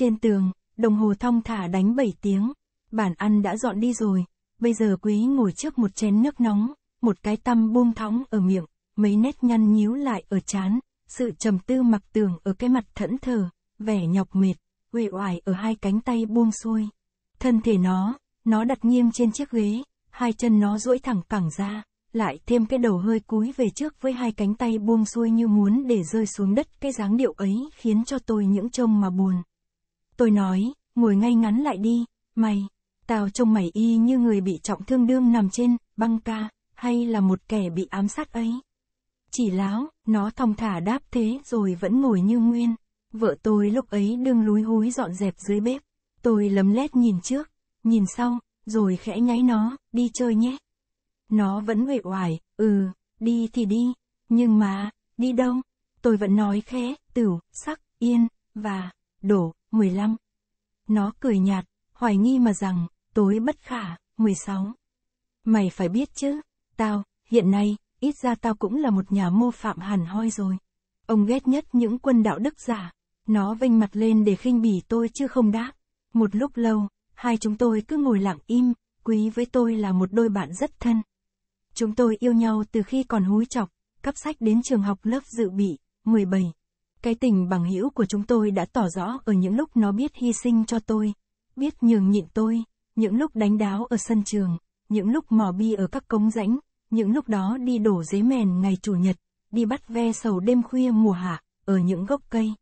Trên tường, đồng hồ thong thả đánh 7 tiếng. Bản ăn đã dọn đi rồi. Bây giờ quý ngồi trước một chén nước nóng, một cái tăm buông thõng ở miệng, mấy nét nhăn nhíu lại ở chán, sự trầm tư mặc tường ở cái mặt thẫn thờ, vẻ nhọc mệt, uể oải ở hai cánh tay buông xuôi. Thân thể nó, nó đặt nghiêm trên chiếc ghế, hai chân nó duỗi thẳng cẳng ra, lại thêm cái đầu hơi cúi về trước với hai cánh tay buông xuôi như muốn để rơi xuống đất cái dáng điệu ấy khiến cho tôi những trông mà buồn. Tôi nói, ngồi ngay ngắn lại đi, mày. Tao trông mày y như người bị trọng thương đương nằm trên, băng ca, hay là một kẻ bị ám sát ấy. Chỉ láo, nó thong thả đáp thế rồi vẫn ngồi như nguyên. Vợ tôi lúc ấy đương lúi húi dọn dẹp dưới bếp. Tôi lấm lét nhìn trước, nhìn sau, rồi khẽ nháy nó, đi chơi nhé. Nó vẫn huệ hoài, ừ, đi thì đi, nhưng mà, đi đâu? Tôi vẫn nói khẽ, tửu, sắc, yên, và, đổ. 15. Nó cười nhạt, hoài nghi mà rằng, tối bất khả, 16. Mày phải biết chứ, tao, hiện nay, ít ra tao cũng là một nhà mô phạm hẳn hoi rồi. Ông ghét nhất những quân đạo đức giả, nó vênh mặt lên để khinh bỉ tôi chứ không đáp. Một lúc lâu, hai chúng tôi cứ ngồi lặng im, quý với tôi là một đôi bạn rất thân. Chúng tôi yêu nhau từ khi còn húi chọc, cấp sách đến trường học lớp dự bị, 17. Cái tình bằng hữu của chúng tôi đã tỏ rõ ở những lúc nó biết hy sinh cho tôi, biết nhường nhịn tôi, những lúc đánh đáo ở sân trường, những lúc mò bi ở các cống rãnh, những lúc đó đi đổ dế mèn ngày chủ nhật, đi bắt ve sầu đêm khuya mùa hạ, ở những gốc cây.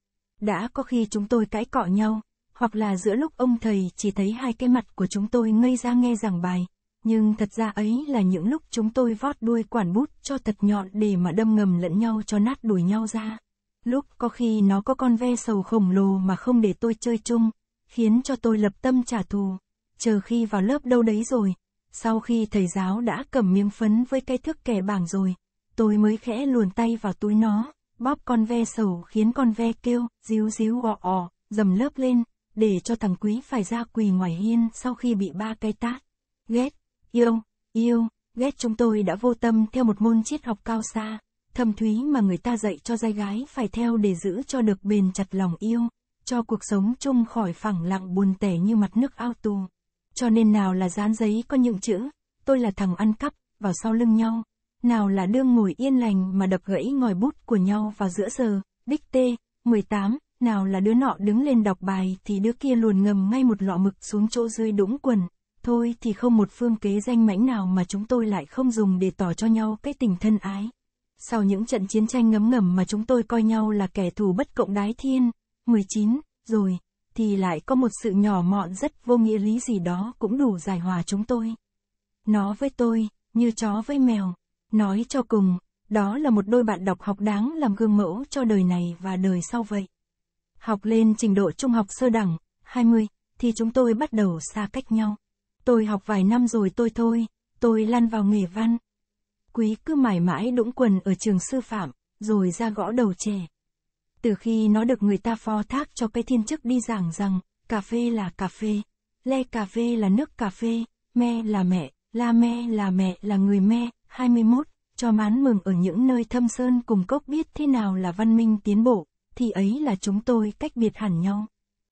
Đã có khi chúng tôi cãi cọ nhau, hoặc là giữa lúc ông thầy chỉ thấy hai cái mặt của chúng tôi ngây ra nghe giảng bài, nhưng thật ra ấy là những lúc chúng tôi vót đuôi quản bút cho thật nhọn để mà đâm ngầm lẫn nhau cho nát đùi nhau ra. Lúc có khi nó có con ve sầu khổng lồ mà không để tôi chơi chung, khiến cho tôi lập tâm trả thù. Chờ khi vào lớp đâu đấy rồi, sau khi thầy giáo đã cầm miếng phấn với cái thước kẻ bảng rồi, tôi mới khẽ luồn tay vào túi nó, bóp con ve sầu khiến con ve kêu, díu díu gọ ọ, dầm lớp lên, để cho thằng quý phải ra quỳ ngoài hiên sau khi bị ba cây tát. Ghét, yêu, yêu, ghét chúng tôi đã vô tâm theo một môn triết học cao xa, thâm thúy mà người ta dạy cho giai gái phải theo để giữ cho được bền chặt lòng yêu, cho cuộc sống chung khỏi phẳng lặng buồn tẻ như mặt nước ao tù. Cho nên nào là dán giấy có những chữ, tôi là thằng ăn cắp, vào sau lưng nhau, nào là đương ngồi yên lành mà đập gãy ngòi bút của nhau vào giữa giờ, đích tê, 18, nào là đứa nọ đứng lên đọc bài thì đứa kia luồn ngầm ngay một lọ mực xuống chỗ rơi đũng quần, thôi thì không một phương kế danh mãnh nào mà chúng tôi lại không dùng để tỏ cho nhau cái tình thân ái. Sau những trận chiến tranh ngấm ngầm mà chúng tôi coi nhau là kẻ thù bất cộng đái thiên, 19, rồi, thì lại có một sự nhỏ mọn rất vô nghĩa lý gì đó cũng đủ giải hòa chúng tôi. Nó với tôi, như chó với mèo, nói cho cùng, đó là một đôi bạn đọc học đáng làm gương mẫu cho đời này và đời sau vậy. Học lên trình độ trung học sơ đẳng, 20, thì chúng tôi bắt đầu xa cách nhau. Tôi học vài năm rồi tôi thôi, tôi lăn vào nghề văn, Quý cứ mãi mãi đũng quần ở trường sư phạm, rồi ra gõ đầu trẻ. Từ khi nó được người ta phó thác cho cái thiên chức đi giảng rằng, cà phê là cà phê, le cà phê là nước cà phê, me là mẹ, la me là mẹ là người me, 21, cho mán mừng ở những nơi thâm sơn cùng cốc biết thế nào là văn minh tiến bộ, thì ấy là chúng tôi cách biệt hẳn nhau.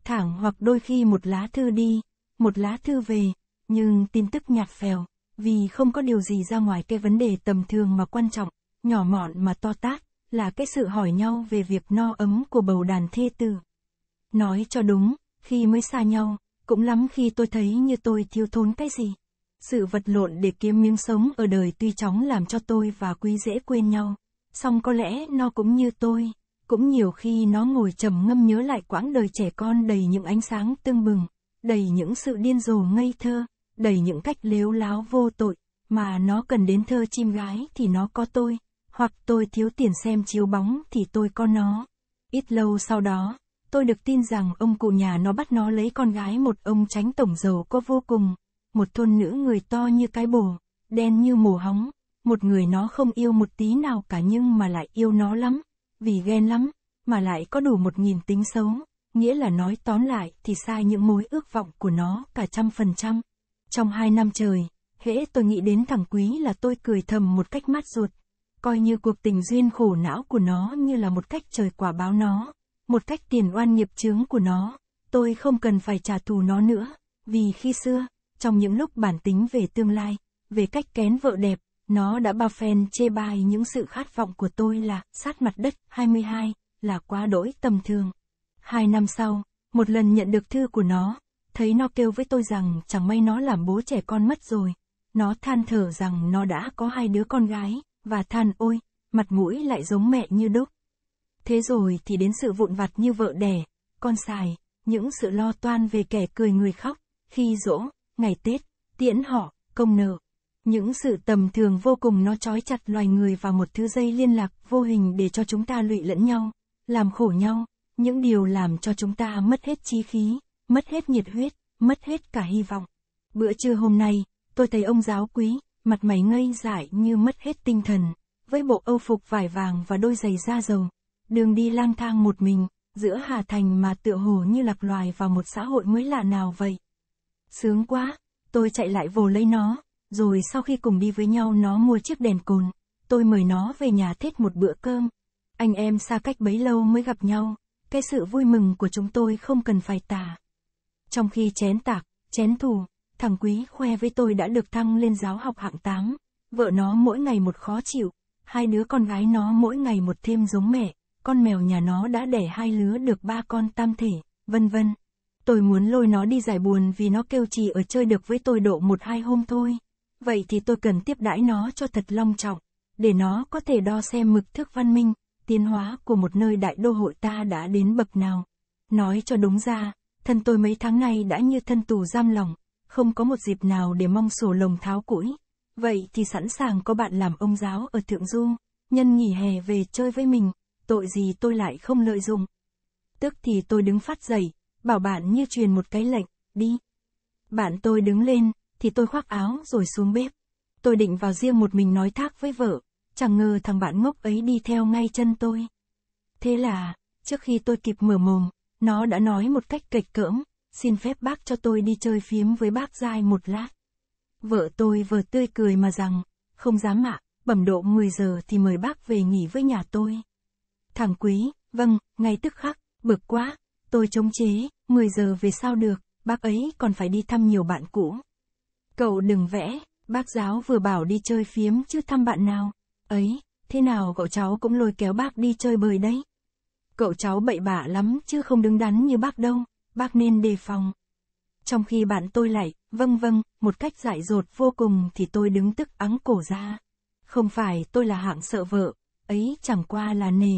Thẳng hoặc đôi khi một lá thư đi, một lá thư về, nhưng tin tức nhạt phèo vì không có điều gì ra ngoài cái vấn đề tầm thường mà quan trọng, nhỏ mọn mà to tác là cái sự hỏi nhau về việc no ấm của bầu đàn thê tử. Nói cho đúng, khi mới xa nhau, cũng lắm khi tôi thấy như tôi thiếu thốn cái gì. Sự vật lộn để kiếm miếng sống ở đời tuy chóng làm cho tôi và quý dễ quên nhau, song có lẽ nó cũng như tôi, cũng nhiều khi nó ngồi trầm ngâm nhớ lại quãng đời trẻ con đầy những ánh sáng tương bừng, đầy những sự điên rồ ngây thơ, đầy những cách lếu láo vô tội, mà nó cần đến thơ chim gái thì nó có tôi, hoặc tôi thiếu tiền xem chiếu bóng thì tôi có nó. Ít lâu sau đó, tôi được tin rằng ông cụ nhà nó bắt nó lấy con gái một ông tránh tổng giàu có vô cùng, một thôn nữ người to như cái bồ, đen như mồ hóng, một người nó không yêu một tí nào cả nhưng mà lại yêu nó lắm, vì ghen lắm, mà lại có đủ một nghìn tính xấu, nghĩa là nói tóm lại thì sai những mối ước vọng của nó cả trăm phần trăm. Trong hai năm trời, hễ tôi nghĩ đến thằng quý là tôi cười thầm một cách mát ruột. Coi như cuộc tình duyên khổ não của nó như là một cách trời quả báo nó, một cách tiền oan nghiệp chướng của nó. Tôi không cần phải trả thù nó nữa, vì khi xưa, trong những lúc bản tính về tương lai, về cách kén vợ đẹp, nó đã bao phen chê bai những sự khát vọng của tôi là sát mặt đất 22, là quá đỗi tầm thường. Hai năm sau, một lần nhận được thư của nó, thấy nó kêu với tôi rằng chẳng may nó làm bố trẻ con mất rồi. Nó than thở rằng nó đã có hai đứa con gái, và than ôi, mặt mũi lại giống mẹ như đúc. Thế rồi thì đến sự vụn vặt như vợ đẻ, con xài, những sự lo toan về kẻ cười người khóc, khi dỗ, ngày Tết, tiễn họ, công nợ. Những sự tầm thường vô cùng nó trói chặt loài người vào một thứ dây liên lạc vô hình để cho chúng ta lụy lẫn nhau, làm khổ nhau, những điều làm cho chúng ta mất hết chi khí mất hết nhiệt huyết, mất hết cả hy vọng. Bữa trưa hôm nay, tôi thấy ông giáo quý, mặt mày ngây dại như mất hết tinh thần, với bộ âu phục vải vàng và đôi giày da dầu. Đường đi lang thang một mình, giữa Hà Thành mà tựa hồ như lạc loài vào một xã hội mới lạ nào vậy. Sướng quá, tôi chạy lại vồ lấy nó, rồi sau khi cùng đi với nhau nó mua chiếc đèn cồn, tôi mời nó về nhà thết một bữa cơm. Anh em xa cách bấy lâu mới gặp nhau, cái sự vui mừng của chúng tôi không cần phải tả. Trong khi chén tạc, chén thù, thằng Quý khoe với tôi đã được thăng lên giáo học hạng 8, vợ nó mỗi ngày một khó chịu, hai đứa con gái nó mỗi ngày một thêm giống mẹ, con mèo nhà nó đã đẻ hai lứa được ba con tam thể, vân vân. Tôi muốn lôi nó đi giải buồn vì nó kêu chỉ ở chơi được với tôi độ một hai hôm thôi. Vậy thì tôi cần tiếp đãi nó cho thật long trọng, để nó có thể đo xem mực thước văn minh, tiến hóa của một nơi đại đô hội ta đã đến bậc nào. Nói cho đúng ra, thân tôi mấy tháng nay đã như thân tù giam lòng, không có một dịp nào để mong sổ lồng tháo củi. Vậy thì sẵn sàng có bạn làm ông giáo ở Thượng Du, nhân nghỉ hè về chơi với mình, tội gì tôi lại không lợi dụng. Tức thì tôi đứng phát dậy, bảo bạn như truyền một cái lệnh, đi. Bạn tôi đứng lên, thì tôi khoác áo rồi xuống bếp. Tôi định vào riêng một mình nói thác với vợ, chẳng ngờ thằng bạn ngốc ấy đi theo ngay chân tôi. Thế là, trước khi tôi kịp mở mồm, nó đã nói một cách kịch cưỡng, xin phép bác cho tôi đi chơi phím với bác dai một lát. Vợ tôi vừa tươi cười mà rằng, không dám ạ, bẩm độ 10 giờ thì mời bác về nghỉ với nhà tôi. Thằng quý, vâng, ngay tức khắc, bực quá, tôi chống chế, 10 giờ về sao được, bác ấy còn phải đi thăm nhiều bạn cũ. Cậu đừng vẽ, bác giáo vừa bảo đi chơi phiếm chứ thăm bạn nào. Ấy, thế nào cậu cháu cũng lôi kéo bác đi chơi bời đấy. Cậu cháu bậy bạ lắm chứ không đứng đắn như bác đâu, bác nên đề phòng. Trong khi bạn tôi lại, vâng vâng, một cách dại dột vô cùng thì tôi đứng tức ắng cổ ra. Không phải tôi là hạng sợ vợ, ấy chẳng qua là nề.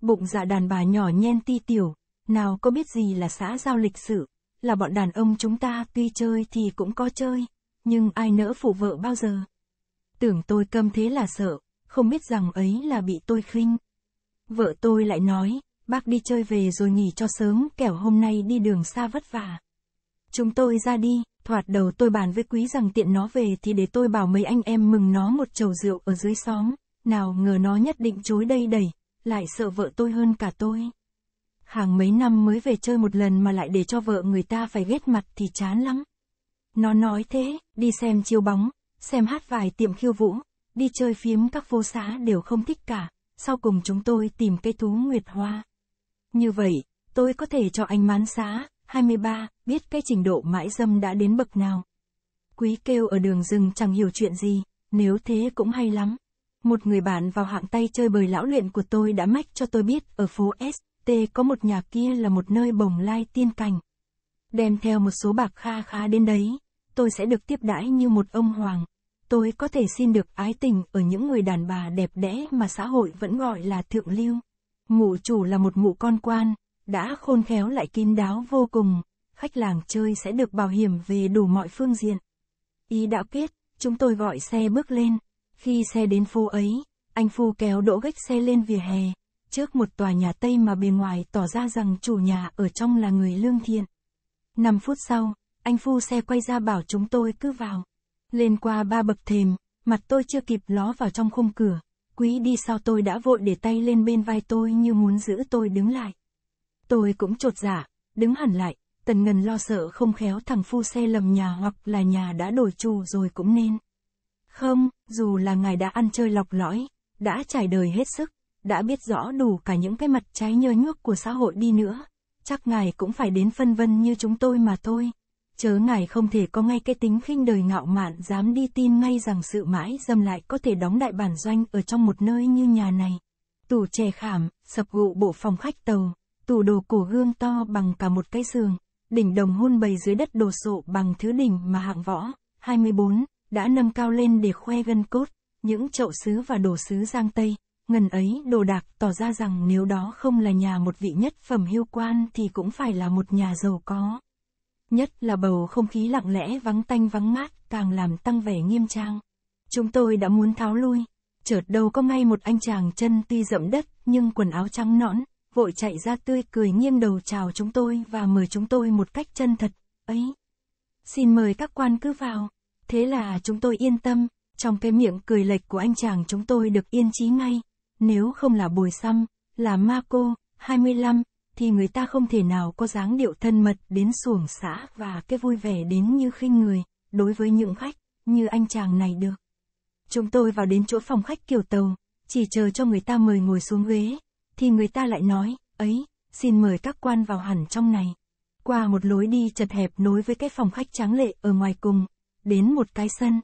Bụng dạ đàn bà nhỏ nhen ti tiểu, nào có biết gì là xã giao lịch sự. là bọn đàn ông chúng ta tuy chơi thì cũng có chơi, nhưng ai nỡ phụ vợ bao giờ. Tưởng tôi câm thế là sợ, không biết rằng ấy là bị tôi khinh. Vợ tôi lại nói, bác đi chơi về rồi nghỉ cho sớm, kẻo hôm nay đi đường xa vất vả. Chúng tôi ra đi, thoạt đầu tôi bàn với quý rằng tiện nó về thì để tôi bảo mấy anh em mừng nó một chầu rượu ở dưới xóm, nào ngờ nó nhất định chối đây đẩy, lại sợ vợ tôi hơn cả tôi. Hàng mấy năm mới về chơi một lần mà lại để cho vợ người ta phải ghét mặt thì chán lắm. Nó nói thế, đi xem chiêu bóng, xem hát vài tiệm khiêu vũ, đi chơi phiếm các phố xá đều không thích cả, sau cùng chúng tôi tìm cây thú nguyệt hoa. Như vậy, tôi có thể cho anh mán xã, 23, biết cái trình độ mãi dâm đã đến bậc nào. Quý kêu ở đường rừng chẳng hiểu chuyện gì, nếu thế cũng hay lắm. Một người bạn vào hạng tay chơi bời lão luyện của tôi đã mách cho tôi biết ở phố ST có một nhà kia là một nơi bồng lai tiên cảnh. Đem theo một số bạc kha khá đến đấy, tôi sẽ được tiếp đãi như một ông hoàng tôi có thể xin được ái tình ở những người đàn bà đẹp đẽ mà xã hội vẫn gọi là thượng lưu. Ngụ chủ là một ngụ con quan, đã khôn khéo lại kín đáo vô cùng, khách làng chơi sẽ được bảo hiểm về đủ mọi phương diện. y đạo kết, chúng tôi gọi xe bước lên. Khi xe đến phố ấy, anh Phu kéo đỗ gách xe lên vỉa hè, trước một tòa nhà Tây mà bề ngoài tỏ ra rằng chủ nhà ở trong là người lương thiện. năm phút sau, anh Phu xe quay ra bảo chúng tôi cứ vào. Lên qua ba bậc thềm, mặt tôi chưa kịp ló vào trong khung cửa, quý đi sau tôi đã vội để tay lên bên vai tôi như muốn giữ tôi đứng lại. Tôi cũng trột giả, dạ, đứng hẳn lại, tần ngần lo sợ không khéo thằng phu xe lầm nhà hoặc là nhà đã đổi chủ rồi cũng nên. Không, dù là ngài đã ăn chơi lọc lõi, đã trải đời hết sức, đã biết rõ đủ cả những cái mặt trái nhơ nhuốc của xã hội đi nữa, chắc ngài cũng phải đến phân vân như chúng tôi mà thôi chớ ngài không thể có ngay cái tính khinh đời ngạo mạn dám đi tin ngay rằng sự mãi dâm lại có thể đóng đại bản doanh ở trong một nơi như nhà này. Tủ chè khảm, sập gụ bộ phòng khách tàu, tủ đồ cổ gương to bằng cả một cái giường, đỉnh đồng hôn bày dưới đất đồ sộ bằng thứ đỉnh mà hạng võ, 24, đã nâng cao lên để khoe gân cốt, những chậu sứ và đồ sứ giang Tây. Ngần ấy đồ đạc tỏ ra rằng nếu đó không là nhà một vị nhất phẩm hiêu quan thì cũng phải là một nhà giàu có. Nhất là bầu không khí lặng lẽ vắng tanh vắng mát, càng làm tăng vẻ nghiêm trang. Chúng tôi đã muốn tháo lui, chợt đâu có ngay một anh chàng chân tuy rậm đất, nhưng quần áo trắng nõn, vội chạy ra tươi cười nghiêng đầu chào chúng tôi và mời chúng tôi một cách chân thật, ấy. Xin mời các quan cứ vào. Thế là chúng tôi yên tâm, trong cái miệng cười lệch của anh chàng chúng tôi được yên chí ngay. Nếu không là bồi xăm, là ma cô, 25, thì người ta không thể nào có dáng điệu thân mật đến xuồng xã và cái vui vẻ đến như khinh người, đối với những khách, như anh chàng này được. Chúng tôi vào đến chỗ phòng khách kiểu tàu, chỉ chờ cho người ta mời ngồi xuống ghế, thì người ta lại nói, ấy, xin mời các quan vào hẳn trong này. Qua một lối đi chật hẹp nối với cái phòng khách tráng lệ ở ngoài cùng, đến một cái sân.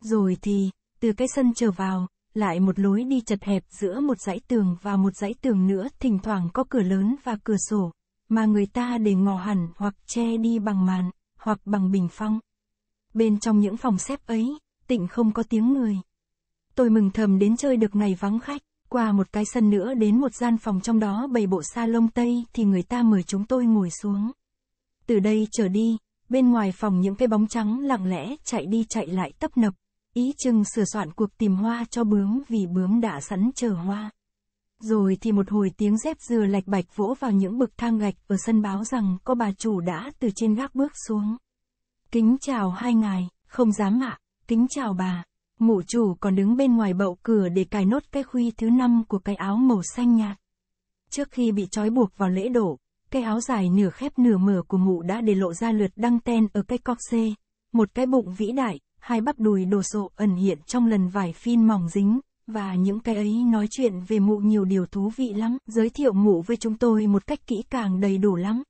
Rồi thì, từ cái sân trở vào, lại một lối đi chật hẹp giữa một dãy tường và một dãy tường nữa, thỉnh thoảng có cửa lớn và cửa sổ, mà người ta để ngò hẳn hoặc che đi bằng màn, hoặc bằng bình phong. Bên trong những phòng xếp ấy, tịnh không có tiếng người. Tôi mừng thầm đến chơi được ngày vắng khách, qua một cái sân nữa đến một gian phòng trong đó bày bộ sa lông Tây thì người ta mời chúng tôi ngồi xuống. Từ đây trở đi, bên ngoài phòng những cái bóng trắng lặng lẽ chạy đi chạy lại tấp nập, Ý chừng sửa soạn cuộc tìm hoa cho bướm vì bướm đã sẵn chờ hoa. Rồi thì một hồi tiếng dép dừa lạch bạch vỗ vào những bậc thang gạch ở sân báo rằng có bà chủ đã từ trên gác bước xuống. Kính chào hai ngài, không dám ạ, kính chào bà. Mụ chủ còn đứng bên ngoài bậu cửa để cài nốt cái khuy thứ năm của cái áo màu xanh nhạt. Trước khi bị trói buộc vào lễ đổ, cái áo dài nửa khép nửa mở của mụ đã để lộ ra lượt đăng ten ở cái cọc xê, một cái bụng vĩ đại, hai bắp đùi đồ sộ ẩn hiện trong lần vải phin mỏng dính, và những cái ấy nói chuyện về mụ nhiều điều thú vị lắm, giới thiệu mụ với chúng tôi một cách kỹ càng đầy đủ lắm.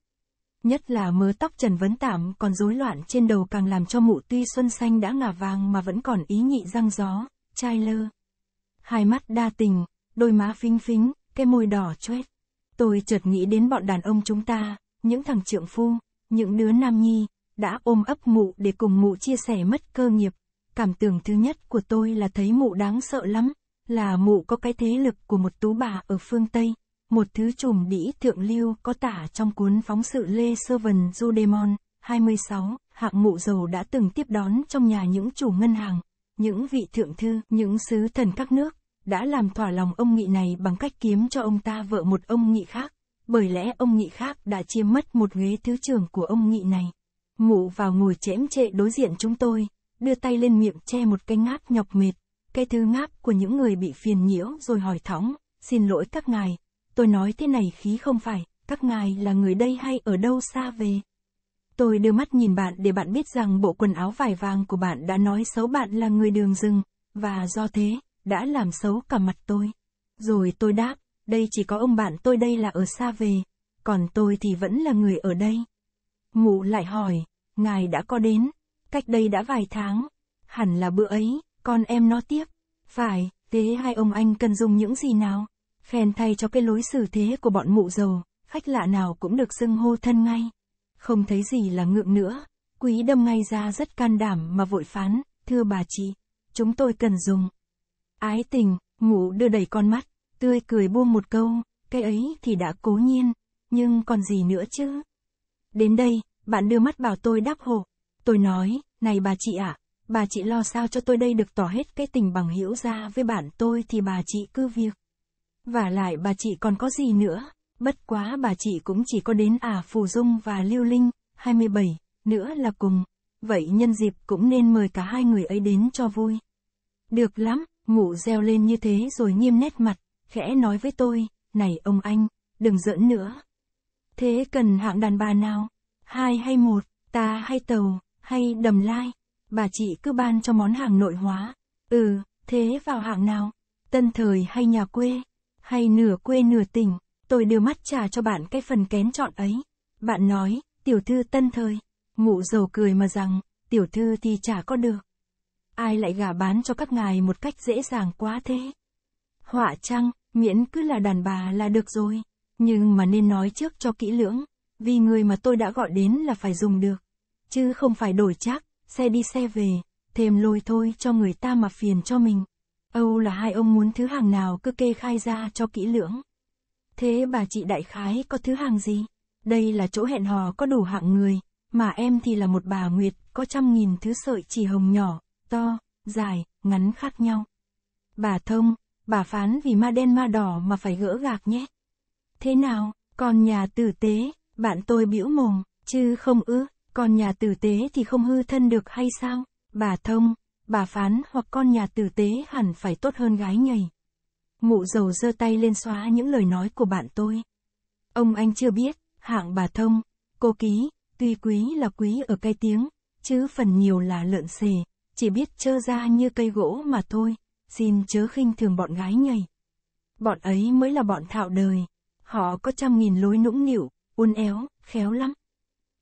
Nhất là mớ tóc Trần Vấn tạm còn rối loạn trên đầu càng làm cho mụ tuy xuân xanh đã ngả vàng mà vẫn còn ý nhị răng gió, chai lơ. Hai mắt đa tình, đôi má phính phính, cái môi đỏ choét. Tôi chợt nghĩ đến bọn đàn ông chúng ta, những thằng trượng phu, những đứa nam nhi, đã ôm ấp mụ để cùng mụ chia sẻ mất cơ nghiệp. Cảm tưởng thứ nhất của tôi là thấy mụ đáng sợ lắm, là mụ có cái thế lực của một tú bà ở phương Tây, một thứ trùm đĩ thượng lưu có tả trong cuốn phóng sự Lê Servant Judemon, 26, hạng mụ giàu đã từng tiếp đón trong nhà những chủ ngân hàng, những vị thượng thư, những sứ thần các nước, đã làm thỏa lòng ông nghị này bằng cách kiếm cho ông ta vợ một ông nghị khác, bởi lẽ ông nghị khác đã chiếm mất một ghế thứ trưởng của ông nghị này. Ngụ vào ngồi chễm chệ đối diện chúng tôi, đưa tay lên miệng che một cái ngáp nhọc mệt, cái thứ ngáp của những người bị phiền nhiễu rồi hỏi thóng, xin lỗi các ngài, tôi nói thế này khí không phải, các ngài là người đây hay ở đâu xa về. Tôi đưa mắt nhìn bạn để bạn biết rằng bộ quần áo vải vàng của bạn đã nói xấu bạn là người đường rừng, và do thế, đã làm xấu cả mặt tôi. Rồi tôi đáp, đây chỉ có ông bạn tôi đây là ở xa về, còn tôi thì vẫn là người ở đây. Mụ lại hỏi, ngài đã có đến, cách đây đã vài tháng, hẳn là bữa ấy, con em nó tiếp. Phải, thế hai ông anh cần dùng những gì nào? Khen thay cho cái lối xử thế của bọn mụ giàu, khách lạ nào cũng được xưng hô thân ngay. Không thấy gì là ngượng nữa, quý đâm ngay ra rất can đảm mà vội phán, thưa bà chị, chúng tôi cần dùng. Ái tình, ngủ đưa đầy con mắt, tươi cười buông một câu, cái ấy thì đã cố nhiên, nhưng còn gì nữa chứ? Đến đây, bạn đưa mắt bảo tôi đáp hồ. Tôi nói, này bà chị ạ, à, bà chị lo sao cho tôi đây được tỏ hết cái tình bằng hữu ra với bạn tôi thì bà chị cứ việc. Và lại bà chị còn có gì nữa, bất quá bà chị cũng chỉ có đến à Phù Dung và Lưu Linh, 27, nữa là cùng. Vậy nhân dịp cũng nên mời cả hai người ấy đến cho vui. Được lắm, ngủ reo lên như thế rồi nghiêm nét mặt, khẽ nói với tôi, này ông anh, đừng giỡn nữa, Thế cần hạng đàn bà nào? Hai hay một, ta hay tàu, hay đầm lai? Bà chị cứ ban cho món hàng nội hóa. Ừ, thế vào hạng nào? Tân thời hay nhà quê? Hay nửa quê nửa tỉnh? Tôi đưa mắt trả cho bạn cái phần kén chọn ấy. Bạn nói, tiểu thư tân thời. Mụ dầu cười mà rằng, tiểu thư thì chả có được. Ai lại gả bán cho các ngài một cách dễ dàng quá thế? Họa chăng, miễn cứ là đàn bà là được rồi. Nhưng mà nên nói trước cho kỹ lưỡng, vì người mà tôi đã gọi đến là phải dùng được. Chứ không phải đổi chắc, xe đi xe về, thêm lôi thôi cho người ta mà phiền cho mình. Âu là hai ông muốn thứ hàng nào cứ kê khai ra cho kỹ lưỡng. Thế bà chị đại khái có thứ hàng gì? Đây là chỗ hẹn hò có đủ hạng người, mà em thì là một bà nguyệt, có trăm nghìn thứ sợi chỉ hồng nhỏ, to, dài, ngắn khác nhau. Bà thông, bà phán vì ma đen ma đỏ mà phải gỡ gạc nhé thế nào, còn nhà tử tế, bạn tôi biểu mồm, chứ không ư, còn nhà tử tế thì không hư thân được hay sao, bà thông, bà phán hoặc con nhà tử tế hẳn phải tốt hơn gái nhầy. Mụ dầu giơ tay lên xóa những lời nói của bạn tôi. Ông anh chưa biết, hạng bà thông, cô ký, tuy quý là quý ở cái tiếng, chứ phần nhiều là lợn xề, chỉ biết trơ ra như cây gỗ mà thôi, xin chớ khinh thường bọn gái nhầy. Bọn ấy mới là bọn thạo đời. Họ có trăm nghìn lối nũng nịu, uốn éo, khéo lắm.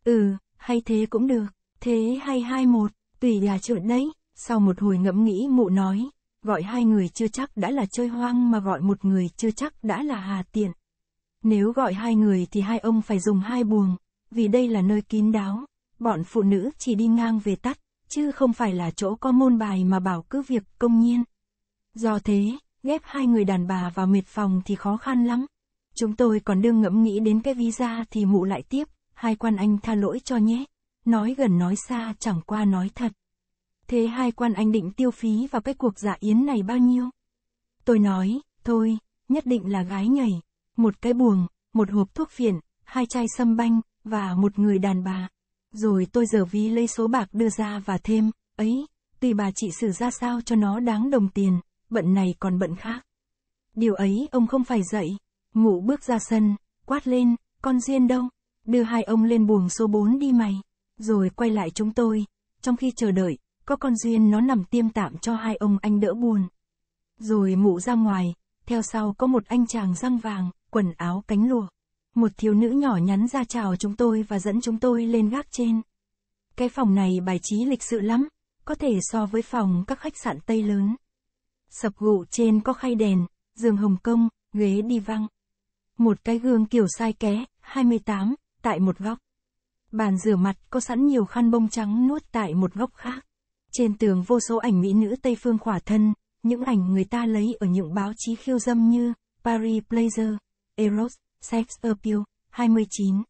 Ừ, hay thế cũng được, thế hay hai một, tùy gà trượn đấy. Sau một hồi ngẫm nghĩ mụ nói, gọi hai người chưa chắc đã là chơi hoang mà gọi một người chưa chắc đã là hà tiện. Nếu gọi hai người thì hai ông phải dùng hai buồng, vì đây là nơi kín đáo, bọn phụ nữ chỉ đi ngang về tắt, chứ không phải là chỗ có môn bài mà bảo cứ việc công nhiên. Do thế, ghép hai người đàn bà vào mệt phòng thì khó khăn lắm. Chúng tôi còn đương ngẫm nghĩ đến cái visa thì mụ lại tiếp, hai quan anh tha lỗi cho nhé. Nói gần nói xa chẳng qua nói thật. Thế hai quan anh định tiêu phí vào cái cuộc dạ yến này bao nhiêu? Tôi nói, thôi, nhất định là gái nhảy, một cái buồng, một hộp thuốc phiện, hai chai sâm banh, và một người đàn bà. Rồi tôi giờ ví lấy số bạc đưa ra và thêm, ấy, tùy bà chị xử ra sao cho nó đáng đồng tiền, bận này còn bận khác. Điều ấy ông không phải dạy. Ngủ bước ra sân, quát lên, con Duyên đâu? Đưa hai ông lên buồng số 4 đi mày. Rồi quay lại chúng tôi. Trong khi chờ đợi, có con Duyên nó nằm tiêm tạm cho hai ông anh đỡ buồn. Rồi mụ ra ngoài, theo sau có một anh chàng răng vàng, quần áo cánh lụa. Một thiếu nữ nhỏ nhắn ra chào chúng tôi và dẫn chúng tôi lên gác trên. Cái phòng này bài trí lịch sự lắm, có thể so với phòng các khách sạn Tây lớn. Sập gụ trên có khay đèn, giường Hồng công, ghế đi văng. Một cái gương kiểu sai ké, 28, tại một góc. Bàn rửa mặt có sẵn nhiều khăn bông trắng nuốt tại một góc khác. Trên tường vô số ảnh mỹ nữ Tây phương khỏa thân, những ảnh người ta lấy ở những báo chí khiêu dâm như Paris Blazer, Eros, Sex Appeal, 29.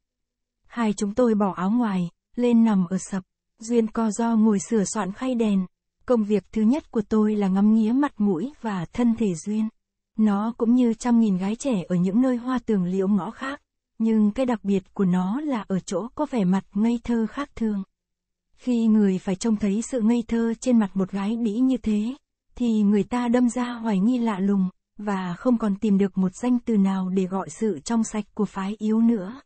Hai chúng tôi bỏ áo ngoài, lên nằm ở sập. Duyên co do ngồi sửa soạn khay đèn. Công việc thứ nhất của tôi là ngắm nghía mặt mũi và thân thể Duyên. Nó cũng như trăm nghìn gái trẻ ở những nơi hoa tường liễu ngõ khác, nhưng cái đặc biệt của nó là ở chỗ có vẻ mặt ngây thơ khác thường. Khi người phải trông thấy sự ngây thơ trên mặt một gái đĩ như thế, thì người ta đâm ra hoài nghi lạ lùng, và không còn tìm được một danh từ nào để gọi sự trong sạch của phái yếu nữa.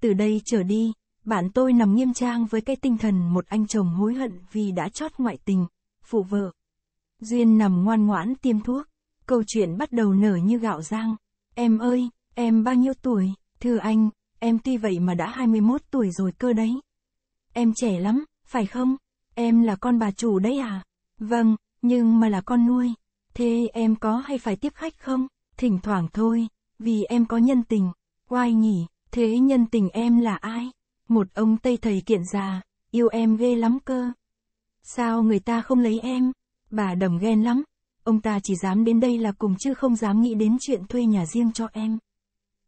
Từ đây trở đi, bạn tôi nằm nghiêm trang với cái tinh thần một anh chồng hối hận vì đã chót ngoại tình, phụ vợ. Duyên nằm ngoan ngoãn tiêm thuốc, Câu chuyện bắt đầu nở như gạo rang. Em ơi, em bao nhiêu tuổi? Thưa anh, em tuy vậy mà đã 21 tuổi rồi cơ đấy. Em trẻ lắm, phải không? Em là con bà chủ đấy à? Vâng, nhưng mà là con nuôi. Thế em có hay phải tiếp khách không? Thỉnh thoảng thôi, vì em có nhân tình. quay nhỉ, thế nhân tình em là ai? Một ông Tây thầy kiện già, yêu em ghê lắm cơ. Sao người ta không lấy em? Bà đầm ghen lắm, Ông ta chỉ dám đến đây là cùng chứ không dám nghĩ đến chuyện thuê nhà riêng cho em.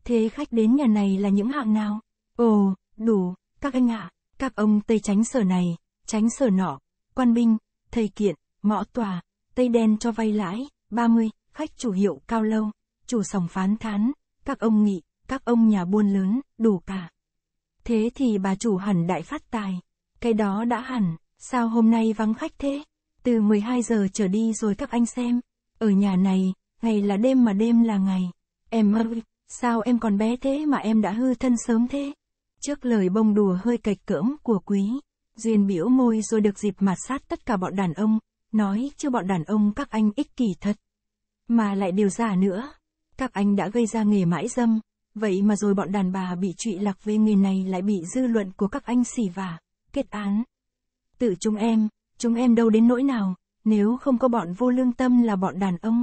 Thế khách đến nhà này là những hạng nào? Ồ, đủ, các anh ạ, các ông Tây tránh sở này, tránh sở nọ, quan binh, thầy kiện, ngõ tòa, Tây đen cho vay lãi, 30, khách chủ hiệu cao lâu, chủ sòng phán thán, các ông nghị, các ông nhà buôn lớn, đủ cả. Thế thì bà chủ hẳn đại phát tài. Cái đó đã hẳn, sao hôm nay vắng khách thế? Từ 12 giờ trở đi rồi các anh xem. Ở nhà này, ngày là đêm mà đêm là ngày. Em ơi, sao em còn bé thế mà em đã hư thân sớm thế? Trước lời bông đùa hơi cạch cỡm của quý, Duyên biểu môi rồi được dịp mà sát tất cả bọn đàn ông, nói chứ bọn đàn ông các anh ích kỷ thật. Mà lại điều giả nữa, các anh đã gây ra nghề mãi dâm, vậy mà rồi bọn đàn bà bị trụy lạc về nghề này lại bị dư luận của các anh xỉ vả, kết án. Tự chúng em, Chúng em đâu đến nỗi nào, nếu không có bọn vô lương tâm là bọn đàn ông.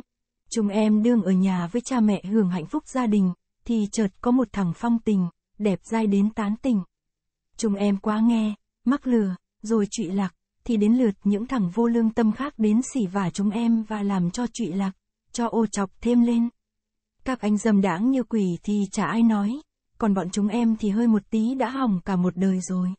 Chúng em đương ở nhà với cha mẹ hưởng hạnh phúc gia đình, thì chợt có một thằng phong tình, đẹp dai đến tán tình. Chúng em quá nghe, mắc lừa, rồi trụy lạc, thì đến lượt những thằng vô lương tâm khác đến xỉ vả chúng em và làm cho trụy lạc, cho ô chọc thêm lên. Các anh dâm đãng như quỷ thì chả ai nói, còn bọn chúng em thì hơi một tí đã hỏng cả một đời rồi.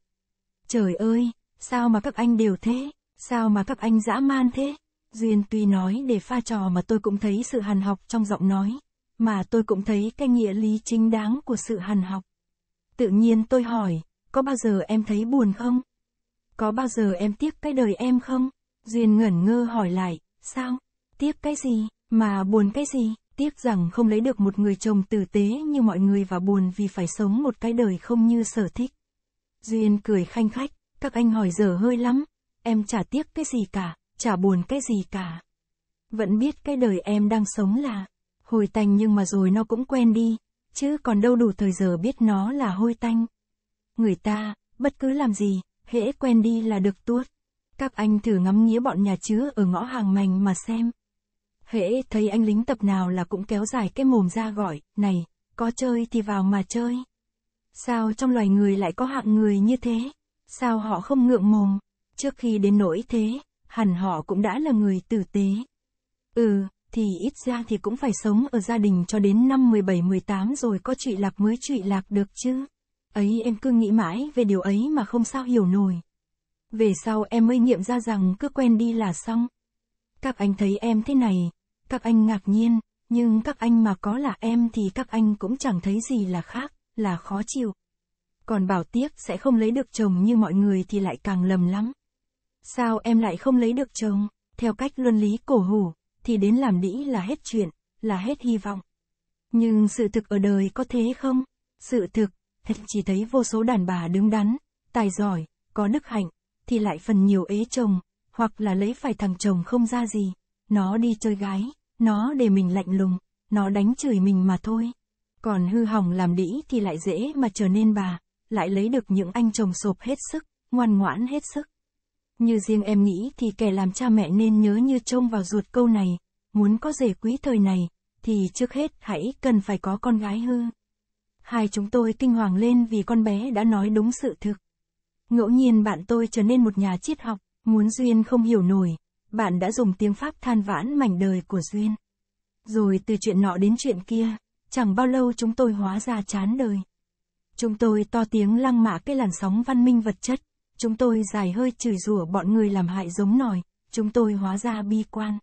Trời ơi, sao mà các anh đều thế? Sao mà các anh dã man thế? Duyên tuy nói để pha trò mà tôi cũng thấy sự hàn học trong giọng nói, mà tôi cũng thấy cái nghĩa lý chính đáng của sự hàn học. Tự nhiên tôi hỏi, có bao giờ em thấy buồn không? Có bao giờ em tiếc cái đời em không? Duyên ngẩn ngơ hỏi lại, sao? Tiếc cái gì, mà buồn cái gì? Tiếc rằng không lấy được một người chồng tử tế như mọi người và buồn vì phải sống một cái đời không như sở thích. Duyên cười khanh khách, các anh hỏi dở hơi lắm, em chả tiếc cái gì cả, chả buồn cái gì cả. Vẫn biết cái đời em đang sống là hôi tanh nhưng mà rồi nó cũng quen đi, chứ còn đâu đủ thời giờ biết nó là hôi tanh. Người ta, bất cứ làm gì, hễ quen đi là được tuốt. Các anh thử ngắm nghĩa bọn nhà chứa ở ngõ hàng mành mà xem. Hễ thấy anh lính tập nào là cũng kéo dài cái mồm ra gọi, này, có chơi thì vào mà chơi. Sao trong loài người lại có hạng người như thế? Sao họ không ngượng mồm? Trước khi đến nỗi thế, hẳn họ cũng đã là người tử tế. Ừ, thì ít ra thì cũng phải sống ở gia đình cho đến năm 17-18 rồi có trụy lạc mới trụy lạc được chứ. Ấy em cứ nghĩ mãi về điều ấy mà không sao hiểu nổi. Về sau em mới nghiệm ra rằng cứ quen đi là xong. Các anh thấy em thế này, các anh ngạc nhiên, nhưng các anh mà có là em thì các anh cũng chẳng thấy gì là khác, là khó chịu. Còn bảo tiếc sẽ không lấy được chồng như mọi người thì lại càng lầm lắm. Sao em lại không lấy được chồng? Theo cách luân lý cổ hủ, thì đến làm đĩ là hết chuyện, là hết hy vọng. Nhưng sự thực ở đời có thế không? Sự thực, thật chỉ thấy vô số đàn bà đứng đắn, tài giỏi, có đức hạnh, thì lại phần nhiều ế chồng, hoặc là lấy phải thằng chồng không ra gì. Nó đi chơi gái, nó để mình lạnh lùng, nó đánh chửi mình mà thôi. Còn hư hỏng làm đĩ thì lại dễ mà trở nên bà, lại lấy được những anh chồng sộp hết sức, ngoan ngoãn hết sức. Như riêng em nghĩ thì kẻ làm cha mẹ nên nhớ như trông vào ruột câu này, muốn có rể quý thời này, thì trước hết hãy cần phải có con gái hư. Hai chúng tôi kinh hoàng lên vì con bé đã nói đúng sự thực. Ngẫu nhiên bạn tôi trở nên một nhà triết học, muốn Duyên không hiểu nổi, bạn đã dùng tiếng Pháp than vãn mảnh đời của Duyên. Rồi từ chuyện nọ đến chuyện kia, chẳng bao lâu chúng tôi hóa ra chán đời. Chúng tôi to tiếng lăng mạ cái làn sóng văn minh vật chất. Chúng tôi dài hơi chửi rủa bọn người làm hại giống nòi, chúng tôi hóa ra bi quan.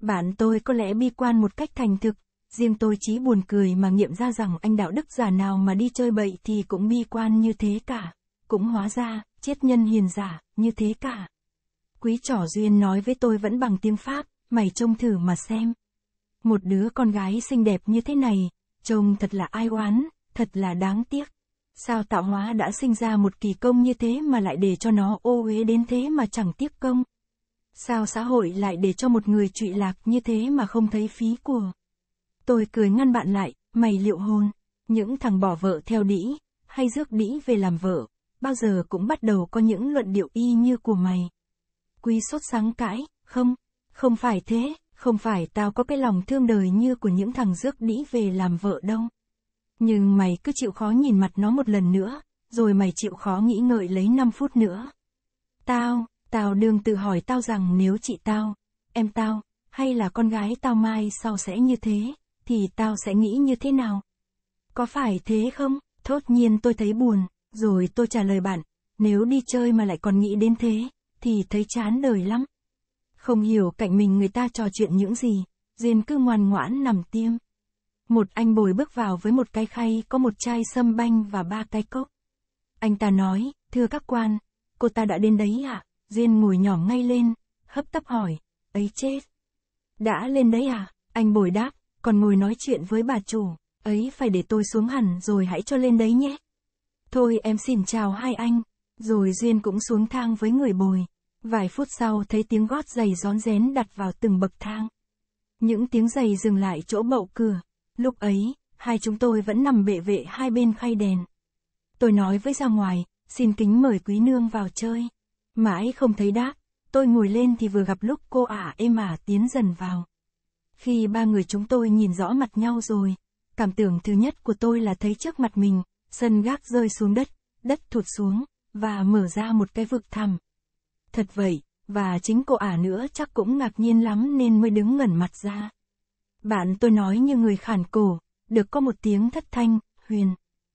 Bạn tôi có lẽ bi quan một cách thành thực, riêng tôi chỉ buồn cười mà nghiệm ra rằng anh đạo đức giả nào mà đi chơi bậy thì cũng bi quan như thế cả. Cũng hóa ra, chết nhân hiền giả, như thế cả. Quý trỏ duyên nói với tôi vẫn bằng tiếng Pháp, mày trông thử mà xem. Một đứa con gái xinh đẹp như thế này, trông thật là ai oán, thật là đáng tiếc. Sao tạo hóa đã sinh ra một kỳ công như thế mà lại để cho nó ô uế đến thế mà chẳng tiếc công? Sao xã hội lại để cho một người trụy lạc như thế mà không thấy phí của? Tôi cười ngăn bạn lại, mày liệu hôn những thằng bỏ vợ theo đĩ, hay rước đĩ về làm vợ, bao giờ cũng bắt đầu có những luận điệu y như của mày. Quý sốt sáng cãi, không, không phải thế, không phải tao có cái lòng thương đời như của những thằng rước đĩ về làm vợ đâu. Nhưng mày cứ chịu khó nhìn mặt nó một lần nữa, rồi mày chịu khó nghĩ ngợi lấy 5 phút nữa. Tao, tao đương tự hỏi tao rằng nếu chị tao, em tao, hay là con gái tao mai sau sẽ như thế, thì tao sẽ nghĩ như thế nào? Có phải thế không? Thốt nhiên tôi thấy buồn, rồi tôi trả lời bạn, nếu đi chơi mà lại còn nghĩ đến thế, thì thấy chán đời lắm. Không hiểu cạnh mình người ta trò chuyện những gì, Diên cứ ngoan ngoãn nằm tiêm. Một anh bồi bước vào với một cái khay có một chai sâm banh và ba cái cốc. Anh ta nói, thưa các quan, cô ta đã đến đấy à? Diên ngồi nhỏ ngay lên, hấp tấp hỏi, ấy chết. Đã lên đấy à? Anh bồi đáp, còn ngồi nói chuyện với bà chủ, ấy phải để tôi xuống hẳn rồi hãy cho lên đấy nhé. Thôi em xin chào hai anh, rồi Duyên cũng xuống thang với người bồi. Vài phút sau thấy tiếng gót giày rón rén đặt vào từng bậc thang. Những tiếng giày dừng lại chỗ bậu cửa, Lúc ấy, hai chúng tôi vẫn nằm bệ vệ hai bên khay đèn. Tôi nói với ra ngoài, xin kính mời quý nương vào chơi. Mãi không thấy đáp, tôi ngồi lên thì vừa gặp lúc cô ả à êm ả tiến dần vào. Khi ba người chúng tôi nhìn rõ mặt nhau rồi, cảm tưởng thứ nhất của tôi là thấy trước mặt mình, sân gác rơi xuống đất, đất thụt xuống, và mở ra một cái vực thẳm. Thật vậy, và chính cô ả nữa chắc cũng ngạc nhiên lắm nên mới đứng ngẩn mặt ra. Bạn tôi nói như người khản cổ, được có một tiếng thất thanh, Huyền.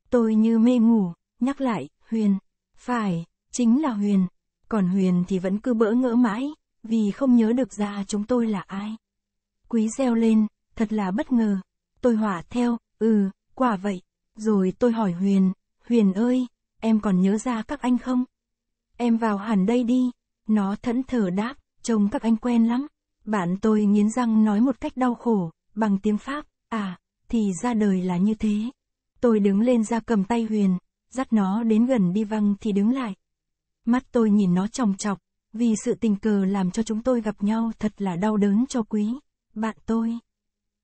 Tôi như mê ngủ, nhắc lại, Huyền. Phải, chính là Huyền. Còn Huyền thì vẫn cứ bỡ ngỡ mãi, vì không nhớ được ra chúng tôi là ai. Quý reo lên, thật là bất ngờ. Tôi hỏa theo, ừ, quả vậy. Rồi tôi hỏi Huyền, Huyền ơi, em còn nhớ ra các anh không? Em vào hẳn đây đi. Nó thẫn thờ đáp, trông các anh quen lắm. Bạn tôi nghiến răng nói một cách đau khổ, bằng tiếng Pháp, à, thì ra đời là như thế. Tôi đứng lên ra cầm tay Huyền, dắt nó đến gần đi văng thì đứng lại. Mắt tôi nhìn nó chòng chọc, vì sự tình cờ làm cho chúng tôi gặp nhau thật là đau đớn cho quý, bạn tôi.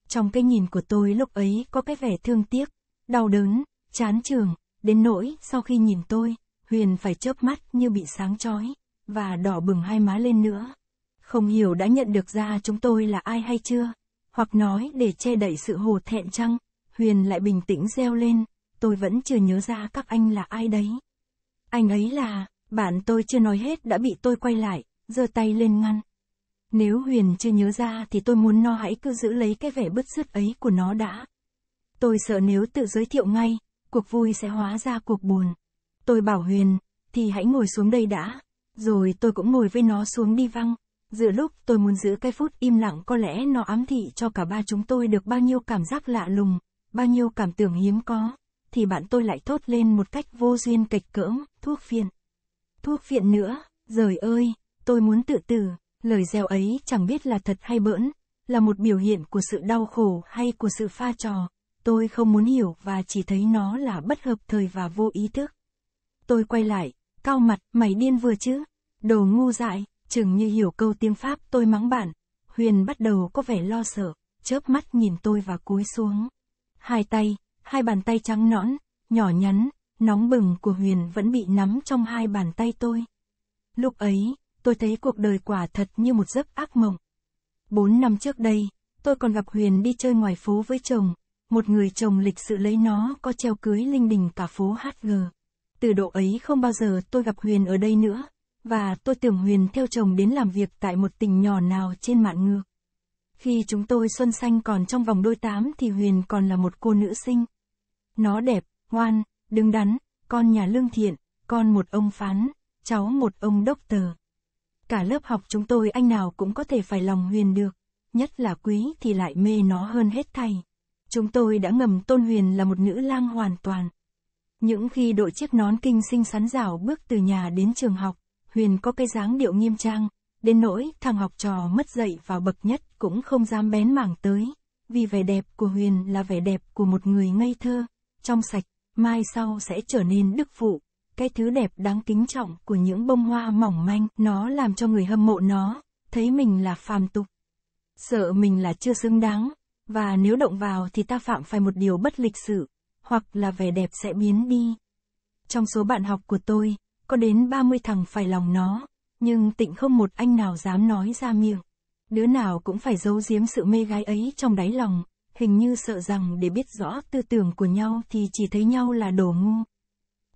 Trong cái nhìn của tôi lúc ấy có cái vẻ thương tiếc, đau đớn, chán trường, đến nỗi sau khi nhìn tôi, Huyền phải chớp mắt như bị sáng chói và đỏ bừng hai má lên nữa. Không hiểu đã nhận được ra chúng tôi là ai hay chưa hoặc nói để che đậy sự hồ thẹn chăng, Huyền lại bình tĩnh reo lên, tôi vẫn chưa nhớ ra các anh là ai đấy. Anh ấy là, bạn tôi chưa nói hết đã bị tôi quay lại, giơ tay lên ngăn. Nếu Huyền chưa nhớ ra thì tôi muốn nó hãy cứ giữ lấy cái vẻ bứt rứt ấy của nó đã. Tôi sợ nếu tự giới thiệu ngay, cuộc vui sẽ hóa ra cuộc buồn. Tôi bảo Huyền, thì hãy ngồi xuống đây đã. Rồi tôi cũng ngồi với nó xuống đi văng. Giữa lúc tôi muốn giữ cái phút im lặng có lẽ nó ám thị cho cả ba chúng tôi được bao nhiêu cảm giác lạ lùng, bao nhiêu cảm tưởng hiếm có, thì bạn tôi lại thốt lên một cách vô duyên kịch cỡm, thuốc phiện. Thuốc phiện nữa, giời ơi, tôi muốn tự tử, lời gieo ấy chẳng biết là thật hay bỡn, là một biểu hiện của sự đau khổ hay của sự pha trò, tôi không muốn hiểu và chỉ thấy nó là bất hợp thời và vô ý thức. Tôi quay lại, cao mặt, mày điên vừa chứ, đồ ngu dại, chừng như hiểu câu tiếng Pháp tôi mắng bạn. Huyền bắt đầu có vẻ lo sợ, chớp mắt nhìn tôi và cúi xuống. Hai tay, hai bàn tay trắng nõn, nhỏ nhắn, nóng bừng của Huyền vẫn bị nắm trong hai bàn tay tôi. Lúc ấy, tôi thấy cuộc đời quả thật như một giấc ác mộng. Bốn năm trước đây, tôi còn gặp Huyền đi chơi ngoài phố với chồng, một người chồng lịch sự lấy nó có treo cưới linh đình cả phố HG. Từ độ ấy không bao giờ tôi gặp Huyền ở đây nữa, và tôi tưởng Huyền theo chồng đến làm việc tại một tỉnh nhỏ nào trên mạng ngược. Khi chúng tôi xuân xanh còn trong vòng đôi tám thì Huyền còn là một cô nữ sinh. Nó đẹp, ngoan, đứng đắn, con nhà lương thiện, con một ông phán, cháu một ông đốc tờ. Cả lớp học chúng tôi anh nào cũng có thể phải lòng Huyền được, nhất là quý thì lại mê nó hơn hết thầy. Chúng tôi đã ngầm tôn Huyền là một nữ lang hoàn toàn. Những khi đội chiếc nón kinh xinh sắn rào bước từ nhà đến trường học, Huyền có cái dáng điệu nghiêm trang, đến nỗi thằng học trò mất dạy vào bậc nhất cũng không dám bén mảng tới, vì vẻ đẹp của Huyền là vẻ đẹp của một người ngây thơ, trong sạch, mai sau sẽ trở nên đức phụ. Cái thứ đẹp đáng kính trọng của những bông hoa mỏng manh, nó làm cho người hâm mộ nó, thấy mình là phàm tục. Sợ mình là chưa xứng đáng, và nếu động vào thì ta phạm phải một điều bất lịch sự, hoặc là vẻ đẹp sẽ biến đi. Trong số bạn học của tôi, có đến 30 thằng phải lòng nó, nhưng tịnh không một anh nào dám nói ra miệng. Đứa nào cũng phải giấu giếm sự mê gái ấy trong đáy lòng, hình như sợ rằng để biết rõ tư tưởng của nhau thì chỉ thấy nhau là đồ ngu.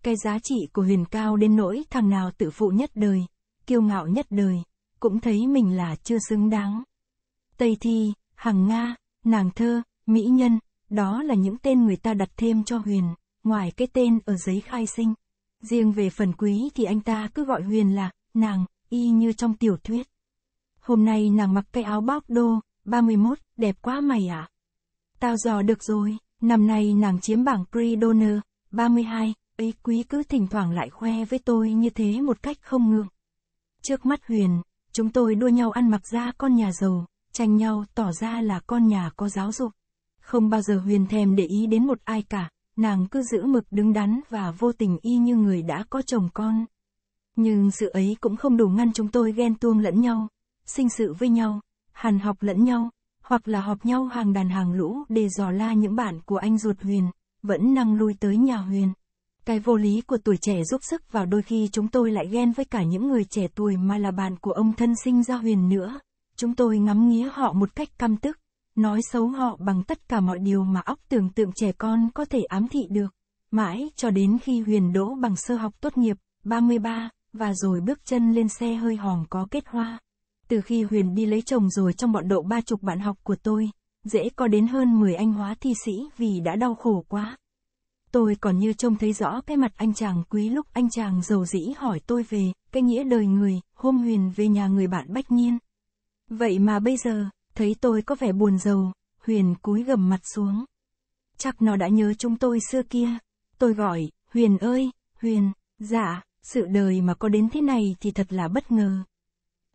Cái giá trị của huyền cao đến nỗi thằng nào tự phụ nhất đời, kiêu ngạo nhất đời, cũng thấy mình là chưa xứng đáng. Tây Thi, Hằng Nga, Nàng Thơ, Mỹ Nhân, đó là những tên người ta đặt thêm cho huyền, ngoài cái tên ở giấy khai sinh. Riêng về phần quý thì anh ta cứ gọi Huyền là, nàng, y như trong tiểu thuyết. Hôm nay nàng mặc cái áo bóc đô, 31, đẹp quá mày ạ. À? Tao dò được rồi, năm nay nàng chiếm bảng Prix Donner, 32, ấy quý cứ thỉnh thoảng lại khoe với tôi như thế một cách không ngượng. Trước mắt Huyền, chúng tôi đua nhau ăn mặc ra con nhà giàu, tranh nhau tỏ ra là con nhà có giáo dục. Không bao giờ Huyền thèm để ý đến một ai cả, nàng cứ giữ mực đứng đắn và vô tình y như người đã có chồng con. Nhưng sự ấy cũng không đủ ngăn chúng tôi ghen tuông lẫn nhau, sinh sự với nhau, hàn học lẫn nhau, hoặc là họp nhau hàng đàn hàng lũ để dò la những bạn của anh ruột Huyền, vẫn năng lui tới nhà Huyền. Cái vô lý của tuổi trẻ giúp sức vào đôi khi chúng tôi lại ghen với cả những người trẻ tuổi mà là bạn của ông thân sinh ra Huyền nữa. Chúng tôi ngắm nghía họ một cách căm tức, nói xấu họ bằng tất cả mọi điều mà óc tưởng tượng trẻ con có thể ám thị được. Mãi cho đến khi Huyền đỗ bằng sơ học tốt nghiệp, 33, và rồi bước chân lên xe hơi hòm có kết hoa. Từ khi Huyền đi lấy chồng rồi trong bọn độ ba chục bạn học của tôi, dễ có đến hơn 10 anh hóa thi sĩ vì đã đau khổ quá. Tôi còn như trông thấy rõ cái mặt anh chàng quý lúc anh chàng giàu dĩ hỏi tôi về, cái nghĩa đời người, hôm Huyền về nhà người bạn Bách Nhiên. Vậy mà bây giờ, Thấy tôi có vẻ buồn rầu, Huyền cúi gầm mặt xuống. Chắc nó đã nhớ chúng tôi xưa kia. Tôi gọi, Huyền ơi, Huyền, dạ, sự đời mà có đến thế này thì thật là bất ngờ.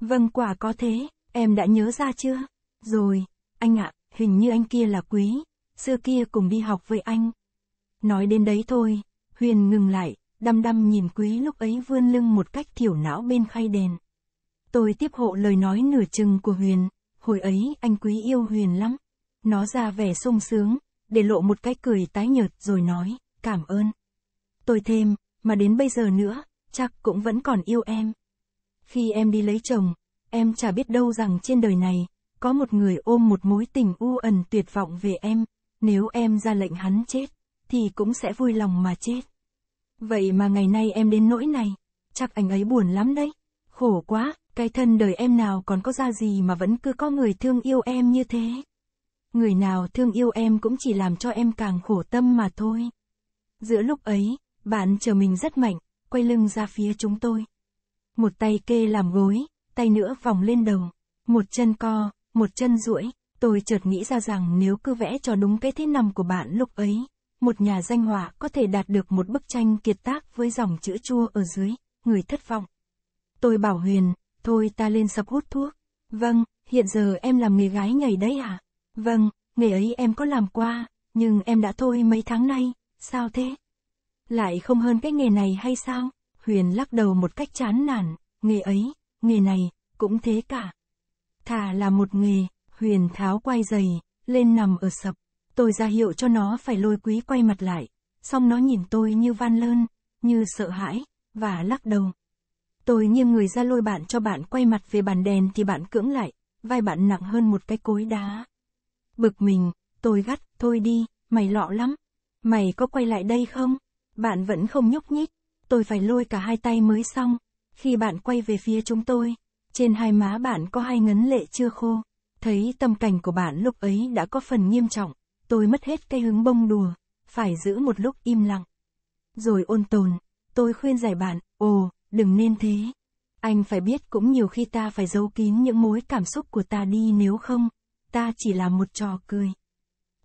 Vâng quả có thế, em đã nhớ ra chưa? Rồi, anh ạ, à, hình như anh kia là quý, xưa kia cùng đi học với anh. Nói đến đấy thôi, Huyền ngừng lại, đăm đăm nhìn quý lúc ấy vươn lưng một cách thiểu não bên khay đèn. Tôi tiếp hộ lời nói nửa chừng của Huyền, Hồi ấy, anh quý yêu Huyền lắm. Nó ra vẻ sung sướng, để lộ một cái cười tái nhợt rồi nói, cảm ơn. Tôi thêm, mà đến bây giờ nữa, chắc cũng vẫn còn yêu em. Khi em đi lấy chồng, em chả biết đâu rằng trên đời này, có một người ôm một mối tình u ẩn tuyệt vọng về em, nếu em ra lệnh hắn chết, thì cũng sẽ vui lòng mà chết. Vậy mà ngày nay em đến nỗi này, chắc anh ấy buồn lắm đấy khổ quá, cái thân đời em nào còn có ra gì mà vẫn cứ có người thương yêu em như thế. Người nào thương yêu em cũng chỉ làm cho em càng khổ tâm mà thôi. Giữa lúc ấy, bạn chờ mình rất mạnh, quay lưng ra phía chúng tôi. Một tay kê làm gối, tay nữa vòng lên đầu, một chân co, một chân duỗi. Tôi chợt nghĩ ra rằng nếu cứ vẽ cho đúng cái thế nằm của bạn lúc ấy, một nhà danh họa có thể đạt được một bức tranh kiệt tác với dòng chữ chua ở dưới, người thất vọng. Tôi bảo Huyền, thôi ta lên sập hút thuốc. Vâng, hiện giờ em làm nghề gái nhảy đấy à? Vâng, nghề ấy em có làm qua, nhưng em đã thôi mấy tháng nay, sao thế? Lại không hơn cái nghề này hay sao? Huyền lắc đầu một cách chán nản, nghề ấy, nghề này, cũng thế cả. thà là một nghề, Huyền tháo quay giày, lên nằm ở sập. Tôi ra hiệu cho nó phải lôi quý quay mặt lại, xong nó nhìn tôi như van lơn, như sợ hãi, và lắc đầu. Tôi nghiêng người ra lôi bạn cho bạn quay mặt về bàn đèn thì bạn cưỡng lại, vai bạn nặng hơn một cái cối đá. Bực mình, tôi gắt, thôi đi, mày lọ lắm. Mày có quay lại đây không? Bạn vẫn không nhúc nhích, tôi phải lôi cả hai tay mới xong. Khi bạn quay về phía chúng tôi, trên hai má bạn có hai ngấn lệ chưa khô. Thấy tâm cảnh của bạn lúc ấy đã có phần nghiêm trọng, tôi mất hết cái hứng bông đùa, phải giữ một lúc im lặng. Rồi ôn tồn, tôi khuyên giải bạn, ồ, đừng nên thế. Anh phải biết cũng nhiều khi ta phải giấu kín những mối cảm xúc của ta đi nếu không, ta chỉ là một trò cười.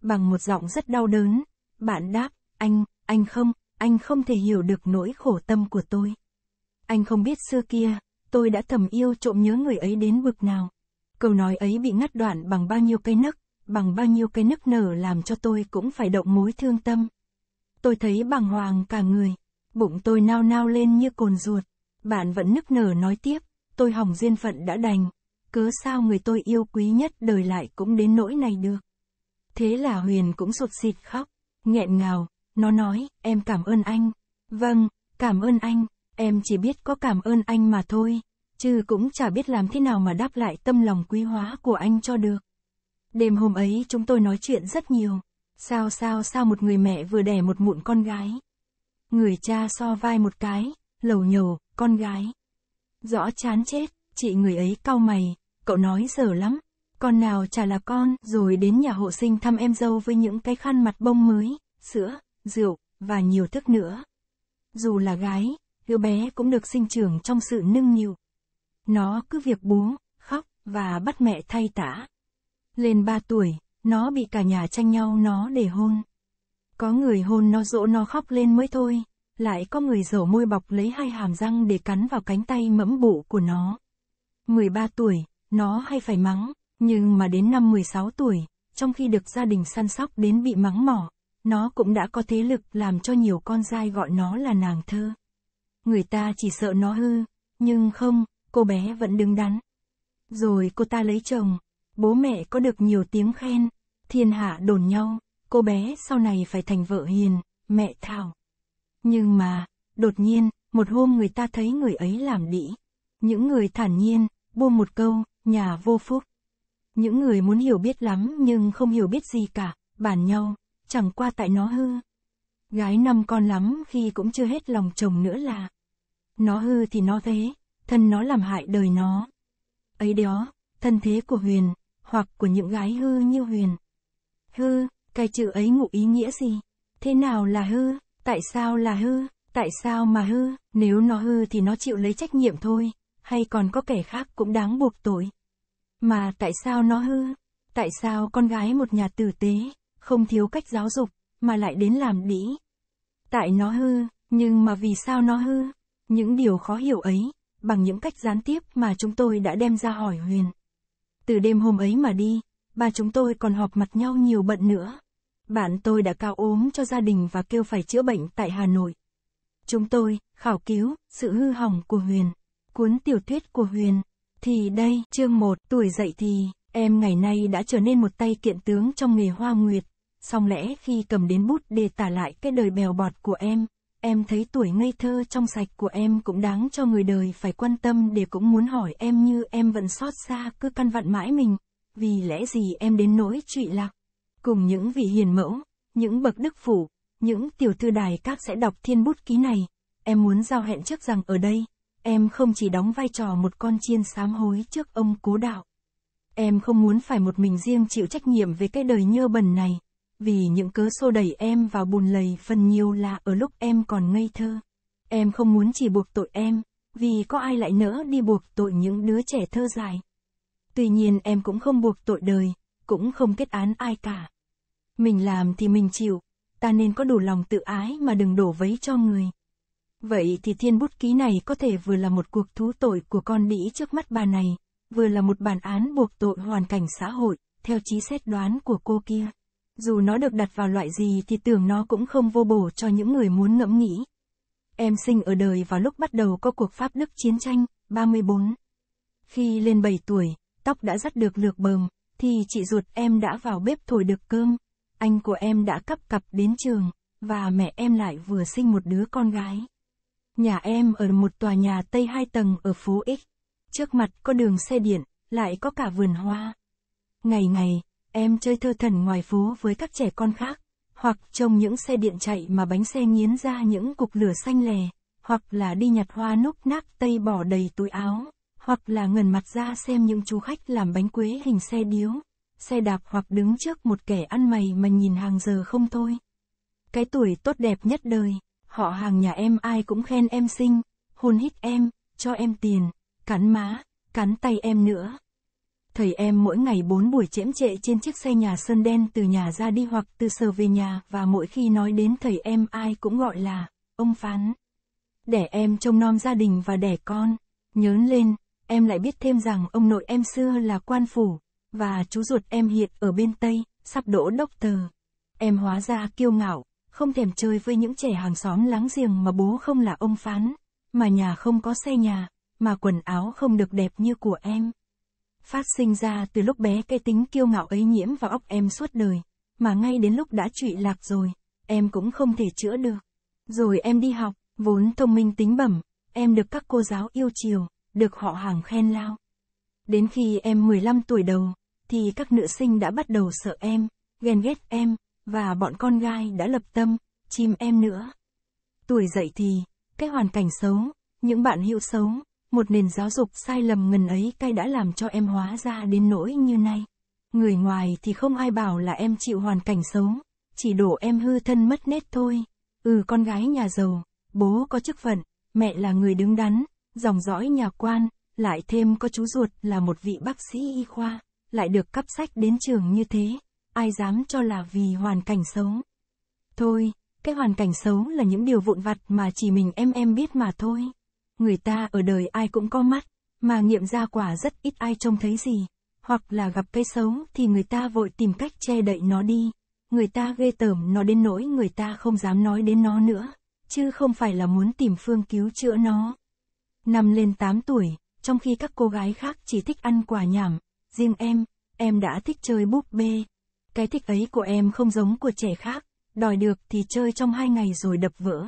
Bằng một giọng rất đau đớn, bạn đáp, anh, anh không, anh không thể hiểu được nỗi khổ tâm của tôi. Anh không biết xưa kia, tôi đã thầm yêu trộm nhớ người ấy đến bực nào. Câu nói ấy bị ngắt đoạn bằng bao nhiêu cây nấc, bằng bao nhiêu cây nức nở làm cho tôi cũng phải động mối thương tâm. Tôi thấy bàng hoàng cả người, bụng tôi nao nao lên như cồn ruột. Bạn vẫn nức nở nói tiếp, tôi hỏng duyên phận đã đành, cớ sao người tôi yêu quý nhất đời lại cũng đến nỗi này được. Thế là Huyền cũng sụt xịt khóc, nghẹn ngào, nó nói, em cảm ơn anh. Vâng, cảm ơn anh, em chỉ biết có cảm ơn anh mà thôi, chứ cũng chả biết làm thế nào mà đáp lại tâm lòng quý hóa của anh cho được. Đêm hôm ấy chúng tôi nói chuyện rất nhiều, sao sao sao một người mẹ vừa đẻ một mụn con gái. Người cha so vai một cái, lầu nhầu, con gái. Rõ chán chết, chị người ấy cau mày, cậu nói dở lắm, con nào chả là con, rồi đến nhà hộ sinh thăm em dâu với những cái khăn mặt bông mới, sữa, rượu, và nhiều thức nữa. Dù là gái, đứa bé cũng được sinh trưởng trong sự nâng niu. Nó cứ việc bú, khóc, và bắt mẹ thay tả. Lên ba tuổi, nó bị cả nhà tranh nhau nó để hôn. Có người hôn nó dỗ nó khóc lên mới thôi, lại có người dở môi bọc lấy hai hàm răng để cắn vào cánh tay mẫm bụ của nó. 13 tuổi, nó hay phải mắng, nhưng mà đến năm 16 tuổi, trong khi được gia đình săn sóc đến bị mắng mỏ, nó cũng đã có thế lực làm cho nhiều con trai gọi nó là nàng thơ. Người ta chỉ sợ nó hư, nhưng không, cô bé vẫn đứng đắn. Rồi cô ta lấy chồng, bố mẹ có được nhiều tiếng khen, thiên hạ đồn nhau, cô bé sau này phải thành vợ hiền, mẹ thảo. Nhưng mà, đột nhiên, một hôm người ta thấy người ấy làm đĩ. Những người thản nhiên, buông một câu, nhà vô phúc. Những người muốn hiểu biết lắm nhưng không hiểu biết gì cả, bàn nhau, chẳng qua tại nó hư. Gái năm con lắm khi cũng chưa hết lòng chồng nữa là. Nó hư thì nó thế, thân nó làm hại đời nó. Ấy đó, thân thế của Huyền, hoặc của những gái hư như Huyền. Hư, cái chữ ấy ngụ ý nghĩa gì? Thế nào là hư? Tại sao là hư? Tại sao mà hư? Nếu nó hư thì nó chịu lấy trách nhiệm thôi, hay còn có kẻ khác cũng đáng buộc tội. Mà tại sao nó hư? Tại sao con gái một nhà tử tế, không thiếu cách giáo dục, mà lại đến làm đĩ? Tại nó hư, nhưng mà vì sao nó hư? Những điều khó hiểu ấy, bằng những cách gián tiếp mà chúng tôi đã đem ra hỏi Huyền. Từ đêm hôm ấy mà đi, ba chúng tôi còn họp mặt nhau nhiều bận nữa. Bạn tôi đã cao ốm cho gia đình và kêu phải chữa bệnh tại Hà Nội. Chúng tôi khảo cứu sự hư hỏng của Huyền. Cuốn tiểu thuyết của Huyền thì đây, chương 1, tuổi dậy thì, em ngày nay đã trở nên một tay kiện tướng trong nghề hoa nguyệt. Song lẽ khi cầm đến bút để tả lại cái đời bèo bọt của em, em thấy tuổi ngây thơ trong sạch của em cũng đáng cho người đời phải quan tâm để cũng muốn hỏi em như em vẫn xót xa cứ căn vặn mãi mình, vì lẽ gì em đến nỗi trụy lạc. Cùng những vị hiền mẫu, những bậc đức phụ, những tiểu thư đài các sẽ đọc thiên bút ký này. Em muốn giao hẹn trước rằng ở đây, em không chỉ đóng vai trò một con chiên sám hối trước ông cố đạo. Em không muốn phải một mình riêng chịu trách nhiệm về cái đời nhơ bẩn này, vì những cớ xô đẩy em vào bùn lầy phần nhiều là ở lúc em còn ngây thơ. Em không muốn chỉ buộc tội em, vì có ai lại nỡ đi buộc tội những đứa trẻ thơ dài. Tuy nhiên em cũng không buộc tội đời, cũng không kết án ai cả. Mình làm thì mình chịu, ta nên có đủ lòng tự ái mà đừng đổ vấy cho người. Vậy thì thiên bút ký này có thể vừa là một cuộc thú tội của con đĩ trước mắt bà này, vừa là một bản án buộc tội hoàn cảnh xã hội, theo trí xét đoán của cô kia. Dù nó được đặt vào loại gì thì tưởng nó cũng không vô bổ cho những người muốn ngẫm nghĩ. Em sinh ở đời vào lúc bắt đầu có cuộc Pháp Đức chiến tranh, 34. Khi lên 7 tuổi, tóc đã dắt được lược bờm, thì chị ruột em đã vào bếp thổi được cơm. Anh của em đã cấp cặp đến trường, và mẹ em lại vừa sinh một đứa con gái. Nhà em ở một tòa nhà Tây hai tầng ở phố X. Trước mặt có đường xe điện, lại có cả vườn hoa. Ngày ngày, em chơi thơ thần ngoài phố với các trẻ con khác, hoặc trông những xe điện chạy mà bánh xe nghiến ra những cục lửa xanh lè, hoặc là đi nhặt hoa núc nác tây bỏ đầy túi áo hoặc là ngần mặt ra xem những chú khách làm bánh quế hình xe điếu, xe đạp hoặc đứng trước một kẻ ăn mày mà nhìn hàng giờ không thôi. Cái tuổi tốt đẹp nhất đời, họ hàng nhà em ai cũng khen em xinh, hôn hít em, cho em tiền, cắn má, cắn tay em nữa. Thầy em mỗi ngày bốn buổi chễm trệ trên chiếc xe nhà sơn đen từ nhà ra đi hoặc từ sở về nhà và mỗi khi nói đến thầy em ai cũng gọi là, ông phán. Để em trông nom gia đình và đẻ con, nhớn lên, em lại biết thêm rằng ông nội em xưa là quan phủ, và chú ruột em hiện ở bên Tây, sắp đỗ đốc tờ. Em hóa ra kiêu ngạo, không thèm chơi với những trẻ hàng xóm láng giềng mà bố không là ông phán, mà nhà không có xe nhà, mà quần áo không được đẹp như của em. Phát sinh ra từ lúc bé cái tính kiêu ngạo ấy nhiễm vào óc em suốt đời, mà ngay đến lúc đã trụy lạc rồi, em cũng không thể chữa được. Rồi em đi học, vốn thông minh tính bẩm, em được các cô giáo yêu chiều, được họ hàng khen lao. Đến khi em 15 tuổi đầu, thì các nữ sinh đã bắt đầu sợ em, ghen ghét em, và bọn con gái đã lập tâm, chim em nữa. Tuổi dậy thì, cái hoàn cảnh xấu, những bạn hữu xấu, một nền giáo dục sai lầm ngần ấy cay đã làm cho em hóa ra đến nỗi như nay. Người ngoài thì không ai bảo là em chịu hoàn cảnh xấu, chỉ đổ em hư thân mất nết thôi. Ừ con gái nhà giàu, bố có chức phận, mẹ là người đứng đắn, dòng dõi nhà quan, lại thêm có chú ruột là một vị bác sĩ y khoa, lại được cấp sách đến trường như thế, ai dám cho là vì hoàn cảnh xấu. Thôi, cái hoàn cảnh xấu là những điều vụn vặt mà chỉ mình em em biết mà thôi. Người ta ở đời ai cũng có mắt, mà nghiệm ra quả rất ít ai trông thấy gì, hoặc là gặp cái xấu thì người ta vội tìm cách che đậy nó đi. Người ta ghê tởm nó đến nỗi người ta không dám nói đến nó nữa, chứ không phải là muốn tìm phương cứu chữa nó năm lên 8 tuổi, trong khi các cô gái khác chỉ thích ăn quả nhảm, riêng em, em đã thích chơi búp bê. Cái thích ấy của em không giống của trẻ khác, đòi được thì chơi trong hai ngày rồi đập vỡ.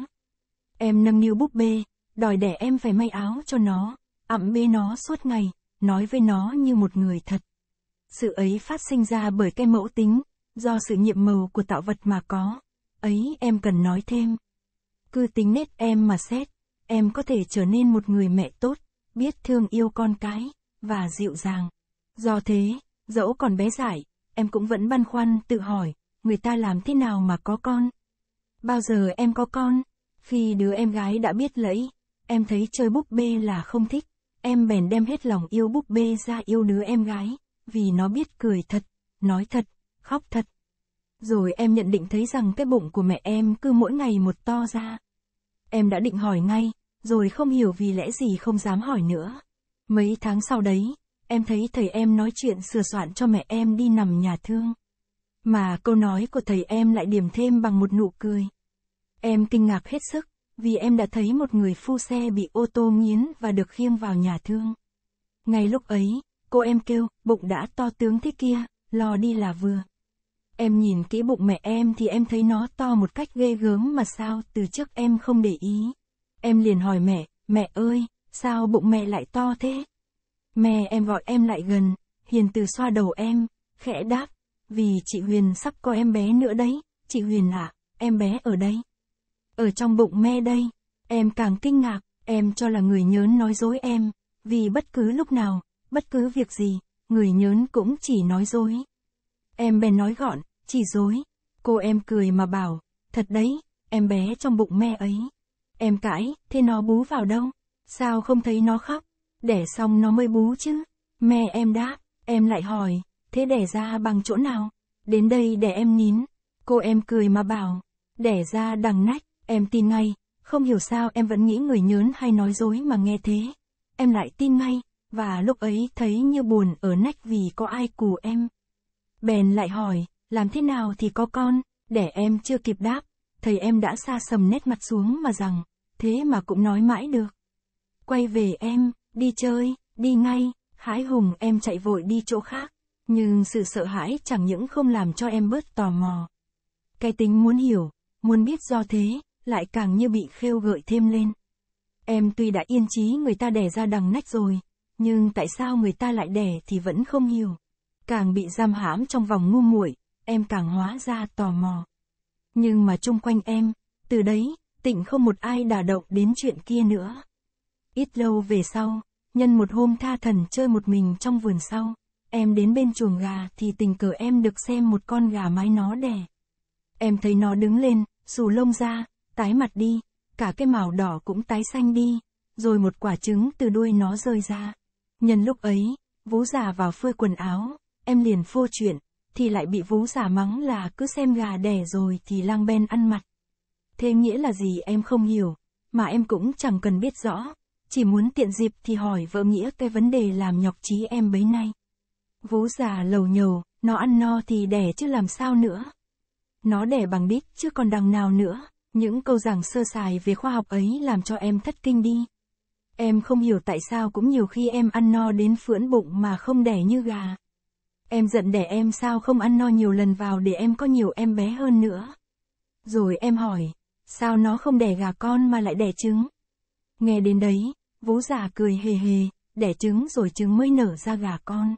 Em nâng niu búp bê, đòi để em phải may áo cho nó, ẵm bê nó suốt ngày, nói với nó như một người thật. Sự ấy phát sinh ra bởi cái mẫu tính, do sự nhiệm màu của tạo vật mà có. Ấy em cần nói thêm. Cứ tính nết em mà xét, em có thể trở nên một người mẹ tốt, biết thương yêu con cái, và dịu dàng. Do thế, dẫu còn bé dại, em cũng vẫn băn khoăn tự hỏi, người ta làm thế nào mà có con? Bao giờ em có con? Khi đứa em gái đã biết lẫy, em thấy chơi búp bê là không thích, em bèn đem hết lòng yêu búp bê ra yêu đứa em gái, vì nó biết cười thật, nói thật, khóc thật. Rồi em nhận định thấy rằng cái bụng của mẹ em cứ mỗi ngày một to ra. Em đã định hỏi ngay, rồi không hiểu vì lẽ gì không dám hỏi nữa. Mấy tháng sau đấy, em thấy thầy em nói chuyện sửa soạn cho mẹ em đi nằm nhà thương. Mà câu nói của thầy em lại điểm thêm bằng một nụ cười. Em kinh ngạc hết sức, vì em đã thấy một người phu xe bị ô tô nghiến và được khiêng vào nhà thương. Ngay lúc ấy, cô em kêu, bụng đã to tướng thế kia, lo đi là vừa. Em nhìn kỹ bụng mẹ em thì em thấy nó to một cách ghê gớm mà sao từ trước em không để ý. Em liền hỏi mẹ, mẹ ơi, sao bụng mẹ lại to thế? Mẹ em gọi em lại gần, Hiền từ xoa đầu em, khẽ đáp, vì chị Huyền sắp có em bé nữa đấy, chị Huyền à, em bé ở đây. Ở trong bụng mẹ đây, em càng kinh ngạc, em cho là người nhớn nói dối em, vì bất cứ lúc nào, bất cứ việc gì, người nhớn cũng chỉ nói dối. Em bèn nói gọn, chỉ dối, cô em cười mà bảo, thật đấy, em bé trong bụng mẹ ấy. Em cãi, thế nó bú vào đâu? Sao không thấy nó khóc? Đẻ xong nó mới bú chứ. Mẹ em đáp, em lại hỏi, thế đẻ ra bằng chỗ nào? Đến đây để em nín. Cô em cười mà bảo, đẻ ra đằng nách, em tin ngay, không hiểu sao em vẫn nghĩ người nhớn hay nói dối mà nghe thế. Em lại tin ngay, và lúc ấy thấy như buồn ở nách vì có ai cù em. Bèn lại hỏi, làm thế nào thì có con, để em chưa kịp đáp, thầy em đã xa sầm nét mặt xuống mà rằng, thế mà cũng nói mãi được. Quay về em, đi chơi, đi ngay, hái hùng em chạy vội đi chỗ khác. Nhưng sự sợ hãi chẳng những không làm cho em bớt tò mò. Cái tính muốn hiểu, muốn biết do thế, lại càng như bị khêu gợi thêm lên. Em tuy đã yên trí người ta đẻ ra đằng nách rồi, nhưng tại sao người ta lại đẻ thì vẫn không hiểu. Càng bị giam hãm trong vòng ngu muội, em càng hóa ra tò mò. Nhưng mà chung quanh em, từ đấy, tịnh không một ai đả động đến chuyện kia nữa. Ít lâu về sau, nhân một hôm tha thần chơi một mình trong vườn sau, em đến bên chuồng gà thì tình cờ em được xem một con gà mái nó đẻ. Em thấy nó đứng lên, xù lông ra, tái mặt đi, cả cái màu đỏ cũng tái xanh đi, rồi một quả trứng từ đuôi nó rơi ra. Nhân lúc ấy, vú già vào phơi quần áo, em liền phô chuyện, thì lại bị vú già mắng là cứ xem gà đẻ rồi thì lang ben ăn mặt. Thế nghĩa là gì em không hiểu, mà em cũng chẳng cần biết rõ, chỉ muốn tiện dịp thì hỏi vợ nghĩa cái vấn đề làm nhọc trí em bấy nay. Vú già lầu nhầu, nó ăn no thì đẻ chứ làm sao nữa. Nó đẻ bằng đít chứ còn đằng nào nữa, những câu giảng sơ sài về khoa học ấy làm cho em thất kinh đi. Em không hiểu tại sao cũng nhiều khi em ăn no đến phưỡn bụng mà không đẻ như gà. Em giận đẻ em sao không ăn no nhiều lần vào để em có nhiều em bé hơn nữa. Rồi em hỏi, sao nó không đẻ gà con mà lại đẻ trứng? Nghe đến đấy, vú giả cười hề hề, đẻ trứng rồi trứng mới nở ra gà con.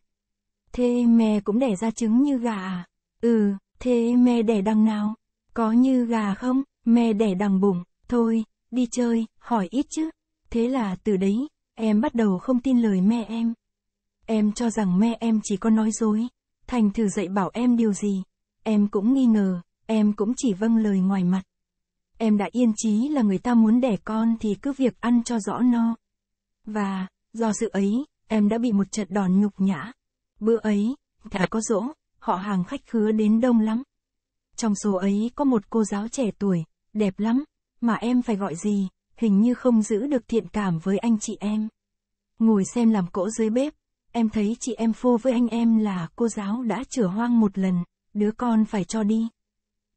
Thế mẹ cũng đẻ ra trứng như gà à? Ừ, thế mẹ đẻ đằng nào? Có như gà không? Mẹ đẻ đằng bụng, thôi, đi chơi, hỏi ít chứ. Thế là từ đấy, em bắt đầu không tin lời mẹ em. Em cho rằng mẹ em chỉ có nói dối. Thành thử dạy bảo em điều gì? Em cũng nghi ngờ, em cũng chỉ vâng lời ngoài mặt em đã yên chí là người ta muốn đẻ con thì cứ việc ăn cho rõ no. Và, do sự ấy, em đã bị một trận đòn nhục nhã. Bữa ấy, thả có dỗ, họ hàng khách khứa đến đông lắm. Trong số ấy có một cô giáo trẻ tuổi, đẹp lắm, mà em phải gọi gì, hình như không giữ được thiện cảm với anh chị em. Ngồi xem làm cỗ dưới bếp, em thấy chị em phô với anh em là cô giáo đã chữa hoang một lần, đứa con phải cho đi.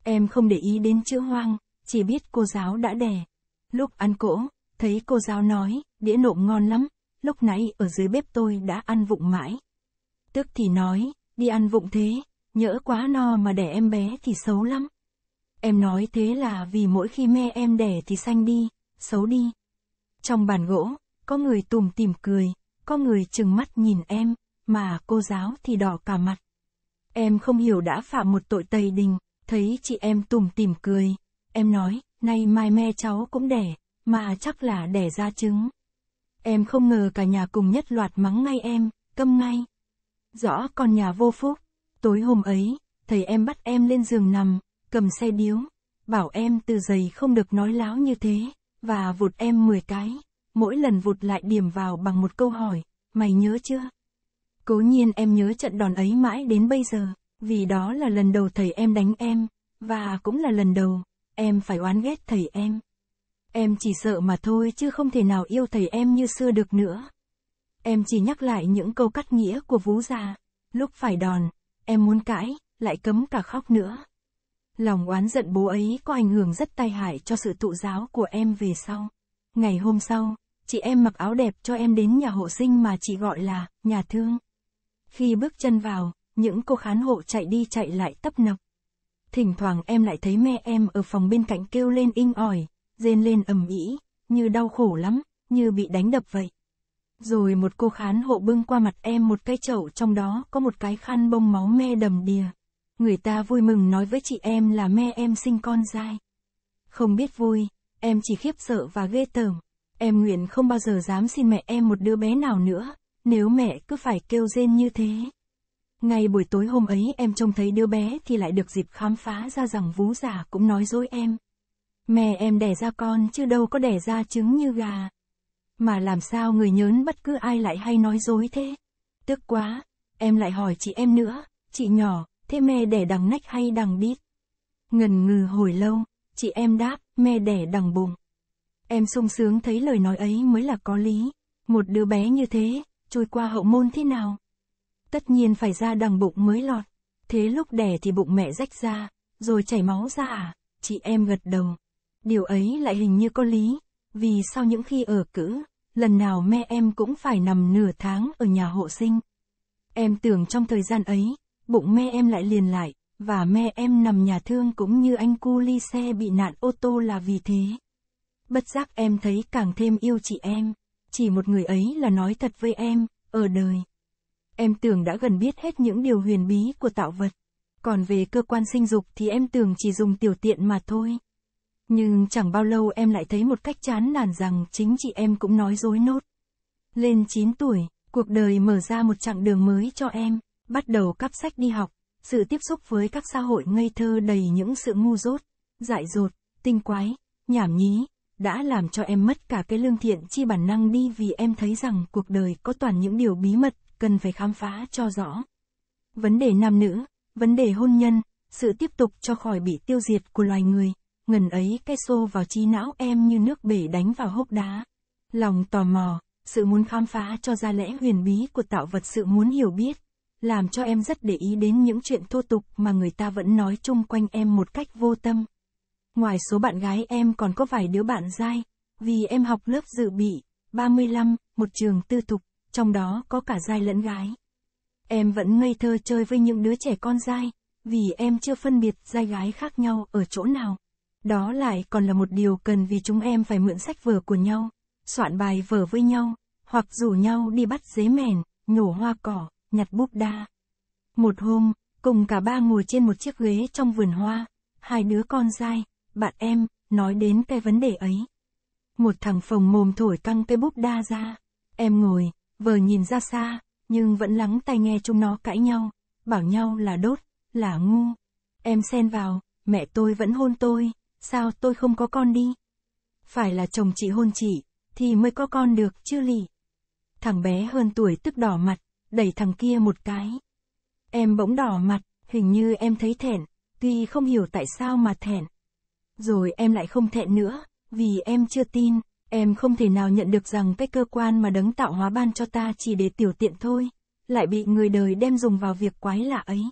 Em không để ý đến chữ hoang, chỉ biết cô giáo đã đẻ. Lúc ăn cỗ, thấy cô giáo nói, đĩa nộm ngon lắm, lúc nãy ở dưới bếp tôi đã ăn vụng mãi. Tức thì nói, đi ăn vụng thế, nhỡ quá no mà đẻ em bé thì xấu lắm. Em nói thế là vì mỗi khi mẹ em đẻ thì xanh đi, xấu đi. Trong bàn gỗ, có người tùm tìm cười, có người chừng mắt nhìn em, mà cô giáo thì đỏ cả mặt. Em không hiểu đã phạm một tội tày đình, thấy chị em tùm tìm cười, Em nói, nay mai me cháu cũng đẻ, mà chắc là đẻ ra trứng. Em không ngờ cả nhà cùng nhất loạt mắng ngay em, câm ngay. Rõ con nhà vô phúc. Tối hôm ấy, thầy em bắt em lên giường nằm, cầm xe điếu, bảo em từ giày không được nói láo như thế, và vụt em 10 cái, mỗi lần vụt lại điểm vào bằng một câu hỏi, mày nhớ chưa? Cố nhiên em nhớ trận đòn ấy mãi đến bây giờ, vì đó là lần đầu thầy em đánh em, và cũng là lần đầu, Em phải oán ghét thầy em. Em chỉ sợ mà thôi chứ không thể nào yêu thầy em như xưa được nữa. Em chỉ nhắc lại những câu cắt nghĩa của vú già. Lúc phải đòn, em muốn cãi, lại cấm cả khóc nữa. Lòng oán giận bố ấy có ảnh hưởng rất tai hại cho sự tụ giáo của em về sau. Ngày hôm sau, chị em mặc áo đẹp cho em đến nhà hộ sinh mà chị gọi là nhà thương. Khi bước chân vào, những cô khán hộ chạy đi chạy lại tấp nập thỉnh thoảng em lại thấy mẹ em ở phòng bên cạnh kêu lên inh ỏi, rên lên ầm ĩ, như đau khổ lắm, như bị đánh đập vậy. Rồi một cô khán hộ bưng qua mặt em một cái chậu trong đó có một cái khăn bông máu me đầm đìa. Người ta vui mừng nói với chị em là mẹ em sinh con dai. Không biết vui, em chỉ khiếp sợ và ghê tởm. Em nguyện không bao giờ dám xin mẹ em một đứa bé nào nữa, nếu mẹ cứ phải kêu rên như thế. Ngay buổi tối hôm ấy em trông thấy đứa bé thì lại được dịp khám phá ra rằng vú giả cũng nói dối em. Mẹ em đẻ ra con chứ đâu có đẻ ra trứng như gà. Mà làm sao người nhớn bất cứ ai lại hay nói dối thế? Tức quá, em lại hỏi chị em nữa, chị nhỏ, thế mẹ đẻ đằng nách hay đằng đít? Ngần ngừ hồi lâu, chị em đáp, mẹ đẻ đằng bụng. Em sung sướng thấy lời nói ấy mới là có lý. Một đứa bé như thế, trôi qua hậu môn thế nào? Tất nhiên phải ra đằng bụng mới lọt. Thế lúc đẻ thì bụng mẹ rách ra, rồi chảy máu ra à? Chị em gật đầu. Điều ấy lại hình như có lý, vì sau những khi ở cữ, lần nào mẹ em cũng phải nằm nửa tháng ở nhà hộ sinh. Em tưởng trong thời gian ấy, bụng mẹ em lại liền lại, và mẹ em nằm nhà thương cũng như anh cu ly xe bị nạn ô tô là vì thế. Bất giác em thấy càng thêm yêu chị em, chỉ một người ấy là nói thật với em, ở đời, Em tưởng đã gần biết hết những điều huyền bí của tạo vật. Còn về cơ quan sinh dục thì em tưởng chỉ dùng tiểu tiện mà thôi. Nhưng chẳng bao lâu em lại thấy một cách chán nản rằng chính chị em cũng nói dối nốt. Lên 9 tuổi, cuộc đời mở ra một chặng đường mới cho em, bắt đầu cắp sách đi học, sự tiếp xúc với các xã hội ngây thơ đầy những sự ngu dốt, dại dột, tinh quái, nhảm nhí, đã làm cho em mất cả cái lương thiện chi bản năng đi vì em thấy rằng cuộc đời có toàn những điều bí mật cần phải khám phá cho rõ. Vấn đề nam nữ, vấn đề hôn nhân, sự tiếp tục cho khỏi bị tiêu diệt của loài người, ngần ấy cái xô vào trí não em như nước bể đánh vào hốc đá. Lòng tò mò, sự muốn khám phá cho ra lẽ huyền bí của tạo vật sự muốn hiểu biết, làm cho em rất để ý đến những chuyện thô tục mà người ta vẫn nói chung quanh em một cách vô tâm. Ngoài số bạn gái em còn có vài đứa bạn dai, vì em học lớp dự bị, 35, một trường tư thục, trong đó có cả giai lẫn gái. Em vẫn ngây thơ chơi với những đứa trẻ con giai vì em chưa phân biệt giai gái khác nhau ở chỗ nào. Đó lại còn là một điều cần vì chúng em phải mượn sách vở của nhau, soạn bài vở với nhau, hoặc rủ nhau đi bắt dế mèn, nhổ hoa cỏ, nhặt búp đa. Một hôm, cùng cả ba ngồi trên một chiếc ghế trong vườn hoa, hai đứa con giai bạn em, nói đến cái vấn đề ấy. Một thằng phồng mồm thổi căng cây búp đa ra. Em ngồi, Vờ nhìn ra xa, nhưng vẫn lắng tai nghe chúng nó cãi nhau, bảo nhau là đốt, là ngu. Em xen vào, mẹ tôi vẫn hôn tôi, sao tôi không có con đi? Phải là chồng chị hôn chị, thì mới có con được chứ lì. Thằng bé hơn tuổi tức đỏ mặt, đẩy thằng kia một cái. Em bỗng đỏ mặt, hình như em thấy thẹn, tuy không hiểu tại sao mà thẹn. Rồi em lại không thẹn nữa, vì em chưa tin. Em không thể nào nhận được rằng cái cơ quan mà đấng tạo hóa ban cho ta chỉ để tiểu tiện thôi, lại bị người đời đem dùng vào việc quái lạ ấy.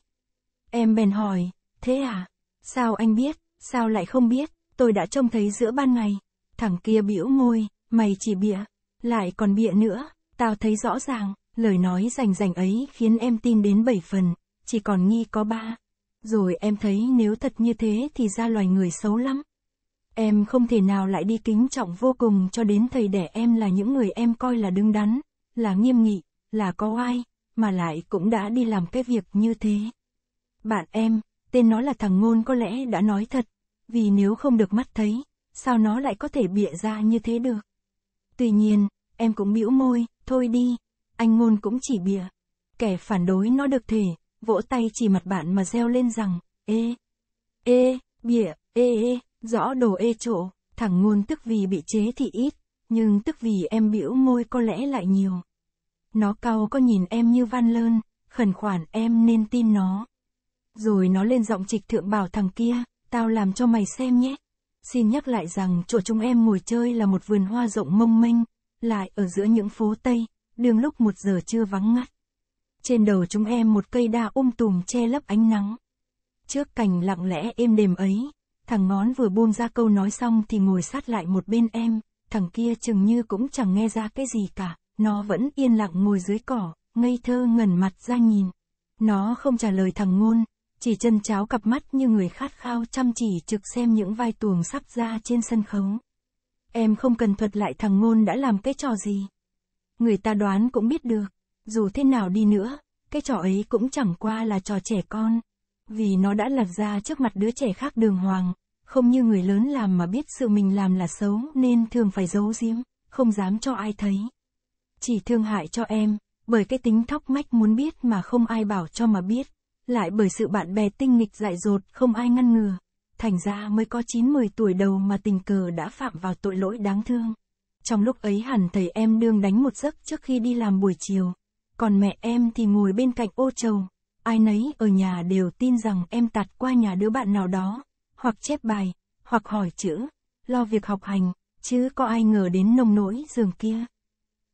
Em bèn hỏi, thế à? Sao anh biết, sao lại không biết, tôi đã trông thấy giữa ban ngày. Thằng kia bĩu môi, mày chỉ bịa, lại còn bịa nữa, tao thấy rõ ràng, lời nói rành rành ấy khiến em tin đến bảy phần, chỉ còn nghi có ba. Rồi em thấy nếu thật như thế thì ra loài người xấu lắm. Em không thể nào lại đi kính trọng vô cùng cho đến thầy đẻ em là những người em coi là đứng đắn, là nghiêm nghị, là có ai, mà lại cũng đã đi làm cái việc như thế. Bạn em, tên nó là thằng Ngôn có lẽ đã nói thật, vì nếu không được mắt thấy, sao nó lại có thể bịa ra như thế được. Tuy nhiên, em cũng bĩu môi, thôi đi, anh Ngôn cũng chỉ bịa. Kẻ phản đối nó được thể, vỗ tay chỉ mặt bạn mà reo lên rằng, ê, ê, bịa, ê ê rõ đồ ê chỗ, thẳng ngôn tức vì bị chế thì ít, nhưng tức vì em bĩu môi có lẽ lại nhiều. Nó cao có nhìn em như văn lơn, khẩn khoản em nên tin nó. Rồi nó lên giọng trịch thượng bảo thằng kia, tao làm cho mày xem nhé. Xin nhắc lại rằng chỗ chúng em ngồi chơi là một vườn hoa rộng mông manh, lại ở giữa những phố Tây, đường lúc một giờ chưa vắng ngắt. Trên đầu chúng em một cây đa um tùm che lấp ánh nắng. Trước cảnh lặng lẽ êm đềm ấy, Thằng ngón vừa buông ra câu nói xong thì ngồi sát lại một bên em, thằng kia chừng như cũng chẳng nghe ra cái gì cả, nó vẫn yên lặng ngồi dưới cỏ, ngây thơ ngẩn mặt ra nhìn. Nó không trả lời thằng ngôn, chỉ chân cháo cặp mắt như người khát khao chăm chỉ trực xem những vai tuồng sắp ra trên sân khấu. Em không cần thuật lại thằng ngôn đã làm cái trò gì. Người ta đoán cũng biết được, dù thế nào đi nữa, cái trò ấy cũng chẳng qua là trò trẻ con vì nó đã lật ra trước mặt đứa trẻ khác đường hoàng, không như người lớn làm mà biết sự mình làm là xấu nên thường phải giấu giếm, không dám cho ai thấy. Chỉ thương hại cho em, bởi cái tính thóc mách muốn biết mà không ai bảo cho mà biết, lại bởi sự bạn bè tinh nghịch dại dột không ai ngăn ngừa, thành ra mới có 9-10 tuổi đầu mà tình cờ đã phạm vào tội lỗi đáng thương. Trong lúc ấy hẳn thầy em đương đánh một giấc trước khi đi làm buổi chiều, còn mẹ em thì ngồi bên cạnh ô trầu, ai nấy ở nhà đều tin rằng em tạt qua nhà đứa bạn nào đó, hoặc chép bài, hoặc hỏi chữ, lo việc học hành, chứ có ai ngờ đến nông nỗi giường kia.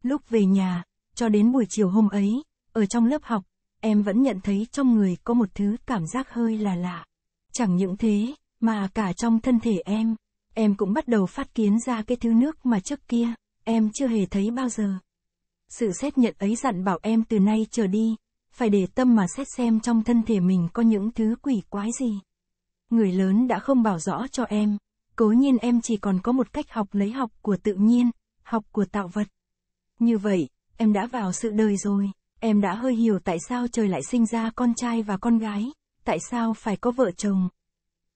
Lúc về nhà, cho đến buổi chiều hôm ấy, ở trong lớp học, em vẫn nhận thấy trong người có một thứ cảm giác hơi là lạ. Chẳng những thế, mà cả trong thân thể em, em cũng bắt đầu phát kiến ra cái thứ nước mà trước kia, em chưa hề thấy bao giờ. Sự xét nhận ấy dặn bảo em từ nay trở đi, phải để tâm mà xét xem trong thân thể mình có những thứ quỷ quái gì. Người lớn đã không bảo rõ cho em, cố nhiên em chỉ còn có một cách học lấy học của tự nhiên, học của tạo vật. Như vậy, em đã vào sự đời rồi, em đã hơi hiểu tại sao trời lại sinh ra con trai và con gái, tại sao phải có vợ chồng.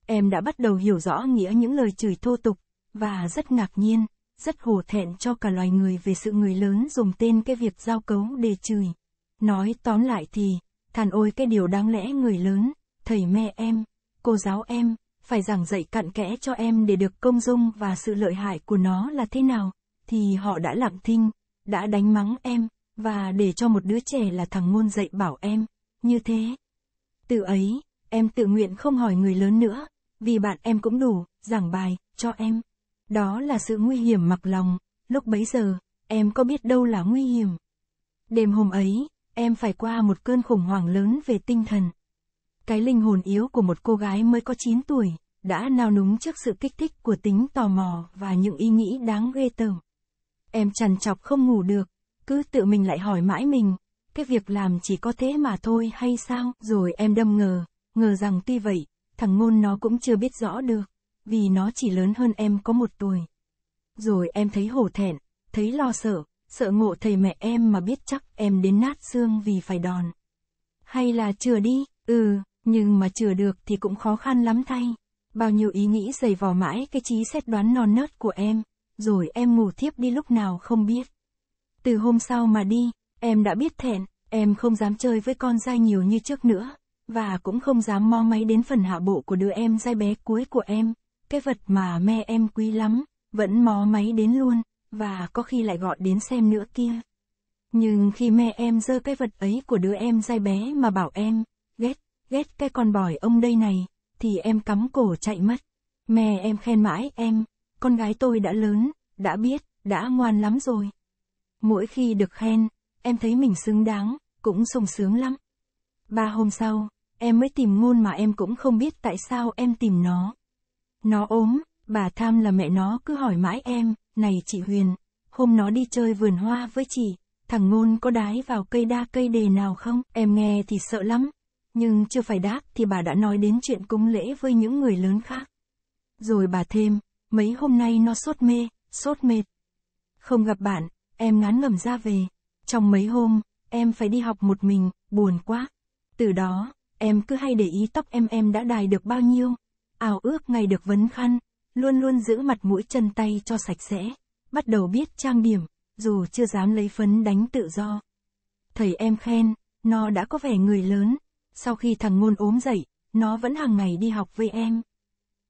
Em đã bắt đầu hiểu rõ nghĩa những lời chửi thô tục, và rất ngạc nhiên, rất hổ thẹn cho cả loài người về sự người lớn dùng tên cái việc giao cấu để chửi. Nói tóm lại thì, thàn ôi cái điều đáng lẽ người lớn, thầy mẹ em, cô giáo em, phải giảng dạy cặn kẽ cho em để được công dung và sự lợi hại của nó là thế nào, thì họ đã lặng thinh, đã đánh mắng em, và để cho một đứa trẻ là thằng ngôn dạy bảo em, như thế. Từ ấy, em tự nguyện không hỏi người lớn nữa, vì bạn em cũng đủ, giảng bài, cho em. Đó là sự nguy hiểm mặc lòng, lúc bấy giờ, em có biết đâu là nguy hiểm. Đêm hôm ấy, em phải qua một cơn khủng hoảng lớn về tinh thần. Cái linh hồn yếu của một cô gái mới có 9 tuổi, đã nao núng trước sự kích thích của tính tò mò và những ý nghĩ đáng ghê tởm. Em trằn trọc không ngủ được, cứ tự mình lại hỏi mãi mình, cái việc làm chỉ có thế mà thôi hay sao? Rồi em đâm ngờ, ngờ rằng tuy vậy, thằng ngôn nó cũng chưa biết rõ được, vì nó chỉ lớn hơn em có một tuổi. Rồi em thấy hổ thẹn, thấy lo sợ, sợ ngộ thầy mẹ em mà biết chắc em đến nát xương vì phải đòn. Hay là chừa đi, ừ, nhưng mà chừa được thì cũng khó khăn lắm thay. Bao nhiêu ý nghĩ dày vò mãi cái trí xét đoán non nớt của em, rồi em ngủ thiếp đi lúc nào không biết. Từ hôm sau mà đi, em đã biết thẹn, em không dám chơi với con dai nhiều như trước nữa, và cũng không dám mo máy đến phần hạ bộ của đứa em dai bé cuối của em, cái vật mà mẹ em quý lắm, vẫn mó máy đến luôn và có khi lại gọi đến xem nữa kia. Nhưng khi mẹ em dơ cái vật ấy của đứa em dai bé mà bảo em, ghét, ghét cái con bòi ông đây này, thì em cắm cổ chạy mất. Mẹ em khen mãi em, con gái tôi đã lớn, đã biết, đã ngoan lắm rồi. Mỗi khi được khen, em thấy mình xứng đáng, cũng sung sướng lắm. Ba hôm sau, em mới tìm ngôn mà em cũng không biết tại sao em tìm nó. Nó ốm, Bà tham là mẹ nó cứ hỏi mãi em, này chị Huyền, hôm nó đi chơi vườn hoa với chị, thằng ngôn có đái vào cây đa cây đề nào không? Em nghe thì sợ lắm, nhưng chưa phải đáp thì bà đã nói đến chuyện cúng lễ với những người lớn khác. Rồi bà thêm, mấy hôm nay nó sốt mê, sốt mệt. Không gặp bạn, em ngán ngẩm ra về. Trong mấy hôm, em phải đi học một mình, buồn quá. Từ đó, em cứ hay để ý tóc em em đã đài được bao nhiêu. ao ước ngày được vấn khăn, Luôn luôn giữ mặt mũi chân tay cho sạch sẽ, bắt đầu biết trang điểm, dù chưa dám lấy phấn đánh tự do. Thầy em khen, nó đã có vẻ người lớn, sau khi thằng ngôn ốm dậy, nó vẫn hàng ngày đi học với em.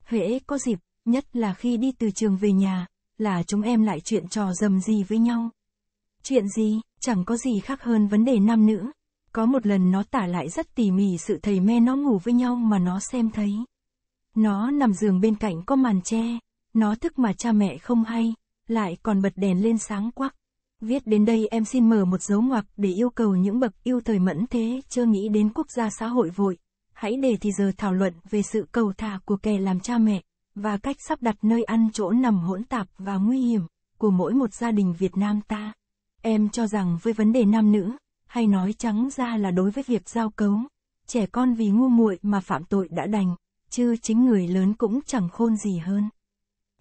Hễ có dịp, nhất là khi đi từ trường về nhà, là chúng em lại chuyện trò dầm gì với nhau. Chuyện gì, chẳng có gì khác hơn vấn đề nam nữ. Có một lần nó tả lại rất tỉ mỉ sự thầy me nó ngủ với nhau mà nó xem thấy. Nó nằm giường bên cạnh có màn che, nó thức mà cha mẹ không hay, lại còn bật đèn lên sáng quắc. Viết đến đây em xin mở một dấu ngoặc để yêu cầu những bậc yêu thời mẫn thế chưa nghĩ đến quốc gia xã hội vội. Hãy để thì giờ thảo luận về sự cầu thả của kẻ làm cha mẹ, và cách sắp đặt nơi ăn chỗ nằm hỗn tạp và nguy hiểm của mỗi một gia đình Việt Nam ta. Em cho rằng với vấn đề nam nữ, hay nói trắng ra là đối với việc giao cấu, trẻ con vì ngu muội mà phạm tội đã đành chứ chính người lớn cũng chẳng khôn gì hơn.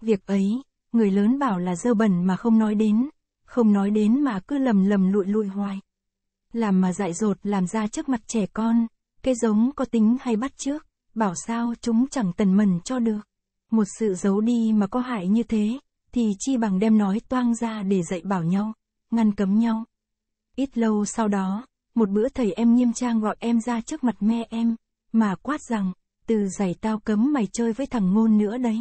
Việc ấy, người lớn bảo là dơ bẩn mà không nói đến, không nói đến mà cứ lầm lầm lụi lụi hoài. Làm mà dại dột làm ra trước mặt trẻ con, cái giống có tính hay bắt trước, bảo sao chúng chẳng tần mần cho được. Một sự giấu đi mà có hại như thế, thì chi bằng đem nói toang ra để dạy bảo nhau, ngăn cấm nhau. Ít lâu sau đó, một bữa thầy em nghiêm trang gọi em ra trước mặt mẹ em, mà quát rằng, từ giày tao cấm mày chơi với thằng ngôn nữa đấy.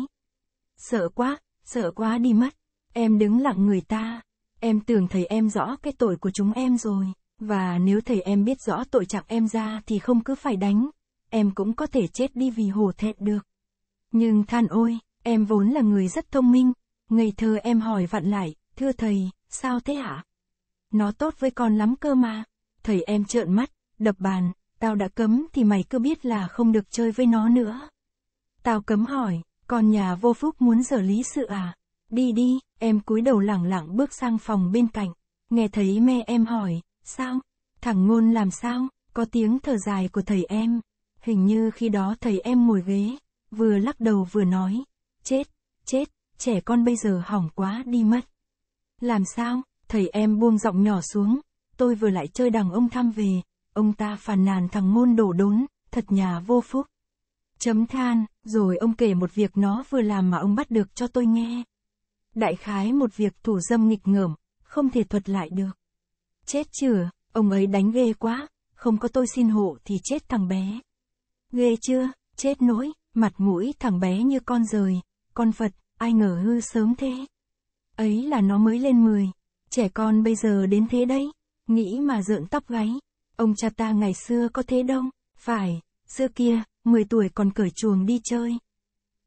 Sợ quá, sợ quá đi mất. Em đứng lặng người ta. Em tưởng thầy em rõ cái tội của chúng em rồi. Và nếu thầy em biết rõ tội chặt em ra thì không cứ phải đánh. Em cũng có thể chết đi vì hổ thẹn được. Nhưng than ôi, em vốn là người rất thông minh. Ngày thơ em hỏi vặn lại, thưa thầy, sao thế hả? Nó tốt với con lắm cơ mà. Thầy em trợn mắt, đập bàn, tao đã cấm thì mày cứ biết là không được chơi với nó nữa. Tao cấm hỏi, còn nhà vô phúc muốn giở lý sự à? Đi đi, em cúi đầu lẳng lặng bước sang phòng bên cạnh, nghe thấy mẹ em hỏi, sao? Thằng ngôn làm sao? Có tiếng thở dài của thầy em. Hình như khi đó thầy em ngồi ghế, vừa lắc đầu vừa nói, chết, chết, trẻ con bây giờ hỏng quá đi mất. Làm sao? Thầy em buông giọng nhỏ xuống, tôi vừa lại chơi đằng ông thăm về, ông ta phàn nàn thằng môn đổ đốn, thật nhà vô phúc. Chấm than, rồi ông kể một việc nó vừa làm mà ông bắt được cho tôi nghe. Đại khái một việc thủ dâm nghịch ngợm, không thể thuật lại được. Chết chửa, ông ấy đánh ghê quá, không có tôi xin hộ thì chết thằng bé. Ghê chưa, chết nỗi, mặt mũi thằng bé như con rời, con Phật, ai ngờ hư sớm thế. Ấy là nó mới lên 10, trẻ con bây giờ đến thế đấy, nghĩ mà rợn tóc gáy. Ông cha ta ngày xưa có thế đông, phải, xưa kia, 10 tuổi còn cởi chuồng đi chơi.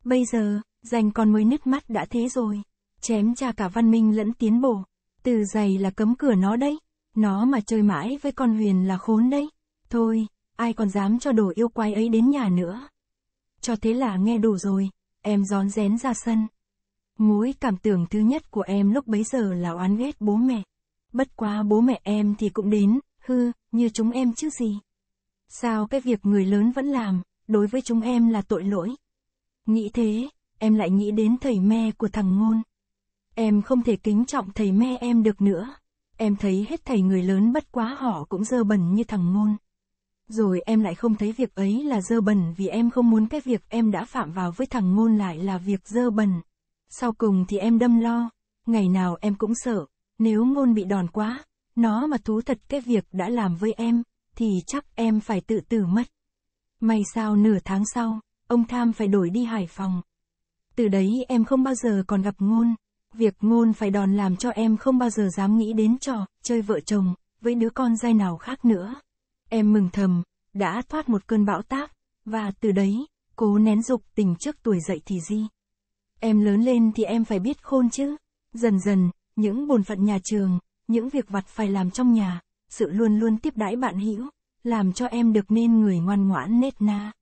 Bây giờ, dành con mới nứt mắt đã thế rồi. Chém cha cả văn minh lẫn tiến bộ. Từ giày là cấm cửa nó đấy. Nó mà chơi mãi với con huyền là khốn đấy. Thôi, ai còn dám cho đồ yêu quái ấy đến nhà nữa. Cho thế là nghe đủ rồi, em gión rén ra sân. Mối cảm tưởng thứ nhất của em lúc bấy giờ là oán ghét bố mẹ. Bất quá bố mẹ em thì cũng đến, hư, như chúng em chứ gì. Sao cái việc người lớn vẫn làm, đối với chúng em là tội lỗi. Nghĩ thế, em lại nghĩ đến thầy me của thằng ngôn. Em không thể kính trọng thầy me em được nữa. Em thấy hết thầy người lớn bất quá họ cũng dơ bẩn như thằng ngôn. Rồi em lại không thấy việc ấy là dơ bẩn vì em không muốn cái việc em đã phạm vào với thằng ngôn lại là việc dơ bẩn. Sau cùng thì em đâm lo, ngày nào em cũng sợ, nếu ngôn bị đòn quá, nó mà thú thật cái việc đã làm với em, thì chắc em phải tự tử mất. May sao nửa tháng sau, ông Tham phải đổi đi Hải Phòng. Từ đấy em không bao giờ còn gặp ngôn. Việc ngôn phải đòn làm cho em không bao giờ dám nghĩ đến trò, chơi vợ chồng, với đứa con dai nào khác nữa. Em mừng thầm, đã thoát một cơn bão táp, và từ đấy, cố nén dục tình trước tuổi dậy thì di. Em lớn lên thì em phải biết khôn chứ. Dần dần, những bổn phận nhà trường, những việc vặt phải làm trong nhà, sự luôn luôn tiếp đãi bạn hữu, làm cho em được nên người ngoan ngoãn nết na.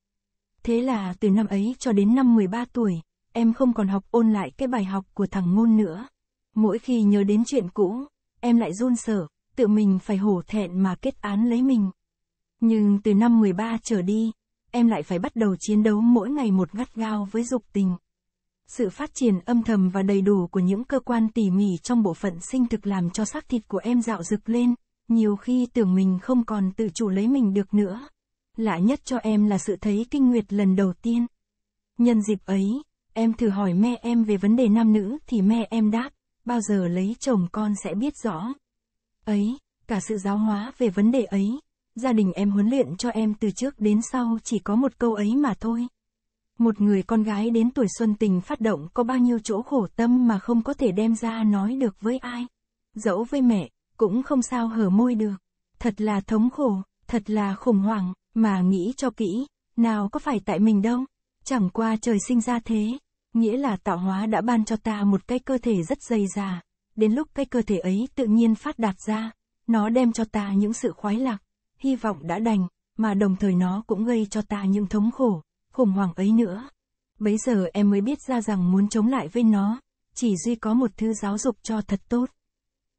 Thế là từ năm ấy cho đến năm 13 tuổi, em không còn học ôn lại cái bài học của thằng ngôn nữa. Mỗi khi nhớ đến chuyện cũ, em lại run sợ, tự mình phải hổ thẹn mà kết án lấy mình. Nhưng từ năm 13 trở đi, em lại phải bắt đầu chiến đấu mỗi ngày một gắt gao với dục tình. Sự phát triển âm thầm và đầy đủ của những cơ quan tỉ mỉ trong bộ phận sinh thực làm cho xác thịt của em dạo rực lên, nhiều khi tưởng mình không còn tự chủ lấy mình được nữa. Lạ nhất cho em là sự thấy kinh nguyệt lần đầu tiên. Nhân dịp ấy, em thử hỏi mẹ em về vấn đề nam nữ thì mẹ em đáp, bao giờ lấy chồng con sẽ biết rõ. Ấy, cả sự giáo hóa về vấn đề ấy, gia đình em huấn luyện cho em từ trước đến sau chỉ có một câu ấy mà thôi. Một người con gái đến tuổi xuân tình phát động có bao nhiêu chỗ khổ tâm mà không có thể đem ra nói được với ai. Dẫu với mẹ, cũng không sao hở môi được. Thật là thống khổ, thật là khủng hoảng, mà nghĩ cho kỹ, nào có phải tại mình đâu. Chẳng qua trời sinh ra thế, nghĩa là tạo hóa đã ban cho ta một cái cơ thể rất dày già. Đến lúc cái cơ thể ấy tự nhiên phát đạt ra, nó đem cho ta những sự khoái lạc, hy vọng đã đành, mà đồng thời nó cũng gây cho ta những thống khổ, khủng hoảng ấy nữa. Bấy giờ em mới biết ra rằng muốn chống lại với nó, chỉ duy có một thứ giáo dục cho thật tốt.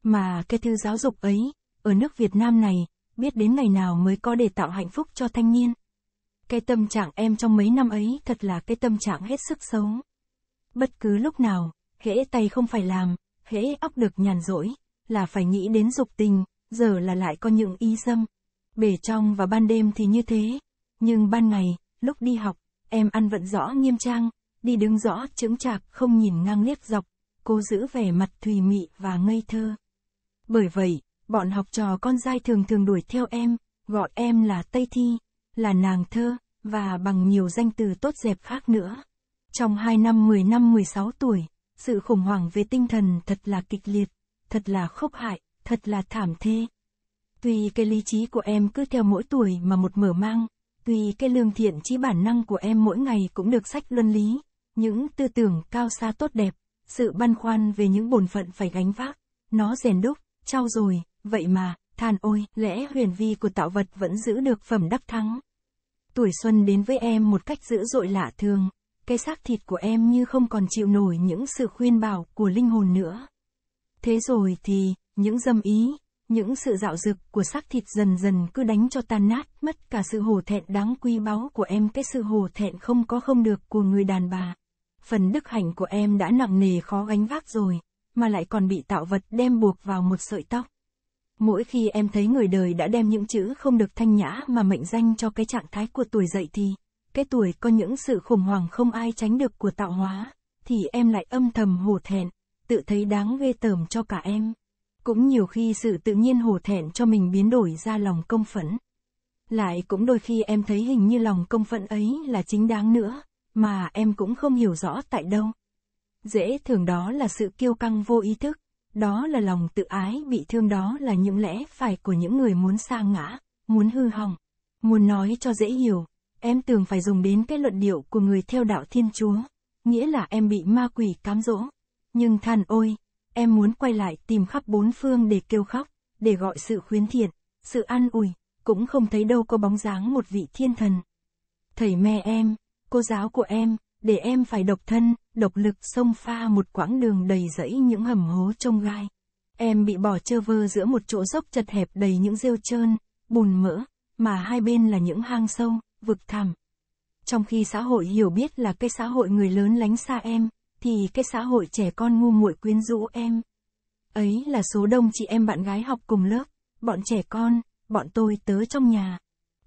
Mà cái thứ giáo dục ấy, ở nước Việt Nam này, biết đến ngày nào mới có để tạo hạnh phúc cho thanh niên. Cái tâm trạng em trong mấy năm ấy thật là cái tâm trạng hết sức xấu. Bất cứ lúc nào, hễ tay không phải làm, hễ óc được nhàn rỗi, là phải nghĩ đến dục tình, giờ là lại có những y dâm. Bể trong và ban đêm thì như thế, nhưng ban ngày, lúc đi học, em ăn vận rõ nghiêm trang, đi đứng rõ chững chạc không nhìn ngang liếc dọc, cô giữ vẻ mặt thùy mị và ngây thơ. Bởi vậy, bọn học trò con trai thường thường đuổi theo em, gọi em là Tây Thi, là nàng thơ, và bằng nhiều danh từ tốt đẹp khác nữa. Trong 2 năm 10 năm 16 tuổi, sự khủng hoảng về tinh thần thật là kịch liệt, thật là khốc hại, thật là thảm thê. Tuy cái lý trí của em cứ theo mỗi tuổi mà một mở mang, Tuy cái lương thiện chí bản năng của em mỗi ngày cũng được sách luân lý, những tư tưởng cao xa tốt đẹp, sự băn khoăn về những bổn phận phải gánh vác, nó rèn đúc, trau rồi, vậy mà, than ôi, lẽ huyền vi của tạo vật vẫn giữ được phẩm đắc thắng. Tuổi xuân đến với em một cách dữ dội lạ thường, cái xác thịt của em như không còn chịu nổi những sự khuyên bảo của linh hồn nữa. Thế rồi thì, những dâm ý, những sự dạo dực của xác thịt dần dần cứ đánh cho tan nát mất cả sự hổ thẹn đáng quý báu của em cái sự hổ thẹn không có không được của người đàn bà. Phần đức hạnh của em đã nặng nề khó gánh vác rồi, mà lại còn bị tạo vật đem buộc vào một sợi tóc. Mỗi khi em thấy người đời đã đem những chữ không được thanh nhã mà mệnh danh cho cái trạng thái của tuổi dậy thì, cái tuổi có những sự khủng hoảng không ai tránh được của tạo hóa, thì em lại âm thầm hổ thẹn, tự thấy đáng ghê tởm cho cả em. Cũng nhiều khi sự tự nhiên hổ thẹn cho mình biến đổi ra lòng công phẫn. Lại cũng đôi khi em thấy hình như lòng công phẫn ấy là chính đáng nữa, mà em cũng không hiểu rõ tại đâu. Dễ thường đó là sự kiêu căng vô ý thức, đó là lòng tự ái bị thương đó là những lẽ phải của những người muốn sa ngã, muốn hư hỏng. Muốn nói cho dễ hiểu, em tưởng phải dùng đến cái luận điệu của người theo đạo Thiên Chúa, nghĩa là em bị ma quỷ cám dỗ. Nhưng than ôi, em muốn quay lại tìm khắp bốn phương để kêu khóc, để gọi sự khuyến thiện, sự an ủi, cũng không thấy đâu có bóng dáng một vị thiên thần. Thầy mẹ em, cô giáo của em, để em phải độc thân, độc lực sông pha một quãng đường đầy rẫy những hầm hố trông gai. Em bị bỏ trơ vơ giữa một chỗ dốc chật hẹp đầy những rêu trơn, bùn mỡ, mà hai bên là những hang sâu, vực thẳm. Trong khi xã hội hiểu biết là cái xã hội người lớn lánh xa em, thì cái xã hội trẻ con ngu muội quyến rũ em. Ấy là số đông chị em bạn gái học cùng lớp, bọn trẻ con, bọn tôi tớ trong nhà.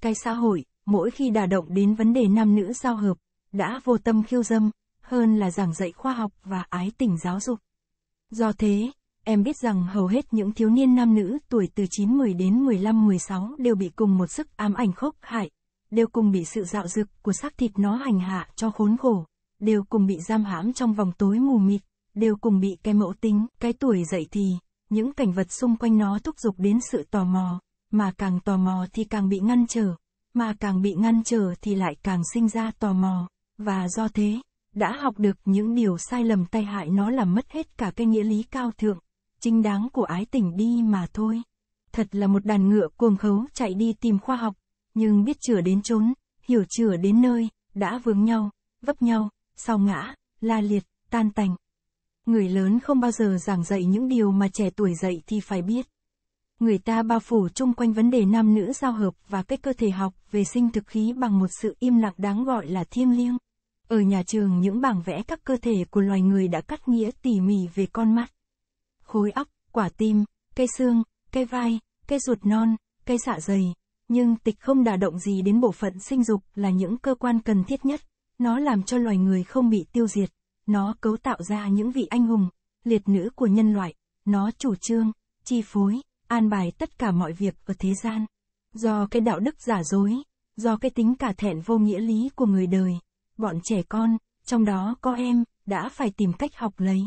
Cái xã hội, mỗi khi đả động đến vấn đề nam nữ giao hợp, đã vô tâm khiêu dâm, hơn là giảng dạy khoa học và ái tình giáo dục. Do thế, em biết rằng hầu hết những thiếu niên nam nữ tuổi từ 9-10 đến 15-16 đều bị cùng một sức ám ảnh khốc hại, đều cùng bị sự dạo dực của xác thịt nó hành hạ cho khốn khổ đều cùng bị giam hãm trong vòng tối mù mịt, đều cùng bị cái mẫu tính, cái tuổi dậy thì, những cảnh vật xung quanh nó thúc giục đến sự tò mò, mà càng tò mò thì càng bị ngăn trở, mà càng bị ngăn trở thì lại càng sinh ra tò mò, và do thế, đã học được những điều sai lầm tai hại nó làm mất hết cả cái nghĩa lý cao thượng, chính đáng của ái tình đi mà thôi. Thật là một đàn ngựa cuồng khấu chạy đi tìm khoa học, nhưng biết chừa đến trốn, hiểu chừa đến nơi, đã vướng nhau, vấp nhau, sau ngã, la liệt, tan tành. Người lớn không bao giờ giảng dạy những điều mà trẻ tuổi dạy thì phải biết. Người ta bao phủ chung quanh vấn đề nam nữ giao hợp và cách cơ thể học, về sinh thực khí bằng một sự im lặng đáng gọi là thiêng liêng. Ở nhà trường những bảng vẽ các cơ thể của loài người đã cắt nghĩa tỉ mỉ về con mắt, khối óc, quả tim, cây xương, cây vai, cây ruột non, cây dạ dày, nhưng tịch không đả động gì đến bộ phận sinh dục là những cơ quan cần thiết nhất nó làm cho loài người không bị tiêu diệt, nó cấu tạo ra những vị anh hùng, liệt nữ của nhân loại, nó chủ trương, chi phối, an bài tất cả mọi việc ở thế gian. Do cái đạo đức giả dối, do cái tính cả thẹn vô nghĩa lý của người đời, bọn trẻ con, trong đó có em, đã phải tìm cách học lấy.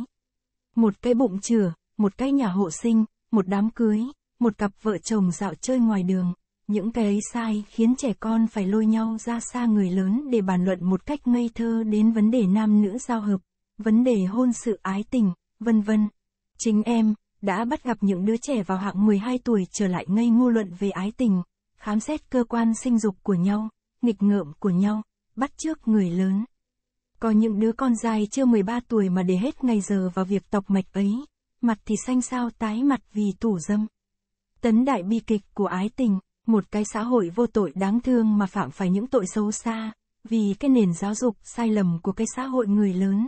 Một cái bụng chừa, một cái nhà hộ sinh, một đám cưới, một cặp vợ chồng dạo chơi ngoài đường những cái ấy sai khiến trẻ con phải lôi nhau ra xa người lớn để bàn luận một cách ngây thơ đến vấn đề nam nữ giao hợp, vấn đề hôn sự ái tình, vân vân. Chính em đã bắt gặp những đứa trẻ vào hạng 12 tuổi trở lại ngây ngô luận về ái tình, khám xét cơ quan sinh dục của nhau, nghịch ngợm của nhau, bắt chước người lớn. Có những đứa con dài chưa 13 tuổi mà để hết ngày giờ vào việc tọc mạch ấy, mặt thì xanh xao tái mặt vì tủ dâm. Tấn đại bi kịch của ái tình một cái xã hội vô tội đáng thương mà phạm phải những tội xấu xa, vì cái nền giáo dục sai lầm của cái xã hội người lớn.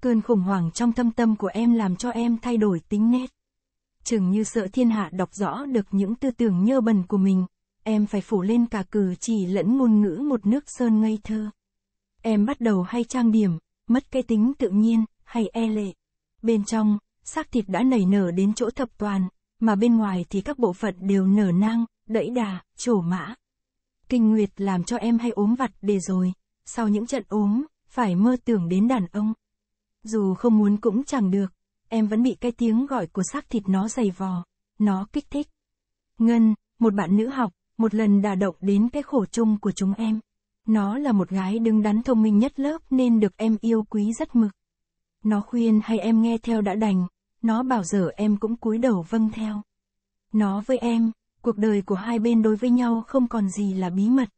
Cơn khủng hoảng trong thâm tâm của em làm cho em thay đổi tính nết Chừng như sợ thiên hạ đọc rõ được những tư tưởng nhơ bẩn của mình, em phải phủ lên cả cử chỉ lẫn ngôn ngữ một nước sơn ngây thơ. Em bắt đầu hay trang điểm, mất cái tính tự nhiên, hay e lệ. Bên trong, xác thịt đã nảy nở đến chỗ thập toàn, mà bên ngoài thì các bộ phận đều nở nang, đẫy đà, trổ mã. Kinh nguyệt làm cho em hay ốm vặt để rồi, sau những trận ốm, phải mơ tưởng đến đàn ông. Dù không muốn cũng chẳng được, em vẫn bị cái tiếng gọi của xác thịt nó dày vò, nó kích thích. Ngân, một bạn nữ học, một lần đà động đến cái khổ chung của chúng em. Nó là một gái đứng đắn thông minh nhất lớp nên được em yêu quý rất mực. Nó khuyên hay em nghe theo đã đành, nó bảo giờ em cũng cúi đầu vâng theo. Nó với em, cuộc đời của hai bên đối với nhau không còn gì là bí mật.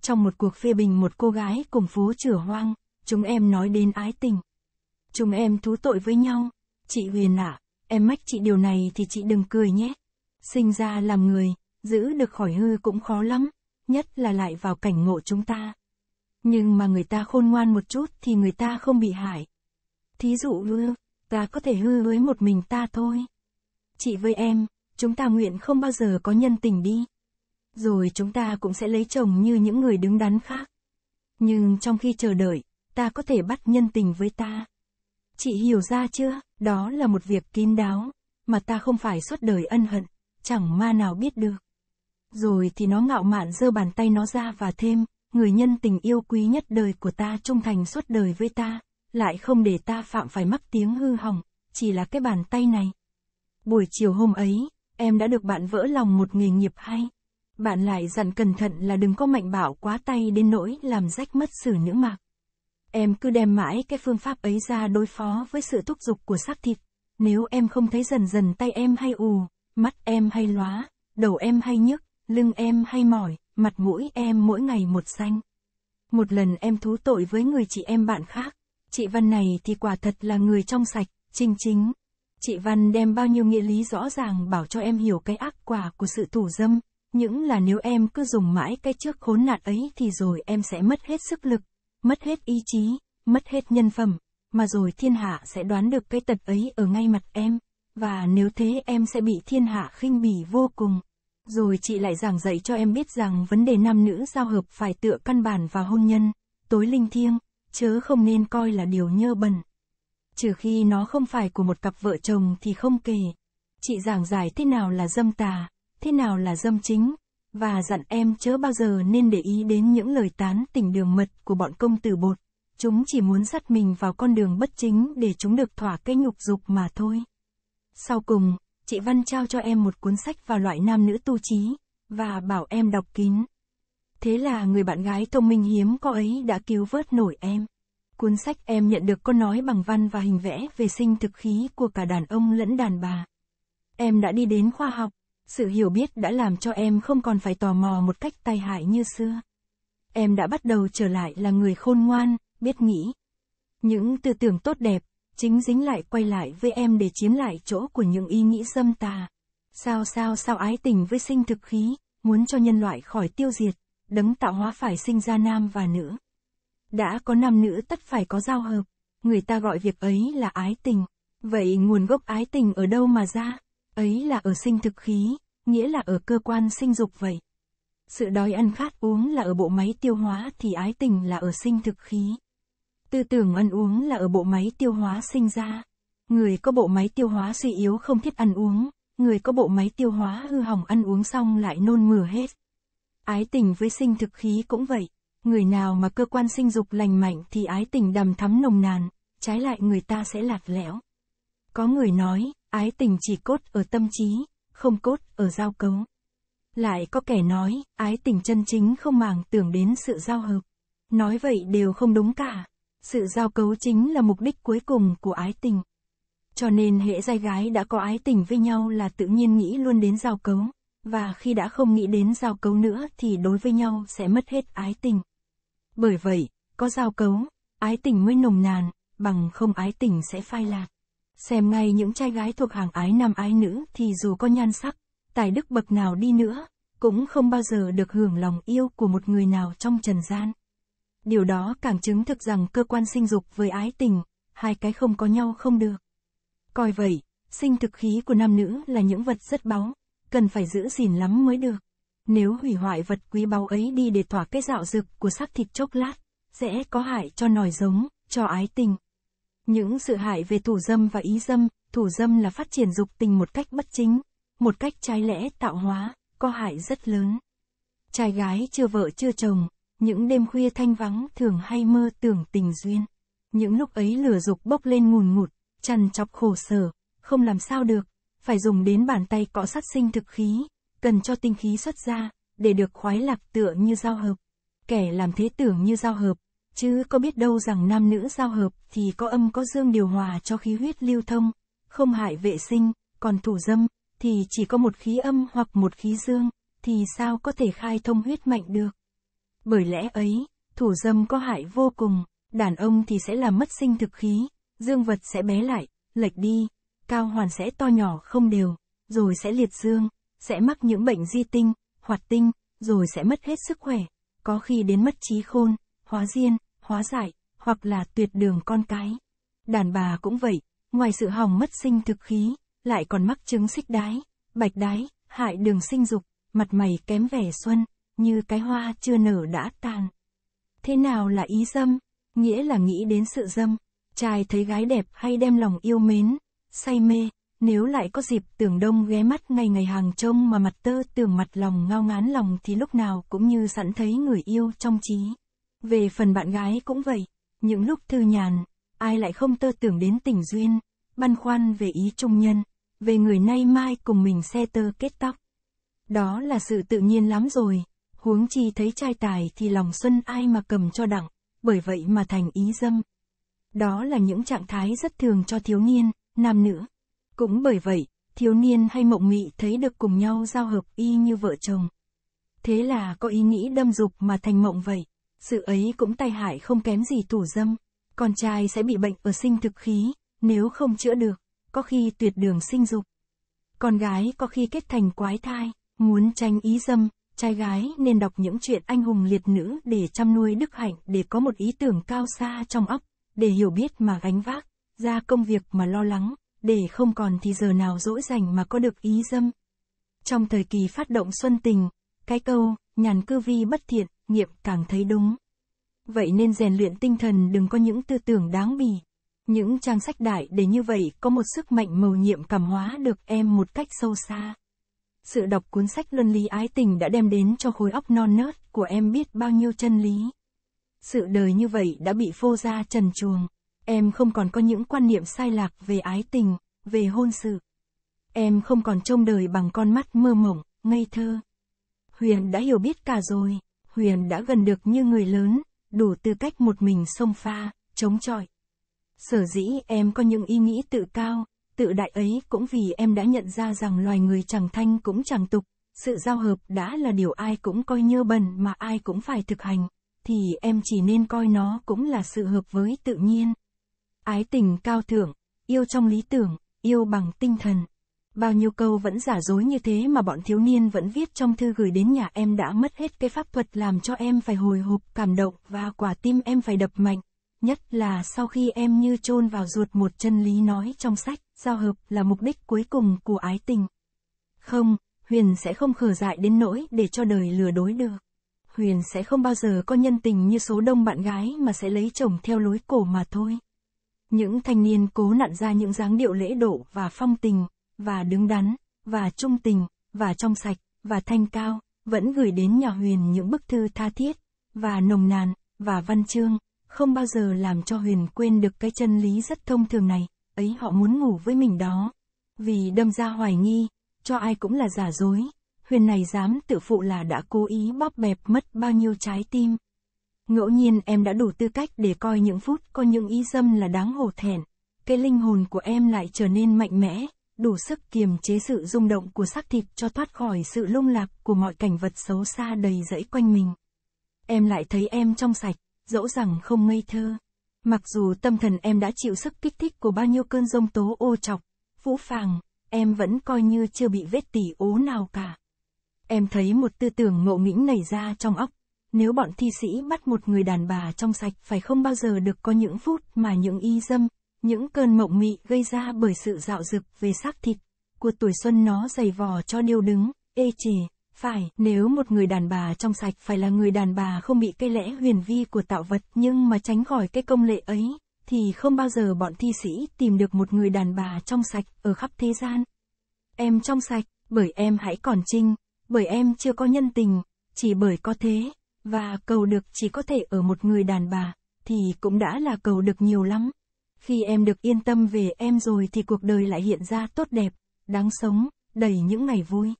Trong một cuộc phê bình một cô gái cùng phố chửa hoang, chúng em nói đến ái tình. Chúng em thú tội với nhau. Chị Huyền ạ, à, em mách chị điều này thì chị đừng cười nhé. Sinh ra làm người, giữ được khỏi hư cũng khó lắm, nhất là lại vào cảnh ngộ chúng ta. Nhưng mà người ta khôn ngoan một chút thì người ta không bị hại. Thí dụ hư, ta có thể hư với một mình ta thôi. Chị với em, chúng ta nguyện không bao giờ có nhân tình đi. Rồi chúng ta cũng sẽ lấy chồng như những người đứng đắn khác. Nhưng trong khi chờ đợi, ta có thể bắt nhân tình với ta. Chị hiểu ra chưa, đó là một việc kín đáo, mà ta không phải suốt đời ân hận, chẳng ma nào biết được. Rồi thì nó ngạo mạn giơ bàn tay nó ra và thêm, người nhân tình yêu quý nhất đời của ta trung thành suốt đời với ta, lại không để ta phạm phải mắc tiếng hư hỏng, chỉ là cái bàn tay này. Buổi chiều hôm ấy, em đã được bạn vỡ lòng một nghề nghiệp hay. Bạn lại dặn cẩn thận là đừng có mạnh bạo quá tay đến nỗi làm rách mất xử nữ mạc. Em cứ đem mãi cái phương pháp ấy ra đối phó với sự thúc giục của xác thịt. Nếu em không thấy dần dần tay em hay ù, mắt em hay lóa, đầu em hay nhức, lưng em hay mỏi, mặt mũi em mỗi ngày một xanh. Một lần em thú tội với người chị em bạn khác, chị Văn này thì quả thật là người trong sạch, trinh chính. Chị Văn đem bao nhiêu nghĩa lý rõ ràng bảo cho em hiểu cái ác quả của sự thủ dâm, những là nếu em cứ dùng mãi cái trước khốn nạn ấy thì rồi em sẽ mất hết sức lực, mất hết ý chí, mất hết nhân phẩm, mà rồi thiên hạ sẽ đoán được cái tật ấy ở ngay mặt em, và nếu thế em sẽ bị thiên hạ khinh bỉ vô cùng. Rồi chị lại giảng dạy cho em biết rằng vấn đề nam nữ giao hợp phải tựa căn bản vào hôn nhân, tối linh thiêng, chớ không nên coi là điều nhơ bẩn trừ khi nó không phải của một cặp vợ chồng thì không kể. Chị giảng giải thế nào là dâm tà, thế nào là dâm chính, và dặn em chớ bao giờ nên để ý đến những lời tán tỉnh đường mật của bọn công tử bột. Chúng chỉ muốn dắt mình vào con đường bất chính để chúng được thỏa cái nhục dục mà thôi. Sau cùng, chị Văn trao cho em một cuốn sách vào loại nam nữ tu trí, và bảo em đọc kín. Thế là người bạn gái thông minh hiếm có ấy đã cứu vớt nổi em cuốn sách em nhận được có nói bằng văn và hình vẽ về sinh thực khí của cả đàn ông lẫn đàn bà. Em đã đi đến khoa học, sự hiểu biết đã làm cho em không còn phải tò mò một cách tai hại như xưa. Em đã bắt đầu trở lại là người khôn ngoan, biết nghĩ. Những tư tưởng tốt đẹp, chính dính lại quay lại với em để chiếm lại chỗ của những ý nghĩ dâm tà. Sao sao sao ái tình với sinh thực khí, muốn cho nhân loại khỏi tiêu diệt, đấng tạo hóa phải sinh ra nam và nữ. Đã có nam nữ tất phải có giao hợp, người ta gọi việc ấy là ái tình. Vậy nguồn gốc ái tình ở đâu mà ra? Ấy là ở sinh thực khí, nghĩa là ở cơ quan sinh dục vậy. Sự đói ăn khát uống là ở bộ máy tiêu hóa thì ái tình là ở sinh thực khí. Tư tưởng ăn uống là ở bộ máy tiêu hóa sinh ra. Người có bộ máy tiêu hóa suy yếu không thích ăn uống, người có bộ máy tiêu hóa hư hỏng ăn uống xong lại nôn mửa hết. Ái tình với sinh thực khí cũng vậy. Người nào mà cơ quan sinh dục lành mạnh thì ái tình đầm thắm nồng nàn, trái lại người ta sẽ lạt lẽo. Có người nói, ái tình chỉ cốt ở tâm trí, không cốt ở giao cấu. Lại có kẻ nói, ái tình chân chính không màng tưởng đến sự giao hợp. Nói vậy đều không đúng cả. Sự giao cấu chính là mục đích cuối cùng của ái tình. Cho nên hệ giai gái đã có ái tình với nhau là tự nhiên nghĩ luôn đến giao cấu. Và khi đã không nghĩ đến giao cấu nữa thì đối với nhau sẽ mất hết ái tình. Bởi vậy, có giao cấu, ái tình mới nồng nàn, bằng không ái tình sẽ phai lạc. Xem ngay những trai gái thuộc hàng ái nam ái nữ thì dù có nhan sắc, tài đức bậc nào đi nữa, cũng không bao giờ được hưởng lòng yêu của một người nào trong trần gian. Điều đó càng chứng thực rằng cơ quan sinh dục với ái tình, hai cái không có nhau không được. Coi vậy, sinh thực khí của nam nữ là những vật rất báu, cần phải giữ gìn lắm mới được. Nếu hủy hoại vật quý báu ấy đi để thỏa cái dạo dực của xác thịt chốc lát, sẽ có hại cho nòi giống, cho ái tình. Những sự hại về thủ dâm và ý dâm, thủ dâm là phát triển dục tình một cách bất chính, một cách trái lẽ tạo hóa, có hại rất lớn. Trai gái chưa vợ chưa chồng, những đêm khuya thanh vắng thường hay mơ tưởng tình duyên. Những lúc ấy lửa dục bốc lên ngùn ngụt, chằn chọc khổ sở, không làm sao được, phải dùng đến bàn tay cọ sát sinh thực khí, cần cho tinh khí xuất ra, để được khoái lạc tựa như giao hợp. Kẻ làm thế tưởng như giao hợp, chứ có biết đâu rằng nam nữ giao hợp thì có âm có dương điều hòa cho khí huyết lưu thông, không hại vệ sinh, còn thủ dâm, thì chỉ có một khí âm hoặc một khí dương, thì sao có thể khai thông huyết mạnh được. Bởi lẽ ấy, thủ dâm có hại vô cùng, đàn ông thì sẽ làm mất sinh thực khí, dương vật sẽ bé lại, lệch đi, cao hoàn sẽ to nhỏ không đều, rồi sẽ liệt dương, sẽ mắc những bệnh di tinh, hoạt tinh, rồi sẽ mất hết sức khỏe, có khi đến mất trí khôn, hóa diên, hóa giải, hoặc là tuyệt đường con cái. Đàn bà cũng vậy, ngoài sự hỏng mất sinh thực khí, lại còn mắc chứng xích đái, bạch đái, hại đường sinh dục, mặt mày kém vẻ xuân, như cái hoa chưa nở đã tàn. Thế nào là ý dâm? Nghĩa là nghĩ đến sự dâm, trai thấy gái đẹp hay đem lòng yêu mến, say mê, nếu lại có dịp tưởng đông ghé mắt ngày ngày hàng trông mà mặt tơ tưởng mặt lòng ngao ngán lòng thì lúc nào cũng như sẵn thấy người yêu trong trí. Về phần bạn gái cũng vậy, những lúc thư nhàn, ai lại không tơ tưởng đến tình duyên, băn khoăn về ý trung nhân, về người nay mai cùng mình xe tơ kết tóc. Đó là sự tự nhiên lắm rồi, huống chi thấy trai tài thì lòng xuân ai mà cầm cho đặng, bởi vậy mà thành ý dâm. Đó là những trạng thái rất thường cho thiếu niên, nam nữ. Cũng bởi vậy, thiếu niên hay mộng mị thấy được cùng nhau giao hợp y như vợ chồng. Thế là có ý nghĩ đâm dục mà thành mộng vậy. Sự ấy cũng tai hại không kém gì tủ dâm. Con trai sẽ bị bệnh ở sinh thực khí, nếu không chữa được, có khi tuyệt đường sinh dục. Con gái có khi kết thành quái thai, muốn tranh ý dâm, trai gái nên đọc những chuyện anh hùng liệt nữ để chăm nuôi đức hạnh để có một ý tưởng cao xa trong óc, để hiểu biết mà gánh vác, ra công việc mà lo lắng, để không còn thì giờ nào dỗi dành mà có được ý dâm. Trong thời kỳ phát động xuân tình, cái câu, nhàn cư vi bất thiện, nghiệp càng thấy đúng. Vậy nên rèn luyện tinh thần đừng có những tư tưởng đáng bì. Những trang sách đại để như vậy có một sức mạnh mầu nhiệm cảm hóa được em một cách sâu xa. Sự đọc cuốn sách luân lý ái tình đã đem đến cho khối óc non nớt của em biết bao nhiêu chân lý. Sự đời như vậy đã bị phô ra trần chuồng. Em không còn có những quan niệm sai lạc về ái tình, về hôn sự. Em không còn trông đời bằng con mắt mơ mộng, ngây thơ. Huyền đã hiểu biết cả rồi, Huyền đã gần được như người lớn, đủ tư cách một mình xông pha, chống chọi. Sở dĩ em có những ý nghĩ tự cao, tự đại ấy cũng vì em đã nhận ra rằng loài người chẳng thanh cũng chẳng tục, sự giao hợp đã là điều ai cũng coi như bần mà ai cũng phải thực hành, thì em chỉ nên coi nó cũng là sự hợp với tự nhiên, Ái tình cao thượng, yêu trong lý tưởng, yêu bằng tinh thần. Bao nhiêu câu vẫn giả dối như thế mà bọn thiếu niên vẫn viết trong thư gửi đến nhà em đã mất hết cái pháp thuật làm cho em phải hồi hộp, cảm động và quả tim em phải đập mạnh. Nhất là sau khi em như chôn vào ruột một chân lý nói trong sách, giao hợp là mục đích cuối cùng của ái tình. Không, Huyền sẽ không khờ dại đến nỗi để cho đời lừa đối được. Huyền sẽ không bao giờ có nhân tình như số đông bạn gái mà sẽ lấy chồng theo lối cổ mà thôi. Những thanh niên cố nặn ra những dáng điệu lễ độ và phong tình, và đứng đắn, và trung tình, và trong sạch, và thanh cao, vẫn gửi đến nhà Huyền những bức thư tha thiết, và nồng nàn, và văn chương, không bao giờ làm cho Huyền quên được cái chân lý rất thông thường này, ấy họ muốn ngủ với mình đó. Vì đâm ra hoài nghi, cho ai cũng là giả dối, Huyền này dám tự phụ là đã cố ý bóp bẹp mất bao nhiêu trái tim. Ngẫu nhiên em đã đủ tư cách để coi những phút có những ý dâm là đáng hổ thẹn. Cái linh hồn của em lại trở nên mạnh mẽ, đủ sức kiềm chế sự rung động của xác thịt cho thoát khỏi sự lung lạc của mọi cảnh vật xấu xa đầy rẫy quanh mình. Em lại thấy em trong sạch, dẫu rằng không ngây thơ. Mặc dù tâm thần em đã chịu sức kích thích của bao nhiêu cơn rông tố ô chọc, vũ phàng, em vẫn coi như chưa bị vết tỉ ố nào cả. Em thấy một tư tưởng ngộ nghĩnh nảy ra trong óc, nếu bọn thi sĩ bắt một người đàn bà trong sạch phải không bao giờ được có những phút mà những y dâm, những cơn mộng mị gây ra bởi sự dạo dực về xác thịt của tuổi xuân nó dày vò cho điêu đứng, ê chề. Phải, nếu một người đàn bà trong sạch phải là người đàn bà không bị cây lẽ huyền vi của tạo vật nhưng mà tránh khỏi cái công lệ ấy, thì không bao giờ bọn thi sĩ tìm được một người đàn bà trong sạch ở khắp thế gian. Em trong sạch, bởi em hãy còn trinh, bởi em chưa có nhân tình, chỉ bởi có thế. Và cầu được chỉ có thể ở một người đàn bà, thì cũng đã là cầu được nhiều lắm. Khi em được yên tâm về em rồi thì cuộc đời lại hiện ra tốt đẹp, đáng sống, đầy những ngày vui.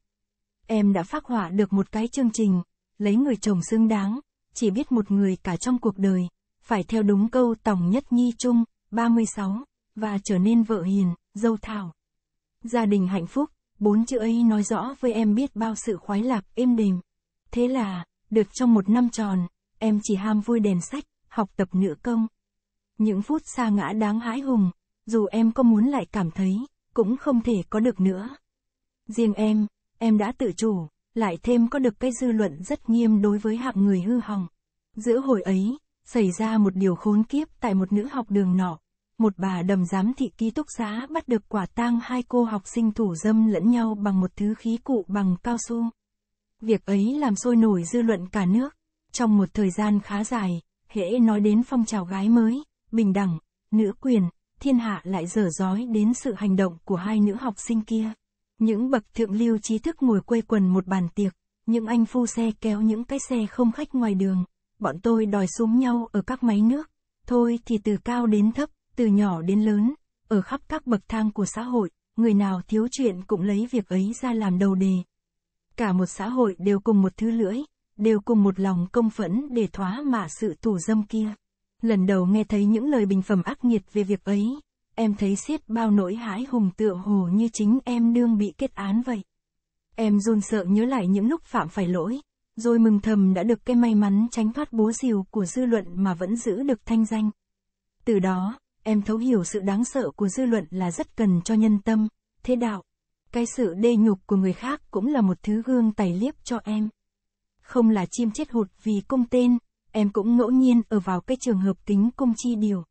Em đã phát họa được một cái chương trình, lấy người chồng xứng đáng, chỉ biết một người cả trong cuộc đời, phải theo đúng câu Tổng Nhất Nhi Trung, 36, và trở nên vợ hiền, dâu thảo. Gia đình hạnh phúc, bốn chữ ấy nói rõ với em biết bao sự khoái lạc êm đềm. Thế là, được trong một năm tròn, em chỉ ham vui đèn sách, học tập nữ công. Những phút xa ngã đáng hãi hùng, dù em có muốn lại cảm thấy, cũng không thể có được nữa. Riêng em, em đã tự chủ, lại thêm có được cái dư luận rất nghiêm đối với hạng người hư hỏng. Giữa hồi ấy, xảy ra một điều khốn kiếp tại một nữ học đường nọ. Một bà đầm giám thị ký túc xá bắt được quả tang hai cô học sinh thủ dâm lẫn nhau bằng một thứ khí cụ bằng cao su. Việc ấy làm sôi nổi dư luận cả nước. Trong một thời gian khá dài, hễ nói đến phong trào gái mới, bình đẳng, nữ quyền, thiên hạ lại dở dói đến sự hành động của hai nữ học sinh kia. Những bậc thượng lưu trí thức ngồi quây quần một bàn tiệc, những anh phu xe kéo những cái xe không khách ngoài đường. Bọn tôi đòi xuống nhau ở các máy nước, thôi thì từ cao đến thấp, từ nhỏ đến lớn, ở khắp các bậc thang của xã hội, người nào thiếu chuyện cũng lấy việc ấy ra làm đầu đề, Cả một xã hội đều cùng một thứ lưỡi, đều cùng một lòng công phẫn để thoá mạ sự tù dâm kia. Lần đầu nghe thấy những lời bình phẩm ác nghiệt về việc ấy, em thấy xiết bao nỗi hãi hùng tựa hồ như chính em đương bị kết án vậy. Em run sợ nhớ lại những lúc phạm phải lỗi, rồi mừng thầm đã được cái may mắn tránh thoát bố rìu của dư luận mà vẫn giữ được thanh danh. Từ đó, em thấu hiểu sự đáng sợ của dư luận là rất cần cho nhân tâm, thế đạo. Cái sự đê nhục của người khác cũng là một thứ gương tài liếp cho em. Không là chim chết hụt vì công tên, em cũng ngẫu nhiên ở vào cái trường hợp tính công chi điều.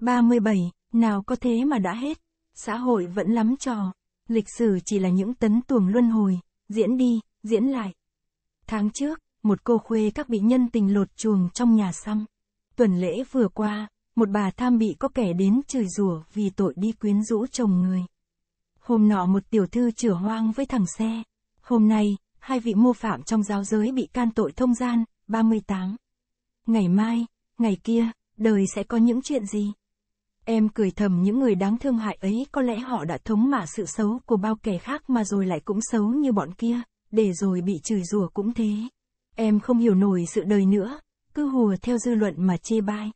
37, nào có thế mà đã hết, xã hội vẫn lắm trò, lịch sử chỉ là những tấn tuồng luân hồi, diễn đi, diễn lại. Tháng trước, một cô khuê các bị nhân tình lột chuồng trong nhà xăm. Tuần lễ vừa qua, một bà tham bị có kẻ đến chửi rủa vì tội đi quyến rũ chồng người. Hôm nọ một tiểu thư chửa hoang với thằng xe. Hôm nay, hai vị mô phạm trong giáo giới bị can tội thông gian, 38. Ngày mai, ngày kia, đời sẽ có những chuyện gì? Em cười thầm những người đáng thương hại ấy có lẽ họ đã thống mạ sự xấu của bao kẻ khác mà rồi lại cũng xấu như bọn kia, để rồi bị chửi rủa cũng thế. Em không hiểu nổi sự đời nữa, cứ hùa theo dư luận mà chê bai.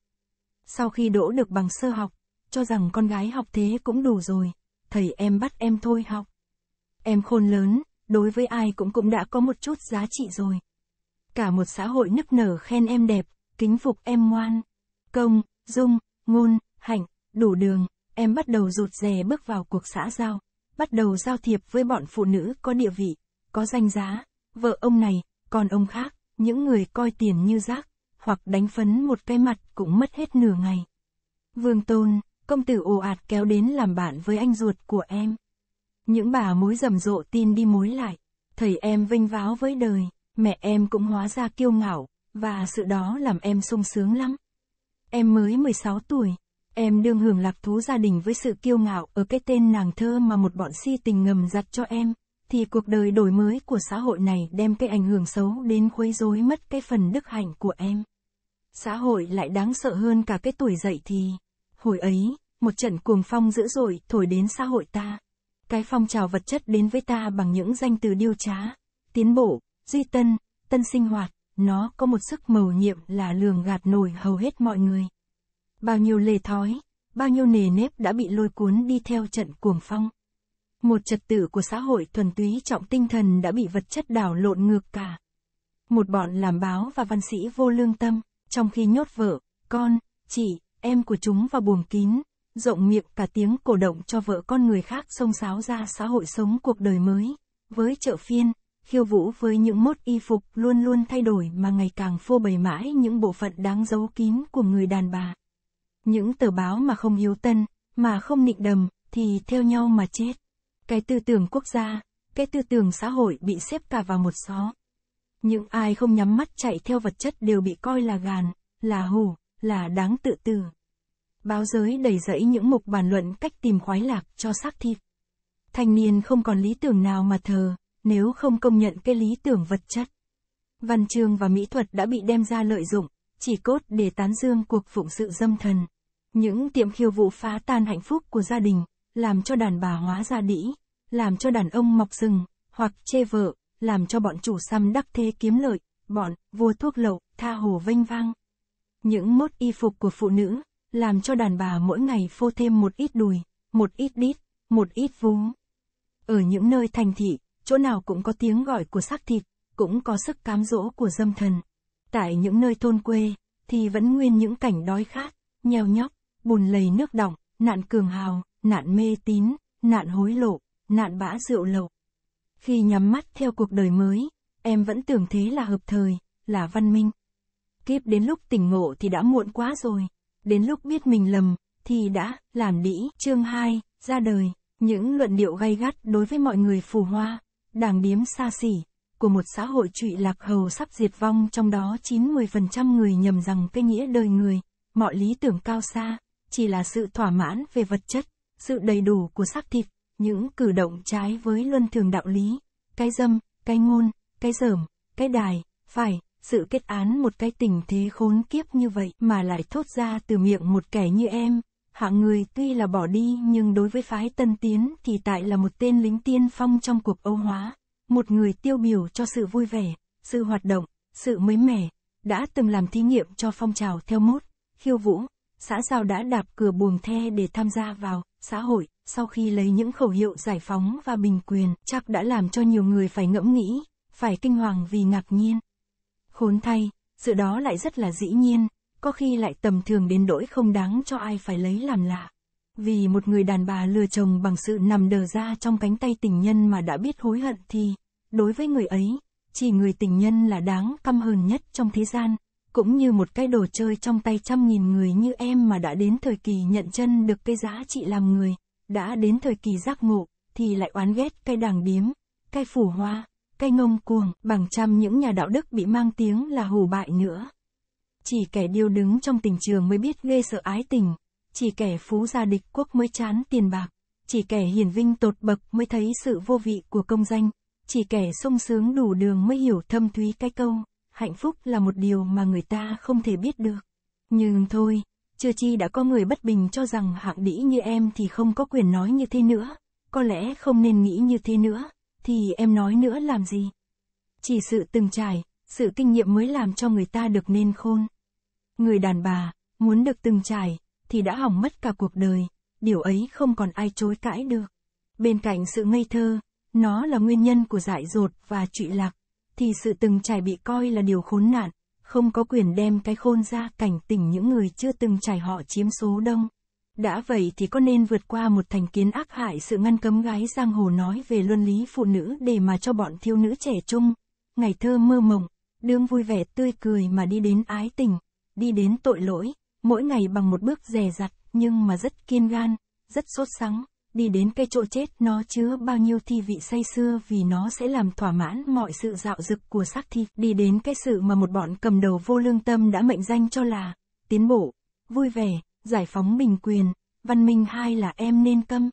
Sau khi đỗ được bằng sơ học, cho rằng con gái học thế cũng đủ rồi, thầy em bắt em thôi học. Em khôn lớn, đối với ai cũng cũng đã có một chút giá trị rồi. Cả một xã hội nức nở khen em đẹp, kính phục em ngoan. Công, dung, ngôn, hạnh, đủ đường, em bắt đầu rụt rè bước vào cuộc xã giao, bắt đầu giao thiệp với bọn phụ nữ có địa vị, có danh giá, vợ ông này, còn ông khác, những người coi tiền như rác, hoặc đánh phấn một cái mặt cũng mất hết nửa ngày. Vương Tôn công tử ồ ạt kéo đến làm bạn với anh ruột của em. Những bà mối rầm rộ tin đi mối lại, thầy em vinh váo với đời, mẹ em cũng hóa ra kiêu ngạo, và sự đó làm em sung sướng lắm. Em mới 16 tuổi, em đương hưởng lạc thú gia đình với sự kiêu ngạo ở cái tên nàng thơ mà một bọn si tình ngầm giặt cho em, thì cuộc đời đổi mới của xã hội này đem cái ảnh hưởng xấu đến khuấy rối mất cái phần đức hạnh của em. Xã hội lại đáng sợ hơn cả cái tuổi dậy thì. Hồi ấy, một trận cuồng phong dữ dội thổi đến xã hội ta. Cái phong trào vật chất đến với ta bằng những danh từ điêu trá, tiến bộ, duy tân, tân sinh hoạt, nó có một sức mầu nhiệm là lường gạt nổi hầu hết mọi người. Bao nhiêu lề thói, bao nhiêu nề nếp đã bị lôi cuốn đi theo trận cuồng phong. Một trật tự của xã hội thuần túy trọng tinh thần đã bị vật chất đảo lộn ngược cả. Một bọn làm báo và văn sĩ vô lương tâm, trong khi nhốt vợ, con, chị, em của chúng vào buồng kín, rộng miệng cả tiếng cổ động cho vợ con người khác xông xáo ra xã hội sống cuộc đời mới. Với chợ phiên, khiêu vũ với những mốt y phục luôn luôn thay đổi mà ngày càng phô bày mãi những bộ phận đáng giấu kín của người đàn bà. Những tờ báo mà không hiếu tân, mà không nịnh đầm, thì theo nhau mà chết. Cái tư tưởng quốc gia, cái tư tưởng xã hội bị xếp cả vào một xó. Những ai không nhắm mắt chạy theo vật chất đều bị coi là gàn, là hù, là đáng tự tử. Báo giới đầy rẫy những mục bàn luận cách tìm khoái lạc cho xác thịt. Thanh niên không còn lý tưởng nào mà thờ, nếu không công nhận cái lý tưởng vật chất. Văn chương và mỹ thuật đã bị đem ra lợi dụng, chỉ cốt để tán dương cuộc phụng sự dâm thần. Những tiệm khiêu vũ phá tan hạnh phúc của gia đình, làm cho đàn bà hóa ra đĩ, làm cho đàn ông mọc rừng, hoặc chê vợ, làm cho bọn chủ xăm đắc thế kiếm lợi, bọn, vua thuốc lậu, tha hồ vênh vang. Những mốt y phục của phụ nữ, làm cho đàn bà mỗi ngày phô thêm một ít đùi, một ít đít, một ít vú. Ở những nơi thành thị, chỗ nào cũng có tiếng gọi của xác thịt, cũng có sức cám dỗ của dâm thần. Tại những nơi thôn quê, thì vẫn nguyên những cảnh đói khát, nheo nhóc, bùn lầy nước đọng, nạn cường hào, nạn mê tín, nạn hối lộ, nạn bã rượu lậu. Khi nhắm mắt theo cuộc đời mới, em vẫn tưởng thế là hợp thời, là văn minh. Kiếp đến lúc tỉnh ngộ thì đã muộn quá rồi đến lúc biết mình lầm, thì đã, làm đĩ, chương 2, ra đời, những luận điệu gay gắt đối với mọi người phù hoa, đảng điếm xa xỉ, của một xã hội trụy lạc hầu sắp diệt vong trong đó 90% người nhầm rằng cái nghĩa đời người, mọi lý tưởng cao xa, chỉ là sự thỏa mãn về vật chất, sự đầy đủ của xác thịt, những cử động trái với luân thường đạo lý, cái dâm, cái ngôn, cái dởm, cái đài, phải, sự kết án một cái tình thế khốn kiếp như vậy mà lại thốt ra từ miệng một kẻ như em, hạng người tuy là bỏ đi nhưng đối với phái tân tiến thì tại là một tên lính tiên phong trong cuộc Âu hóa, một người tiêu biểu cho sự vui vẻ, sự hoạt động, sự mới mẻ, đã từng làm thí nghiệm cho phong trào theo mốt, khiêu vũ, xã giao đã đạp cửa buồng the để tham gia vào xã hội, sau khi lấy những khẩu hiệu giải phóng và bình quyền, chắc đã làm cho nhiều người phải ngẫm nghĩ, phải kinh hoàng vì ngạc nhiên. Khốn thay, sự đó lại rất là dĩ nhiên, có khi lại tầm thường đến nỗi không đáng cho ai phải lấy làm lạ. Vì một người đàn bà lừa chồng bằng sự nằm đờ ra trong cánh tay tình nhân mà đã biết hối hận thì, đối với người ấy, chỉ người tình nhân là đáng căm hờn nhất trong thế gian, cũng như một cái đồ chơi trong tay trăm nghìn người như em mà đã đến thời kỳ nhận chân được cái giá trị làm người, đã đến thời kỳ giác ngộ, thì lại oán ghét cái đàng điếm, cái phủ hoa, cây ngông cuồng, bằng trăm những nhà đạo đức bị mang tiếng là hù bại nữa. Chỉ kẻ điêu đứng trong tình trường mới biết ghê sợ ái tình, chỉ kẻ phú gia địch quốc mới chán tiền bạc, chỉ kẻ hiển vinh tột bậc mới thấy sự vô vị của công danh, chỉ kẻ sung sướng đủ đường mới hiểu thâm thúy cái câu, hạnh phúc là một điều mà người ta không thể biết được. Nhưng thôi, chưa chi đã có người bất bình cho rằng hạng đĩ như em thì không có quyền nói như thế nữa, có lẽ không nên nghĩ như thế nữa thì em nói nữa làm gì? Chỉ sự từng trải, sự kinh nghiệm mới làm cho người ta được nên khôn. Người đàn bà, muốn được từng trải, thì đã hỏng mất cả cuộc đời, điều ấy không còn ai chối cãi được. Bên cạnh sự ngây thơ, nó là nguyên nhân của dại dột và trụy lạc, thì sự từng trải bị coi là điều khốn nạn, không có quyền đem cái khôn ra cảnh tỉnh những người chưa từng trải họ chiếm số đông. Đã vậy thì có nên vượt qua một thành kiến ác hại sự ngăn cấm gái giang hồ nói về luân lý phụ nữ để mà cho bọn thiếu nữ trẻ trung, ngày thơ mơ mộng, đương vui vẻ tươi cười mà đi đến ái tình, đi đến tội lỗi, mỗi ngày bằng một bước dè dặt nhưng mà rất kiên gan, rất sốt sắng, đi đến cây chỗ chết nó chứa bao nhiêu thi vị say xưa vì nó sẽ làm thỏa mãn mọi sự dạo dực của xác thi, đi đến cái sự mà một bọn cầm đầu vô lương tâm đã mệnh danh cho là tiến bộ, vui vẻ, giải phóng bình quyền, văn minh hai là em nên câm.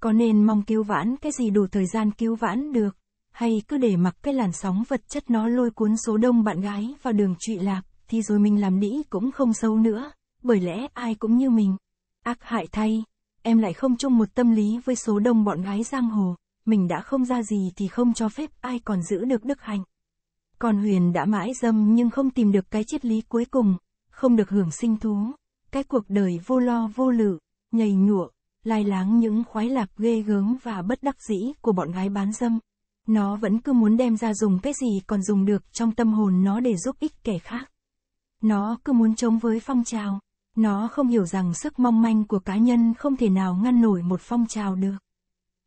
Có nên mong cứu vãn cái gì đủ thời gian cứu vãn được, hay cứ để mặc cái làn sóng vật chất nó lôi cuốn số đông bạn gái vào đường trụy lạc, thì rồi mình làm đĩ cũng không sâu nữa, bởi lẽ ai cũng như mình. Ác hại thay, em lại không chung một tâm lý với số đông bọn gái giang hồ, mình đã không ra gì thì không cho phép ai còn giữ được đức hạnh. Còn Huyền đã mãi dâm nhưng không tìm được cái triết lý cuối cùng, không được hưởng sinh thú cái cuộc đời vô lo vô lự, nhầy nhụa, lai láng những khoái lạc ghê gớm và bất đắc dĩ của bọn gái bán dâm. Nó vẫn cứ muốn đem ra dùng cái gì còn dùng được trong tâm hồn nó để giúp ích kẻ khác. Nó cứ muốn chống với phong trào. Nó không hiểu rằng sức mong manh của cá nhân không thể nào ngăn nổi một phong trào được.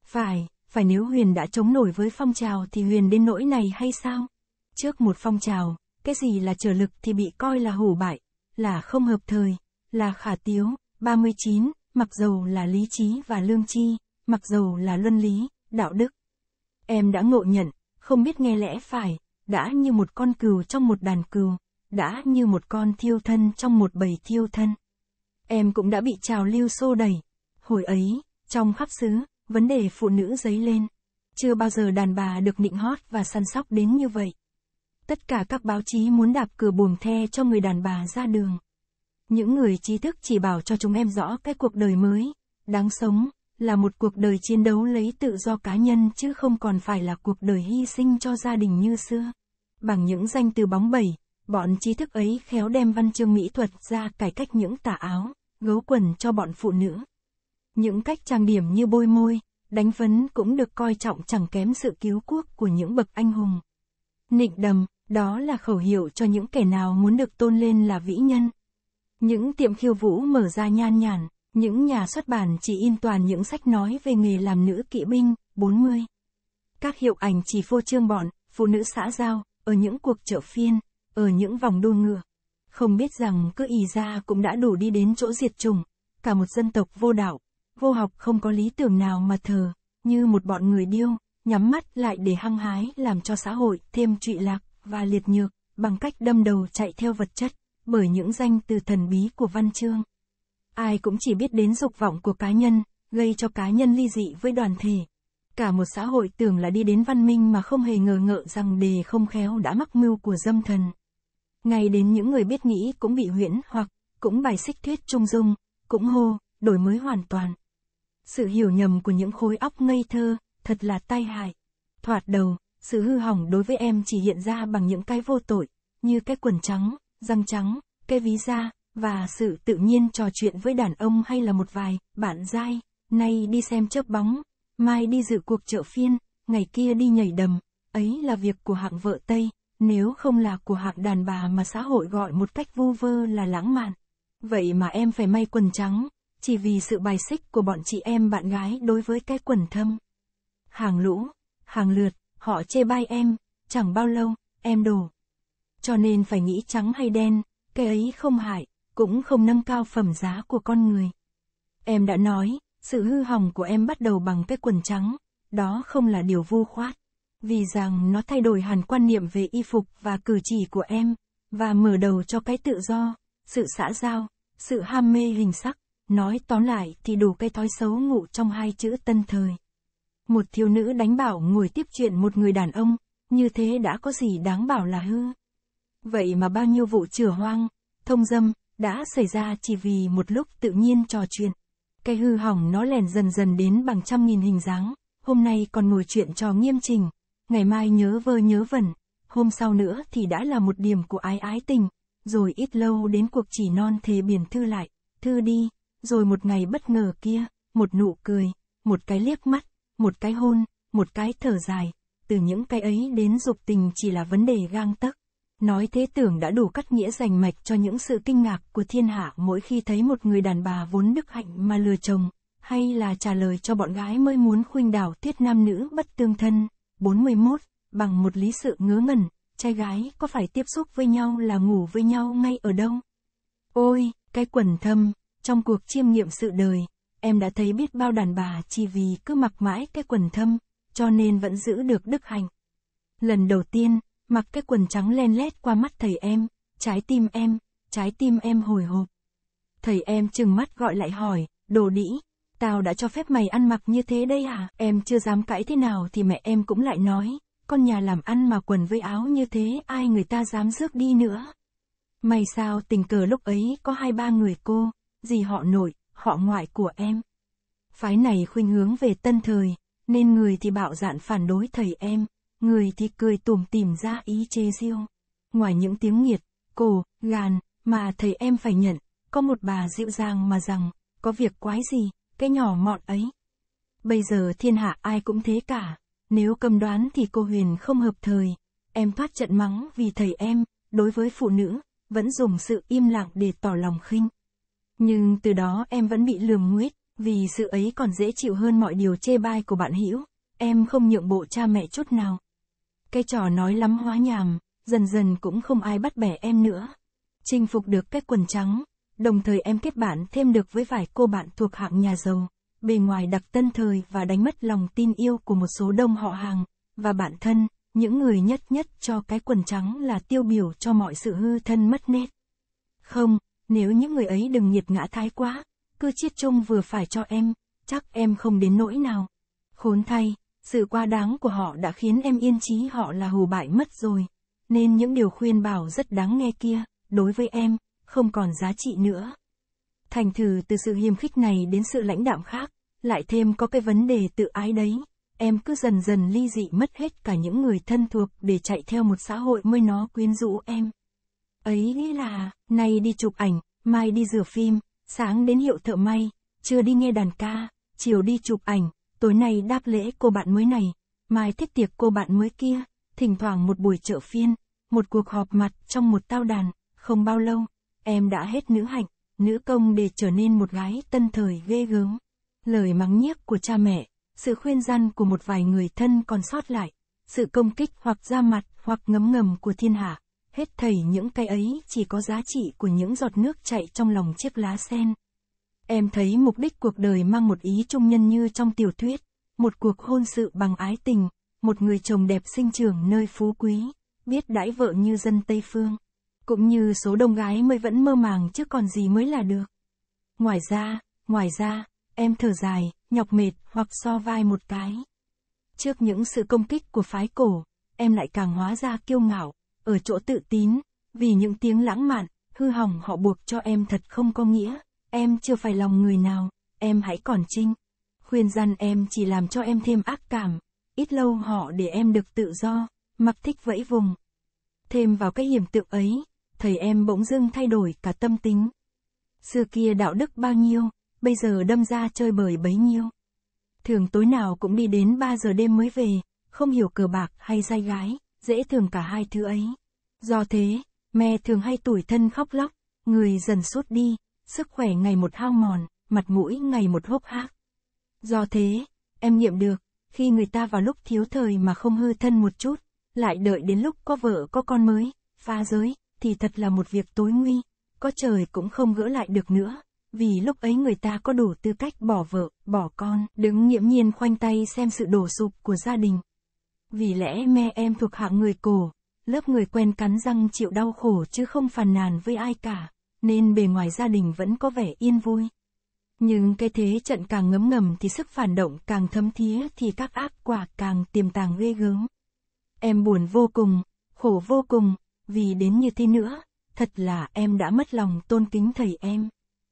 Phải, phải nếu Huyền đã chống nổi với phong trào thì Huyền đến nỗi này hay sao? Trước một phong trào, cái gì là trở lực thì bị coi là hủ bại, là không hợp thời, là khả tiếu, 39, mặc dầu là lý trí và lương chi mặc dầu là luân lý, đạo đức. Em đã ngộ nhận, không biết nghe lẽ phải, đã như một con cừu trong một đàn cừu, đã như một con thiêu thân trong một bầy thiêu thân. Em cũng đã bị trào lưu xô đẩy. Hồi ấy, trong khắp xứ, vấn đề phụ nữ dấy lên. Chưa bao giờ đàn bà được nịnh hót và săn sóc đến như vậy. Tất cả các báo chí muốn đạp cửa buồng the cho người đàn bà ra đường. Những người trí thức chỉ bảo cho chúng em rõ cái cuộc đời mới, đáng sống, là một cuộc đời chiến đấu lấy tự do cá nhân chứ không còn phải là cuộc đời hy sinh cho gia đình như xưa. Bằng những danh từ bóng bẩy, bọn trí thức ấy khéo đem văn chương mỹ thuật ra cải cách những tà áo, gấu quần cho bọn phụ nữ. Những cách trang điểm như bôi môi, đánh phấn cũng được coi trọng chẳng kém sự cứu quốc của những bậc anh hùng. Nịnh đầm, đó là khẩu hiệu cho những kẻ nào muốn được tôn lên là vĩ nhân. Những tiệm khiêu vũ mở ra nhan nhản, những nhà xuất bản chỉ in toàn những sách nói về nghề làm nữ kỵ binh, 40. Các hiệu ảnh chỉ phô trương bọn, phụ nữ xã giao, ở những cuộc chợ phiên, ở những vòng đua ngựa. Không biết rằng cứ ý ra cũng đã đủ đi đến chỗ diệt chủng, cả một dân tộc vô đạo, vô học không có lý tưởng nào mà thờ, như một bọn người điêu, nhắm mắt lại để hăng hái làm cho xã hội thêm trụy lạc và liệt nhược, bằng cách đâm đầu chạy theo vật chất bởi những danh từ thần bí của văn chương. Ai cũng chỉ biết đến dục vọng của cá nhân, gây cho cá nhân ly dị với đoàn thể. Cả một xã hội tưởng là đi đến văn minh mà không hề ngờ ngợ rằng đề không khéo đã mắc mưu của dâm thần. Ngay đến những người biết nghĩ cũng bị huyễn hoặc, cũng bài xích thuyết trung dung, cũng hô, đổi mới hoàn toàn. Sự hiểu nhầm của những khối óc ngây thơ, thật là tai hại. Thoạt đầu, sự hư hỏng đối với em chỉ hiện ra bằng những cái vô tội, như cái quần trắng, răng trắng, cái ví da, và sự tự nhiên trò chuyện với đàn ông hay là một vài, bạn dai, nay đi xem chớp bóng, mai đi dự cuộc chợ phiên, ngày kia đi nhảy đầm, ấy là việc của hạng vợ Tây, nếu không là của hạng đàn bà mà xã hội gọi một cách vu vơ là lãng mạn. Vậy mà em phải may quần trắng, chỉ vì sự bài xích của bọn chị em bạn gái đối với cái quần thâm. Hàng lũ, hàng lượt, họ chê bai em, chẳng bao lâu, em đổ cho nên phải nghĩ trắng hay đen, cái ấy không hại, cũng không nâng cao phẩm giá của con người. Em đã nói, sự hư hỏng của em bắt đầu bằng cái quần trắng, đó không là điều vu khoát. Vì rằng nó thay đổi hẳn quan niệm về y phục và cử chỉ của em, và mở đầu cho cái tự do, sự xã giao, sự ham mê hình sắc, nói tóm lại thì đủ cái thói xấu ngụ trong hai chữ tân thời. Một thiếu nữ đánh bảo ngồi tiếp chuyện một người đàn ông, như thế đã có gì đáng bảo là hư. Vậy mà bao nhiêu vụ chửa hoang, thông dâm, đã xảy ra chỉ vì một lúc tự nhiên trò chuyện. Cái hư hỏng nó lèn dần dần đến bằng trăm nghìn hình dáng, hôm nay còn ngồi chuyện trò nghiêm trình, ngày mai nhớ vơ nhớ vẩn, hôm sau nữa thì đã là một điểm của ái ái tình, rồi ít lâu đến cuộc chỉ non thế biển thư lại, thư đi, rồi một ngày bất ngờ kia, một nụ cười, một cái liếc mắt, một cái hôn, một cái thở dài, từ những cái ấy đến dục tình chỉ là vấn đề gang tấc. Nói thế tưởng đã đủ cắt nghĩa rành mạch cho những sự kinh ngạc của thiên hạ mỗi khi thấy một người đàn bà vốn đức hạnh mà lừa chồng, hay là trả lời cho bọn gái mới muốn khuynh đảo tiết nam nữ bất tương thân. 41. Bằng một lý sự ngớ ngẩn, trai gái có phải tiếp xúc với nhau là ngủ với nhau ngay ở đâu? Ôi, cái quần thâm, trong cuộc chiêm nghiệm sự đời, em đã thấy biết bao đàn bà chỉ vì cứ mặc mãi cái quần thâm, cho nên vẫn giữ được đức hạnh. Lần đầu tiên, Mặc cái quần trắng len lét qua mắt thầy em, trái tim em, trái tim em hồi hộp. Thầy em chừng mắt gọi lại hỏi, đồ đĩ, tao đã cho phép mày ăn mặc như thế đây à? Em chưa dám cãi thế nào thì mẹ em cũng lại nói, con nhà làm ăn mà quần với áo như thế ai người ta dám rước đi nữa. mày sao tình cờ lúc ấy có hai ba người cô, gì họ nội, họ ngoại của em. Phái này khuynh hướng về tân thời, nên người thì bạo dạn phản đối thầy em người thì cười tủm tỉm ra ý chế riêu. Ngoài những tiếng nghiệt, cổ, gàn, mà thầy em phải nhận, có một bà dịu dàng mà rằng, có việc quái gì, cái nhỏ mọn ấy. Bây giờ thiên hạ ai cũng thế cả, nếu cầm đoán thì cô Huyền không hợp thời. Em thoát trận mắng vì thầy em, đối với phụ nữ, vẫn dùng sự im lặng để tỏ lòng khinh. Nhưng từ đó em vẫn bị lường nguyết, vì sự ấy còn dễ chịu hơn mọi điều chê bai của bạn hữu em không nhượng bộ cha mẹ chút nào. Cái trò nói lắm hóa nhàm, dần dần cũng không ai bắt bẻ em nữa. Chinh phục được cái quần trắng, đồng thời em kết bạn thêm được với vài cô bạn thuộc hạng nhà giàu, bề ngoài đặc tân thời và đánh mất lòng tin yêu của một số đông họ hàng, và bản thân, những người nhất nhất cho cái quần trắng là tiêu biểu cho mọi sự hư thân mất nét. Không, nếu những người ấy đừng nghiệt ngã thái quá, cứ chiết chung vừa phải cho em, chắc em không đến nỗi nào. Khốn thay, sự quá đáng của họ đã khiến em yên trí họ là hù bại mất rồi. Nên những điều khuyên bảo rất đáng nghe kia, đối với em, không còn giá trị nữa. Thành thử từ sự hiềm khích này đến sự lãnh đạm khác, lại thêm có cái vấn đề tự ái đấy. Em cứ dần dần ly dị mất hết cả những người thân thuộc để chạy theo một xã hội mới nó quyến rũ em. Ấy là, nay đi chụp ảnh, mai đi rửa phim, sáng đến hiệu thợ may, chưa đi nghe đàn ca, chiều đi chụp ảnh, tối nay đáp lễ cô bạn mới này, mai thiết tiệc cô bạn mới kia, thỉnh thoảng một buổi chợ phiên, một cuộc họp mặt trong một tao đàn, không bao lâu, em đã hết nữ hạnh, nữ công để trở nên một gái tân thời ghê gớm. Lời mắng nhiếc của cha mẹ, sự khuyên răn của một vài người thân còn sót lại, sự công kích hoặc ra mặt hoặc ngấm ngầm của thiên hạ, hết thầy những cái ấy chỉ có giá trị của những giọt nước chảy trong lòng chiếc lá sen. Em thấy mục đích cuộc đời mang một ý trung nhân như trong tiểu thuyết, một cuộc hôn sự bằng ái tình, một người chồng đẹp sinh trưởng nơi phú quý, biết đãi vợ như dân Tây Phương. Cũng như số đông gái mới vẫn mơ màng chứ còn gì mới là được. Ngoài ra, ngoài ra, em thở dài, nhọc mệt hoặc so vai một cái. Trước những sự công kích của phái cổ, em lại càng hóa ra kiêu ngạo, ở chỗ tự tín, vì những tiếng lãng mạn, hư hỏng họ buộc cho em thật không có nghĩa. Em chưa phải lòng người nào, em hãy còn trinh. Khuyên răn em chỉ làm cho em thêm ác cảm, ít lâu họ để em được tự do, mặc thích vẫy vùng. Thêm vào cái hiểm tượng ấy, thầy em bỗng dưng thay đổi cả tâm tính. Xưa kia đạo đức bao nhiêu, bây giờ đâm ra chơi bời bấy nhiêu. Thường tối nào cũng đi đến 3 giờ đêm mới về, không hiểu cờ bạc hay say gái, dễ thường cả hai thứ ấy. Do thế, mẹ thường hay tủi thân khóc lóc, người dần suốt đi, sức khỏe ngày một hao mòn, mặt mũi ngày một hốc hác. Do thế, em nghiệm được, khi người ta vào lúc thiếu thời mà không hư thân một chút, lại đợi đến lúc có vợ có con mới, pha giới, thì thật là một việc tối nguy, có trời cũng không gỡ lại được nữa, vì lúc ấy người ta có đủ tư cách bỏ vợ, bỏ con, đứng nghiễm nhiên khoanh tay xem sự đổ sụp của gia đình. Vì lẽ mẹ em thuộc hạng người cổ, lớp người quen cắn răng chịu đau khổ chứ không phàn nàn với ai cả nên bề ngoài gia đình vẫn có vẻ yên vui. Nhưng cái thế trận càng ngấm ngầm thì sức phản động càng thấm thía thì các ác quả càng tiềm tàng ghê gớm. Em buồn vô cùng, khổ vô cùng, vì đến như thế nữa, thật là em đã mất lòng tôn kính thầy em.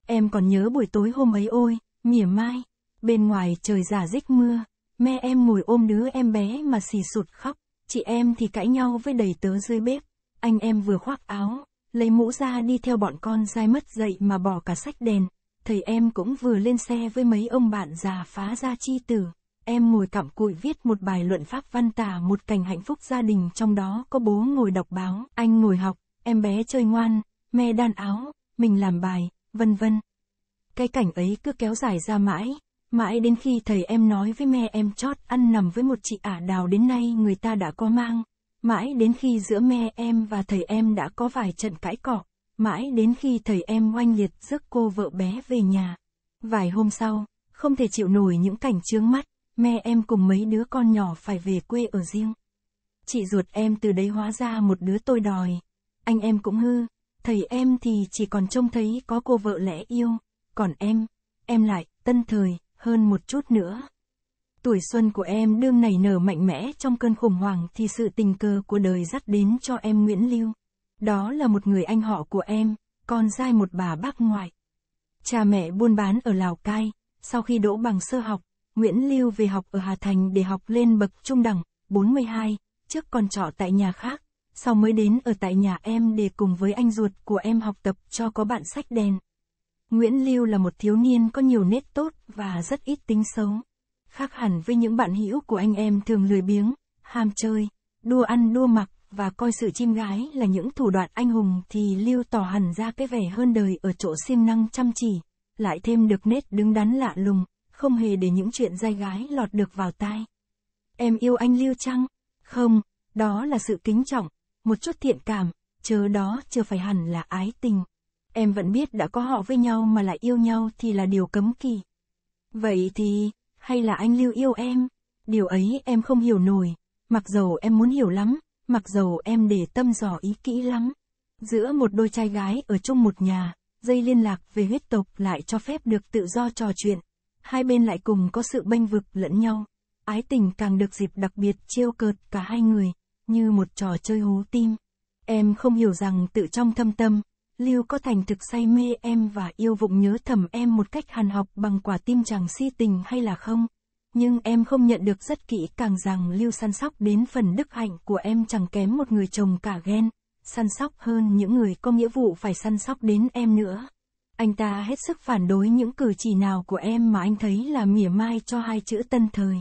Em còn nhớ buổi tối hôm ấy ôi, mỉa mai, bên ngoài trời giả rích mưa, mẹ em ngồi ôm đứa em bé mà xì sụt khóc, chị em thì cãi nhau với đầy tớ dưới bếp, anh em vừa khoác áo, lấy mũ ra đi theo bọn con dai mất dậy mà bỏ cả sách đèn. Thầy em cũng vừa lên xe với mấy ông bạn già phá ra chi tử. Em ngồi cặm cụi viết một bài luận pháp văn tả một cảnh hạnh phúc gia đình trong đó có bố ngồi đọc báo, anh ngồi học, em bé chơi ngoan, me đan áo, mình làm bài, vân vân. Cái cảnh ấy cứ kéo dài ra mãi, mãi đến khi thầy em nói với mẹ em chót ăn nằm với một chị ả đào đến nay người ta đã có mang. Mãi đến khi giữa mẹ em và thầy em đã có vài trận cãi cọ, mãi đến khi thầy em oanh liệt rước cô vợ bé về nhà. Vài hôm sau, không thể chịu nổi những cảnh trướng mắt, mẹ em cùng mấy đứa con nhỏ phải về quê ở riêng. Chị ruột em từ đấy hóa ra một đứa tôi đòi. Anh em cũng hư, thầy em thì chỉ còn trông thấy có cô vợ lẽ yêu, còn em, em lại, tân thời, hơn một chút nữa tuổi xuân của em đương nảy nở mạnh mẽ trong cơn khủng hoảng thì sự tình cờ của đời dắt đến cho em Nguyễn Lưu. Đó là một người anh họ của em, con trai một bà bác ngoại. Cha mẹ buôn bán ở Lào Cai, sau khi đỗ bằng sơ học, Nguyễn Lưu về học ở Hà Thành để học lên bậc trung đẳng, 42, trước còn trọ tại nhà khác, sau mới đến ở tại nhà em để cùng với anh ruột của em học tập cho có bạn sách đèn. Nguyễn Lưu là một thiếu niên có nhiều nét tốt và rất ít tính xấu khác hẳn với những bạn hữu của anh em thường lười biếng, ham chơi, đua ăn đua mặc và coi sự chim gái là những thủ đoạn anh hùng thì Lưu tỏ hẳn ra cái vẻ hơn đời ở chỗ siêng năng chăm chỉ, lại thêm được nét đứng đắn lạ lùng, không hề để những chuyện dai gái lọt được vào tai. Em yêu anh Lưu chăng? Không, đó là sự kính trọng, một chút thiện cảm, chớ đó chưa phải hẳn là ái tình. Em vẫn biết đã có họ với nhau mà lại yêu nhau thì là điều cấm kỳ. Vậy thì, hay là anh Lưu yêu em? Điều ấy em không hiểu nổi, mặc dầu em muốn hiểu lắm, mặc dầu em để tâm dò ý kỹ lắm. Giữa một đôi trai gái ở chung một nhà, dây liên lạc về huyết tộc lại cho phép được tự do trò chuyện. Hai bên lại cùng có sự bênh vực lẫn nhau. Ái tình càng được dịp đặc biệt chiêu cợt cả hai người, như một trò chơi hú tim. Em không hiểu rằng tự trong thâm tâm, Lưu có thành thực say mê em và yêu vụng nhớ thầm em một cách hàn học bằng quả tim chàng si tình hay là không. Nhưng em không nhận được rất kỹ càng rằng Lưu săn sóc đến phần đức hạnh của em chẳng kém một người chồng cả ghen, săn sóc hơn những người có nghĩa vụ phải săn sóc đến em nữa. Anh ta hết sức phản đối những cử chỉ nào của em mà anh thấy là mỉa mai cho hai chữ tân thời.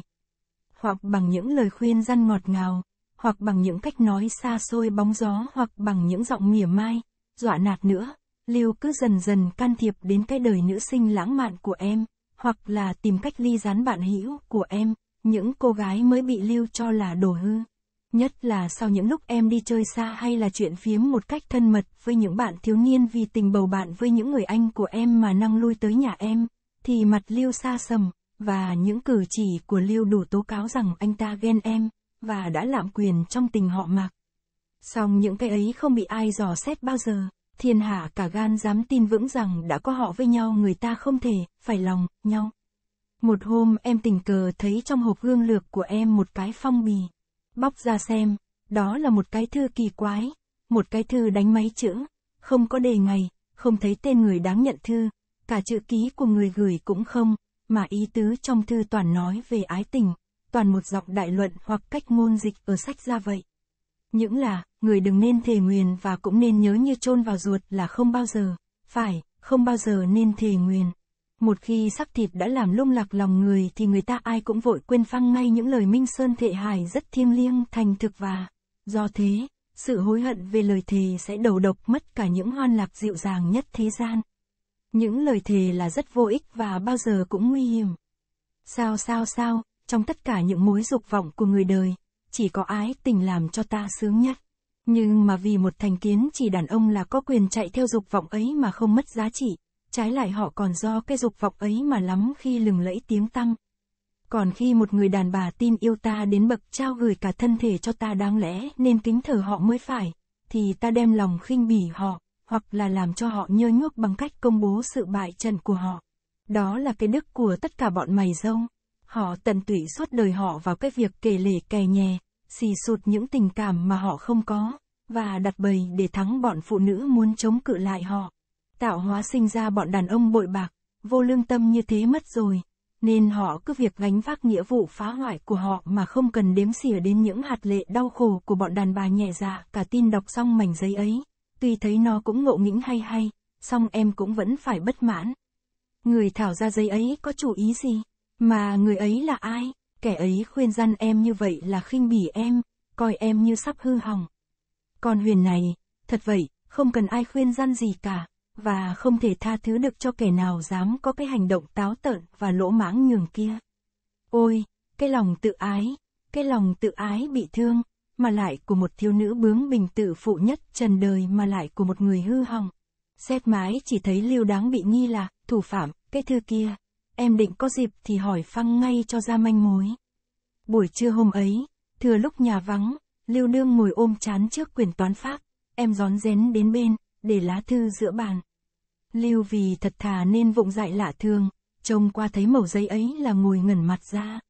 Hoặc bằng những lời khuyên răn ngọt ngào, hoặc bằng những cách nói xa xôi bóng gió hoặc bằng những giọng mỉa mai, dọa nạt nữa. Lưu cứ dần dần can thiệp đến cái đời nữ sinh lãng mạn của em, hoặc là tìm cách ly gián bạn hữu của em, những cô gái mới bị Lưu cho là đồ hư. Nhất là sau những lúc em đi chơi xa hay là chuyện phiếm một cách thân mật với những bạn thiếu niên vì tình bầu bạn với những người anh của em mà năng lui tới nhà em, thì mặt Lưu xa sầm, và những cử chỉ của Lưu đủ tố cáo rằng anh ta ghen em, và đã lạm quyền trong tình họ mạc. Song những cái ấy không bị ai dò xét bao giờ, thiên hạ cả gan dám tin vững rằng đã có họ với nhau người ta không thể, phải lòng, nhau. Một hôm em tình cờ thấy trong hộp gương lược của em một cái phong bì. Bóc ra xem, đó là một cái thư kỳ quái, một cái thư đánh máy chữ, không có đề ngày, không thấy tên người đáng nhận thư, cả chữ ký của người gửi cũng không, mà ý tứ trong thư toàn nói về ái tình, toàn một giọng đại luận hoặc cách ngôn dịch ở sách ra vậy. Những là, người đừng nên thề nguyền và cũng nên nhớ như chôn vào ruột là không bao giờ, phải, không bao giờ nên thề nguyền. Một khi sắc thịt đã làm lung lạc lòng người thì người ta ai cũng vội quên phăng ngay những lời Minh Sơn Thệ hài rất thiêng liêng thành thực và, do thế, sự hối hận về lời thề sẽ đầu độc mất cả những hoan lạc dịu dàng nhất thế gian. Những lời thề là rất vô ích và bao giờ cũng nguy hiểm. Sao sao sao, trong tất cả những mối dục vọng của người đời, chỉ có ái tình làm cho ta sướng nhất. Nhưng mà vì một thành kiến chỉ đàn ông là có quyền chạy theo dục vọng ấy mà không mất giá trị, trái lại họ còn do cái dục vọng ấy mà lắm khi lừng lẫy tiếng tăng. Còn khi một người đàn bà tin yêu ta đến bậc trao gửi cả thân thể cho ta đáng lẽ nên kính thờ họ mới phải, thì ta đem lòng khinh bỉ họ, hoặc là làm cho họ nhơ nhuốc bằng cách công bố sự bại trận của họ. Đó là cái đức của tất cả bọn mày dông. Họ tận tụy suốt đời họ vào cái việc kể lể kè nhè, xì sụt những tình cảm mà họ không có, và đặt bầy để thắng bọn phụ nữ muốn chống cự lại họ. Tạo hóa sinh ra bọn đàn ông bội bạc, vô lương tâm như thế mất rồi, nên họ cứ việc gánh vác nghĩa vụ phá hoại của họ mà không cần đếm xỉa đến những hạt lệ đau khổ của bọn đàn bà nhẹ dạ cả tin đọc xong mảnh giấy ấy. Tuy thấy nó cũng ngộ nghĩnh hay hay, song em cũng vẫn phải bất mãn. Người thảo ra giấy ấy có chủ ý gì? Mà người ấy là ai? kẻ ấy khuyên răn em như vậy là khinh bỉ em, coi em như sắp hư hỏng. Còn huyền này, thật vậy, không cần ai khuyên răn gì cả, và không thể tha thứ được cho kẻ nào dám có cái hành động táo tợn và lỗ mãng nhường kia. Ôi, cái lòng tự ái, cái lòng tự ái bị thương, mà lại của một thiếu nữ bướng bình tự phụ nhất trần đời mà lại của một người hư hỏng. Xét mái chỉ thấy lưu đáng bị nghi là, thủ phạm, cái thư kia em định có dịp thì hỏi phăng ngay cho ra manh mối. Buổi trưa hôm ấy, thừa lúc nhà vắng, Lưu Nương ngồi ôm chán trước quyển toán pháp, em gión rén đến bên, để lá thư giữa bàn. Lưu vì thật thà nên vụng dại lạ thường, trông qua thấy mẩu giấy ấy là ngồi ngẩn mặt ra.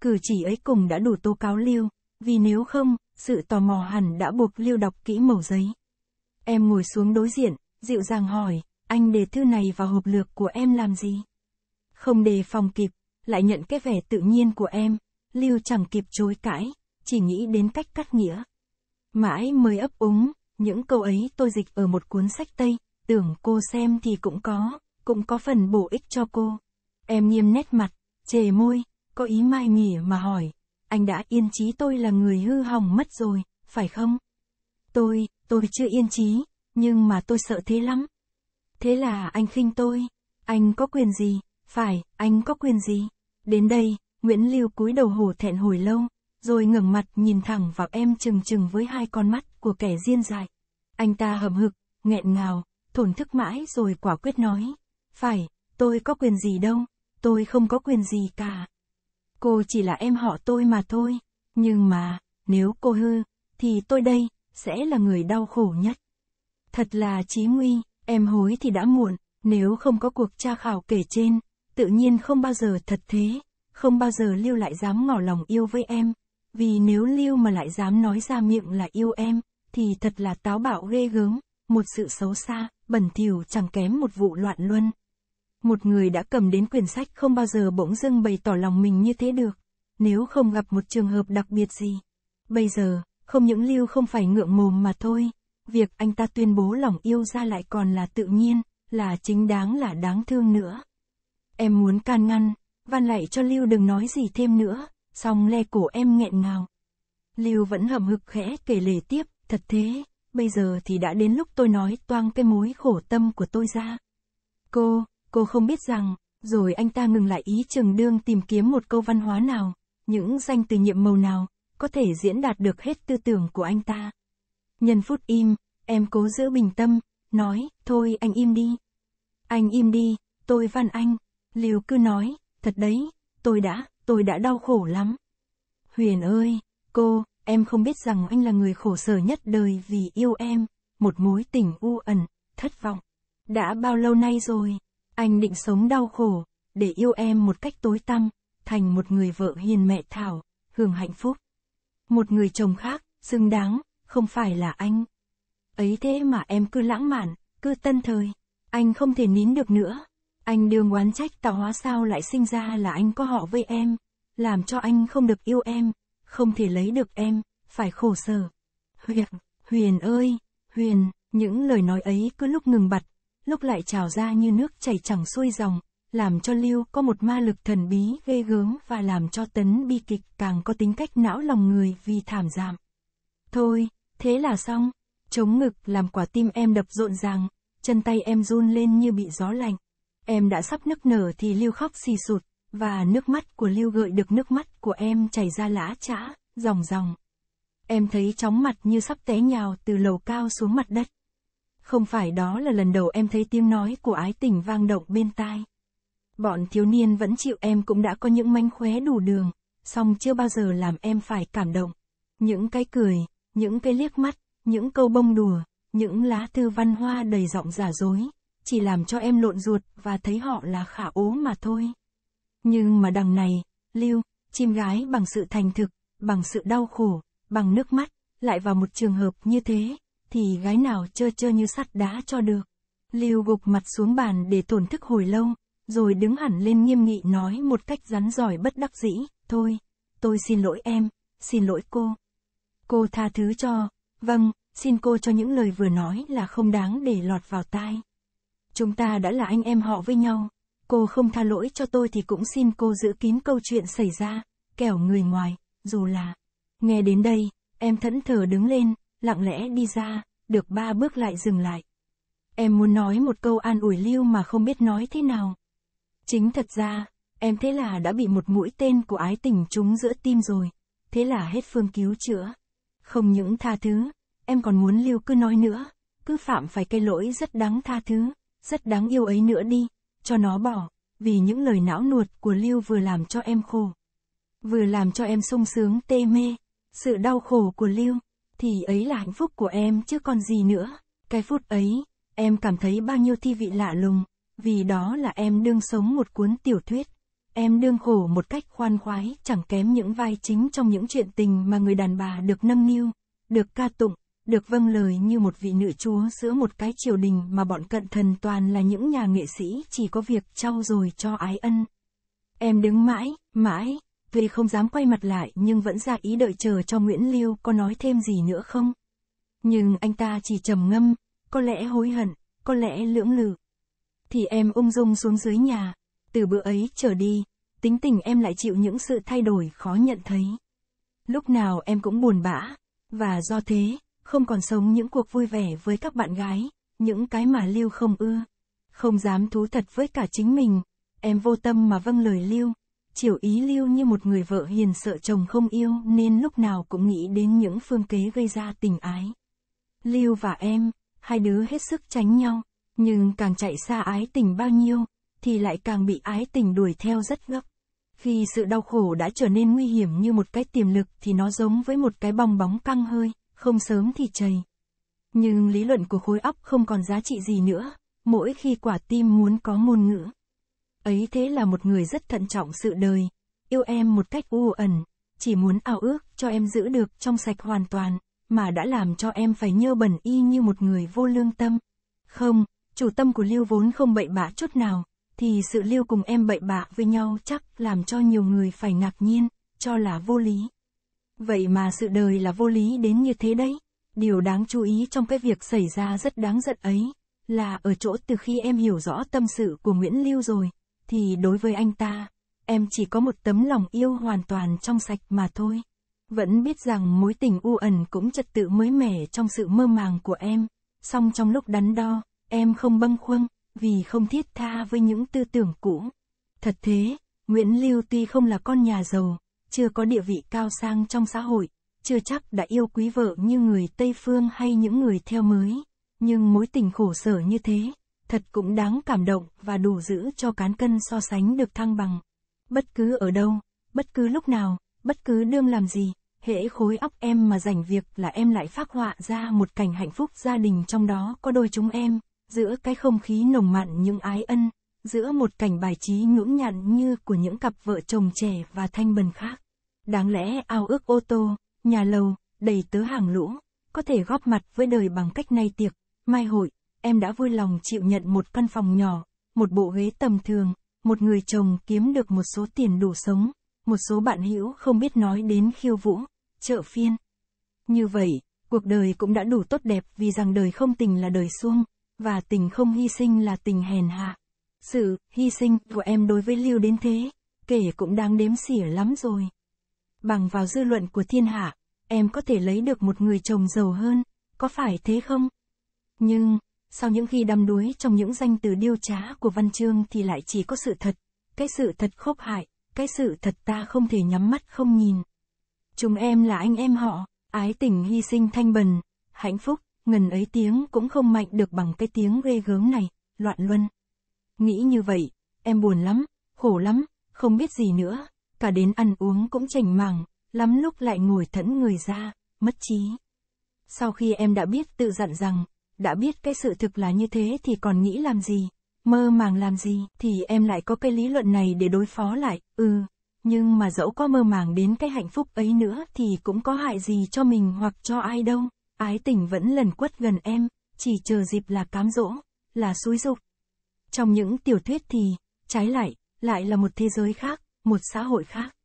Cử chỉ ấy cùng đã đủ tố cáo Lưu, vì nếu không, sự tò mò hẳn đã buộc Lưu đọc kỹ mẩu giấy. Em ngồi xuống đối diện, dịu dàng hỏi, anh để thư này vào hộp lược của em làm gì? Không đề phòng kịp, lại nhận cái vẻ tự nhiên của em, Lưu chẳng kịp chối cãi, chỉ nghĩ đến cách cắt nghĩa. Mãi mới ấp úng, những câu ấy tôi dịch ở một cuốn sách Tây, tưởng cô xem thì cũng có, cũng có phần bổ ích cho cô. Em nghiêm nét mặt, chề môi, có ý mai mỉa mà hỏi, anh đã yên trí tôi là người hư hỏng mất rồi, phải không? Tôi, tôi chưa yên trí, nhưng mà tôi sợ thế lắm. Thế là anh khinh tôi, anh có quyền gì, phải, anh có quyền gì? Đến đây, Nguyễn Lưu cúi đầu hổ thẹn hồi lâu, rồi ngẩng mặt nhìn thẳng vào em chừng chừng với hai con mắt của kẻ diên dại. Anh ta hầm hực, nghẹn ngào, thổn thức mãi rồi quả quyết nói. Phải, tôi có quyền gì đâu, tôi không có quyền gì cả. Cô chỉ là em họ tôi mà thôi, nhưng mà, nếu cô hư, thì tôi đây, sẽ là người đau khổ nhất. Thật là chí nguy, em hối thì đã muộn, nếu không có cuộc tra khảo kể trên, tự nhiên không bao giờ thật thế, không bao giờ Lưu lại dám ngỏ lòng yêu với em, vì nếu Lưu mà lại dám nói ra miệng là yêu em, thì thật là táo bạo ghê gớm, một sự xấu xa, bẩn thỉu chẳng kém một vụ loạn luân. Một người đã cầm đến quyển sách không bao giờ bỗng dưng bày tỏ lòng mình như thế được, nếu không gặp một trường hợp đặc biệt gì. Bây giờ, không những Lưu không phải ngượng mồm mà thôi, việc anh ta tuyên bố lòng yêu ra lại còn là tự nhiên, là chính đáng là đáng thương nữa. Em muốn can ngăn, van lại cho Lưu đừng nói gì thêm nữa, xong le cổ em nghẹn ngào. Lưu vẫn hậm hực khẽ kể lể tiếp, thật thế, bây giờ thì đã đến lúc tôi nói toang cái mối khổ tâm của tôi ra. Cô, cô không biết rằng, rồi anh ta ngừng lại ý chừng đương tìm kiếm một câu văn hóa nào, những danh từ nhiệm màu nào, có thể diễn đạt được hết tư tưởng của anh ta. Nhân phút im, em cố giữ bình tâm, nói, thôi anh im đi. Anh im đi, tôi van anh liều cứ nói, thật đấy, tôi đã, tôi đã đau khổ lắm. Huyền ơi, cô, em không biết rằng anh là người khổ sở nhất đời vì yêu em, một mối tình u ẩn, thất vọng. Đã bao lâu nay rồi, anh định sống đau khổ, để yêu em một cách tối tăm, thành một người vợ hiền mẹ thảo, hưởng hạnh phúc. Một người chồng khác, xứng đáng, không phải là anh. Ấy thế mà em cứ lãng mạn, cứ tân thời, anh không thể nín được nữa. Anh đương oán trách tạo hóa sao lại sinh ra là anh có họ với em, làm cho anh không được yêu em, không thể lấy được em, phải khổ sở. Huyền, Huyền ơi, Huyền, những lời nói ấy cứ lúc ngừng bặt, lúc lại trào ra như nước chảy chẳng xuôi dòng, làm cho Lưu có một ma lực thần bí ghê gớm và làm cho tấn bi kịch càng có tính cách não lòng người vì thảm giảm. Thôi, thế là xong, chống ngực làm quả tim em đập rộn ràng, chân tay em run lên như bị gió lạnh. Em đã sắp nức nở thì Lưu khóc xì sụt, và nước mắt của Lưu gợi được nước mắt của em chảy ra lã chã, ròng ròng. Em thấy chóng mặt như sắp té nhào từ lầu cao xuống mặt đất. Không phải đó là lần đầu em thấy tiếng nói của ái tình vang động bên tai. Bọn thiếu niên vẫn chịu em cũng đã có những manh khóe đủ đường, song chưa bao giờ làm em phải cảm động. Những cái cười, những cái liếc mắt, những câu bông đùa, những lá thư văn hoa đầy giọng giả dối, chỉ làm cho em lộn ruột và thấy họ là khả ố mà thôi. Nhưng mà đằng này, Lưu, chim gái bằng sự thành thực, bằng sự đau khổ, bằng nước mắt, lại vào một trường hợp như thế, thì gái nào chơ chơ như sắt đá cho được. Lưu gục mặt xuống bàn để tổn thức hồi lâu, rồi đứng hẳn lên nghiêm nghị nói một cách rắn giỏi bất đắc dĩ, thôi, tôi xin lỗi em, xin lỗi cô. Cô tha thứ cho, vâng, xin cô cho những lời vừa nói là không đáng để lọt vào tai. Chúng ta đã là anh em họ với nhau. Cô không tha lỗi cho tôi thì cũng xin cô giữ kín câu chuyện xảy ra, kẻo người ngoài, dù là. Nghe đến đây, em thẫn thờ đứng lên, lặng lẽ đi ra, được ba bước lại dừng lại. Em muốn nói một câu an ủi lưu mà không biết nói thế nào. Chính thật ra, em thế là đã bị một mũi tên của ái tình trúng giữa tim rồi, thế là hết phương cứu chữa. Không những tha thứ, em còn muốn lưu cứ nói nữa, cứ phạm phải cái lỗi rất đáng tha thứ rất đáng yêu ấy nữa đi, cho nó bỏ, vì những lời não nuột của Lưu vừa làm cho em khổ. Vừa làm cho em sung sướng tê mê, sự đau khổ của Lưu, thì ấy là hạnh phúc của em chứ còn gì nữa. Cái phút ấy, em cảm thấy bao nhiêu thi vị lạ lùng, vì đó là em đương sống một cuốn tiểu thuyết. Em đương khổ một cách khoan khoái chẳng kém những vai chính trong những chuyện tình mà người đàn bà được nâng niu, được ca tụng được vâng lời như một vị nữ chúa giữa một cái triều đình mà bọn cận thần toàn là những nhà nghệ sĩ chỉ có việc trau rồi cho ái ân. Em đứng mãi, mãi, tuy không dám quay mặt lại nhưng vẫn ra ý đợi chờ cho Nguyễn Lưu có nói thêm gì nữa không. Nhưng anh ta chỉ trầm ngâm, có lẽ hối hận, có lẽ lưỡng lự. Thì em ung dung xuống dưới nhà, từ bữa ấy trở đi, tính tình em lại chịu những sự thay đổi khó nhận thấy. Lúc nào em cũng buồn bã, và do thế, không còn sống những cuộc vui vẻ với các bạn gái, những cái mà Lưu không ưa. Không dám thú thật với cả chính mình, em vô tâm mà vâng lời Lưu, chiều ý Lưu như một người vợ hiền sợ chồng không yêu nên lúc nào cũng nghĩ đến những phương kế gây ra tình ái. Lưu và em, hai đứa hết sức tránh nhau, nhưng càng chạy xa ái tình bao nhiêu, thì lại càng bị ái tình đuổi theo rất gấp. Khi sự đau khổ đã trở nên nguy hiểm như một cái tiềm lực thì nó giống với một cái bong bóng căng hơi không sớm thì chầy. Nhưng lý luận của khối óc không còn giá trị gì nữa, mỗi khi quả tim muốn có ngôn ngữ. Ấy thế là một người rất thận trọng sự đời, yêu em một cách u ẩn, chỉ muốn ao ước cho em giữ được trong sạch hoàn toàn, mà đã làm cho em phải nhơ bẩn y như một người vô lương tâm. Không, chủ tâm của Lưu vốn không bậy bạ chút nào, thì sự Lưu cùng em bậy bạ với nhau chắc làm cho nhiều người phải ngạc nhiên, cho là vô lý. Vậy mà sự đời là vô lý đến như thế đấy. Điều đáng chú ý trong cái việc xảy ra rất đáng giận ấy, là ở chỗ từ khi em hiểu rõ tâm sự của Nguyễn Lưu rồi, thì đối với anh ta, em chỉ có một tấm lòng yêu hoàn toàn trong sạch mà thôi. Vẫn biết rằng mối tình u ẩn cũng trật tự mới mẻ trong sự mơ màng của em, song trong lúc đắn đo, em không bâng khuâng, vì không thiết tha với những tư tưởng cũ. Thật thế, Nguyễn Lưu tuy không là con nhà giàu, chưa có địa vị cao sang trong xã hội, chưa chắc đã yêu quý vợ như người Tây Phương hay những người theo mới. Nhưng mối tình khổ sở như thế, thật cũng đáng cảm động và đủ giữ cho cán cân so sánh được thăng bằng. Bất cứ ở đâu, bất cứ lúc nào, bất cứ đương làm gì, hễ khối óc em mà dành việc là em lại phát họa ra một cảnh hạnh phúc gia đình trong đó có đôi chúng em, giữa cái không khí nồng mặn những ái ân, giữa một cảnh bài trí ngưỡng nhặn như của những cặp vợ chồng trẻ và thanh bần khác. Đáng lẽ ao ước ô tô, nhà lầu, đầy tớ hàng lũ, có thể góp mặt với đời bằng cách nay tiệc, mai hội, em đã vui lòng chịu nhận một căn phòng nhỏ, một bộ ghế tầm thường, một người chồng kiếm được một số tiền đủ sống, một số bạn hữu không biết nói đến khiêu vũ, chợ phiên. Như vậy, cuộc đời cũng đã đủ tốt đẹp vì rằng đời không tình là đời xuông, và tình không hy sinh là tình hèn hạ sự hy sinh của em đối với Lưu đến thế, kể cũng đang đếm xỉa lắm rồi. Bằng vào dư luận của thiên hạ, em có thể lấy được một người chồng giàu hơn, có phải thế không? Nhưng, sau những khi đắm đuối trong những danh từ điêu trá của văn chương thì lại chỉ có sự thật, cái sự thật khốc hại, cái sự thật ta không thể nhắm mắt không nhìn. Chúng em là anh em họ, ái tình hy sinh thanh bần, hạnh phúc, ngần ấy tiếng cũng không mạnh được bằng cái tiếng ghê gớm này, loạn luân. Nghĩ như vậy, em buồn lắm, khổ lắm, không biết gì nữa, cả đến ăn uống cũng chảnh màng, lắm lúc lại ngồi thẫn người ra, mất trí. Sau khi em đã biết tự dặn rằng, đã biết cái sự thực là như thế thì còn nghĩ làm gì, mơ màng làm gì, thì em lại có cái lý luận này để đối phó lại, ừ. Nhưng mà dẫu có mơ màng đến cái hạnh phúc ấy nữa thì cũng có hại gì cho mình hoặc cho ai đâu. Ái tình vẫn lần quất gần em, chỉ chờ dịp là cám dỗ, là xúi dục, trong những tiểu thuyết thì, trái lại, lại là một thế giới khác, một xã hội khác.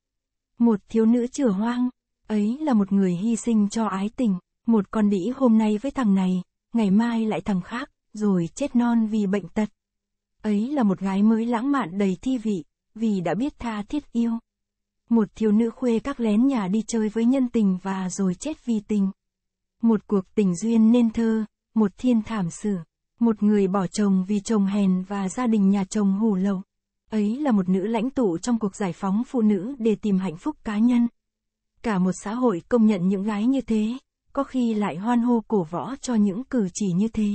Một thiếu nữ chửa hoang, ấy là một người hy sinh cho ái tình, một con đĩ hôm nay với thằng này, ngày mai lại thằng khác, rồi chết non vì bệnh tật. Ấy là một gái mới lãng mạn đầy thi vị, vì đã biết tha thiết yêu. Một thiếu nữ khuê các lén nhà đi chơi với nhân tình và rồi chết vì tình. Một cuộc tình duyên nên thơ, một thiên thảm sử. Một người bỏ chồng vì chồng hèn và gia đình nhà chồng hủ lậu. Ấy là một nữ lãnh tụ trong cuộc giải phóng phụ nữ để tìm hạnh phúc cá nhân. Cả một xã hội công nhận những gái như thế, có khi lại hoan hô cổ võ cho những cử chỉ như thế.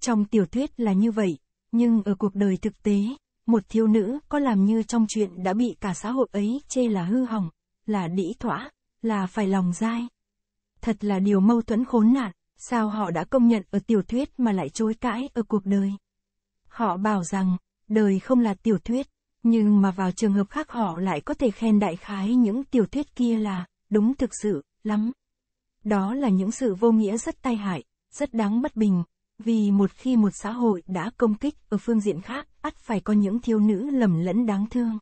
Trong tiểu thuyết là như vậy, nhưng ở cuộc đời thực tế, một thiếu nữ có làm như trong chuyện đã bị cả xã hội ấy chê là hư hỏng, là đĩ thỏa, là phải lòng dai. Thật là điều mâu thuẫn khốn nạn. Sao họ đã công nhận ở tiểu thuyết mà lại chối cãi ở cuộc đời? Họ bảo rằng, đời không là tiểu thuyết, nhưng mà vào trường hợp khác họ lại có thể khen đại khái những tiểu thuyết kia là, đúng thực sự, lắm. Đó là những sự vô nghĩa rất tai hại, rất đáng bất bình, vì một khi một xã hội đã công kích ở phương diện khác, ắt phải có những thiếu nữ lầm lẫn đáng thương.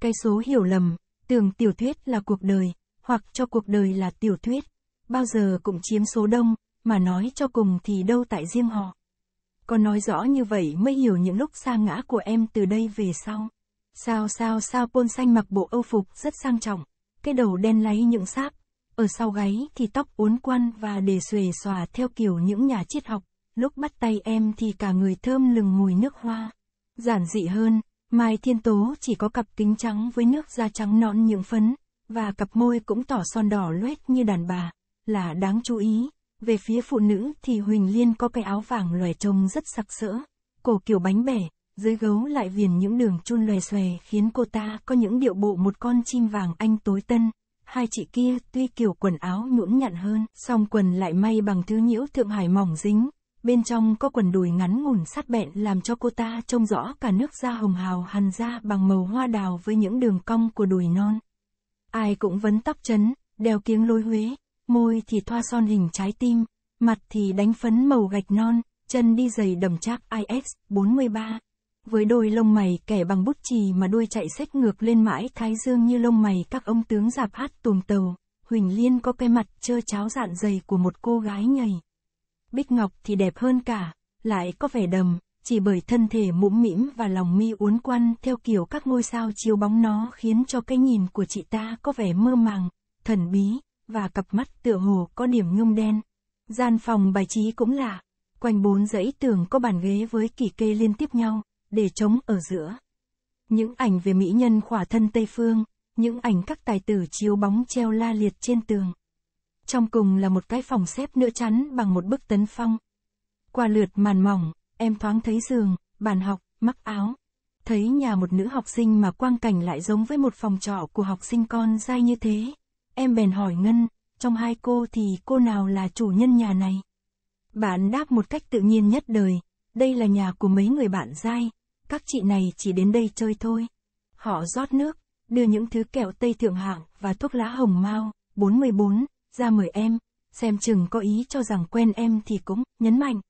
Cái số hiểu lầm, tưởng tiểu thuyết là cuộc đời, hoặc cho cuộc đời là tiểu thuyết, bao giờ cũng chiếm số đông, mà nói cho cùng thì đâu tại riêng họ. con nói rõ như vậy mới hiểu những lúc sa ngã của em từ đây về sau. Sao sao sao pôn xanh mặc bộ âu phục rất sang trọng, cái đầu đen lấy những sáp, ở sau gáy thì tóc uốn quăn và để xuề xòa theo kiểu những nhà triết học, lúc bắt tay em thì cả người thơm lừng mùi nước hoa. Giản dị hơn, Mai Thiên Tố chỉ có cặp kính trắng với nước da trắng nõn những phấn, và cặp môi cũng tỏ son đỏ loét như đàn bà, là đáng chú ý. Về phía phụ nữ thì Huỳnh Liên có cái áo vàng loè trông rất sặc sỡ, cổ kiểu bánh bẻ, dưới gấu lại viền những đường chun lòe xòe khiến cô ta có những điệu bộ một con chim vàng anh tối tân. Hai chị kia tuy kiểu quần áo nhũn nhặn hơn, song quần lại may bằng thứ nhiễu Thượng Hải mỏng dính, bên trong có quần đùi ngắn ngủn sát bẹn làm cho cô ta trông rõ cả nước da hồng hào hằn ra bằng màu hoa đào với những đường cong của đùi non. Ai cũng vấn tóc chấn, đeo kiếng lôi Huế, môi thì thoa son hình trái tim, mặt thì đánh phấn màu gạch non, chân đi giày đầm chác IX 43. Với đôi lông mày kẻ bằng bút chì mà đuôi chạy xếch ngược lên mãi thái dương như lông mày các ông tướng giạp hát tùm tàu, Huỳnh Liên có cái mặt trơ cháo dạn dày của một cô gái nhầy. Bích Ngọc thì đẹp hơn cả, lại có vẻ đầm, chỉ bởi thân thể mũm mĩm và lòng mi uốn quăn theo kiểu các ngôi sao chiếu bóng nó khiến cho cái nhìn của chị ta có vẻ mơ màng, thần bí và cặp mắt tựa hồ có điểm ngâm đen. Gian phòng bài trí cũng lạ, quanh bốn dãy tường có bàn ghế với kỳ kê liên tiếp nhau, để trống ở giữa. Những ảnh về mỹ nhân khỏa thân Tây Phương, những ảnh các tài tử chiếu bóng treo la liệt trên tường. Trong cùng là một cái phòng xếp nữa chắn bằng một bức tấn phong. Qua lượt màn mỏng, em thoáng thấy giường, bàn học, mắc áo. Thấy nhà một nữ học sinh mà quang cảnh lại giống với một phòng trọ của học sinh con dai như thế em bèn hỏi Ngân, trong hai cô thì cô nào là chủ nhân nhà này? Bạn đáp một cách tự nhiên nhất đời, đây là nhà của mấy người bạn dai, các chị này chỉ đến đây chơi thôi. Họ rót nước, đưa những thứ kẹo tây thượng hạng và thuốc lá hồng mao, 44, ra mời em, xem chừng có ý cho rằng quen em thì cũng, nhấn mạnh.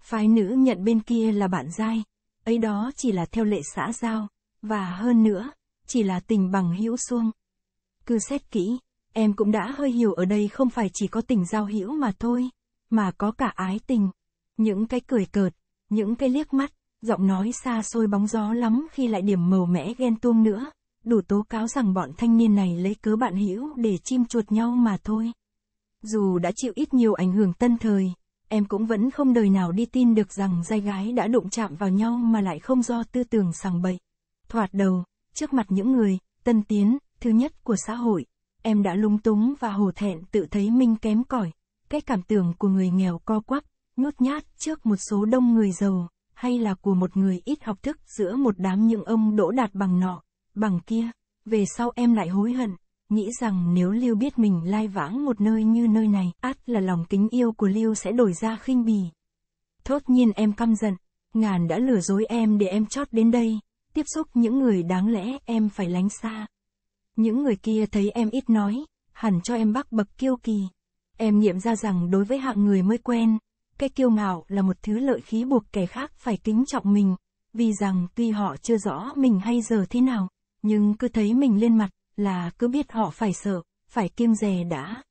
Phái nữ nhận bên kia là bạn dai, ấy đó chỉ là theo lệ xã giao, và hơn nữa, chỉ là tình bằng hữu xuông. Cứ xét kỹ, em cũng đã hơi hiểu ở đây không phải chỉ có tình giao hữu mà thôi, mà có cả ái tình. Những cái cười cợt, những cái liếc mắt, giọng nói xa xôi bóng gió lắm khi lại điểm màu mẽ ghen tuông nữa, đủ tố cáo rằng bọn thanh niên này lấy cớ bạn hữu để chim chuột nhau mà thôi. Dù đã chịu ít nhiều ảnh hưởng tân thời, em cũng vẫn không đời nào đi tin được rằng giai gái đã đụng chạm vào nhau mà lại không do tư tưởng sằng bậy. Thoạt đầu, trước mặt những người, tân tiến, thứ nhất của xã hội, em đã lung túng và hổ thẹn tự thấy mình kém cỏi. Cái cảm tưởng của người nghèo co quắp, nhút nhát trước một số đông người giàu, hay là của một người ít học thức giữa một đám những ông đỗ đạt bằng nọ, bằng kia. Về sau em lại hối hận, nghĩ rằng nếu Lưu biết mình lai vãng một nơi như nơi này, ắt là lòng kính yêu của Lưu sẽ đổi ra khinh bì. Thốt nhiên em căm giận, ngàn đã lừa dối em để em chót đến đây, tiếp xúc những người đáng lẽ em phải lánh xa. Những người kia thấy em ít nói, hẳn cho em bắc bậc kiêu kỳ. Em nghiệm ra rằng đối với hạng người mới quen, cái kiêu ngạo là một thứ lợi khí buộc kẻ khác phải kính trọng mình, vì rằng tuy họ chưa rõ mình hay giờ thế nào, nhưng cứ thấy mình lên mặt, là cứ biết họ phải sợ, phải kiêng dè đã.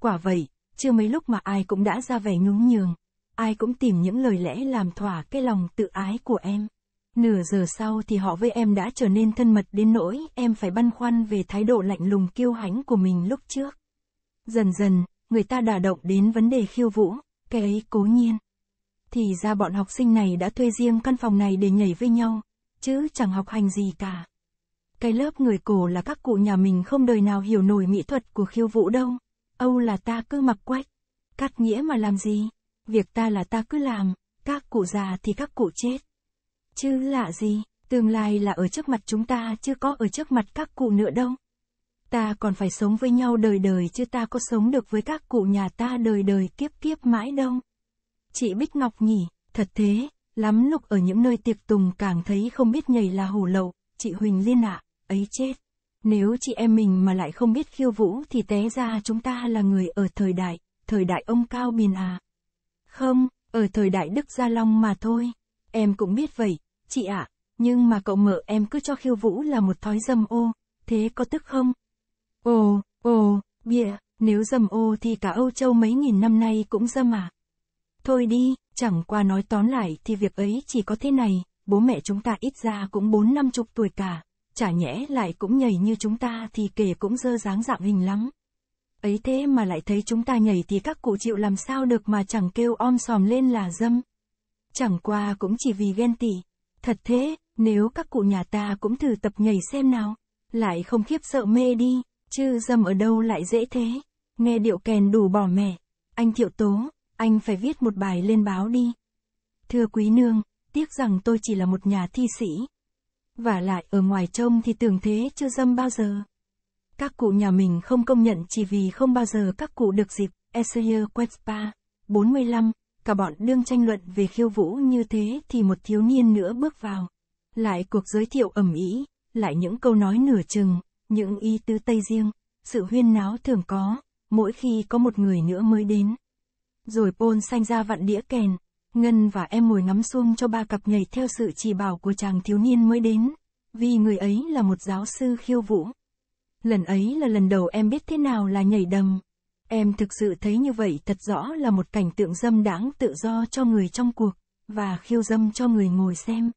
Quả vậy, chưa mấy lúc mà ai cũng đã ra vẻ nhún nhường, ai cũng tìm những lời lẽ làm thỏa cái lòng tự ái của em. Nửa giờ sau thì họ với em đã trở nên thân mật đến nỗi em phải băn khoăn về thái độ lạnh lùng kiêu hãnh của mình lúc trước. Dần dần, người ta đả động đến vấn đề khiêu vũ, cái ấy cố nhiên. Thì ra bọn học sinh này đã thuê riêng căn phòng này để nhảy với nhau, chứ chẳng học hành gì cả. Cái lớp người cổ là các cụ nhà mình không đời nào hiểu nổi mỹ thuật của khiêu vũ đâu. Âu là ta cứ mặc quách. Cắt nghĩa mà làm gì? Việc ta là ta cứ làm, các cụ già thì các cụ chết. Chứ lạ gì, tương lai là ở trước mặt chúng ta chứ có ở trước mặt các cụ nữa đâu. Ta còn phải sống với nhau đời đời chứ ta có sống được với các cụ nhà ta đời đời kiếp kiếp mãi đâu. Chị Bích Ngọc nhỉ, thật thế, lắm lúc ở những nơi tiệc tùng càng thấy không biết nhảy là hổ lậu, chị Huỳnh Liên ạ, à, ấy chết. Nếu chị em mình mà lại không biết khiêu vũ thì té ra chúng ta là người ở thời đại, thời đại ông Cao Biền à. Không, ở thời đại Đức Gia Long mà thôi. Em cũng biết vậy, Chị ạ, à, nhưng mà cậu mợ em cứ cho khiêu vũ là một thói dâm ô, thế có tức không? Ồ, ồ, bịa, nếu dâm ô thì cả Âu Châu mấy nghìn năm nay cũng dâm à? Thôi đi, chẳng qua nói tóm lại thì việc ấy chỉ có thế này, bố mẹ chúng ta ít ra cũng bốn năm chục tuổi cả, chả nhẽ lại cũng nhảy như chúng ta thì kể cũng dơ dáng dạng hình lắm. Ấy thế mà lại thấy chúng ta nhảy thì các cụ chịu làm sao được mà chẳng kêu om sòm lên là dâm. Chẳng qua cũng chỉ vì ghen tị, Thật thế, nếu các cụ nhà ta cũng thử tập nhảy xem nào, lại không khiếp sợ mê đi, chứ dâm ở đâu lại dễ thế. Nghe điệu kèn đủ bỏ mẹ Anh Thiệu Tố, anh phải viết một bài lên báo đi. Thưa quý nương, tiếc rằng tôi chỉ là một nhà thi sĩ. Và lại ở ngoài trông thì tưởng thế chưa dâm bao giờ. Các cụ nhà mình không công nhận chỉ vì không bao giờ các cụ được dịp. Essay Quetspa, 45 cả bọn đương tranh luận về khiêu vũ như thế thì một thiếu niên nữa bước vào. Lại cuộc giới thiệu ẩm ý, lại những câu nói nửa chừng, những y tứ tây riêng, sự huyên náo thường có, mỗi khi có một người nữa mới đến. Rồi Paul sanh ra vặn đĩa kèn, Ngân và em ngồi ngắm xuông cho ba cặp nhảy theo sự chỉ bảo của chàng thiếu niên mới đến, vì người ấy là một giáo sư khiêu vũ. Lần ấy là lần đầu em biết thế nào là nhảy đầm. Em thực sự thấy như vậy thật rõ là một cảnh tượng dâm đáng tự do cho người trong cuộc, và khiêu dâm cho người ngồi xem.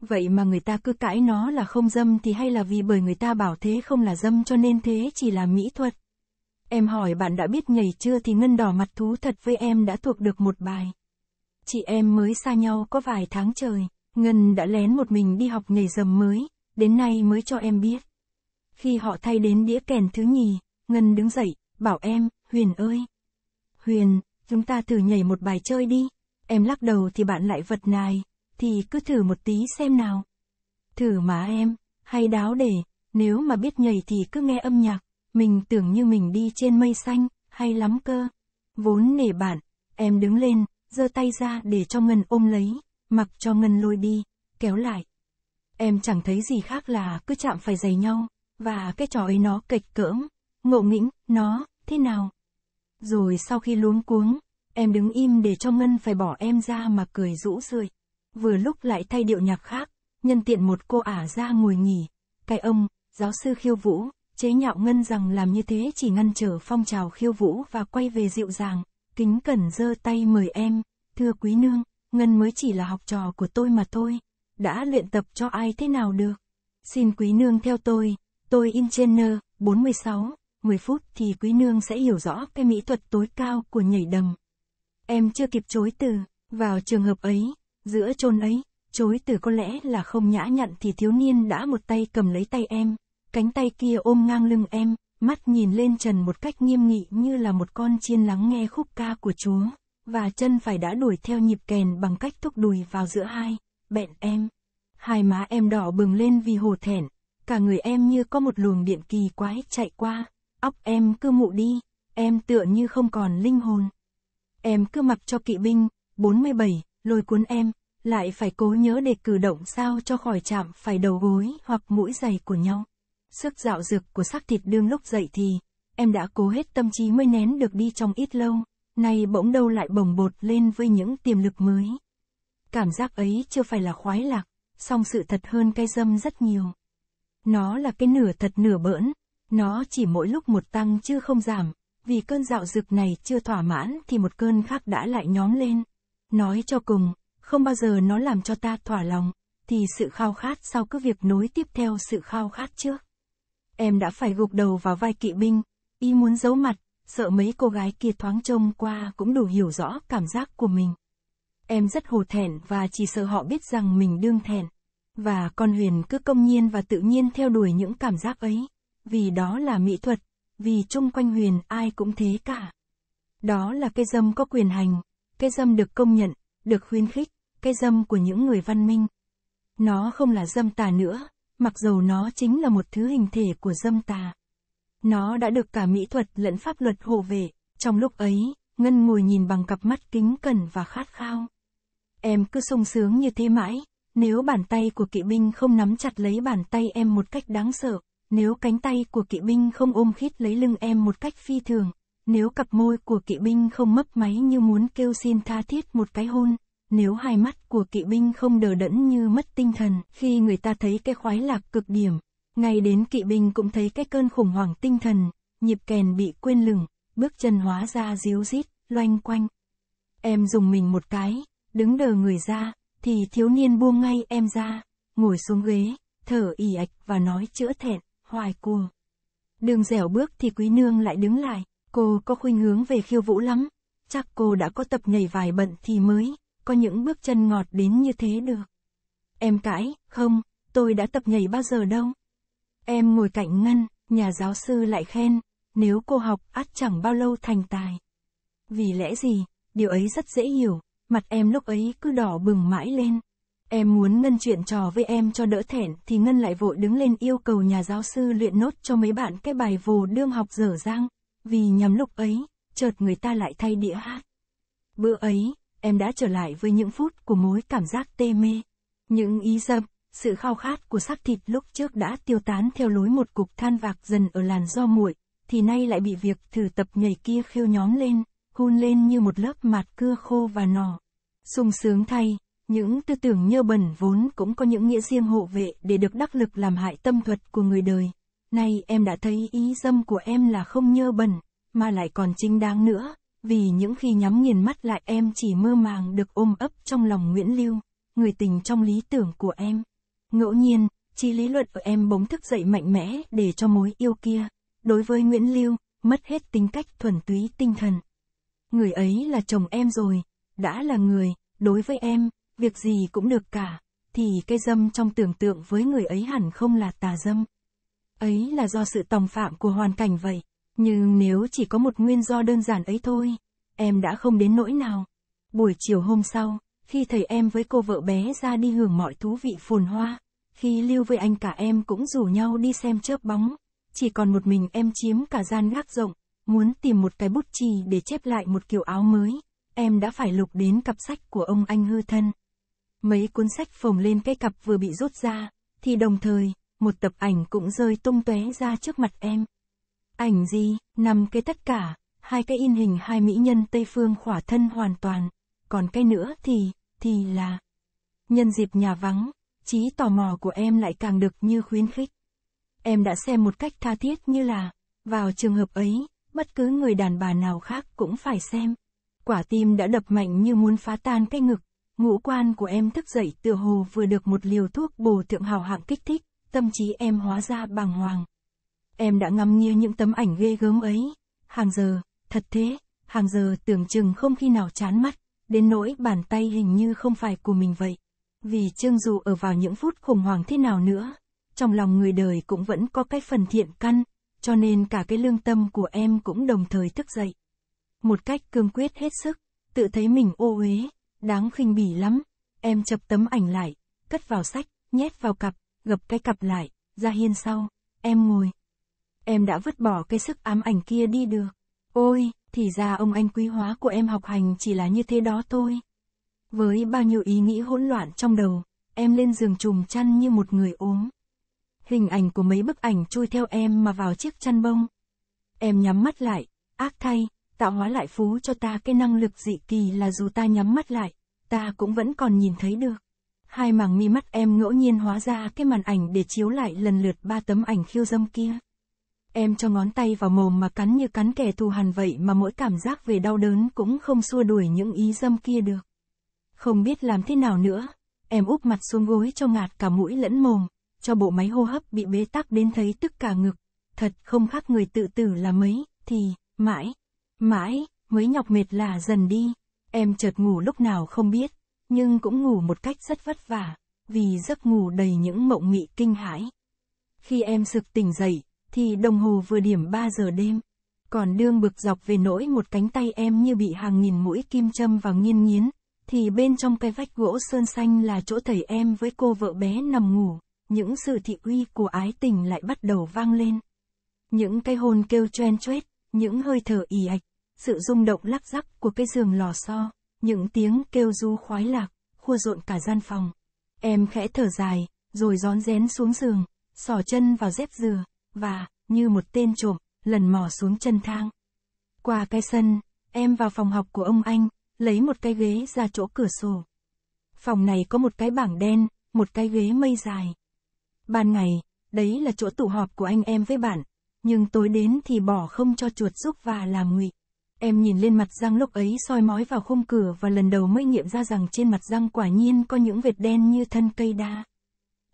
Vậy mà người ta cứ cãi nó là không dâm thì hay là vì bởi người ta bảo thế không là dâm cho nên thế chỉ là mỹ thuật. Em hỏi bạn đã biết nhảy chưa thì ngân đỏ mặt thú thật với em đã thuộc được một bài. Chị em mới xa nhau có vài tháng trời, Ngân đã lén một mình đi học nhảy dầm mới, đến nay mới cho em biết. Khi họ thay đến đĩa kèn thứ nhì, Ngân đứng dậy, bảo em, Huyền ơi! Huyền, chúng ta thử nhảy một bài chơi đi. Em lắc đầu thì bạn lại vật nài, thì cứ thử một tí xem nào. Thử mà em, hay đáo để, nếu mà biết nhảy thì cứ nghe âm nhạc, mình tưởng như mình đi trên mây xanh, hay lắm cơ. Vốn nể bạn, em đứng lên, giơ tay ra để cho Ngân ôm lấy, mặc cho Ngân lôi đi, kéo lại. Em chẳng thấy gì khác là cứ chạm phải giày nhau, và cái trò ấy nó kịch cỡm. ngộ nghĩnh, nó, thế nào? Rồi sau khi luống cuống, em đứng im để cho Ngân phải bỏ em ra mà cười rũ rượi. Vừa lúc lại thay điệu nhạc khác, nhân tiện một cô ả ra ngồi nghỉ. Cái ông, giáo sư khiêu vũ, chế nhạo Ngân rằng làm như thế chỉ ngăn trở phong trào khiêu vũ và quay về dịu dàng, kính cẩn giơ tay mời em, thưa quý nương, Ngân mới chỉ là học trò của tôi mà thôi, đã luyện tập cho ai thế nào được. Xin quý nương theo tôi, tôi in trên nơ, 46. 10 phút thì quý nương sẽ hiểu rõ cái mỹ thuật tối cao của nhảy đầm. Em chưa kịp chối từ, vào trường hợp ấy, giữa chôn ấy, chối từ có lẽ là không nhã nhặn thì thiếu niên đã một tay cầm lấy tay em, cánh tay kia ôm ngang lưng em, mắt nhìn lên trần một cách nghiêm nghị như là một con chiên lắng nghe khúc ca của chúa, và chân phải đã đuổi theo nhịp kèn bằng cách thúc đùi vào giữa hai, bẹn em. Hai má em đỏ bừng lên vì hồ thẹn, cả người em như có một luồng điện kỳ quái chạy qua. Óc em cứ mụ đi, em tựa như không còn linh hồn. Em cứ mặc cho kỵ binh, 47, lôi cuốn em, lại phải cố nhớ để cử động sao cho khỏi chạm phải đầu gối hoặc mũi giày của nhau. Sức dạo dực của xác thịt đương lúc dậy thì, em đã cố hết tâm trí mới nén được đi trong ít lâu, nay bỗng đâu lại bồng bột lên với những tiềm lực mới. Cảm giác ấy chưa phải là khoái lạc, song sự thật hơn cái dâm rất nhiều. Nó là cái nửa thật nửa bỡn, nó chỉ mỗi lúc một tăng chứ không giảm, vì cơn dạo dực này chưa thỏa mãn thì một cơn khác đã lại nhóm lên. Nói cho cùng, không bao giờ nó làm cho ta thỏa lòng, thì sự khao khát sau cứ việc nối tiếp theo sự khao khát trước. Em đã phải gục đầu vào vai kỵ binh, y muốn giấu mặt, sợ mấy cô gái kia thoáng trông qua cũng đủ hiểu rõ cảm giác của mình. Em rất hồ thẹn và chỉ sợ họ biết rằng mình đương thẹn. Và con Huyền cứ công nhiên và tự nhiên theo đuổi những cảm giác ấy vì đó là mỹ thuật, vì chung quanh huyền ai cũng thế cả. Đó là cây dâm có quyền hành, cây dâm được công nhận, được khuyến khích, cây dâm của những người văn minh. Nó không là dâm tà nữa, mặc dù nó chính là một thứ hình thể của dâm tà. Nó đã được cả mỹ thuật lẫn pháp luật hộ vệ, trong lúc ấy, Ngân ngồi nhìn bằng cặp mắt kính cẩn và khát khao. Em cứ sung sướng như thế mãi, nếu bàn tay của kỵ binh không nắm chặt lấy bàn tay em một cách đáng sợ, nếu cánh tay của kỵ binh không ôm khít lấy lưng em một cách phi thường, nếu cặp môi của kỵ binh không mấp máy như muốn kêu xin tha thiết một cái hôn, nếu hai mắt của kỵ binh không đờ đẫn như mất tinh thần khi người ta thấy cái khoái lạc cực điểm, ngay đến kỵ binh cũng thấy cái cơn khủng hoảng tinh thần, nhịp kèn bị quên lửng, bước chân hóa ra díu rít, loanh quanh. Em dùng mình một cái, đứng đờ người ra, thì thiếu niên buông ngay em ra, ngồi xuống ghế, thở ỉ ạch và nói chữa thẹn hoài cùa. Đường dẻo bước thì quý nương lại đứng lại, cô có khuynh hướng về khiêu vũ lắm, chắc cô đã có tập nhảy vài bận thì mới, có những bước chân ngọt đến như thế được. Em cãi, không, tôi đã tập nhảy bao giờ đâu. Em ngồi cạnh ngân, nhà giáo sư lại khen, nếu cô học ắt chẳng bao lâu thành tài. Vì lẽ gì, điều ấy rất dễ hiểu, mặt em lúc ấy cứ đỏ bừng mãi lên. Em muốn Ngân chuyện trò với em cho đỡ thẹn thì Ngân lại vội đứng lên yêu cầu nhà giáo sư luyện nốt cho mấy bạn cái bài vồ đương học dở dang, vì nhằm lúc ấy, chợt người ta lại thay đĩa hát. Bữa ấy, em đã trở lại với những phút của mối cảm giác tê mê. Những ý dập, sự khao khát của xác thịt lúc trước đã tiêu tán theo lối một cục than vạc dần ở làn do muội, thì nay lại bị việc thử tập nhảy kia khêu nhóm lên, hun lên như một lớp mạt cưa khô và nỏ. sung sướng thay, những tư tưởng nhơ bẩn vốn cũng có những nghĩa riêng hộ vệ để được đắc lực làm hại tâm thuật của người đời. Nay em đã thấy ý dâm của em là không nhơ bẩn, mà lại còn chính đáng nữa, vì những khi nhắm nghiền mắt lại em chỉ mơ màng được ôm ấp trong lòng Nguyễn Lưu, người tình trong lý tưởng của em. Ngẫu nhiên, chi lý luận ở em bỗng thức dậy mạnh mẽ để cho mối yêu kia, đối với Nguyễn Lưu, mất hết tính cách thuần túy tinh thần. Người ấy là chồng em rồi, đã là người, đối với em, việc gì cũng được cả, thì cái dâm trong tưởng tượng với người ấy hẳn không là tà dâm. Ấy là do sự tòng phạm của hoàn cảnh vậy, nhưng nếu chỉ có một nguyên do đơn giản ấy thôi, em đã không đến nỗi nào. Buổi chiều hôm sau, khi thầy em với cô vợ bé ra đi hưởng mọi thú vị phồn hoa, khi lưu với anh cả em cũng rủ nhau đi xem chớp bóng, chỉ còn một mình em chiếm cả gian gác rộng, muốn tìm một cái bút chì để chép lại một kiểu áo mới, em đã phải lục đến cặp sách của ông anh hư thân. Mấy cuốn sách phồng lên cái cặp vừa bị rút ra, thì đồng thời, một tập ảnh cũng rơi tung tóe ra trước mặt em. Ảnh gì, nằm cái tất cả, hai cái in hình hai mỹ nhân Tây Phương khỏa thân hoàn toàn, còn cái nữa thì, thì là... Nhân dịp nhà vắng, trí tò mò của em lại càng được như khuyến khích. Em đã xem một cách tha thiết như là, vào trường hợp ấy, bất cứ người đàn bà nào khác cũng phải xem. Quả tim đã đập mạnh như muốn phá tan cái ngực, Ngũ quan của em thức dậy tựa hồ vừa được một liều thuốc bổ thượng hào hạng kích thích, tâm trí em hóa ra bàng hoàng. Em đã ngắm nghía những tấm ảnh ghê gớm ấy. Hàng giờ, thật thế, hàng giờ tưởng chừng không khi nào chán mắt, đến nỗi bàn tay hình như không phải của mình vậy. Vì Trương dù ở vào những phút khủng hoảng thế nào nữa, trong lòng người đời cũng vẫn có cái phần thiện căn, cho nên cả cái lương tâm của em cũng đồng thời thức dậy. Một cách cương quyết hết sức, tự thấy mình ô uế, đáng khinh bỉ lắm. Em chập tấm ảnh lại, cất vào sách, nhét vào cặp, gập cái cặp lại, ra hiên sau, em ngồi. Em đã vứt bỏ cái sức ám ảnh kia đi được. Ôi, thì ra ông anh quý hóa của em học hành chỉ là như thế đó thôi. Với bao nhiêu ý nghĩ hỗn loạn trong đầu, em lên giường trùm chăn như một người ốm. Hình ảnh của mấy bức ảnh trôi theo em mà vào chiếc chăn bông. Em nhắm mắt lại, ác thay, tạo hóa lại phú cho ta cái năng lực dị kỳ là dù ta nhắm mắt lại, ta cũng vẫn còn nhìn thấy được. Hai màng mi mắt em ngẫu nhiên hóa ra cái màn ảnh để chiếu lại lần lượt ba tấm ảnh khiêu dâm kia. Em cho ngón tay vào mồm mà cắn như cắn kẻ thù hằn vậy mà mỗi cảm giác về đau đớn cũng không xua đuổi những ý dâm kia được. Không biết làm thế nào nữa, em úp mặt xuống gối cho ngạt cả mũi lẫn mồm, cho bộ máy hô hấp bị bế tắc đến thấy tức cả ngực. Thật không khác người tự tử là mấy, thì, mãi. Mãi, mới nhọc mệt là dần đi. Em chợt ngủ lúc nào không biết, nhưng cũng ngủ một cách rất vất vả, vì giấc ngủ đầy những mộng mị kinh hãi. Khi em sực tỉnh dậy, thì đồng hồ vừa điểm 3 giờ đêm. Còn đương bực dọc về nỗi một cánh tay em như bị hàng nghìn mũi kim châm vào nghiên nghiến, thì bên trong cái vách gỗ sơn xanh là chỗ thầy em với cô vợ bé nằm ngủ, những sự thị uy của ái tình lại bắt đầu vang lên. Những cái hồn kêu chen chuết, những hơi thở ì ạch, sự rung động lắc rắc của cái giường lò xo, những tiếng kêu du khoái lạc, khua rộn cả gian phòng. Em khẽ thở dài, rồi rón rén xuống giường, sỏ chân vào dép dừa, và, như một tên trộm, lần mò xuống chân thang. Qua cái sân, em vào phòng học của ông anh, lấy một cái ghế ra chỗ cửa sổ. Phòng này có một cái bảng đen, một cái ghế mây dài. Ban ngày, đấy là chỗ tụ họp của anh em với bạn, nhưng tối đến thì bỏ không cho chuột giúp và làm ngụy. Em nhìn lên mặt răng lúc ấy soi mói vào khung cửa và lần đầu mới nghiệm ra rằng trên mặt răng quả nhiên có những vệt đen như thân cây đa.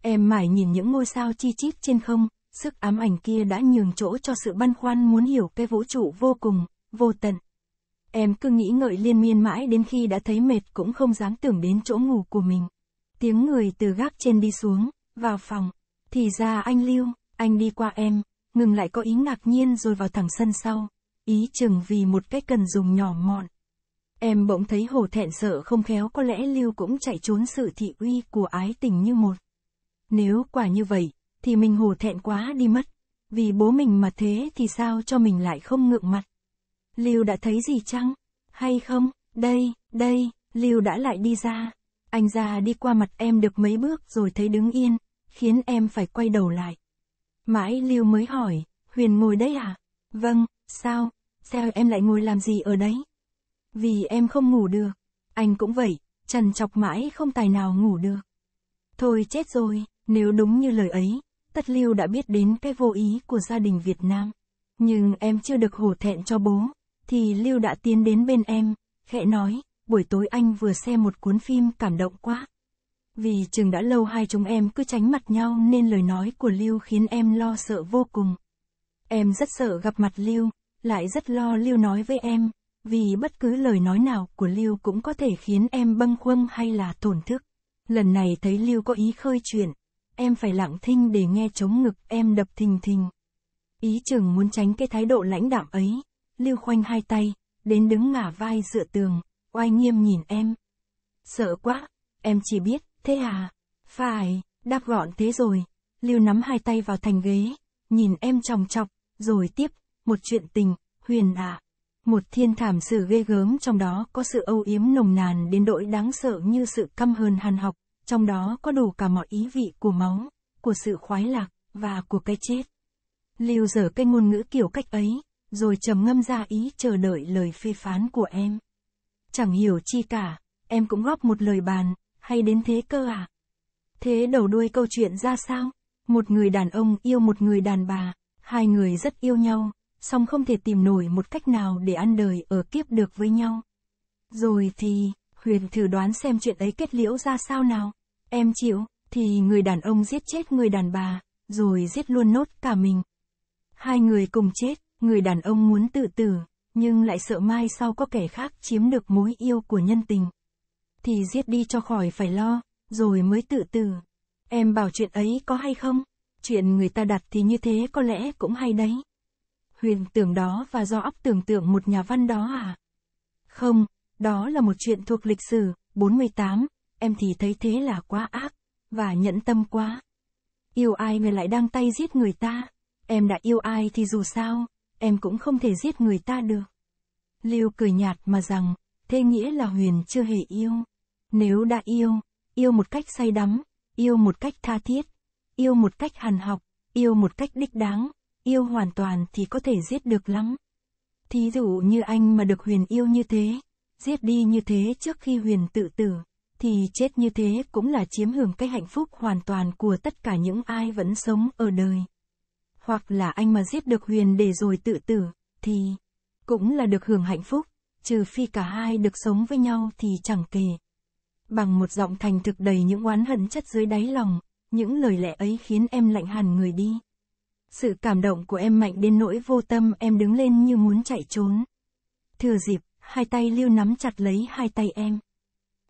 Em mải nhìn những ngôi sao chi chít trên không, sức ám ảnh kia đã nhường chỗ cho sự băn khoăn muốn hiểu cái vũ trụ vô cùng, vô tận. Em cứ nghĩ ngợi liên miên mãi đến khi đã thấy mệt cũng không dám tưởng đến chỗ ngủ của mình. Tiếng người từ gác trên đi xuống, vào phòng. Thì ra anh Lưu, anh đi qua em, ngừng lại có ý ngạc nhiên rồi vào thẳng sân sau ý chừng vì một cái cần dùng nhỏ mọn. Em bỗng thấy hồ thẹn sợ không khéo có lẽ Lưu cũng chạy trốn sự thị uy của ái tình như một. Nếu quả như vậy, thì mình hồ thẹn quá đi mất. Vì bố mình mà thế thì sao cho mình lại không ngượng mặt. Lưu đã thấy gì chăng? Hay không? Đây, đây, Lưu đã lại đi ra. Anh ra đi qua mặt em được mấy bước rồi thấy đứng yên, khiến em phải quay đầu lại. Mãi Lưu mới hỏi, Huyền ngồi đây à? Vâng, sao, Sao em lại ngồi làm gì ở đấy? Vì em không ngủ được. Anh cũng vậy, trần chọc mãi không tài nào ngủ được. Thôi chết rồi, nếu đúng như lời ấy, Tất Lưu đã biết đến cái vô ý của gia đình Việt Nam. Nhưng em chưa được hổ thẹn cho bố, thì Lưu đã tiến đến bên em, khẽ nói, buổi tối anh vừa xem một cuốn phim cảm động quá. Vì chừng đã lâu hai chúng em cứ tránh mặt nhau nên lời nói của Lưu khiến em lo sợ vô cùng. Em rất sợ gặp mặt Lưu, lại rất lo Lưu nói với em, vì bất cứ lời nói nào của Lưu cũng có thể khiến em bâng khuâng hay là tổn thức. Lần này thấy Lưu có ý khơi chuyện, em phải lặng thinh để nghe chống ngực em đập thình thình. Ý chừng muốn tránh cái thái độ lãnh đạm ấy, Lưu khoanh hai tay, đến đứng ngả vai dựa tường, oai nghiêm nhìn em. Sợ quá, em chỉ biết, thế à? Phải, đáp gọn thế rồi. Lưu nắm hai tay vào thành ghế, nhìn em chòng chọc, rồi tiếp một chuyện tình, huyền ạ. À. Một thiên thảm sử ghê gớm trong đó có sự âu yếm nồng nàn đến nỗi đáng sợ như sự căm hờn hàn học, trong đó có đủ cả mọi ý vị của máu, của sự khoái lạc, và của cái chết. Lưu dở cái ngôn ngữ kiểu cách ấy, rồi trầm ngâm ra ý chờ đợi lời phê phán của em. Chẳng hiểu chi cả, em cũng góp một lời bàn, hay đến thế cơ à? Thế đầu đuôi câu chuyện ra sao? Một người đàn ông yêu một người đàn bà, hai người rất yêu nhau, song không thể tìm nổi một cách nào để ăn đời ở kiếp được với nhau. Rồi thì, Huyền thử đoán xem chuyện ấy kết liễu ra sao nào. Em chịu, thì người đàn ông giết chết người đàn bà, rồi giết luôn nốt cả mình. Hai người cùng chết, người đàn ông muốn tự tử, nhưng lại sợ mai sau có kẻ khác chiếm được mối yêu của nhân tình. Thì giết đi cho khỏi phải lo, rồi mới tự tử. Em bảo chuyện ấy có hay không? Chuyện người ta đặt thì như thế có lẽ cũng hay đấy huyền tưởng đó và do óc tưởng tượng một nhà văn đó à? Không, đó là một chuyện thuộc lịch sử, 48, em thì thấy thế là quá ác, và nhẫn tâm quá. Yêu ai mà lại đang tay giết người ta, em đã yêu ai thì dù sao, em cũng không thể giết người ta được. Lưu cười nhạt mà rằng, thế nghĩa là Huyền chưa hề yêu. Nếu đã yêu, yêu một cách say đắm, yêu một cách tha thiết, yêu một cách hàn học, yêu một cách đích đáng, yêu hoàn toàn thì có thể giết được lắm. Thí dụ như anh mà được huyền yêu như thế, giết đi như thế trước khi huyền tự tử, thì chết như thế cũng là chiếm hưởng cái hạnh phúc hoàn toàn của tất cả những ai vẫn sống ở đời. Hoặc là anh mà giết được huyền để rồi tự tử, thì cũng là được hưởng hạnh phúc, trừ phi cả hai được sống với nhau thì chẳng kể. Bằng một giọng thành thực đầy những oán hận chất dưới đáy lòng, những lời lẽ ấy khiến em lạnh hẳn người đi. Sự cảm động của em mạnh đến nỗi vô tâm em đứng lên như muốn chạy trốn. Thừa dịp, hai tay Lưu nắm chặt lấy hai tay em.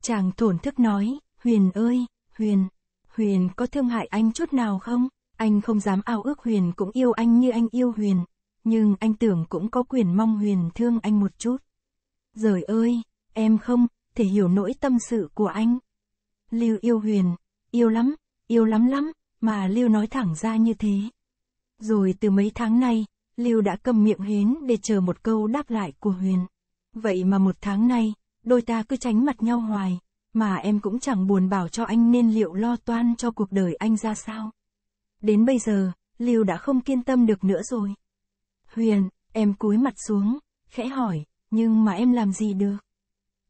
Chàng thổn thức nói, Huyền ơi, Huyền, Huyền có thương hại anh chút nào không? Anh không dám ao ước Huyền cũng yêu anh như anh yêu Huyền, nhưng anh tưởng cũng có quyền mong Huyền thương anh một chút. Giời ơi, em không, thể hiểu nỗi tâm sự của anh. Lưu yêu Huyền, yêu lắm, yêu lắm lắm, mà Lưu nói thẳng ra như thế. Rồi từ mấy tháng nay, Lưu đã cầm miệng hến để chờ một câu đáp lại của Huyền. Vậy mà một tháng nay, đôi ta cứ tránh mặt nhau hoài, mà em cũng chẳng buồn bảo cho anh nên liệu lo toan cho cuộc đời anh ra sao. Đến bây giờ, Lưu đã không kiên tâm được nữa rồi. Huyền, em cúi mặt xuống, khẽ hỏi, nhưng mà em làm gì được?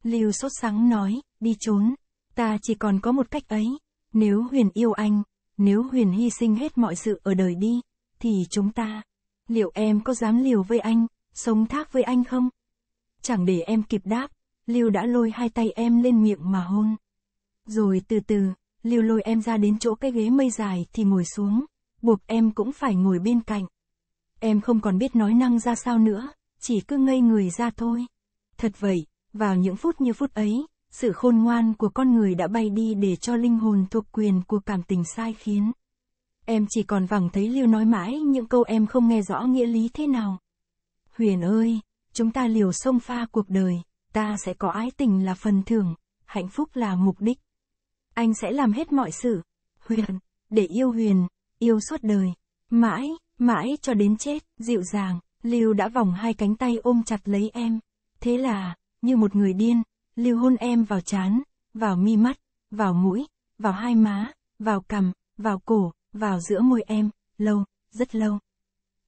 Lưu sốt sắng nói, đi trốn, ta chỉ còn có một cách ấy, nếu Huyền yêu anh, nếu Huyền hy sinh hết mọi sự ở đời đi, thì chúng ta, liệu em có dám liều với anh, sống thác với anh không? Chẳng để em kịp đáp, Lưu đã lôi hai tay em lên miệng mà hôn. Rồi từ từ, Lưu lôi em ra đến chỗ cái ghế mây dài thì ngồi xuống, buộc em cũng phải ngồi bên cạnh. Em không còn biết nói năng ra sao nữa, chỉ cứ ngây người ra thôi. Thật vậy, vào những phút như phút ấy, sự khôn ngoan của con người đã bay đi để cho linh hồn thuộc quyền của cảm tình sai khiến. Em chỉ còn vẳng thấy Lưu nói mãi những câu em không nghe rõ nghĩa lý thế nào. Huyền ơi, chúng ta liều sông pha cuộc đời, ta sẽ có ái tình là phần thưởng, hạnh phúc là mục đích. Anh sẽ làm hết mọi sự, Huyền, để yêu Huyền, yêu suốt đời, mãi, mãi cho đến chết, dịu dàng, Lưu đã vòng hai cánh tay ôm chặt lấy em. Thế là, như một người điên, Lưu hôn em vào trán vào mi mắt, vào mũi, vào hai má, vào cằm, vào cổ, vào giữa môi em, lâu, rất lâu.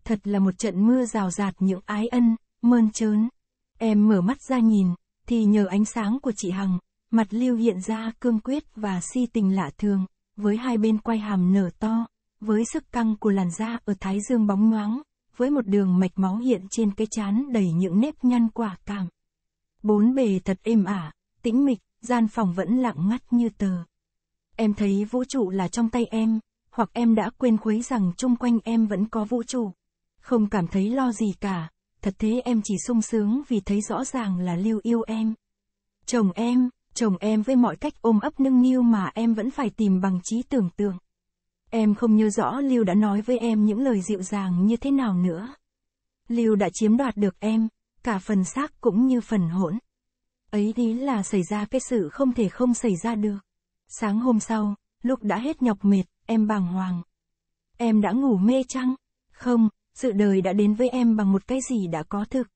Thật là một trận mưa rào rạt những ái ân, mơn trớn. Em mở mắt ra nhìn, thì nhờ ánh sáng của chị Hằng, mặt lưu hiện ra cương quyết và si tình lạ thường, với hai bên quay hàm nở to, với sức căng của làn da ở thái dương bóng nhoáng, với một đường mạch máu hiện trên cái chán đầy những nếp nhăn quả cảm. Bốn bề thật êm ả, tĩnh mịch, gian phòng vẫn lặng ngắt như tờ. Em thấy vũ trụ là trong tay em, hoặc em đã quên khuấy rằng chung quanh em vẫn có vũ trụ. Không cảm thấy lo gì cả, thật thế em chỉ sung sướng vì thấy rõ ràng là Lưu yêu em. Chồng em, chồng em với mọi cách ôm ấp nâng niu mà em vẫn phải tìm bằng trí tưởng tượng. Em không nhớ rõ Lưu đã nói với em những lời dịu dàng như thế nào nữa. Lưu đã chiếm đoạt được em, cả phần xác cũng như phần hỗn. Ấy đi là xảy ra cái sự không thể không xảy ra được. Sáng hôm sau, lúc đã hết nhọc mệt, em bàng hoàng. Em đã ngủ mê chăng? Không, sự đời đã đến với em bằng một cái gì đã có thực.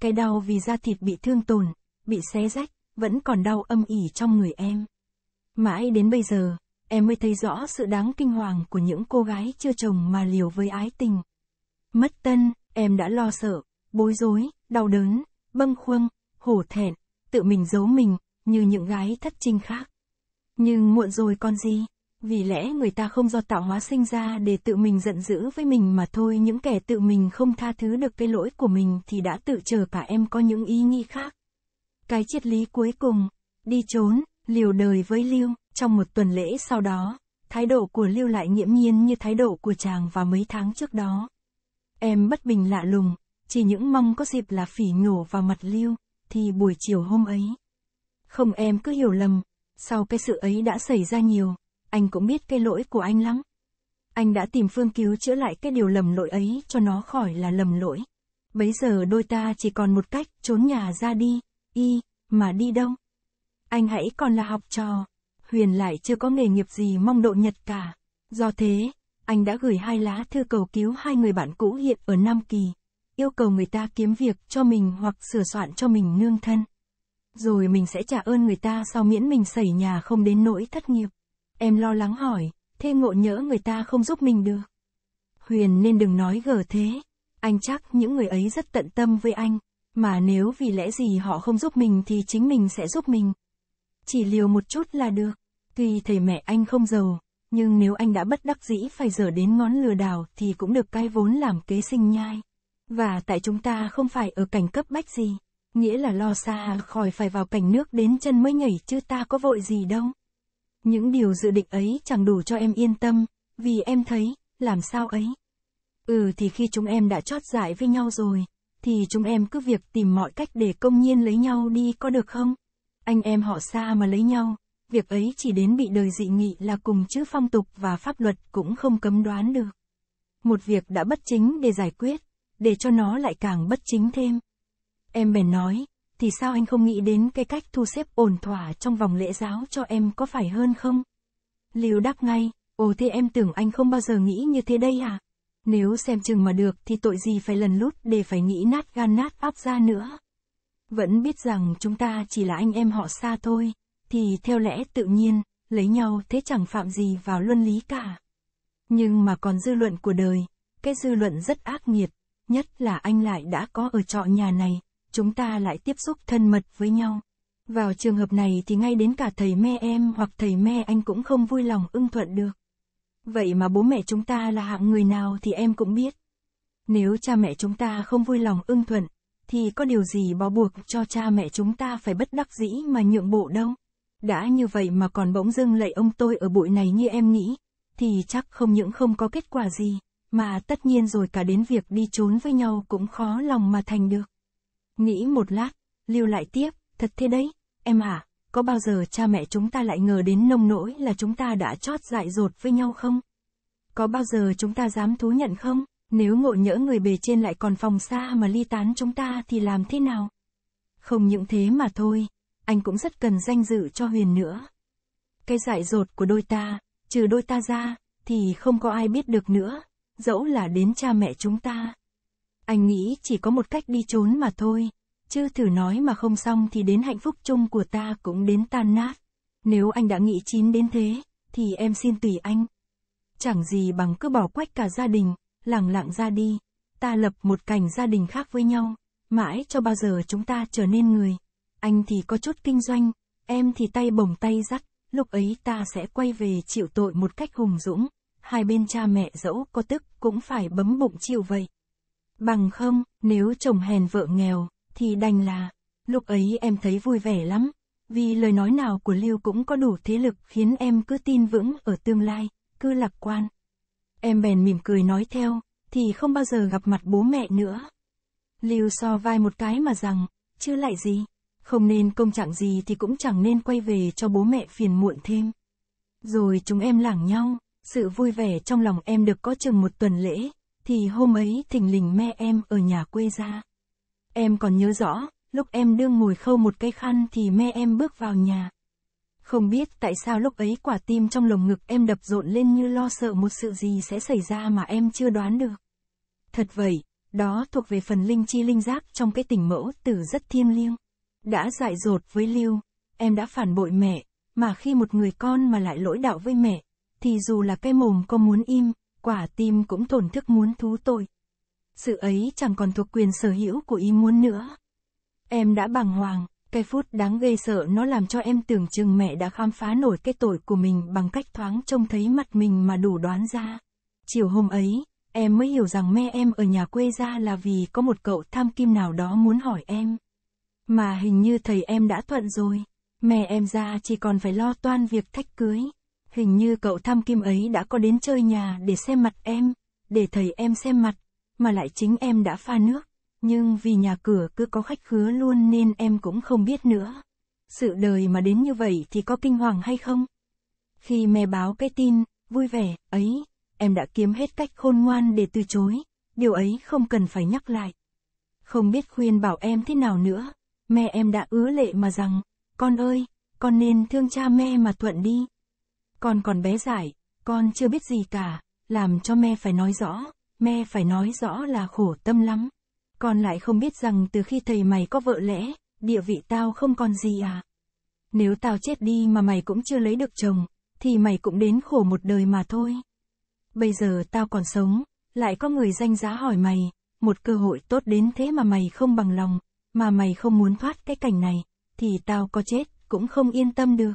Cái đau vì da thịt bị thương tổn, bị xé rách, vẫn còn đau âm ỉ trong người em. Mãi đến bây giờ, em mới thấy rõ sự đáng kinh hoàng của những cô gái chưa chồng mà liều với ái tình. Mất tân, em đã lo sợ, bối rối, đau đớn, bâng khuâng, hổ thẹn, tự mình giấu mình, như những gái thất trinh khác. Nhưng muộn rồi con gì? vì lẽ người ta không do tạo hóa sinh ra để tự mình giận dữ với mình mà thôi những kẻ tự mình không tha thứ được cái lỗi của mình thì đã tự chờ cả em có những ý nghĩ khác. Cái triết lý cuối cùng, đi trốn, liều đời với Lưu, trong một tuần lễ sau đó, thái độ của Lưu lại nghiễm nhiên như thái độ của chàng vào mấy tháng trước đó. Em bất bình lạ lùng, chỉ những mong có dịp là phỉ nhổ vào mặt Lưu, thì buổi chiều hôm ấy. Không em cứ hiểu lầm, sau cái sự ấy đã xảy ra nhiều, anh cũng biết cái lỗi của anh lắm. Anh đã tìm phương cứu chữa lại cái điều lầm lỗi ấy cho nó khỏi là lầm lỗi. Bấy giờ đôi ta chỉ còn một cách, trốn nhà ra đi, y, mà đi đâu? Anh hãy còn là học trò, Huyền lại chưa có nghề nghiệp gì mong độ nhật cả. Do thế, anh đã gửi hai lá thư cầu cứu hai người bạn cũ hiện ở Nam Kỳ, yêu cầu người ta kiếm việc cho mình hoặc sửa soạn cho mình nương thân. Rồi mình sẽ trả ơn người ta sau miễn mình xảy nhà không đến nỗi thất nghiệp. Em lo lắng hỏi, thế ngộ nhỡ người ta không giúp mình được. Huyền nên đừng nói gở thế. Anh chắc những người ấy rất tận tâm với anh, mà nếu vì lẽ gì họ không giúp mình thì chính mình sẽ giúp mình. Chỉ liều một chút là được. Tuy thầy mẹ anh không giàu, nhưng nếu anh đã bất đắc dĩ phải dở đến ngón lừa đảo thì cũng được cai vốn làm kế sinh nhai. Và tại chúng ta không phải ở cảnh cấp bách gì, nghĩa là lo xa khỏi phải vào cảnh nước đến chân mới nhảy chứ ta có vội gì đâu. Những điều dự định ấy chẳng đủ cho em yên tâm, vì em thấy, làm sao ấy. Ừ thì khi chúng em đã chót giải với nhau rồi, thì chúng em cứ việc tìm mọi cách để công nhiên lấy nhau đi có được không? Anh em họ xa mà lấy nhau, việc ấy chỉ đến bị đời dị nghị là cùng chứ phong tục và pháp luật cũng không cấm đoán được. Một việc đã bất chính để giải quyết, để cho nó lại càng bất chính thêm. Em bèn nói, thì sao anh không nghĩ đến cái cách thu xếp ổn thỏa trong vòng lễ giáo cho em có phải hơn không? Lưu đáp ngay, ồ thế em tưởng anh không bao giờ nghĩ như thế đây à? Nếu xem chừng mà được thì tội gì phải lần lút để phải nghĩ nát gan nát áp ra nữa. Vẫn biết rằng chúng ta chỉ là anh em họ xa thôi, thì theo lẽ tự nhiên, lấy nhau thế chẳng phạm gì vào luân lý cả. Nhưng mà còn dư luận của đời, cái dư luận rất ác nghiệt, nhất là anh lại đã có ở trọ nhà này, chúng ta lại tiếp xúc thân mật với nhau. Vào trường hợp này thì ngay đến cả thầy me em hoặc thầy me anh cũng không vui lòng ưng thuận được. Vậy mà bố mẹ chúng ta là hạng người nào thì em cũng biết. Nếu cha mẹ chúng ta không vui lòng ưng thuận, thì có điều gì bó buộc cho cha mẹ chúng ta phải bất đắc dĩ mà nhượng bộ đâu. Đã như vậy mà còn bỗng dưng lạy ông tôi ở bụi này như em nghĩ, thì chắc không những không có kết quả gì, mà tất nhiên rồi cả đến việc đi trốn với nhau cũng khó lòng mà thành được. Nghĩ một lát, Lưu lại tiếp, thật thế đấy, em à, có bao giờ cha mẹ chúng ta lại ngờ đến nông nỗi là chúng ta đã chót dại dột với nhau không? Có bao giờ chúng ta dám thú nhận không? Nếu ngộ nhỡ người bề trên lại còn phòng xa mà ly tán chúng ta thì làm thế nào? Không những thế mà thôi, anh cũng rất cần danh dự cho Huyền nữa. Cái dại dột của đôi ta, trừ đôi ta ra, thì không có ai biết được nữa, dẫu là đến cha mẹ chúng ta. Anh nghĩ chỉ có một cách đi trốn mà thôi, chứ thử nói mà không xong thì đến hạnh phúc chung của ta cũng đến tan nát. Nếu anh đã nghĩ chín đến thế, thì em xin tùy anh. Chẳng gì bằng cứ bỏ quách cả gia đình, lẳng lặng ra đi. Ta lập một cảnh gia đình khác với nhau, mãi cho bao giờ chúng ta trở nên người. Anh thì có chút kinh doanh, em thì tay bồng tay dắt, lúc ấy ta sẽ quay về chịu tội một cách hùng dũng. Hai bên cha mẹ dẫu có tức cũng phải bấm bụng chịu vậy. Bằng không, nếu chồng hèn vợ nghèo, thì đành là. Lúc ấy em thấy vui vẻ lắm, vì lời nói nào của Lưu cũng có đủ thế lực khiến em cứ tin vững ở tương lai, cứ lạc quan. Em bèn mỉm cười nói theo, thì không bao giờ gặp mặt bố mẹ nữa. Lưu so vai một cái mà rằng, chưa lại gì, không nên công trạng gì thì cũng chẳng nên quay về cho bố mẹ phiền muộn thêm. Rồi chúng em lảng nhau, sự vui vẻ trong lòng em được có chừng một tuần lễ, thì hôm ấy thình lình mẹ em ở nhà quê ra. Em còn nhớ rõ, lúc em đương ngồi khâu một cây khăn thì mẹ em bước vào nhà. Không biết tại sao lúc ấy quả tim trong lồng ngực em đập rộn lên như lo sợ một sự gì sẽ xảy ra mà em chưa đoán được. Thật vậy, đó thuộc về phần linh chi linh giác trong cái tình mẫu từ rất thiêng liêng. Đã dại dột với Lưu, em đã phản bội mẹ, mà khi một người con mà lại lỗi đạo với mẹ, thì dù là cái mồm có muốn im, quả tim cũng thổn thức muốn thú tội. Sự ấy chẳng còn thuộc quyền sở hữu của ý muốn nữa. Em đã bàng hoàng, cái phút đáng ghê sợ nó làm cho em tưởng chừng mẹ đã khám phá nổi cái tội của mình bằng cách thoáng trông thấy mặt mình mà đủ đoán ra. Chiều hôm ấy, em mới hiểu rằng mẹ em ở nhà quê ra là vì có một cậu tham kim nào đó muốn hỏi em. Mà hình như thầy em đã thuận rồi. Mẹ em ra chỉ còn phải lo toan việc thách cưới. Hình như cậu thăm kim ấy đã có đến chơi nhà để xem mặt em, để thầy em xem mặt, mà lại chính em đã pha nước. Nhưng vì nhà cửa cứ có khách khứa luôn nên em cũng không biết nữa. Sự đời mà đến như vậy thì có kinh hoàng hay không? Khi mẹ báo cái tin, vui vẻ, ấy, em đã kiếm hết cách khôn ngoan để từ chối, điều ấy không cần phải nhắc lại. Không biết khuyên bảo em thế nào nữa, mẹ em đã ứa lệ mà rằng, con ơi, con nên thương cha mẹ mà thuận đi. Con còn bé dại, con chưa biết gì cả, làm cho me phải nói rõ, me phải nói rõ là khổ tâm lắm. Con lại không biết rằng từ khi thầy mày có vợ lẽ, địa vị tao không còn gì à. Nếu tao chết đi mà mày cũng chưa lấy được chồng, thì mày cũng đến khổ một đời mà thôi. Bây giờ tao còn sống, lại có người danh giá hỏi mày, một cơ hội tốt đến thế mà mày không bằng lòng, mà mày không muốn thoát cái cảnh này, thì tao có chết, cũng không yên tâm được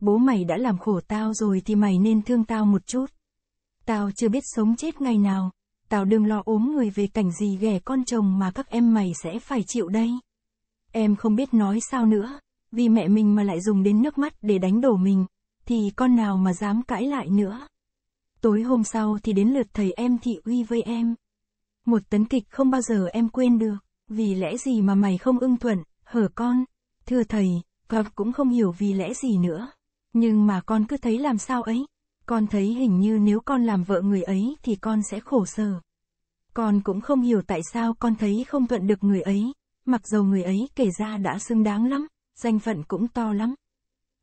bố mày đã làm khổ tao rồi thì mày nên thương tao một chút. Tao chưa biết sống chết ngày nào, tao đừng lo ốm người về cảnh gì ghẻ con chồng mà các em mày sẽ phải chịu đây. Em không biết nói sao nữa, vì mẹ mình mà lại dùng đến nước mắt để đánh đổ mình, thì con nào mà dám cãi lại nữa. Tối hôm sau thì đến lượt thầy em thị uy với em. Một tấn kịch không bao giờ em quên được, vì lẽ gì mà mày không ưng thuận, hở con. Thưa thầy, con cũng không hiểu vì lẽ gì nữa. Nhưng mà con cứ thấy làm sao ấy. Con thấy hình như nếu con làm vợ người ấy thì con sẽ khổ sở. Con cũng không hiểu tại sao con thấy không thuận được người ấy. Mặc dầu người ấy kể ra đã xứng đáng lắm, danh phận cũng to lắm.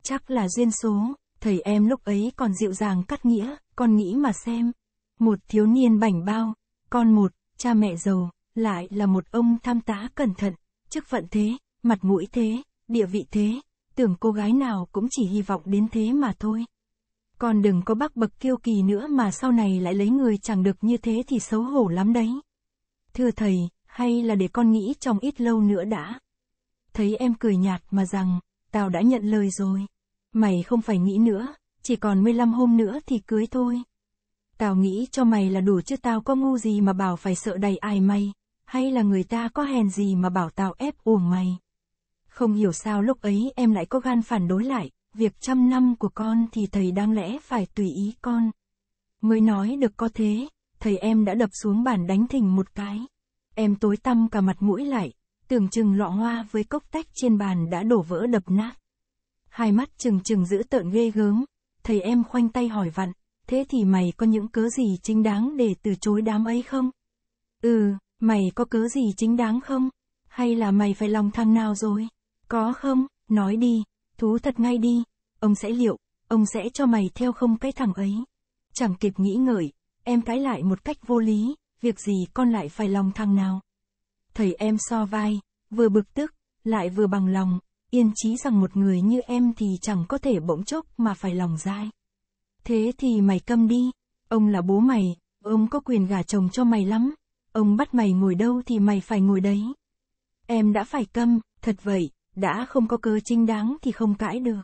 Chắc là duyên số, thầy em lúc ấy còn dịu dàng cắt nghĩa, con nghĩ mà xem. Một thiếu niên bảnh bao, con một, cha mẹ giàu, lại là một ông tham tá cẩn thận, chức phận thế, mặt mũi thế, địa vị thế, tưởng cô gái nào cũng chỉ hy vọng đến thế mà thôi. Còn đừng có bắc bậc kiêu kỳ nữa mà sau này lại lấy người chẳng được như thế thì xấu hổ lắm đấy. Thưa thầy, hay là để con nghĩ trong ít lâu nữa đã. Thấy em cười nhạt mà rằng, tao đã nhận lời rồi. Mày không phải nghĩ nữa, chỉ còn 15 hôm nữa thì cưới thôi. Tao nghĩ cho mày là đủ chứ tao có ngu gì mà bảo phải sợ đầy ai mày, hay là người ta có hèn gì mà bảo tao ép uổng mày. Không hiểu sao lúc ấy em lại có gan phản đối lại, việc trăm năm của con thì thầy đáng lẽ phải tùy ý con. Mới nói được có thế, thầy em đã đập xuống bàn đánh thình một cái. Em tối tăm cả mặt mũi lại, tưởng chừng lọ hoa với cốc tách trên bàn đã đổ vỡ đập nát. Hai mắt chừng chừng giữ tợn ghê gớm, thầy em khoanh tay hỏi vặn, thế thì mày có những cớ gì chính đáng để từ chối đám ấy không? Ừ, mày có cớ gì chính đáng không? Hay là mày phải lòng thằng nào rồi? Có không, nói đi, thú thật ngay đi, ông sẽ liệu, ông sẽ cho mày theo không cái thằng ấy. Chẳng kịp nghĩ ngợi, em cãi lại một cách vô lý, việc gì con lại phải lòng thằng nào. Thầy em so vai, vừa bực tức, lại vừa bằng lòng, yên chí rằng một người như em thì chẳng có thể bỗng chốc mà phải lòng dai. Thế thì mày câm đi, ông là bố mày, ông có quyền gả chồng cho mày lắm, ông bắt mày ngồi đâu thì mày phải ngồi đấy. Em đã phải câm, thật vậy, đã không có cơ chính đáng thì không cãi được.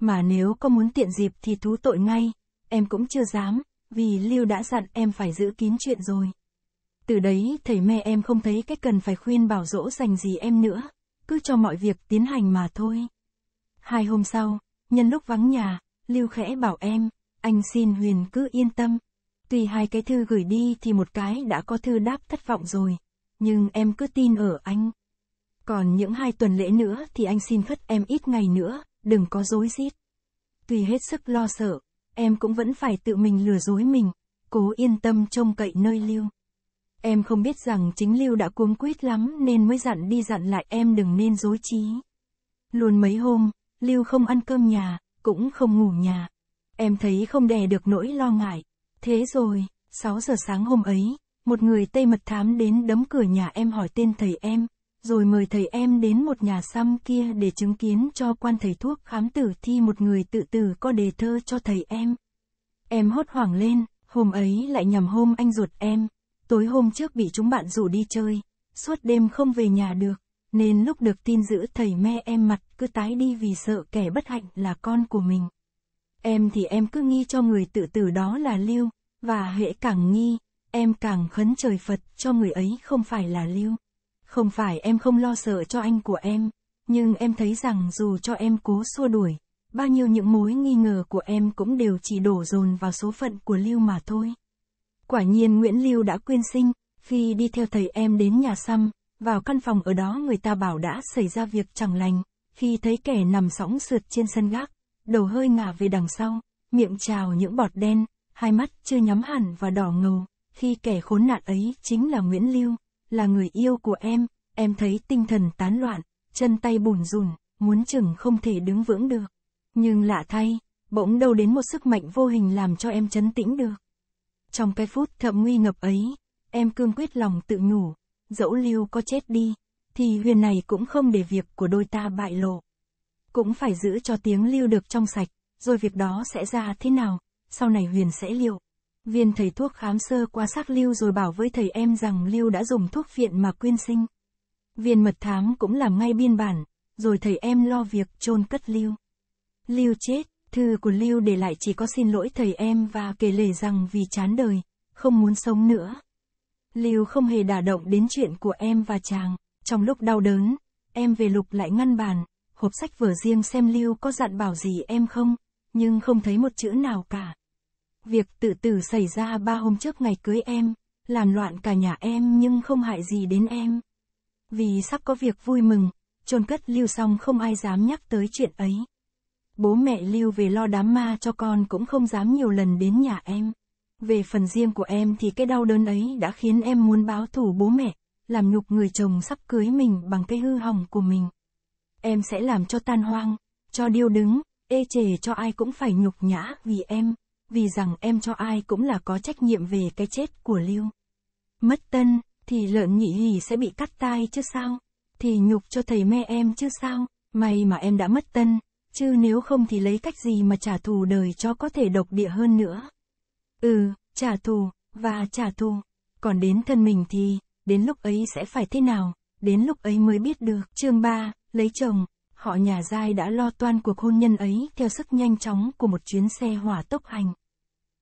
Mà nếu có muốn tiện dịp thì thú tội ngay, em cũng chưa dám, vì Lưu đã dặn em phải giữ kín chuyện rồi. Từ đấy thầy mẹ em không thấy cái cần phải khuyên bảo dỗ dành gì em nữa, cứ cho mọi việc tiến hành mà thôi. Hai hôm sau, nhân lúc vắng nhà, Lưu khẽ bảo em, anh xin Huyền cứ yên tâm. Tùy hai cái thư gửi đi thì một cái đã có thư đáp thất vọng rồi, nhưng em cứ tin ở anh. Còn những hai tuần lễ nữa thì anh xin phất em ít ngày nữa, đừng có dối rít. Tuy hết sức lo sợ, em cũng vẫn phải tự mình lừa dối mình, cố yên tâm trông cậy nơi Lưu. Em không biết rằng chính Lưu đã cuống quýt lắm nên mới dặn đi dặn lại em đừng nên dối trí. Luôn mấy hôm, Lưu không ăn cơm nhà, cũng không ngủ nhà. Em thấy không đè được nỗi lo ngại. Thế rồi, 6 giờ sáng hôm ấy, một người Tây mật thám đến đấm cửa nhà em hỏi tên thầy em, rồi mời thầy em đến một nhà xăm kia để chứng kiến cho quan thầy thuốc khám tử thi một người tự tử có đề thơ cho thầy em. Em hốt hoảng lên, hôm ấy lại nhầm hôm anh ruột em. Tối hôm trước bị chúng bạn rủ đi chơi, suốt đêm không về nhà được, nên lúc được tin giữ thầy me em mặt cứ tái đi vì sợ kẻ bất hạnh là con của mình. Em thì em cứ nghi cho người tự tử đó là Lưu, và hệ càng nghi, em càng khấn trời Phật cho người ấy không phải là Lưu. Không phải em không lo sợ cho anh của em, nhưng em thấy rằng dù cho em cố xua đuổi, bao nhiêu những mối nghi ngờ của em cũng đều chỉ đổ dồn vào số phận của Lưu mà thôi. Quả nhiên Nguyễn Lưu đã quyên sinh, khi đi theo thầy em đến nhà xăm, vào căn phòng ở đó người ta bảo đã xảy ra việc chẳng lành, khi thấy kẻ nằm sóng sượt trên sân gác, đầu hơi ngả về đằng sau, miệng trào những bọt đen, hai mắt chưa nhắm hẳn và đỏ ngầu, khi kẻ khốn nạn ấy chính là Nguyễn Lưu là người yêu của em, em thấy tinh thần tán loạn, chân tay bùn rùn, muốn chừng không thể đứng vững được. Nhưng lạ thay, bỗng đâu đến một sức mạnh vô hình làm cho em chấn tĩnh được. Trong cái phút thậm nguy ngập ấy, em cương quyết lòng tự nhủ, dẫu lưu có chết đi, thì huyền này cũng không để việc của đôi ta bại lộ. Cũng phải giữ cho tiếng lưu được trong sạch, rồi việc đó sẽ ra thế nào, sau này huyền sẽ liệu. Viên thầy thuốc khám sơ qua xác Lưu rồi bảo với thầy em rằng Lưu đã dùng thuốc viện mà quyên sinh. Viên mật thám cũng làm ngay biên bản, rồi thầy em lo việc chôn cất Lưu. Lưu chết, thư của Lưu để lại chỉ có xin lỗi thầy em và kể lể rằng vì chán đời, không muốn sống nữa. Lưu không hề đả động đến chuyện của em và chàng, trong lúc đau đớn, em về lục lại ngăn bàn, hộp sách vở riêng xem Lưu có dặn bảo gì em không, nhưng không thấy một chữ nào cả. Việc tự tử xảy ra ba hôm trước ngày cưới em, làm loạn cả nhà em nhưng không hại gì đến em. Vì sắp có việc vui mừng, chôn cất Lưu xong không ai dám nhắc tới chuyện ấy. Bố mẹ Lưu về lo đám ma cho con cũng không dám nhiều lần đến nhà em. Về phần riêng của em thì cái đau đớn ấy đã khiến em muốn báo thù bố mẹ, làm nhục người chồng sắp cưới mình bằng cái hư hỏng của mình. Em sẽ làm cho tan hoang, cho điêu đứng, ê chề cho ai cũng phải nhục nhã vì em vì rằng em cho ai cũng là có trách nhiệm về cái chết của Lưu. Mất tân, thì lợn nhị hỉ sẽ bị cắt tai chứ sao? Thì nhục cho thầy mẹ em chứ sao? May mà em đã mất tân, chứ nếu không thì lấy cách gì mà trả thù đời cho có thể độc địa hơn nữa. Ừ, trả thù, và trả thù. Còn đến thân mình thì, đến lúc ấy sẽ phải thế nào, đến lúc ấy mới biết được. chương 3, lấy chồng, họ nhà giai đã lo toan cuộc hôn nhân ấy theo sức nhanh chóng của một chuyến xe hỏa tốc hành.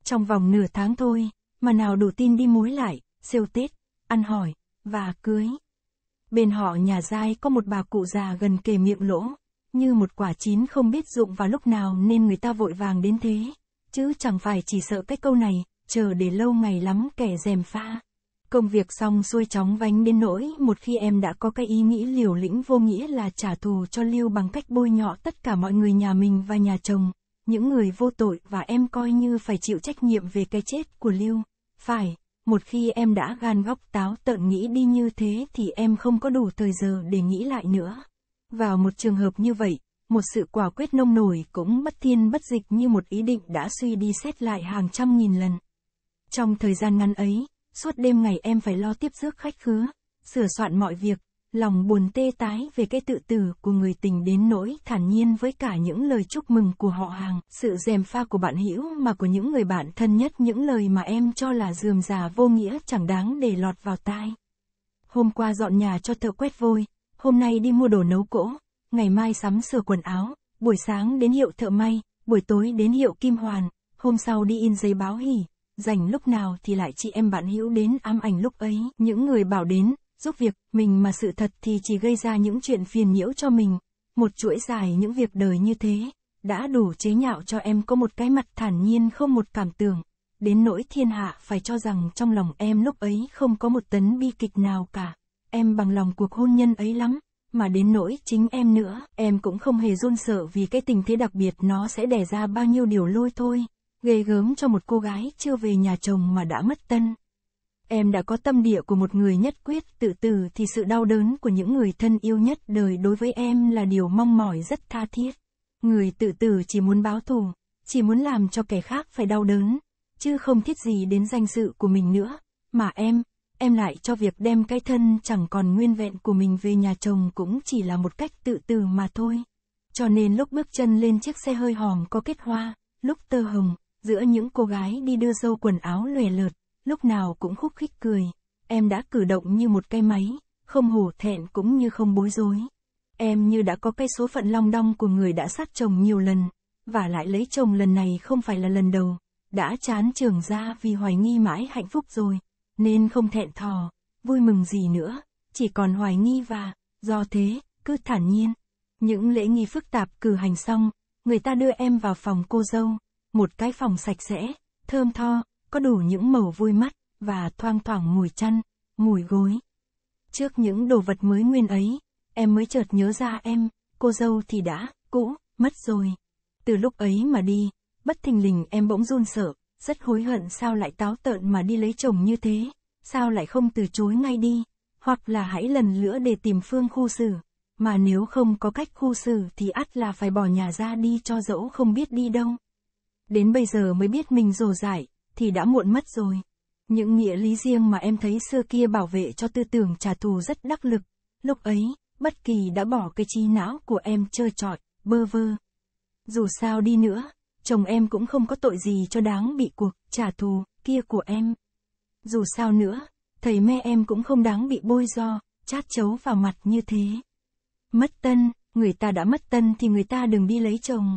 Trong vòng nửa tháng thôi, mà nào đủ tin đi mối lại, siêu tết, ăn hỏi, và cưới. Bên họ nhà giai có một bà cụ già gần kề miệng lỗ, như một quả chín không biết dụng vào lúc nào nên người ta vội vàng đến thế. Chứ chẳng phải chỉ sợ cái câu này, chờ để lâu ngày lắm kẻ dèm pha. Công việc xong xuôi chóng vánh đến nỗi một khi em đã có cái ý nghĩ liều lĩnh vô nghĩa là trả thù cho Lưu bằng cách bôi nhọ tất cả mọi người nhà mình và nhà chồng, những người vô tội và em coi như phải chịu trách nhiệm về cái chết của Lưu. Phải, một khi em đã gan góc táo tợn nghĩ đi như thế thì em không có đủ thời giờ để nghĩ lại nữa. Vào một trường hợp như vậy, một sự quả quyết nông nổi cũng bất thiên bất dịch như một ý định đã suy đi xét lại hàng trăm nghìn lần. Trong thời gian ngắn ấy, Suốt đêm ngày em phải lo tiếp rước khách khứa, sửa soạn mọi việc, lòng buồn tê tái về cái tự tử của người tình đến nỗi thản nhiên với cả những lời chúc mừng của họ hàng, sự dèm pha của bạn hữu mà của những người bạn thân nhất những lời mà em cho là dườm già vô nghĩa chẳng đáng để lọt vào tai. Hôm qua dọn nhà cho thợ quét vôi, hôm nay đi mua đồ nấu cỗ, ngày mai sắm sửa quần áo, buổi sáng đến hiệu thợ may, buổi tối đến hiệu kim hoàn, hôm sau đi in giấy báo hỉ rảnh lúc nào thì lại chị em bạn hữu đến ám ảnh lúc ấy. Những người bảo đến, giúp việc, mình mà sự thật thì chỉ gây ra những chuyện phiền nhiễu cho mình. Một chuỗi dài những việc đời như thế, đã đủ chế nhạo cho em có một cái mặt thản nhiên không một cảm tưởng. Đến nỗi thiên hạ phải cho rằng trong lòng em lúc ấy không có một tấn bi kịch nào cả. Em bằng lòng cuộc hôn nhân ấy lắm, mà đến nỗi chính em nữa, em cũng không hề run sợ vì cái tình thế đặc biệt nó sẽ đẻ ra bao nhiêu điều lôi thôi ghê gớm cho một cô gái chưa về nhà chồng mà đã mất tân. Em đã có tâm địa của một người nhất quyết tự tử thì sự đau đớn của những người thân yêu nhất đời đối với em là điều mong mỏi rất tha thiết. Người tự tử chỉ muốn báo thù, chỉ muốn làm cho kẻ khác phải đau đớn, chứ không thiết gì đến danh dự của mình nữa, mà em, em lại cho việc đem cái thân chẳng còn nguyên vẹn của mình về nhà chồng cũng chỉ là một cách tự tử mà thôi. Cho nên lúc bước chân lên chiếc xe hơi hòm có kết hoa, lúc tơ hồng, giữa những cô gái đi đưa dâu quần áo lòe lượt, lúc nào cũng khúc khích cười. Em đã cử động như một cái máy, không hổ thẹn cũng như không bối rối. Em như đã có cái số phận long đong của người đã sát chồng nhiều lần, và lại lấy chồng lần này không phải là lần đầu, đã chán trường ra vì hoài nghi mãi hạnh phúc rồi, nên không thẹn thò, vui mừng gì nữa, chỉ còn hoài nghi và, do thế, cứ thản nhiên. Những lễ nghi phức tạp cử hành xong, người ta đưa em vào phòng cô dâu một cái phòng sạch sẽ, thơm tho, có đủ những màu vui mắt, và thoang thoảng mùi chăn, mùi gối. Trước những đồ vật mới nguyên ấy, em mới chợt nhớ ra em, cô dâu thì đã, cũ, mất rồi. Từ lúc ấy mà đi, bất thình lình em bỗng run sợ, rất hối hận sao lại táo tợn mà đi lấy chồng như thế, sao lại không từ chối ngay đi, hoặc là hãy lần nữa để tìm phương khu xử, mà nếu không có cách khu xử thì ắt là phải bỏ nhà ra đi cho dẫu không biết đi đâu đến bây giờ mới biết mình rồ dại thì đã muộn mất rồi. Những nghĩa lý riêng mà em thấy xưa kia bảo vệ cho tư tưởng trả thù rất đắc lực, lúc ấy, bất kỳ đã bỏ cái trí não của em trơ trọi, bơ vơ. Dù sao đi nữa, chồng em cũng không có tội gì cho đáng bị cuộc trả thù kia của em. Dù sao nữa, thầy mẹ em cũng không đáng bị bôi do, chát chấu vào mặt như thế. Mất tân, người ta đã mất tân thì người ta đừng đi lấy chồng.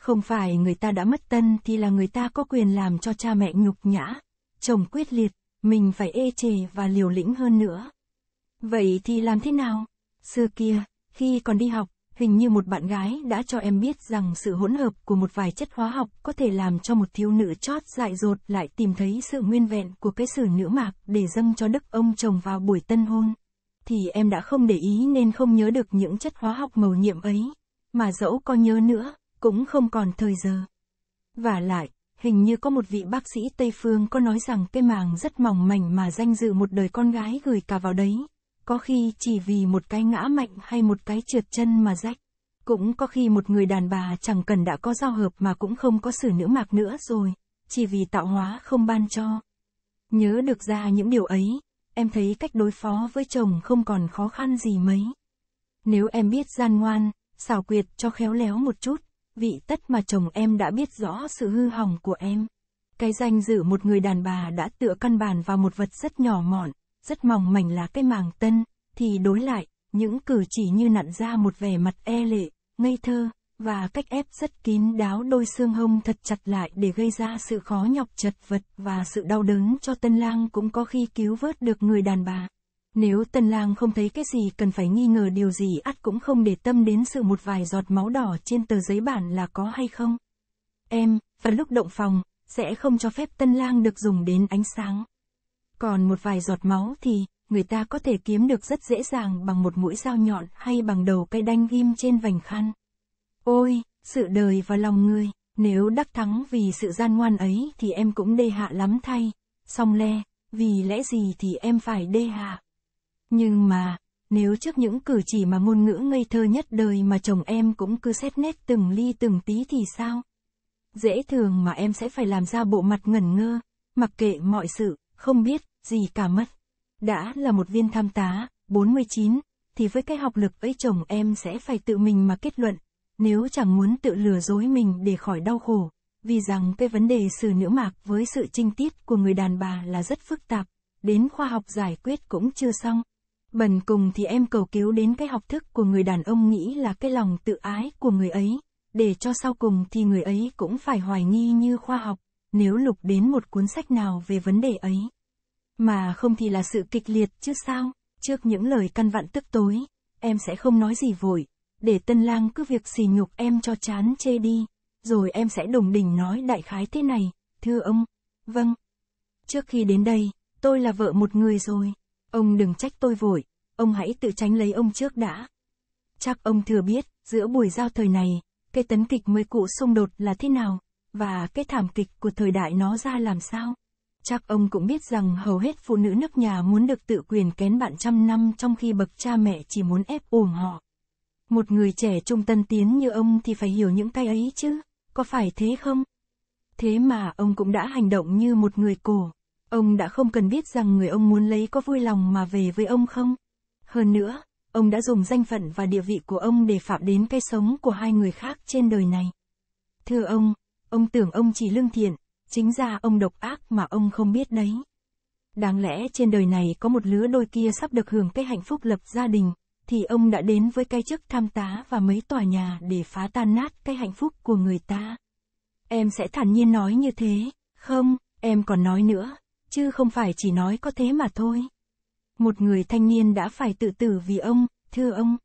Không phải người ta đã mất tân thì là người ta có quyền làm cho cha mẹ nhục nhã. Chồng quyết liệt, mình phải ê chề và liều lĩnh hơn nữa. Vậy thì làm thế nào? Xưa kia, khi còn đi học, hình như một bạn gái đã cho em biết rằng sự hỗn hợp của một vài chất hóa học có thể làm cho một thiếu nữ chót dại dột lại tìm thấy sự nguyên vẹn của cái sự nữ mạc để dâng cho đức ông chồng vào buổi tân hôn. Thì em đã không để ý nên không nhớ được những chất hóa học màu nhiệm ấy. Mà dẫu có nhớ nữa, cũng không còn thời giờ. Và lại, hình như có một vị bác sĩ Tây Phương có nói rằng cái màng rất mỏng mảnh mà danh dự một đời con gái gửi cả vào đấy. Có khi chỉ vì một cái ngã mạnh hay một cái trượt chân mà rách. Cũng có khi một người đàn bà chẳng cần đã có giao hợp mà cũng không có xử nữ mạc nữa rồi, chỉ vì tạo hóa không ban cho. Nhớ được ra những điều ấy, em thấy cách đối phó với chồng không còn khó khăn gì mấy. Nếu em biết gian ngoan, xảo quyệt cho khéo léo một chút, vị tất mà chồng em đã biết rõ sự hư hỏng của em. Cái danh dự một người đàn bà đã tựa căn bản vào một vật rất nhỏ mọn, rất mỏng mảnh là cái màng tân, thì đối lại, những cử chỉ như nặn ra một vẻ mặt e lệ, ngây thơ, và cách ép rất kín đáo đôi xương hông thật chặt lại để gây ra sự khó nhọc chật vật và sự đau đớn cho tân lang cũng có khi cứu vớt được người đàn bà. Nếu tân lang không thấy cái gì cần phải nghi ngờ điều gì ắt cũng không để tâm đến sự một vài giọt máu đỏ trên tờ giấy bản là có hay không. Em, và lúc động phòng, sẽ không cho phép tân lang được dùng đến ánh sáng. Còn một vài giọt máu thì, người ta có thể kiếm được rất dễ dàng bằng một mũi dao nhọn hay bằng đầu cây đanh ghim trên vành khăn. Ôi, sự đời và lòng người, nếu đắc thắng vì sự gian ngoan ấy thì em cũng đê hạ lắm thay, song le, vì lẽ gì thì em phải đê hạ. Nhưng mà, nếu trước những cử chỉ mà ngôn ngữ ngây thơ nhất đời mà chồng em cũng cứ xét nét từng ly từng tí thì sao? Dễ thường mà em sẽ phải làm ra bộ mặt ngẩn ngơ, mặc kệ mọi sự, không biết, gì cả mất. Đã là một viên tham tá, 49, thì với cái học lực ấy chồng em sẽ phải tự mình mà kết luận, nếu chẳng muốn tự lừa dối mình để khỏi đau khổ, vì rằng cái vấn đề xử nữ mạc với sự trinh tiết của người đàn bà là rất phức tạp, đến khoa học giải quyết cũng chưa xong. Bần cùng thì em cầu cứu đến cái học thức của người đàn ông nghĩ là cái lòng tự ái của người ấy, để cho sau cùng thì người ấy cũng phải hoài nghi như khoa học, nếu lục đến một cuốn sách nào về vấn đề ấy. Mà không thì là sự kịch liệt chứ sao, trước những lời căn vặn tức tối, em sẽ không nói gì vội, để tân lang cứ việc xì nhục em cho chán chê đi, rồi em sẽ đồng đỉnh nói đại khái thế này, thưa ông, vâng. Trước khi đến đây, tôi là vợ một người rồi. Ông đừng trách tôi vội, ông hãy tự tránh lấy ông trước đã. Chắc ông thừa biết, giữa buổi giao thời này, cái tấn kịch mới cụ xung đột là thế nào, và cái thảm kịch của thời đại nó ra làm sao. Chắc ông cũng biết rằng hầu hết phụ nữ nước nhà muốn được tự quyền kén bạn trăm năm trong khi bậc cha mẹ chỉ muốn ép uổng họ. Một người trẻ trung tân tiến như ông thì phải hiểu những cái ấy chứ, có phải thế không? Thế mà ông cũng đã hành động như một người cổ. Ông đã không cần biết rằng người ông muốn lấy có vui lòng mà về với ông không? Hơn nữa, ông đã dùng danh phận và địa vị của ông để phạm đến cái sống của hai người khác trên đời này. Thưa ông, ông tưởng ông chỉ lương thiện, chính ra ông độc ác mà ông không biết đấy. Đáng lẽ trên đời này có một lứa đôi kia sắp được hưởng cái hạnh phúc lập gia đình, thì ông đã đến với cái chức tham tá và mấy tòa nhà để phá tan nát cái hạnh phúc của người ta. Em sẽ thản nhiên nói như thế, không, em còn nói nữa, chứ không phải chỉ nói có thế mà thôi. Một người thanh niên đã phải tự tử vì ông, thưa ông.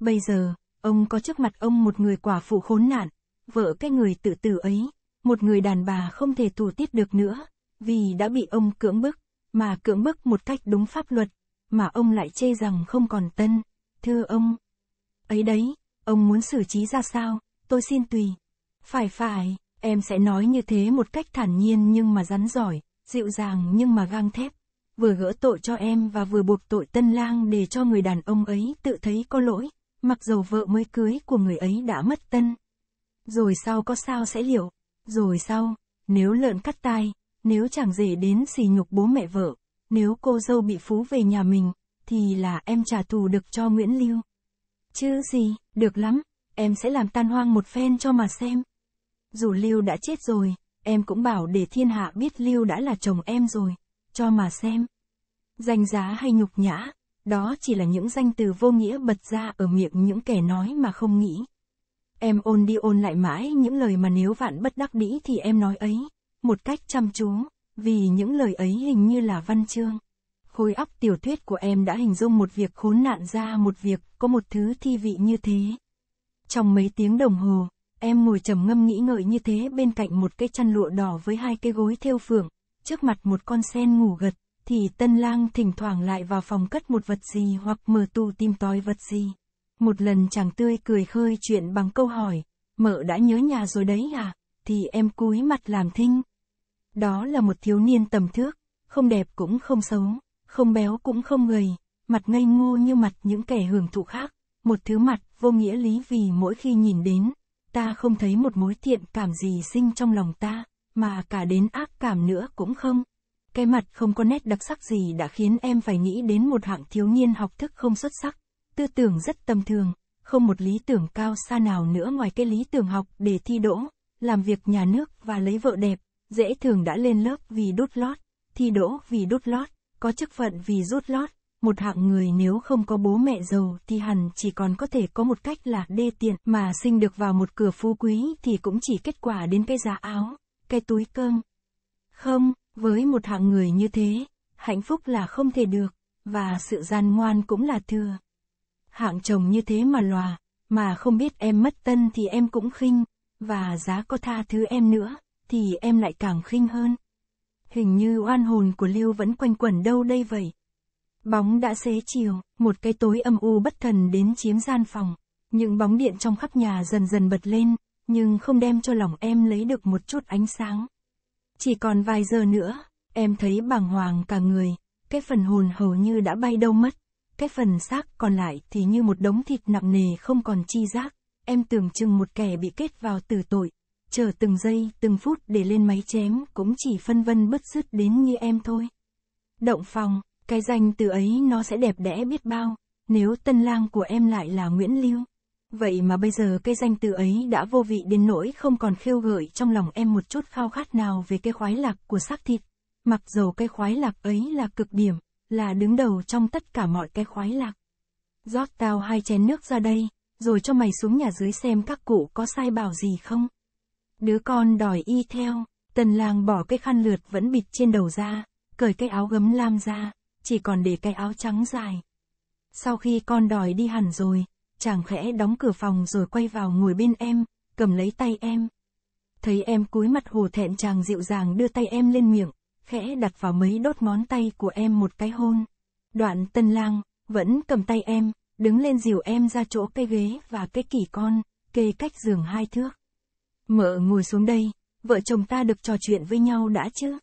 Bây giờ, ông có trước mặt ông một người quả phụ khốn nạn, vợ cái người tự tử ấy, một người đàn bà không thể tù tiết được nữa, vì đã bị ông cưỡng bức, mà cưỡng bức một cách đúng pháp luật, mà ông lại chê rằng không còn tân, thưa ông. Ấy đấy, ông muốn xử trí ra sao, tôi xin tùy. Phải phải, em sẽ nói như thế một cách thản nhiên nhưng mà rắn giỏi, dịu dàng nhưng mà gang thép, vừa gỡ tội cho em và vừa buộc tội tân lang để cho người đàn ông ấy tự thấy có lỗi, mặc dầu vợ mới cưới của người ấy đã mất tân. Rồi sau có sao sẽ liệu, rồi sau, nếu lợn cắt tai, nếu chẳng rể đến xì nhục bố mẹ vợ, nếu cô dâu bị phú về nhà mình, thì là em trả thù được cho Nguyễn Lưu. Chứ gì, được lắm, em sẽ làm tan hoang một phen cho mà xem. Dù Lưu đã chết rồi, em cũng bảo để thiên hạ biết Lưu đã là chồng em rồi, cho mà xem. Danh giá hay nhục nhã, đó chỉ là những danh từ vô nghĩa bật ra ở miệng những kẻ nói mà không nghĩ. Em ôn đi ôn lại mãi những lời mà nếu vạn bất đắc đĩ thì em nói ấy, một cách chăm chú, vì những lời ấy hình như là văn chương. Khối óc tiểu thuyết của em đã hình dung một việc khốn nạn ra một việc, có một thứ thi vị như thế. Trong mấy tiếng đồng hồ, Em ngồi trầm ngâm nghĩ ngợi như thế bên cạnh một cái chăn lụa đỏ với hai cái gối thêu phượng, trước mặt một con sen ngủ gật, thì tân lang thỉnh thoảng lại vào phòng cất một vật gì hoặc mở tù tìm tòi vật gì. Một lần chàng tươi cười khơi chuyện bằng câu hỏi, mợ đã nhớ nhà rồi đấy à, thì em cúi mặt làm thinh. Đó là một thiếu niên tầm thước, không đẹp cũng không xấu, không béo cũng không gầy, mặt ngây ngô như mặt những kẻ hưởng thụ khác, một thứ mặt vô nghĩa lý vì mỗi khi nhìn đến, ta không thấy một mối thiện cảm gì sinh trong lòng ta, mà cả đến ác cảm nữa cũng không. Cái mặt không có nét đặc sắc gì đã khiến em phải nghĩ đến một hạng thiếu niên học thức không xuất sắc, tư tưởng rất tầm thường, không một lý tưởng cao xa nào nữa ngoài cái lý tưởng học để thi đỗ, làm việc nhà nước và lấy vợ đẹp, dễ thường đã lên lớp vì đút lót, thi đỗ vì đút lót, có chức phận vì rút lót, một hạng người nếu không có bố mẹ giàu thì hẳn chỉ còn có thể có một cách là đê tiện mà sinh được vào một cửa phú quý thì cũng chỉ kết quả đến cái giá áo, cái túi cơm. Không, với một hạng người như thế, hạnh phúc là không thể được, và sự gian ngoan cũng là thừa. Hạng chồng như thế mà lòa, mà không biết em mất tân thì em cũng khinh, và giá có tha thứ em nữa, thì em lại càng khinh hơn. Hình như oan hồn của Lưu vẫn quanh quẩn đâu đây vậy. Bóng đã xế chiều, một cái tối âm u bất thần đến chiếm gian phòng. Những bóng điện trong khắp nhà dần dần bật lên, nhưng không đem cho lòng em lấy được một chút ánh sáng. Chỉ còn vài giờ nữa, em thấy bàng hoàng cả người, cái phần hồn hầu như đã bay đâu mất, cái phần xác còn lại thì như một đống thịt nặng nề không còn chi giác, em tưởng chừng một kẻ bị kết vào tử tội, chờ từng giây từng phút để lên máy chém cũng chỉ phân vân bất rứt đến như em thôi. Động phòng, cái danh từ ấy nó sẽ đẹp đẽ biết bao, nếu tân lang của em lại là Nguyễn Lưu. Vậy mà bây giờ cái danh từ ấy đã vô vị đến nỗi không còn khêu gợi trong lòng em một chút khao khát nào về cái khoái lạc của xác thịt. Mặc dù cái khoái lạc ấy là cực điểm, là đứng đầu trong tất cả mọi cái khoái lạc. Rót tao hai chén nước ra đây, rồi cho mày xuống nhà dưới xem các cụ có sai bảo gì không. Đứa con đòi y theo, tần lang bỏ cái khăn lượt vẫn bịt trên đầu ra, cởi cái áo gấm lam ra, chỉ còn để cái áo trắng dài. Sau khi con đòi đi hẳn rồi, chàng khẽ đóng cửa phòng rồi quay vào ngồi bên em, cầm lấy tay em. Thấy em cúi mặt hồ thẹn chàng dịu dàng đưa tay em lên miệng, khẽ đặt vào mấy đốt ngón tay của em một cái hôn. Đoạn tân lang, vẫn cầm tay em, đứng lên dìu em ra chỗ cây ghế và cái kỷ con, kê cách giường hai thước. Mợ ngồi xuống đây, vợ chồng ta được trò chuyện với nhau đã chứ?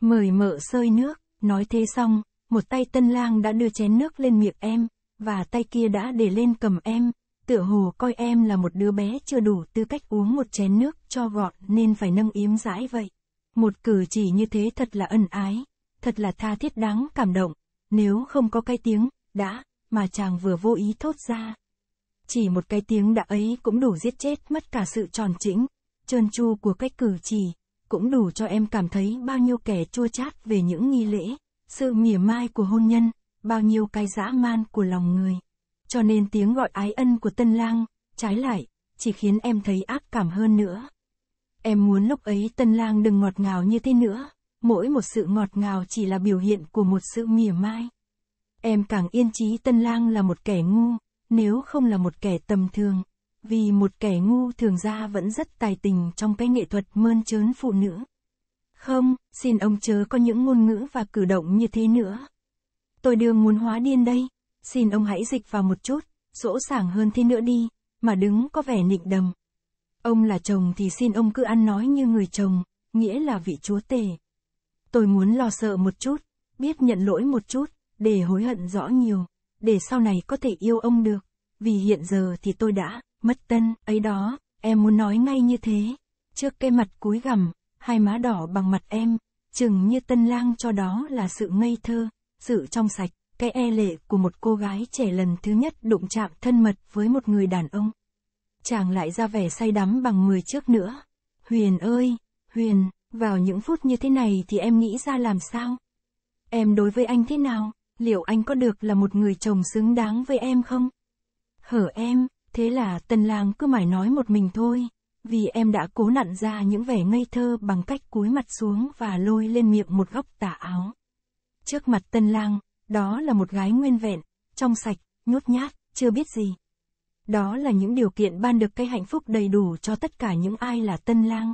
Mời mợ sơi nước, nói thế xong, một tay tân lang đã đưa chén nước lên miệng em, và tay kia đã để lên cầm em, tựa hồ coi em là một đứa bé chưa đủ tư cách uống một chén nước cho gọn nên phải nâng yếm dãi vậy. Một cử chỉ như thế thật là ân ái, thật là tha thiết đáng cảm động, nếu không có cái tiếng, đã, mà chàng vừa vô ý thốt ra. Chỉ một cái tiếng đã ấy cũng đủ giết chết mất cả sự tròn chỉnh, trơn tru của cách cử chỉ, cũng đủ cho em cảm thấy bao nhiêu kẻ chua chát về những nghi lễ, sự mỉa mai của hôn nhân, bao nhiêu cái dã man của lòng người. Cho nên tiếng gọi ái ân của tân lang, trái lại, chỉ khiến em thấy ác cảm hơn nữa. Em muốn lúc ấy tân lang đừng ngọt ngào như thế nữa, mỗi một sự ngọt ngào chỉ là biểu hiện của một sự mỉa mai. Em càng yên trí tân lang là một kẻ ngu, nếu không là một kẻ tầm thường, vì một kẻ ngu thường ra vẫn rất tài tình trong cái nghệ thuật mơn trớn phụ nữ. Không, xin ông chớ có những ngôn ngữ và cử động như thế nữa. Tôi đưa muốn hóa điên đây, xin ông hãy dịch vào một chút, dỗ sảng hơn thế nữa đi, mà đứng có vẻ nịnh đầm. Ông là chồng thì xin ông cứ ăn nói như người chồng, nghĩa là vị chúa tể. Tôi muốn lo sợ một chút, biết nhận lỗi một chút, để hối hận rõ nhiều, để sau này có thể yêu ông được, vì hiện giờ thì tôi đã, mất tân, ấy đó, em muốn nói ngay như thế, trước cái mặt cúi gằm, hai má đỏ bằng mặt em, chừng như tân lang cho đó là sự ngây thơ, sự trong sạch, cái e lệ của một cô gái trẻ lần thứ nhất đụng chạm thân mật với một người đàn ông. Chàng lại ra vẻ say đắm bằng người trước nữa. Huyền ơi, Huyền, vào những phút như thế này thì em nghĩ ra làm sao? Em đối với anh thế nào? Liệu anh có được là một người chồng xứng đáng với em không? Hở em, thế là tân lang cứ mải nói một mình thôi vì em đã cố nặn ra những vẻ ngây thơ bằng cách cúi mặt xuống và lôi lên miệng một góc tà áo. Trước mặt tân lang, đó là một gái nguyên vẹn, trong sạch, nhút nhát, chưa biết gì. Đó là những điều kiện ban được cái hạnh phúc đầy đủ cho tất cả những ai là tân lang.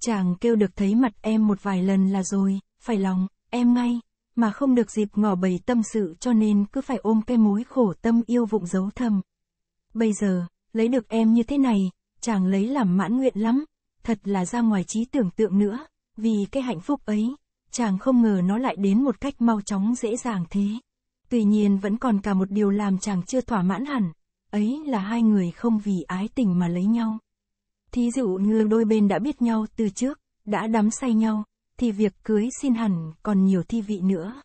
Chàng kêu được thấy mặt em một vài lần là rồi, phải lòng, em ngay, mà không được dịp ngỏ bày tâm sự cho nên cứ phải ôm cái mối khổ tâm yêu vụng giấu thầm. Bây giờ, lấy được em như thế này, chàng lấy làm mãn nguyện lắm, thật là ra ngoài trí tưởng tượng nữa, vì cái hạnh phúc ấy, chàng không ngờ nó lại đến một cách mau chóng dễ dàng thế. Tuy nhiên vẫn còn cả một điều làm chàng chưa thỏa mãn hẳn, ấy là hai người không vì ái tình mà lấy nhau. Thí dụ như đôi bên đã biết nhau từ trước, đã đắm say nhau, thì việc cưới xin hẳn còn nhiều thi vị nữa.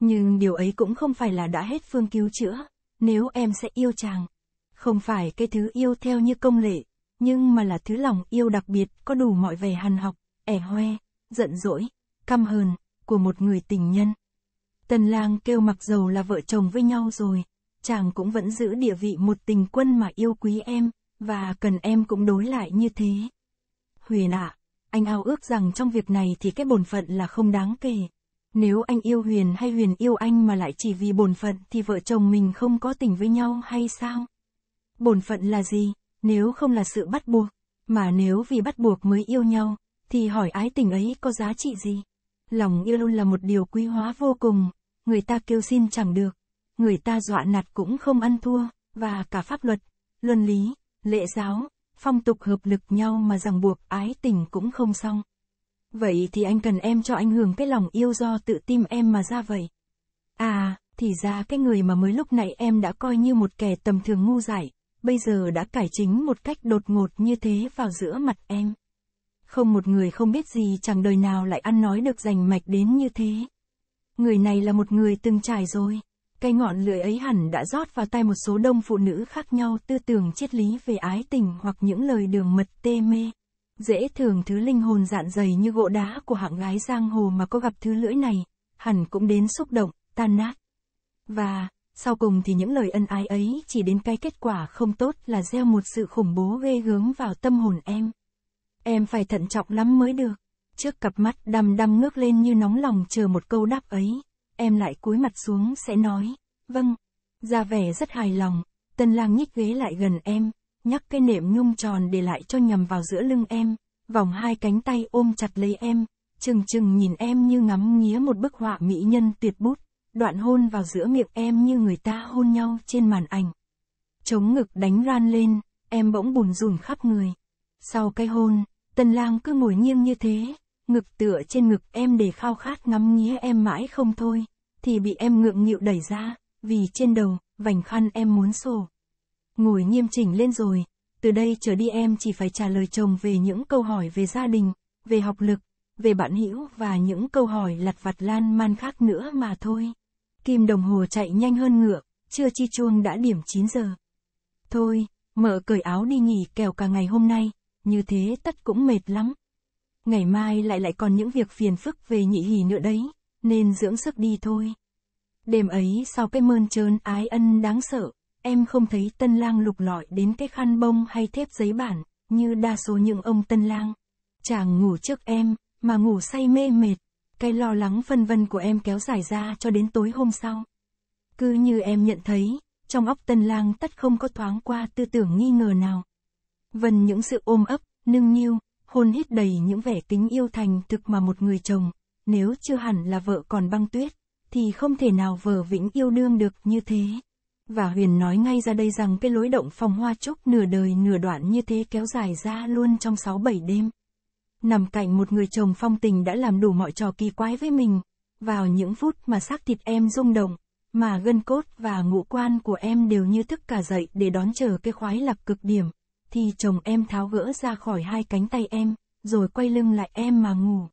Nhưng điều ấy cũng không phải là đã hết phương cứu chữa, nếu em sẽ yêu chàng. Không phải cái thứ yêu theo như công lệ, nhưng mà là thứ lòng yêu đặc biệt có đủ mọi vẻ hằn học, ẻ hoe, giận dỗi, căm hờn, của một người tình nhân. Tần lang kêu mặc dầu là vợ chồng với nhau rồi, chàng cũng vẫn giữ địa vị một tình quân mà yêu quý em, và cần em cũng đối lại như thế. Huyền ạ, anh ao ước rằng trong việc này thì cái bổn phận là không đáng kể. Nếu anh yêu Huyền hay Huyền yêu anh mà lại chỉ vì bổn phận thì vợ chồng mình không có tình với nhau hay sao? Bổn phận là gì? nếu không là sự bắt buộc, mà nếu vì bắt buộc mới yêu nhau, thì hỏi ái tình ấy có giá trị gì? Lòng yêu luôn là một điều quý hóa vô cùng, người ta kêu xin chẳng được, người ta dọa nạt cũng không ăn thua, và cả pháp luật, luân lý, lệ giáo, phong tục hợp lực nhau mà ràng buộc ái tình cũng không xong. Vậy thì anh cần em cho anh hưởng cái lòng yêu do tự tim em mà ra vậy. À, thì ra cái người mà mới lúc nãy em đã coi như một kẻ tầm thường ngu dại bây giờ đã cải chính một cách đột ngột như thế vào giữa mặt em. Không một người không biết gì chẳng đời nào lại ăn nói được rành mạch đến như thế. Người này là một người từng trải rồi. cây ngọn lưỡi ấy hẳn đã rót vào tay một số đông phụ nữ khác nhau tư tưởng triết lý về ái tình hoặc những lời đường mật tê mê. Dễ thường thứ linh hồn dạn dày như gỗ đá của hạng gái giang hồ mà có gặp thứ lưỡi này, hẳn cũng đến xúc động, tan nát. Và, sau cùng thì những lời ân ái ấy chỉ đến cái kết quả không tốt là gieo một sự khủng bố ghê hướng vào tâm hồn em. Em phải thận trọng lắm mới được. Trước cặp mắt đăm đăm ngước lên như nóng lòng chờ một câu đáp ấy, em lại cúi mặt xuống sẽ nói, vâng. Ra vẻ rất hài lòng, tân lang nhích ghế lại gần em, nhắc cái nệm nhung tròn để lại cho nhầm vào giữa lưng em, vòng hai cánh tay ôm chặt lấy em, chừng chừng nhìn em như ngắm nghía một bức họa mỹ nhân tuyệt bút đoạn hôn vào giữa miệng em như người ta hôn nhau trên màn ảnh. Chống ngực đánh ran lên, em bỗng bùn rùn khắp người. Sau cái hôn, tần lang cứ ngồi nghiêng như thế, ngực tựa trên ngực em để khao khát ngắm nghía em mãi không thôi, thì bị em ngượng nghịu đẩy ra, vì trên đầu, vành khăn em muốn sổ. Ngồi nghiêm chỉnh lên rồi, từ đây trở đi em chỉ phải trả lời chồng về những câu hỏi về gia đình, về học lực, về bạn hữu và những câu hỏi lặt vặt lan man khác nữa mà thôi. Kim đồng hồ chạy nhanh hơn ngựa, chưa chi chuông đã điểm 9 giờ. Thôi, mở cởi áo đi nghỉ kèo cả ngày hôm nay, như thế tất cũng mệt lắm. Ngày mai lại lại còn những việc phiền phức về nhị hỉ nữa đấy, nên dưỡng sức đi thôi. Đêm ấy sau cái mơn trơn ái ân đáng sợ, em không thấy tân lang lục lọi đến cái khăn bông hay thép giấy bản, như đa số những ông tân lang. Chàng ngủ trước em, mà ngủ say mê mệt. Cái lo lắng vân vân của em kéo dài ra cho đến tối hôm sau. Cứ như em nhận thấy, trong óc tân lang tất không có thoáng qua tư tưởng nghi ngờ nào. Vần những sự ôm ấp, nâng niu, hôn hít đầy những vẻ kính yêu thành thực mà một người chồng, nếu chưa hẳn là vợ còn băng tuyết, thì không thể nào vờ vĩnh yêu đương được như thế. Và Huyền nói ngay ra đây rằng cái lối động phòng hoa trúc nửa đời nửa đoạn như thế kéo dài ra luôn trong 6-7 đêm nằm cạnh một người chồng phong tình đã làm đủ mọi trò kỳ quái với mình. Vào những phút mà xác thịt em rung động, mà gân cốt và ngũ quan của em đều như thức cả dậy để đón chờ cái khoái lạc cực điểm, thì chồng em tháo gỡ ra khỏi hai cánh tay em, rồi quay lưng lại em mà ngủ.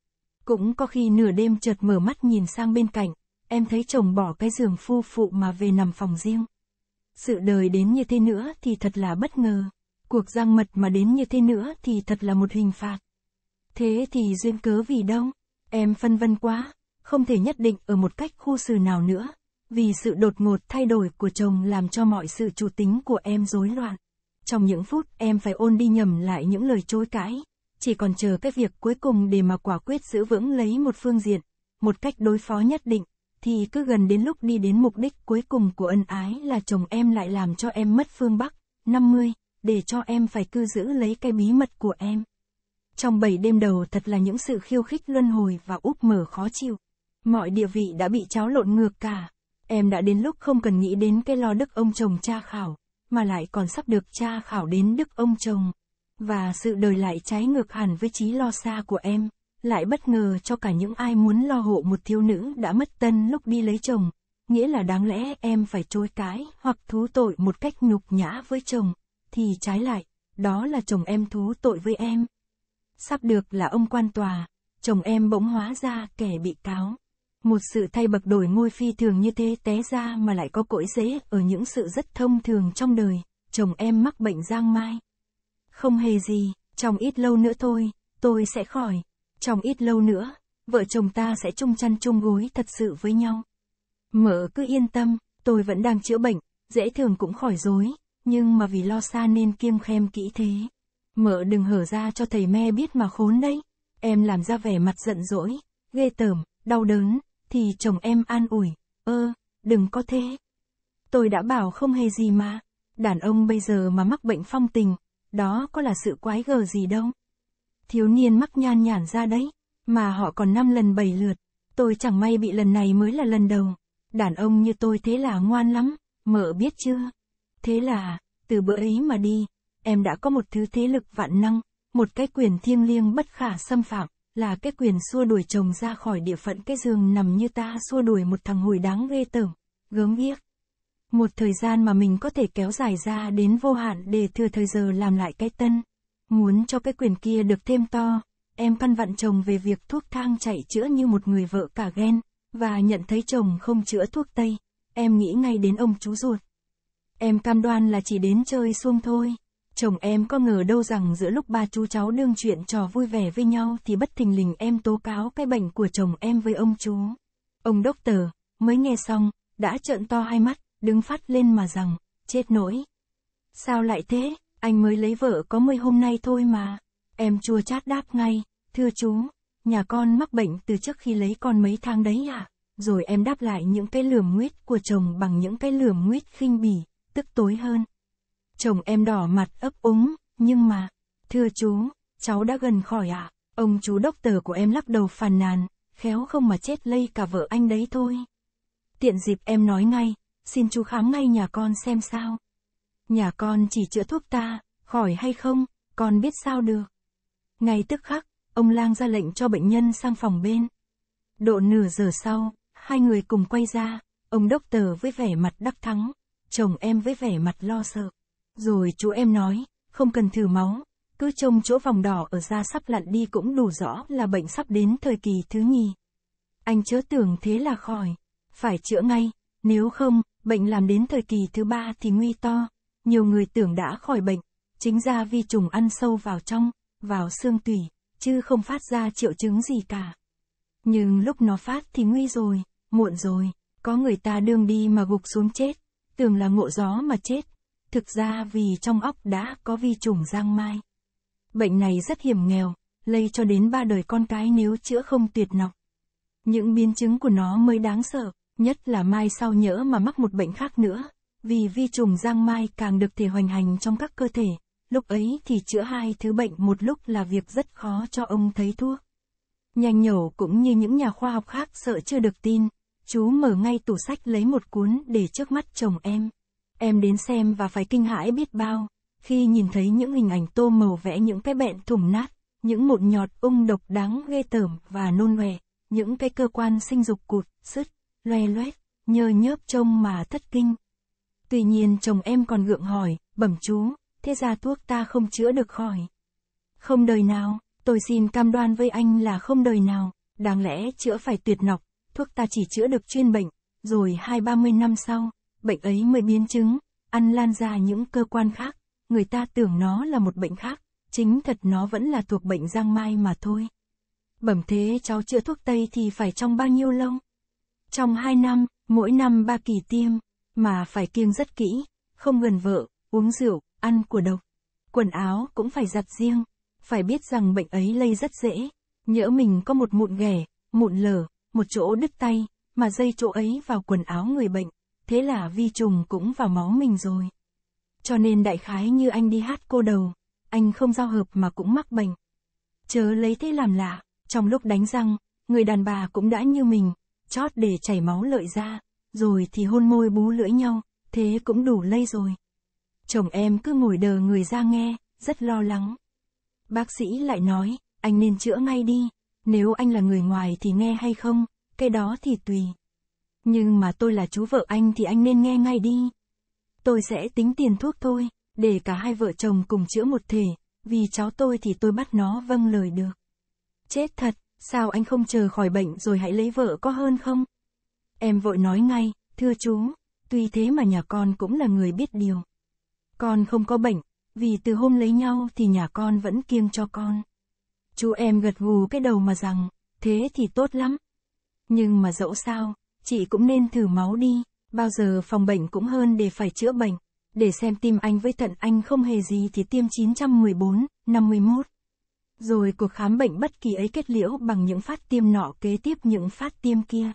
Cũng có khi nửa đêm chợt mở mắt nhìn sang bên cạnh, em thấy chồng bỏ cái giường phu phụ mà về nằm phòng riêng. Sự đời đến như thế nữa thì thật là bất ngờ, cuộc giang mật mà đến như thế nữa thì thật là một hình phạt. Thế thì duyên cớ vì đâu Em phân vân quá, không thể nhất định ở một cách khu xử nào nữa. Vì sự đột ngột thay đổi của chồng làm cho mọi sự chủ tính của em rối loạn. Trong những phút em phải ôn đi nhầm lại những lời chối cãi. Chỉ còn chờ cái việc cuối cùng để mà quả quyết giữ vững lấy một phương diện, một cách đối phó nhất định. Thì cứ gần đến lúc đi đến mục đích cuối cùng của ân ái là chồng em lại làm cho em mất phương Bắc, 50, để cho em phải cư giữ lấy cái bí mật của em. Trong bảy đêm đầu thật là những sự khiêu khích luân hồi và úp mở khó chịu. Mọi địa vị đã bị cháo lộn ngược cả. Em đã đến lúc không cần nghĩ đến cái lo đức ông chồng cha khảo, mà lại còn sắp được cha khảo đến đức ông chồng. Và sự đời lại trái ngược hẳn với trí lo xa của em, lại bất ngờ cho cả những ai muốn lo hộ một thiếu nữ đã mất tân lúc đi lấy chồng. Nghĩa là đáng lẽ em phải chối cái hoặc thú tội một cách nhục nhã với chồng, thì trái lại, đó là chồng em thú tội với em sắp được là ông quan tòa, chồng em bỗng hóa ra kẻ bị cáo. Một sự thay bậc đổi ngôi phi thường như thế té ra mà lại có cỗi dễ ở những sự rất thông thường trong đời, chồng em mắc bệnh giang mai. Không hề gì, trong ít lâu nữa thôi, tôi sẽ khỏi. Trong ít lâu nữa, vợ chồng ta sẽ chung chăn chung gối thật sự với nhau. mở cứ yên tâm, tôi vẫn đang chữa bệnh, dễ thường cũng khỏi dối, nhưng mà vì lo xa nên kiêm khem kỹ thế. Mợ đừng hở ra cho thầy me biết mà khốn đấy. Em làm ra vẻ mặt giận dỗi, ghê tởm, đau đớn, thì chồng em an ủi, ơ, đừng có thế. Tôi đã bảo không hề gì mà, đàn ông bây giờ mà mắc bệnh phong tình, đó có là sự quái gở gì đâu. Thiếu niên mắc nhan nhản ra đấy, mà họ còn năm lần bảy lượt, tôi chẳng may bị lần này mới là lần đầu. Đàn ông như tôi thế là ngoan lắm, mợ biết chưa? Thế là, từ bữa ấy mà đi, em đã có một thứ thế lực vạn năng, một cái quyền thiêng liêng bất khả xâm phạm, là cái quyền xua đuổi chồng ra khỏi địa phận cái giường nằm như ta xua đuổi một thằng hồi đáng ghê tởm, gớm ghiếc. Một thời gian mà mình có thể kéo dài ra đến vô hạn để thừa thời giờ làm lại cái tân. Muốn cho cái quyền kia được thêm to, em căn vặn chồng về việc thuốc thang chạy chữa như một người vợ cả ghen, và nhận thấy chồng không chữa thuốc tây, em nghĩ ngay đến ông chú ruột. Em cam đoan là chỉ đến chơi xuông thôi. Chồng em có ngờ đâu rằng giữa lúc ba chú cháu đương chuyện trò vui vẻ với nhau thì bất thình lình em tố cáo cái bệnh của chồng em với ông chú. Ông đốc tờ, mới nghe xong, đã trợn to hai mắt, đứng phát lên mà rằng, chết nỗi Sao lại thế, anh mới lấy vợ có mươi hôm nay thôi mà. Em chua chát đáp ngay, thưa chú, nhà con mắc bệnh từ trước khi lấy con mấy tháng đấy à? Rồi em đáp lại những cái lườm nguyết của chồng bằng những cái lườm nguyết khinh bỉ, tức tối hơn. Chồng em đỏ mặt ấp úng, nhưng mà, thưa chú, cháu đã gần khỏi ạ. À? Ông chú đốc tờ của em lắc đầu phàn nàn, khéo không mà chết lây cả vợ anh đấy thôi. Tiện dịp em nói ngay, xin chú khám ngay nhà con xem sao. Nhà con chỉ chữa thuốc ta, khỏi hay không, con biết sao được. Ngay tức khắc, ông lang ra lệnh cho bệnh nhân sang phòng bên. Độ nửa giờ sau, hai người cùng quay ra, ông đốc tờ với vẻ mặt đắc thắng, chồng em với vẻ mặt lo sợ. Rồi chú em nói, không cần thử máu, cứ trông chỗ vòng đỏ ở da sắp lặn đi cũng đủ rõ là bệnh sắp đến thời kỳ thứ nhì. Anh chớ tưởng thế là khỏi, phải chữa ngay, nếu không, bệnh làm đến thời kỳ thứ ba thì nguy to. Nhiều người tưởng đã khỏi bệnh, chính ra vi trùng ăn sâu vào trong, vào xương tủy, chứ không phát ra triệu chứng gì cả. Nhưng lúc nó phát thì nguy rồi, muộn rồi, có người ta đương đi mà gục xuống chết, tưởng là ngộ gió mà chết, Thực ra vì trong óc đã có vi trùng giang mai. Bệnh này rất hiểm nghèo, lây cho đến ba đời con cái nếu chữa không tuyệt nọc. Những biến chứng của nó mới đáng sợ, nhất là mai sau nhỡ mà mắc một bệnh khác nữa. Vì vi trùng giang mai càng được thể hoành hành trong các cơ thể, lúc ấy thì chữa hai thứ bệnh một lúc là việc rất khó cho ông thấy thuốc. Nhanh nhẩu cũng như những nhà khoa học khác sợ chưa được tin, chú mở ngay tủ sách lấy một cuốn để trước mắt chồng em. Em đến xem và phải kinh hãi biết bao, khi nhìn thấy những hình ảnh tô màu vẽ những cái bẹn thủng nát, những mụn nhọt ung độc đáng ghê tởm và nôn nòe, những cái cơ quan sinh dục cụt, sứt, loe loét, nhơ nhớp trông mà thất kinh. Tuy nhiên chồng em còn gượng hỏi, bẩm chú, thế ra thuốc ta không chữa được khỏi. Không đời nào, tôi xin cam đoan với anh là không đời nào, đáng lẽ chữa phải tuyệt nọc, thuốc ta chỉ chữa được chuyên bệnh, rồi hai ba mươi năm sau, bệnh ấy mới biến chứng, ăn lan ra những cơ quan khác, người ta tưởng nó là một bệnh khác, chính thật nó vẫn là thuộc bệnh giang mai mà thôi. Bẩm thế cháu chữa thuốc Tây thì phải trong bao nhiêu lâu? Trong hai năm, mỗi năm ba kỳ tiêm, mà phải kiêng rất kỹ, không gần vợ, uống rượu, ăn của độc. Quần áo cũng phải giặt riêng, phải biết rằng bệnh ấy lây rất dễ, nhỡ mình có một mụn ghẻ, mụn lở, một chỗ đứt tay, mà dây chỗ ấy vào quần áo người bệnh, thế là vi trùng cũng vào máu mình rồi. Cho nên đại khái như anh đi hát cô đầu, anh không giao hợp mà cũng mắc bệnh. Chớ lấy thế làm lạ, trong lúc đánh răng, người đàn bà cũng đã như mình, chót để chảy máu lợi ra, rồi thì hôn môi bú lưỡi nhau, thế cũng đủ lây rồi. Chồng em cứ ngồi đờ người ra nghe, rất lo lắng. Bác sĩ lại nói, anh nên chữa ngay đi, nếu anh là người ngoài thì nghe hay không, cái đó thì tùy. Nhưng mà tôi là chú vợ anh thì anh nên nghe ngay đi. Tôi sẽ tính tiền thuốc thôi, để cả hai vợ chồng cùng chữa một thể, vì cháu tôi thì tôi bắt nó vâng lời được. Chết thật, sao anh không chờ khỏi bệnh rồi hãy lấy vợ có hơn không? Em vội nói ngay, thưa chú, tuy thế mà nhà con cũng là người biết điều. Con không có bệnh, vì từ hôm lấy nhau thì nhà con vẫn kiêng cho con. Chú em gật gù cái đầu mà rằng, thế thì tốt lắm. Nhưng mà dẫu sao, chị cũng nên thử máu đi, bao giờ phòng bệnh cũng hơn để phải chữa bệnh. Để xem tim anh với thận anh không hề gì thì tiêm 914, 51. Rồi cuộc khám bệnh bất kỳ ấy kết liễu bằng những phát tiêm nọ kế tiếp những phát tiêm kia.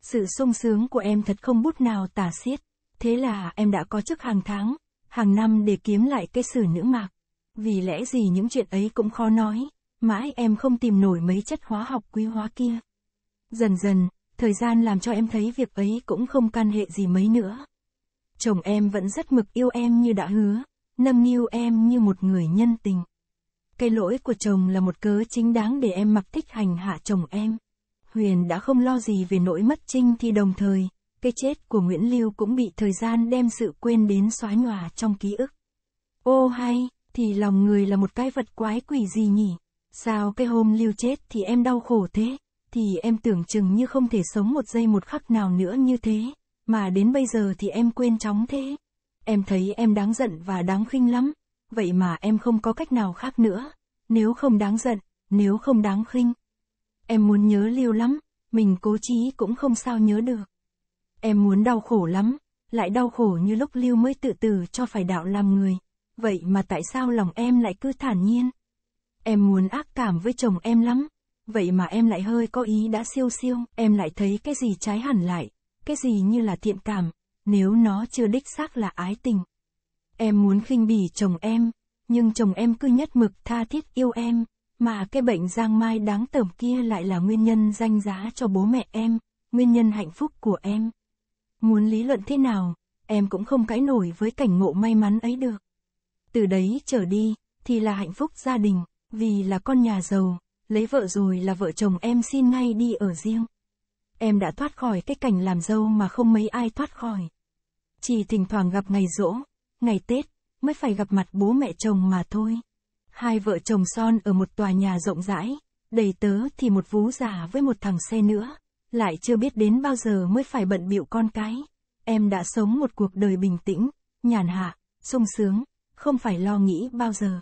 Sự sung sướng của em thật không bút nào tả xiết. Thế là em đã có chức hàng tháng, hàng năm để kiếm lại cái sử nữ mạc. Vì lẽ gì những chuyện ấy cũng khó nói, mãi em không tìm nổi mấy chất hóa học quý hóa kia. Dần dần, thời gian làm cho em thấy việc ấy cũng không can hệ gì mấy nữa. Chồng em vẫn rất mực yêu em như đã hứa, nâm niu em như một người nhân tình. Cái lỗi của chồng là một cớ chính đáng để em mặc thích hành hạ chồng em. Huyền đã không lo gì về nỗi mất trinh thì đồng thời, cái chết của Nguyễn Lưu cũng bị thời gian đem sự quên đến xóa nhòa trong ký ức. Ô hay, thì lòng người là một cái vật quái quỷ gì nhỉ? Sao cái hôm Lưu chết thì em đau khổ thế? thì em tưởng chừng như không thể sống một giây một khắc nào nữa như thế, mà đến bây giờ thì em quên chóng thế. Em thấy em đáng giận và đáng khinh lắm, vậy mà em không có cách nào khác nữa, nếu không đáng giận, nếu không đáng khinh. Em muốn nhớ lưu lắm, mình cố chí cũng không sao nhớ được. Em muốn đau khổ lắm, lại đau khổ như lúc lưu mới tự tử cho phải đạo làm người. Vậy mà tại sao lòng em lại cứ thản nhiên? Em muốn ác cảm với chồng em lắm, vậy mà em lại hơi có ý đã siêu siêu, em lại thấy cái gì trái hẳn lại, cái gì như là thiện cảm, nếu nó chưa đích xác là ái tình. Em muốn khinh bỉ chồng em, nhưng chồng em cứ nhất mực tha thiết yêu em, mà cái bệnh giang mai đáng tởm kia lại là nguyên nhân danh giá cho bố mẹ em, nguyên nhân hạnh phúc của em. Muốn lý luận thế nào, em cũng không cãi nổi với cảnh ngộ may mắn ấy được. Từ đấy trở đi, thì là hạnh phúc gia đình, vì là con nhà giàu, lấy vợ rồi là vợ chồng em xin ngay đi ở riêng. Em đã thoát khỏi cái cảnh làm dâu mà không mấy ai thoát khỏi. Chỉ thỉnh thoảng gặp ngày rỗ, ngày Tết, mới phải gặp mặt bố mẹ chồng mà thôi. Hai vợ chồng son ở một tòa nhà rộng rãi, đầy tớ thì một vú già với một thằng xe nữa, lại chưa biết đến bao giờ mới phải bận bịu con cái. Em đã sống một cuộc đời bình tĩnh, nhàn hạ, sung sướng, không phải lo nghĩ bao giờ.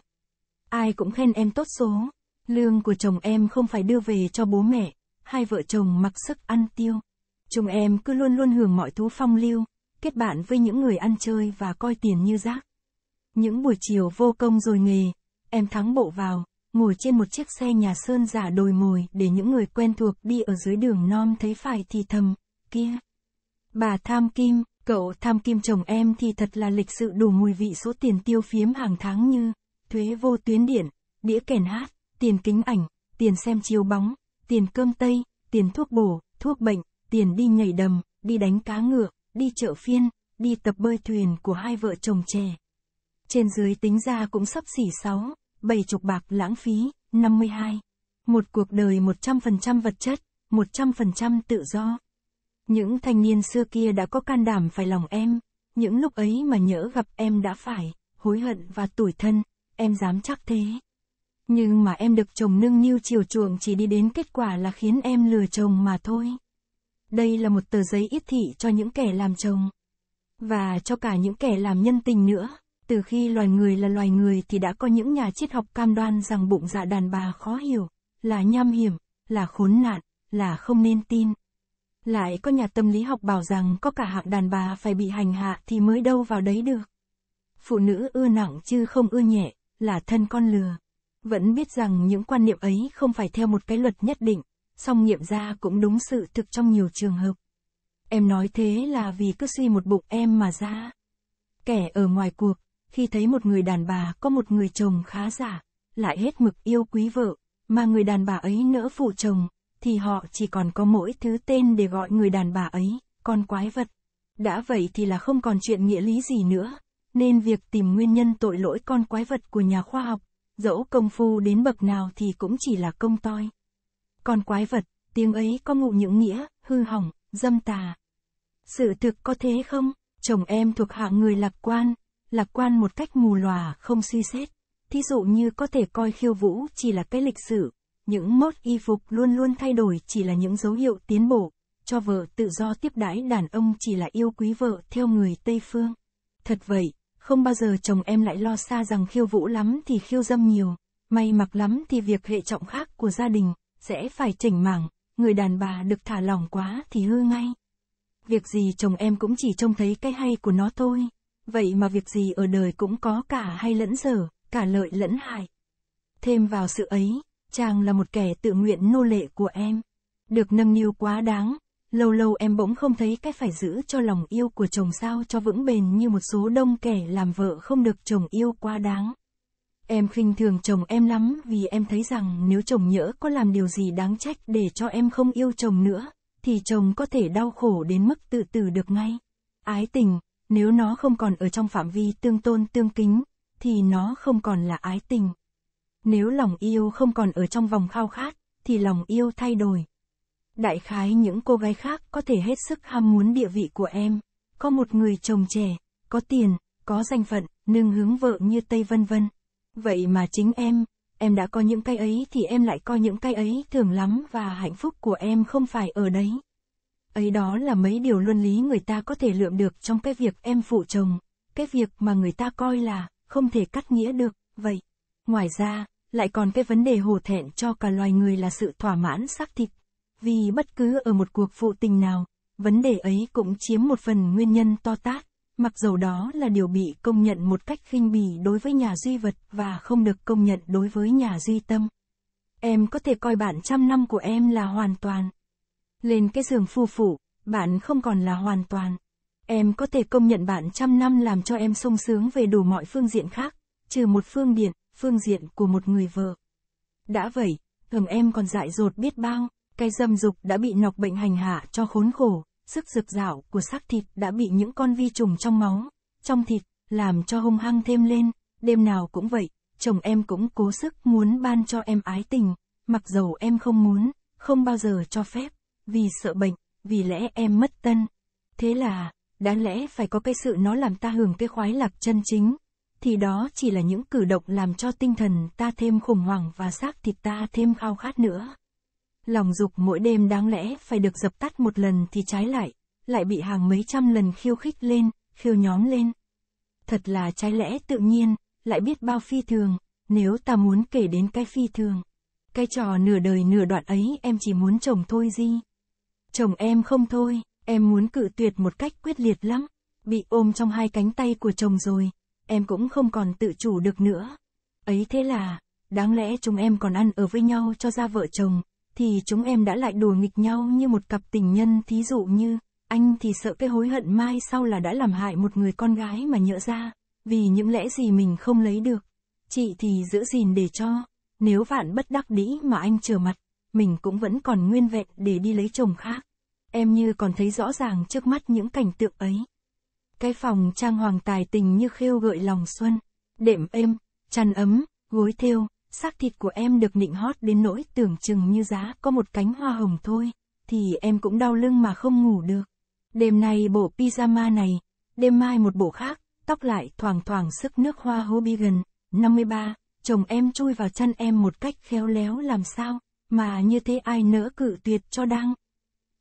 Ai cũng khen em tốt số, Lương của chồng em không phải đưa về cho bố mẹ, hai vợ chồng mặc sức ăn tiêu. Chúng em cứ luôn luôn hưởng mọi thú phong lưu, kết bạn với những người ăn chơi và coi tiền như rác. Những buổi chiều vô công rồi nghề, em thắng bộ vào, ngồi trên một chiếc xe nhà sơn giả đồi mồi để những người quen thuộc đi ở dưới đường non thấy phải thì thầm, kia. Bà tham kim, cậu tham kim chồng em thì thật là lịch sự đủ mùi vị số tiền tiêu phiếm hàng tháng như thuế vô tuyến điện, đĩa kèn hát, tiền kính ảnh, tiền xem chiếu bóng, tiền cơm tây, tiền thuốc bổ, thuốc bệnh, tiền đi nhảy đầm, đi đánh cá ngựa, đi chợ phiên, đi tập bơi thuyền của hai vợ chồng trẻ. Trên dưới tính ra cũng sắp xỉ 6, 7 chục bạc lãng phí, 52. Một cuộc đời 100% vật chất, 100% tự do. Những thanh niên xưa kia đã có can đảm phải lòng em, những lúc ấy mà nhỡ gặp em đã phải, hối hận và tủi thân, em dám chắc thế. Nhưng mà em được chồng nâng niu chiều chuộng chỉ đi đến kết quả là khiến em lừa chồng mà thôi. Đây là một tờ giấy ít thị cho những kẻ làm chồng. Và cho cả những kẻ làm nhân tình nữa. Từ khi loài người là loài người thì đã có những nhà triết học cam đoan rằng bụng dạ đàn bà khó hiểu, là nham hiểm, là khốn nạn, là không nên tin. Lại có nhà tâm lý học bảo rằng có cả hạng đàn bà phải bị hành hạ thì mới đâu vào đấy được. Phụ nữ ưa nặng chứ không ưa nhẹ, là thân con lừa. Vẫn biết rằng những quan niệm ấy không phải theo một cái luật nhất định, song nghiệm ra cũng đúng sự thực trong nhiều trường hợp. Em nói thế là vì cứ suy một bụng em mà ra. Kẻ ở ngoài cuộc, khi thấy một người đàn bà có một người chồng khá giả, lại hết mực yêu quý vợ, mà người đàn bà ấy nỡ phụ chồng, thì họ chỉ còn có mỗi thứ tên để gọi người đàn bà ấy, con quái vật. Đã vậy thì là không còn chuyện nghĩa lý gì nữa, nên việc tìm nguyên nhân tội lỗi con quái vật của nhà khoa học dẫu công phu đến bậc nào thì cũng chỉ là công toi. Còn quái vật, tiếng ấy có ngụ những nghĩa, hư hỏng, dâm tà. Sự thực có thế không? Chồng em thuộc hạng người lạc quan, lạc quan một cách mù lòa không suy xét. Thí dụ như có thể coi khiêu vũ chỉ là cái lịch sử, những mốt y phục luôn luôn thay đổi chỉ là những dấu hiệu tiến bộ, cho vợ tự do tiếp đãi đàn ông chỉ là yêu quý vợ theo người Tây Phương. Thật vậy, không bao giờ chồng em lại lo xa rằng khiêu vũ lắm thì khiêu dâm nhiều, may mặc lắm thì việc hệ trọng khác của gia đình, sẽ phải chỉnh mảng, người đàn bà được thả lỏng quá thì hư ngay. Việc gì chồng em cũng chỉ trông thấy cái hay của nó thôi, vậy mà việc gì ở đời cũng có cả hay lẫn dở, cả lợi lẫn hại. Thêm vào sự ấy, chàng là một kẻ tự nguyện nô lệ của em. Được nâng niu quá đáng, lâu lâu em bỗng không thấy cái phải giữ cho lòng yêu của chồng sao cho vững bền như một số đông kẻ làm vợ không được chồng yêu quá đáng. Em khinh thường chồng em lắm vì em thấy rằng nếu chồng nhỡ có làm điều gì đáng trách để cho em không yêu chồng nữa, thì chồng có thể đau khổ đến mức tự tử được ngay. Ái tình, nếu nó không còn ở trong phạm vi tương tôn tương kính, thì nó không còn là ái tình. Nếu lòng yêu không còn ở trong vòng khao khát, thì lòng yêu thay đổi. Đại khái những cô gái khác có thể hết sức ham muốn địa vị của em. Có một người chồng trẻ, có tiền, có danh phận, nương hướng vợ như Tây vân vân. Vậy mà chính em, em đã có những cái ấy thì em lại coi những cái ấy thường lắm và hạnh phúc của em không phải ở đấy. Ấy đó là mấy điều luân lý người ta có thể lượm được trong cái việc em phụ chồng, cái việc mà người ta coi là không thể cắt nghĩa được, vậy. Ngoài ra, lại còn cái vấn đề hồ thẹn cho cả loài người là sự thỏa mãn xác thịt vì bất cứ ở một cuộc phụ tình nào, vấn đề ấy cũng chiếm một phần nguyên nhân to tát, mặc dầu đó là điều bị công nhận một cách khinh bỉ đối với nhà duy vật và không được công nhận đối với nhà duy tâm. Em có thể coi bạn trăm năm của em là hoàn toàn. Lên cái giường phu phụ, bạn không còn là hoàn toàn. Em có thể công nhận bạn trăm năm làm cho em sung sướng về đủ mọi phương diện khác, trừ một phương điện, phương diện của một người vợ. Đã vậy, thường em còn dại dột biết bao. Cái dâm dục đã bị nọc bệnh hành hạ cho khốn khổ, sức rực rạo của xác thịt đã bị những con vi trùng trong máu, trong thịt, làm cho hung hăng thêm lên, đêm nào cũng vậy, chồng em cũng cố sức muốn ban cho em ái tình, mặc dầu em không muốn, không bao giờ cho phép, vì sợ bệnh, vì lẽ em mất tân. Thế là, đã lẽ phải có cái sự nó làm ta hưởng cái khoái lạc chân chính, thì đó chỉ là những cử động làm cho tinh thần ta thêm khủng hoảng và xác thịt ta thêm khao khát nữa. Lòng dục mỗi đêm đáng lẽ phải được dập tắt một lần thì trái lại, lại bị hàng mấy trăm lần khiêu khích lên, khiêu nhóm lên. Thật là trái lẽ tự nhiên, lại biết bao phi thường, nếu ta muốn kể đến cái phi thường. Cái trò nửa đời nửa đoạn ấy em chỉ muốn chồng thôi gì. Chồng em không thôi, em muốn cự tuyệt một cách quyết liệt lắm. Bị ôm trong hai cánh tay của chồng rồi, em cũng không còn tự chủ được nữa. Ấy thế là, đáng lẽ chúng em còn ăn ở với nhau cho ra vợ chồng, thì chúng em đã lại đùa nghịch nhau như một cặp tình nhân thí dụ như, anh thì sợ cái hối hận mai sau là đã làm hại một người con gái mà nhỡ ra, vì những lẽ gì mình không lấy được. Chị thì giữ gìn để cho, nếu vạn bất đắc đĩ mà anh trở mặt, mình cũng vẫn còn nguyên vẹn để đi lấy chồng khác. Em như còn thấy rõ ràng trước mắt những cảnh tượng ấy. Cái phòng trang hoàng tài tình như khêu gợi lòng xuân, đệm êm, chăn ấm, gối thêu, xác thịt của em được nịnh hót đến nỗi tưởng chừng như giá có một cánh hoa hồng thôi, thì em cũng đau lưng mà không ngủ được. Đêm nay bộ pyjama này, đêm mai một bộ khác, tóc lại thoảng thoảng sức nước hoa Hobigan, 53, chồng em chui vào chân em một cách khéo léo làm sao, mà như thế ai nỡ cự tuyệt cho đang.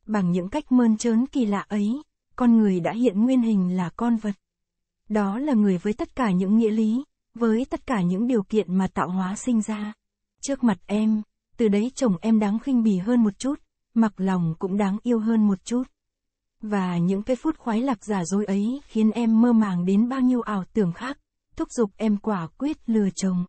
Bằng những cách mơn trớn kỳ lạ ấy, con người đã hiện nguyên hình là con vật. Đó là người với tất cả những nghĩa lý, với tất cả những điều kiện mà tạo hóa sinh ra. Trước mặt em, từ đấy chồng em đáng khinh bỉ hơn một chút, mặc lòng cũng đáng yêu hơn một chút. Và những cái phút khoái lạc giả dối ấy khiến em mơ màng đến bao nhiêu ảo tưởng khác, thúc giục em quả quyết lừa chồng.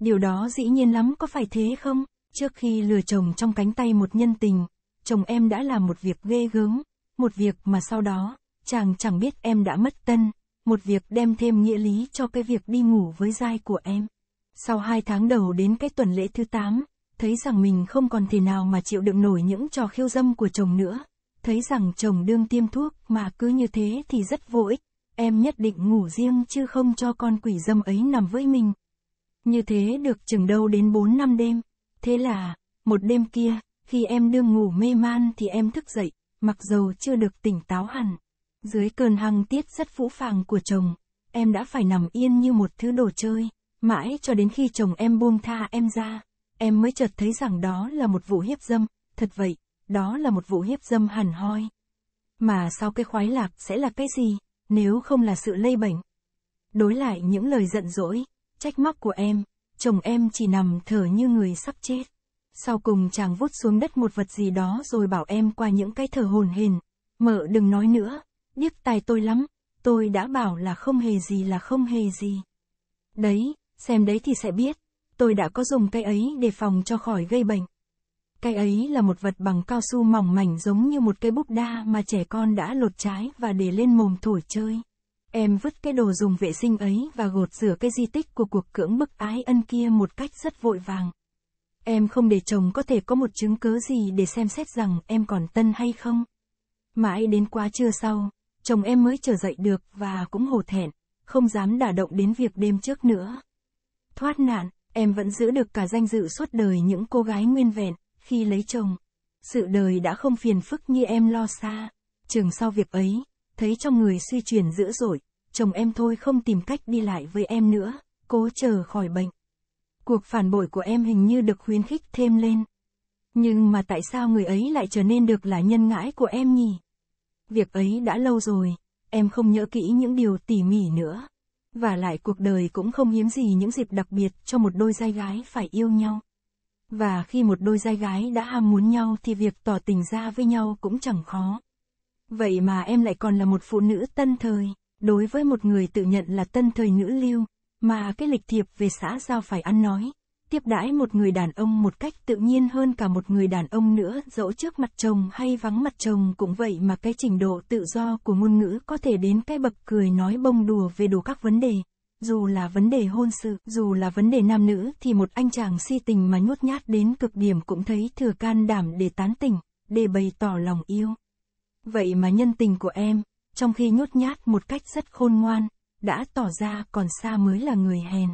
Điều đó dĩ nhiên lắm có phải thế không? Trước khi lừa chồng trong cánh tay một nhân tình, chồng em đã làm một việc ghê gớm, một việc mà sau đó, chàng chẳng biết em đã mất tân, một việc đem thêm nghĩa lý cho cái việc đi ngủ với dai của em. Sau hai tháng đầu đến cái tuần lễ thứ tám, thấy rằng mình không còn thể nào mà chịu đựng nổi những trò khiêu dâm của chồng nữa. Thấy rằng chồng đương tiêm thuốc mà cứ như thế thì rất vô ích. Em nhất định ngủ riêng chứ không cho con quỷ dâm ấy nằm với mình. Như thế được chừng đâu đến 4 năm đêm. Thế là, một đêm kia, khi em đương ngủ mê man thì em thức dậy, mặc dầu chưa được tỉnh táo hẳn. Dưới cơn hăng tiết rất vũ phàng của chồng, em đã phải nằm yên như một thứ đồ chơi, mãi cho đến khi chồng em buông tha em ra, em mới chợt thấy rằng đó là một vụ hiếp dâm, thật vậy, đó là một vụ hiếp dâm hẳn hoi. Mà sau cái khoái lạc sẽ là cái gì, nếu không là sự lây bệnh? Đối lại những lời giận dỗi, trách móc của em, chồng em chỉ nằm thở như người sắp chết. Sau cùng chàng vút xuống đất một vật gì đó rồi bảo em qua những cái thở hồn hền, mợ đừng nói nữa, điếc tai tôi lắm, tôi đã bảo là không hề gì là không hề gì. Đấy, xem đấy thì sẽ biết, tôi đã có dùng cây ấy để phòng cho khỏi gây bệnh. cây ấy là một vật bằng cao su mỏng mảnh giống như một cây búp đa mà trẻ con đã lột trái và để lên mồm thổi chơi. Em vứt cái đồ dùng vệ sinh ấy và gột rửa cái di tích của cuộc cưỡng bức ái ân kia một cách rất vội vàng. Em không để chồng có thể có một chứng cứ gì để xem xét rằng em còn tân hay không. Mãi đến quá trưa sau, chồng em mới trở dậy được và cũng hổ thẹn, không dám đả động đến việc đêm trước nữa. Thoát nạn, em vẫn giữ được cả danh dự suốt đời những cô gái nguyên vẹn, khi lấy chồng. Sự đời đã không phiền phức như em lo xa. Chừng sau việc ấy, thấy trong người suy chuyển dữ dội, chồng em thôi không tìm cách đi lại với em nữa, cố chờ khỏi bệnh. Cuộc phản bội của em hình như được khuyến khích thêm lên. Nhưng mà tại sao người ấy lại trở nên được là nhân ngãi của em nhỉ? Việc ấy đã lâu rồi, em không nhớ kỹ những điều tỉ mỉ nữa. Và lại cuộc đời cũng không hiếm gì những dịp đặc biệt cho một đôi giai gái phải yêu nhau. Và khi một đôi giai gái đã ham muốn nhau thì việc tỏ tình ra với nhau cũng chẳng khó. Vậy mà em lại còn là một phụ nữ tân thời, đối với một người tự nhận là tân thời nữ lưu, mà cái lịch thiệp về xã giao phải ăn nói, tiếp đãi một người đàn ông một cách tự nhiên hơn cả một người đàn ông nữa, dẫu trước mặt chồng hay vắng mặt chồng cũng vậy mà cái trình độ tự do của ngôn ngữ có thể đến cái bậc cười nói bông đùa về đủ các vấn đề. Dù là vấn đề hôn sự, dù là vấn đề nam nữ thì một anh chàng si tình mà nhút nhát đến cực điểm cũng thấy thừa can đảm để tán tỉnh, để bày tỏ lòng yêu. Vậy mà nhân tình của em, trong khi nhút nhát một cách rất khôn ngoan, đã tỏ ra còn xa mới là người hèn.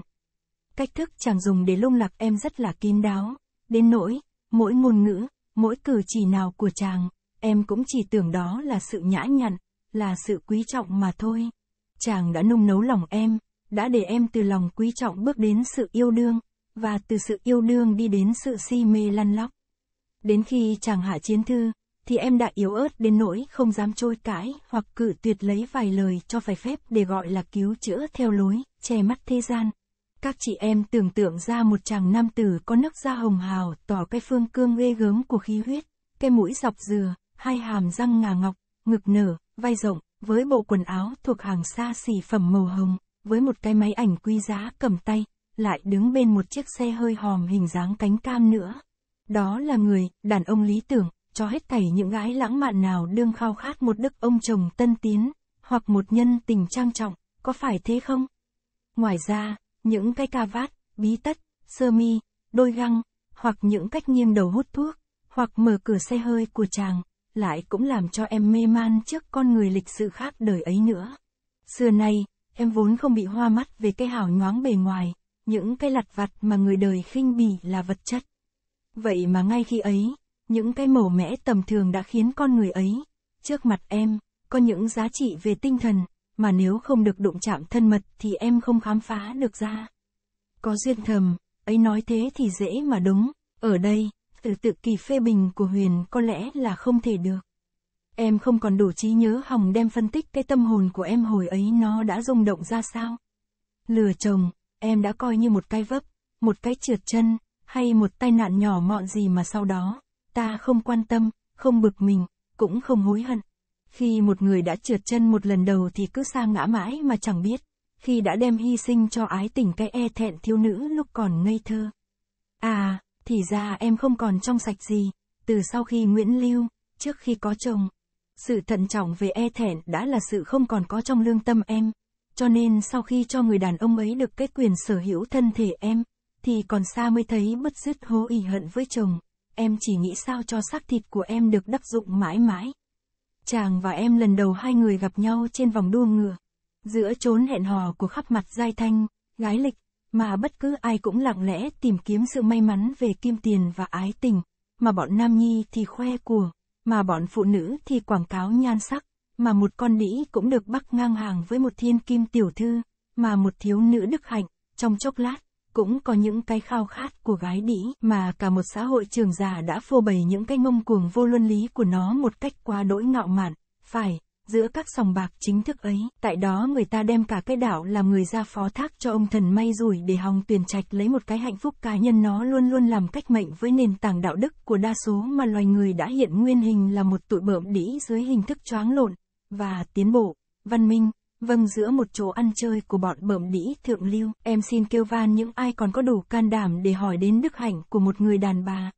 Cách thức chàng dùng để lung lạc em rất là kín đáo, đến nỗi, mỗi ngôn ngữ, mỗi cử chỉ nào của chàng, em cũng chỉ tưởng đó là sự nhã nhặn, là sự quý trọng mà thôi. Chàng đã nung nấu lòng em, đã để em từ lòng quý trọng bước đến sự yêu đương, và từ sự yêu đương đi đến sự si mê lăn lóc. Đến khi chàng hạ chiến thư, thì em đã yếu ớt đến nỗi không dám trôi cãi hoặc cự tuyệt lấy vài lời cho phải phép để gọi là cứu chữa theo lối, che mắt thế gian. Các chị em tưởng tượng ra một chàng nam tử có nấc da hồng hào, tỏ cái phương cương ghê gớm của khí huyết, cái mũi dọc dừa, hai hàm răng ngà ngọc, ngực nở, vai rộng, với bộ quần áo thuộc hàng xa xỉ phẩm màu hồng, với một cái máy ảnh quý giá cầm tay, lại đứng bên một chiếc xe hơi hòm hình dáng cánh cam nữa. Đó là người, đàn ông lý tưởng, cho hết thảy những gái lãng mạn nào đương khao khát một đức ông chồng tân tiến, hoặc một nhân tình trang trọng, có phải thế không? Ngoài ra, những cái ca vát, bí tất, sơ mi, đôi găng, hoặc những cách nghiêng đầu hút thuốc, hoặc mở cửa xe hơi của chàng, lại cũng làm cho em mê man trước con người lịch sự khác đời ấy nữa. Xưa nay, em vốn không bị hoa mắt về cái hào nhoáng bề ngoài, những cái lặt vặt mà người đời khinh bỉ là vật chất. Vậy mà ngay khi ấy, những cái mẩu mẽ tầm thường đã khiến con người ấy, trước mặt em, có những giá trị về tinh thần, mà nếu không được đụng chạm thân mật thì em không khám phá được ra. Có duyên thầm, ấy nói thế thì dễ mà đúng, ở đây, từ tự kỳ phê bình của Huyền có lẽ là không thể được. Em không còn đủ trí nhớ hòng đem phân tích cái tâm hồn của em hồi ấy nó đã rung động ra sao. Lừa chồng, em đã coi như một cái vấp, một cái trượt chân, hay một tai nạn nhỏ mọn gì mà sau đó, ta không quan tâm, không bực mình, cũng không hối hận. Khi một người đã trượt chân một lần đầu thì cứ sa ngã mãi mà chẳng biết, khi đã đem hy sinh cho ái tình cái e thẹn thiếu nữ lúc còn ngây thơ. À, thì ra em không còn trong sạch gì, từ sau khi Nguyễn Lưu, trước khi có chồng. Sự thận trọng về e thẹn đã là sự không còn có trong lương tâm em, cho nên sau khi cho người đàn ông ấy được cái quyền sở hữu thân thể em, thì còn xa mới thấy bất dứt hố y hận với chồng, em chỉ nghĩ sao cho xác thịt của em được đắc dụng mãi mãi chàng và em lần đầu hai người gặp nhau trên vòng đua ngựa. Giữa chốn hẹn hò của khắp mặt giai thanh, gái lịch, mà bất cứ ai cũng lặng lẽ tìm kiếm sự may mắn về kim tiền và ái tình, mà bọn nam nhi thì khoe của, mà bọn phụ nữ thì quảng cáo nhan sắc, mà một con đĩ cũng được bắt ngang hàng với một thiên kim tiểu thư, mà một thiếu nữ đức hạnh, trong chốc lát, cũng có những cái khao khát của gái đĩ mà cả một xã hội trường giả đã phô bày những cái ngông cuồng vô luân lý của nó một cách quá đỗi ngạo mạn, phải, giữa các sòng bạc chính thức ấy, tại đó người ta đem cả cái đảo làm người ra phó thác cho ông thần may rủi để hòng tuyển trạch lấy một cái hạnh phúc cá nhân nó luôn luôn làm cách mệnh với nền tảng đạo đức của đa số mà loài người đã hiện nguyên hình là một tụi bợm đĩ dưới hình thức choáng lộn, và tiến bộ, văn minh. Vâng giữa một chỗ ăn chơi của bọn bẩm đĩ thượng lưu, em xin kêu van những ai còn có đủ can đảm để hỏi đến đức hạnh của một người đàn bà.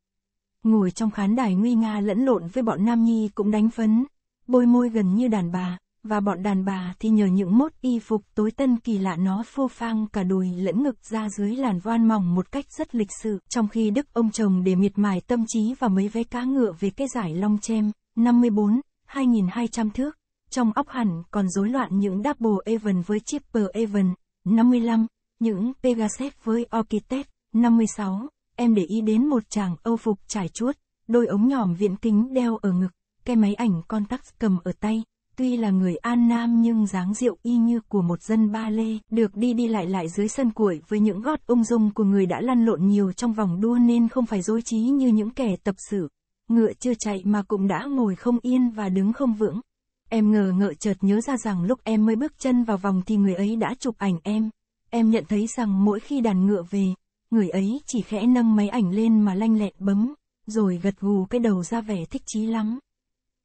Ngồi trong khán đài nguy nga lẫn lộn với bọn nam nhi cũng đánh phấn, bôi môi gần như đàn bà, và bọn đàn bà thì nhờ những mốt y phục tối tân kỳ lạ nó phô phang cả đùi lẫn ngực ra dưới làn voan mỏng một cách rất lịch sự, trong khi đức ông chồng để miệt mài tâm trí và mấy vé cá ngựa về cái giải Long Chem, 54, 2.200 thước, trong óc hẳn còn rối loạn những Double Even với Chipper Even, 55, những Pegasus với Architect, 56, em để ý đến một chàng âu phục trải chuốt, đôi ống nhỏm viễn kính đeo ở ngực, cái máy ảnh contact cầm ở tay, tuy là người An Nam nhưng dáng rượu y như của một dân ba lê, được đi đi lại lại dưới sân cuội với những gót ung dung của người đã lăn lộn nhiều trong vòng đua nên không phải dối trí như những kẻ tập sự. Ngựa chưa chạy mà cũng đã ngồi không yên và đứng không vững. Em ngờ ngợ chợt nhớ ra rằng lúc em mới bước chân vào vòng thì người ấy đã chụp ảnh em. Em nhận thấy rằng mỗi khi đàn ngựa về, người ấy chỉ khẽ nâng máy ảnh lên mà lanh lẹn bấm, rồi gật gù cái đầu ra vẻ thích chí lắm.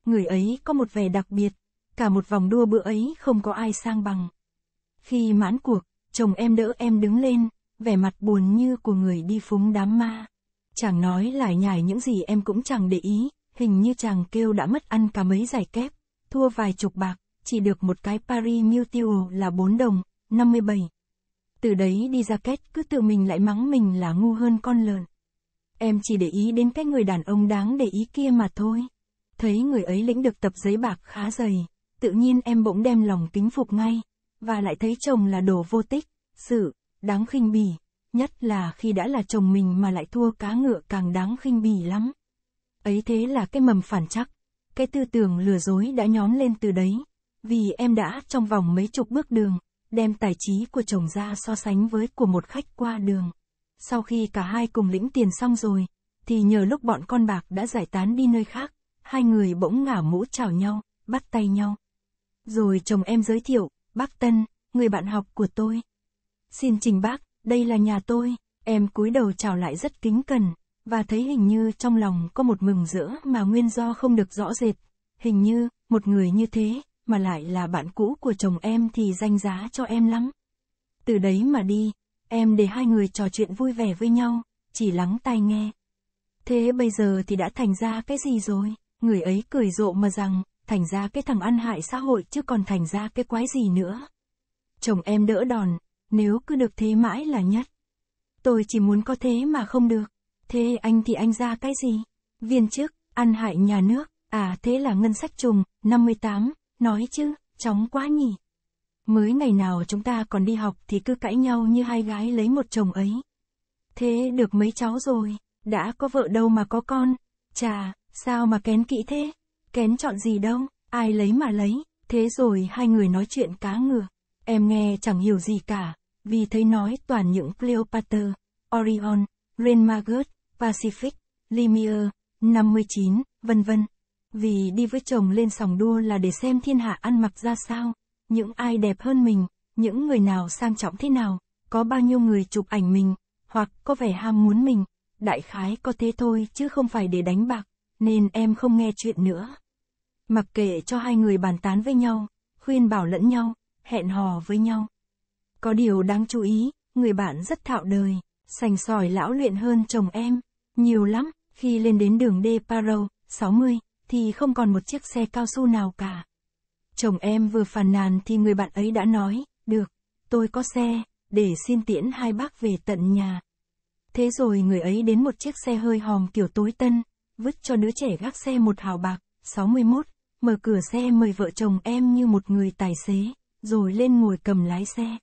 Người ấy có một vẻ đặc biệt, cả một vòng đua bữa ấy không có ai sang bằng. Khi mãn cuộc, chồng em đỡ em đứng lên, vẻ mặt buồn như của người đi phúng đám ma. Chàng nói lại nhải những gì em cũng chẳng để ý, hình như chàng kêu đã mất ăn cả mấy giải kép thua vài chục bạc, chỉ được một cái Paris Mutual là 4 đồng, 57. Từ đấy đi ra kết cứ tự mình lại mắng mình là ngu hơn con lợn. Em chỉ để ý đến cái người đàn ông đáng để ý kia mà thôi. Thấy người ấy lĩnh được tập giấy bạc khá dày, tự nhiên em bỗng đem lòng kính phục ngay, và lại thấy chồng là đồ vô tích, sự, đáng khinh bỉ, nhất là khi đã là chồng mình mà lại thua cá ngựa càng đáng khinh bỉ lắm. Ấy thế là cái mầm phản chắc, cái tư tưởng lừa dối đã nhóm lên từ đấy. Vì em đã, trong vòng mấy chục bước đường, đem tài trí của chồng ra so sánh với của một khách qua đường. Sau khi cả hai cùng lĩnh tiền xong rồi, thì nhờ lúc bọn con bạc đã giải tán đi nơi khác, hai người bỗng ngả mũ chào nhau, bắt tay nhau. Rồi chồng em giới thiệu, bác Tân, người bạn học của tôi. Xin trình bác, đây là nhà tôi, em cúi đầu chào lại rất kính cẩn, và thấy hình như trong lòng có một mừng rỡ mà nguyên do không được rõ rệt. Hình như, một người như thế, mà lại là bạn cũ của chồng em thì danh giá cho em lắm. Từ đấy mà đi, em để hai người trò chuyện vui vẻ với nhau, chỉ lắng tai nghe. Thế bây giờ thì đã thành ra cái gì rồi? Người ấy cười rộ mà rằng, thành ra cái thằng ăn hại xã hội chứ còn thành ra cái quái gì nữa. Chồng em đỡ đòn, nếu cứ được thế mãi là nhất. Tôi chỉ muốn có thế mà không được. Thế anh thì anh ra cái gì? Viên chức, ăn hại nhà nước, à thế là ngân sách trùng, 58, nói chứ, chóng quá nhỉ. Mới ngày nào chúng ta còn đi học thì cứ cãi nhau như hai gái lấy một chồng ấy. Thế được mấy cháu rồi, đã có vợ đâu mà có con. Chà, sao mà kén kỹ thế? Kén chọn gì đâu, ai lấy mà lấy. Thế rồi hai người nói chuyện cá ngựa. Em nghe chẳng hiểu gì cả, vì thấy nói toàn những Cleopatra, Orion, Rain Margaret, Pacific, Limier, 59, vân vân. Vì đi với chồng lên sòng đua là để xem thiên hạ ăn mặc ra sao, những ai đẹp hơn mình, những người nào sang trọng thế nào, có bao nhiêu người chụp ảnh mình, hoặc có vẻ ham muốn mình, đại khái có thế thôi chứ không phải để đánh bạc, nên em không nghe chuyện nữa. Mặc kệ cho hai người bàn tán với nhau, khuyên bảo lẫn nhau, hẹn hò với nhau. Có điều đáng chú ý, người bạn rất thạo đời sành sỏi lão luyện hơn chồng em, nhiều lắm, khi lên đến đường D Paro, 60, thì không còn một chiếc xe cao su nào cả. Chồng em vừa phàn nàn thì người bạn ấy đã nói, được, tôi có xe, để xin tiễn hai bác về tận nhà. Thế rồi người ấy đến một chiếc xe hơi hòm kiểu tối tân, vứt cho đứa trẻ gác xe một hào bạc, 61, mở cửa xe mời vợ chồng em như một người tài xế, rồi lên ngồi cầm lái xe.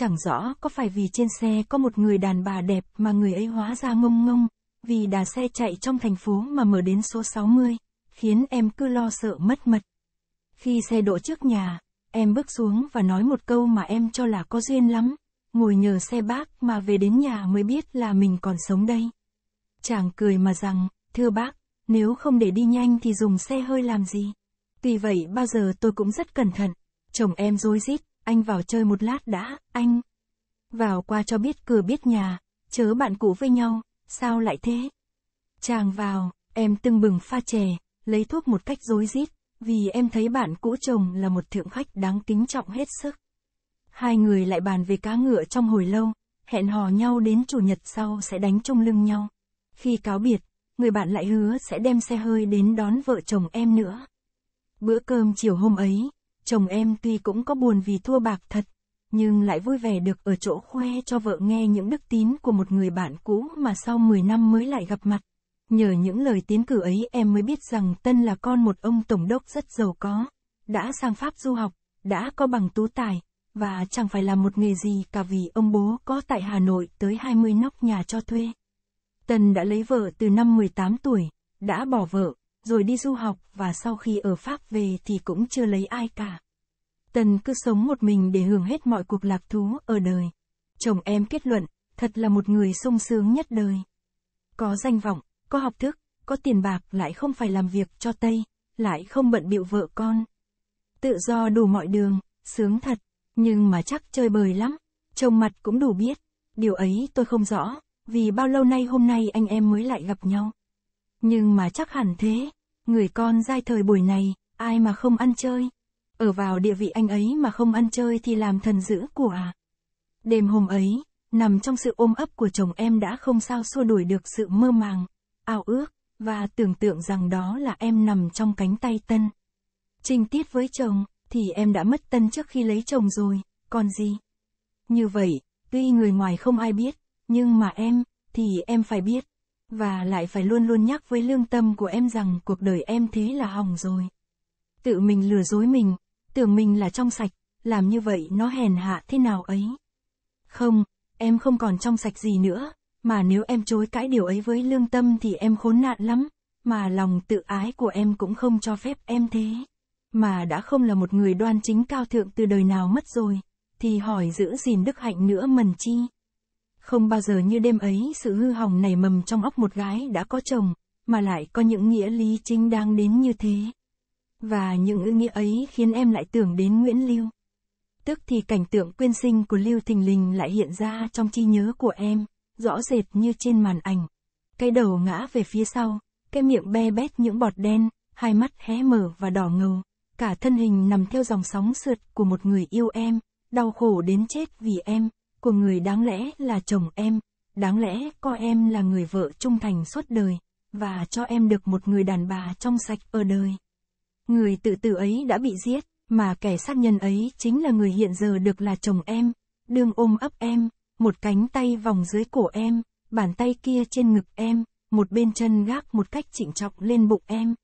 Chẳng rõ có phải vì trên xe có một người đàn bà đẹp mà người ấy hóa ra ngông ngông, vì đà xe chạy trong thành phố mà mở đến số 60, khiến em cứ lo sợ mất mật. Khi xe đổ trước nhà, em bước xuống và nói một câu mà em cho là có duyên lắm, ngồi nhờ xe bác mà về đến nhà mới biết là mình còn sống đây. Chàng cười mà rằng, thưa bác, nếu không để đi nhanh thì dùng xe hơi làm gì. Tuy vậy bao giờ tôi cũng rất cẩn thận, chồng em dối rít anh vào chơi một lát đã, anh. Vào qua cho biết cửa biết nhà, chớ bạn cũ với nhau, sao lại thế? Chàng vào, em tưng bừng pha chè, lấy thuốc một cách rối rít, vì em thấy bạn cũ chồng là một thượng khách đáng kính trọng hết sức. Hai người lại bàn về cá ngựa trong hồi lâu, hẹn hò nhau đến chủ nhật sau sẽ đánh chung lưng nhau. Khi cáo biệt, người bạn lại hứa sẽ đem xe hơi đến đón vợ chồng em nữa. Bữa cơm chiều hôm ấy, chồng em tuy cũng có buồn vì thua bạc thật, nhưng lại vui vẻ được ở chỗ khoe cho vợ nghe những đức tín của một người bạn cũ mà sau 10 năm mới lại gặp mặt. Nhờ những lời tiến cử ấy em mới biết rằng Tân là con một ông tổng đốc rất giàu có, đã sang Pháp du học, đã có bằng tú tài, và chẳng phải là một nghề gì cả vì ông bố có tại Hà Nội tới 20 nóc nhà cho thuê. Tân đã lấy vợ từ năm 18 tuổi, đã bỏ vợ, rồi đi du học và sau khi ở Pháp về thì cũng chưa lấy ai cả. Tần cứ sống một mình để hưởng hết mọi cuộc lạc thú ở đời. Chồng em kết luận, thật là một người sung sướng nhất đời. Có danh vọng, có học thức, có tiền bạc lại không phải làm việc cho Tây, lại không bận bịu vợ con. Tự do đủ mọi đường, sướng thật, nhưng mà chắc chơi bời lắm, chồng mặt cũng đủ biết. Điều ấy tôi không rõ, vì bao lâu nay hôm nay anh em mới lại gặp nhau. Nhưng mà chắc hẳn thế, người con giai thời buổi này, ai mà không ăn chơi. Ở vào địa vị anh ấy mà không ăn chơi thì làm thần dữ của à. Đêm hôm ấy, nằm trong sự ôm ấp của chồng em đã không sao xua đuổi được sự mơ màng, ao ước, và tưởng tượng rằng đó là em nằm trong cánh tay tân. Trình tiết với chồng, thì em đã mất tân trước khi lấy chồng rồi, còn gì? Như vậy, tuy người ngoài không ai biết, nhưng mà em, thì em phải biết và lại phải luôn luôn nhắc với lương tâm của em rằng cuộc đời em thế là hỏng rồi. Tự mình lừa dối mình, tưởng mình là trong sạch, làm như vậy nó hèn hạ thế nào ấy. Không, em không còn trong sạch gì nữa, mà nếu em chối cãi điều ấy với lương tâm thì em khốn nạn lắm, mà lòng tự ái của em cũng không cho phép em thế. Mà đã không là một người đoan chính cao thượng từ đời nào mất rồi, thì hỏi giữ gìn đức hạnh nữa mần chi. Không bao giờ như đêm ấy sự hư hỏng nảy mầm trong óc một gái đã có chồng, mà lại có những nghĩa lý chính đang đến như thế. Và những ư nghĩa ấy khiến em lại tưởng đến Nguyễn Lưu. Tức thì cảnh tượng quyên sinh của Lưu Thình Lình lại hiện ra trong trí nhớ của em, rõ rệt như trên màn ảnh. Cái đầu ngã về phía sau, cái miệng be bét những bọt đen, hai mắt hé mở và đỏ ngầu, cả thân hình nằm theo dòng sóng sượt của một người yêu em, đau khổ đến chết vì em của người đáng lẽ là chồng em, đáng lẽ coi em là người vợ trung thành suốt đời, và cho em được một người đàn bà trong sạch ở đời. Người tự tử ấy đã bị giết, mà kẻ sát nhân ấy chính là người hiện giờ được là chồng em, đương ôm ấp em, một cánh tay vòng dưới cổ em, bàn tay kia trên ngực em, một bên chân gác một cách trịnh trọng lên bụng em.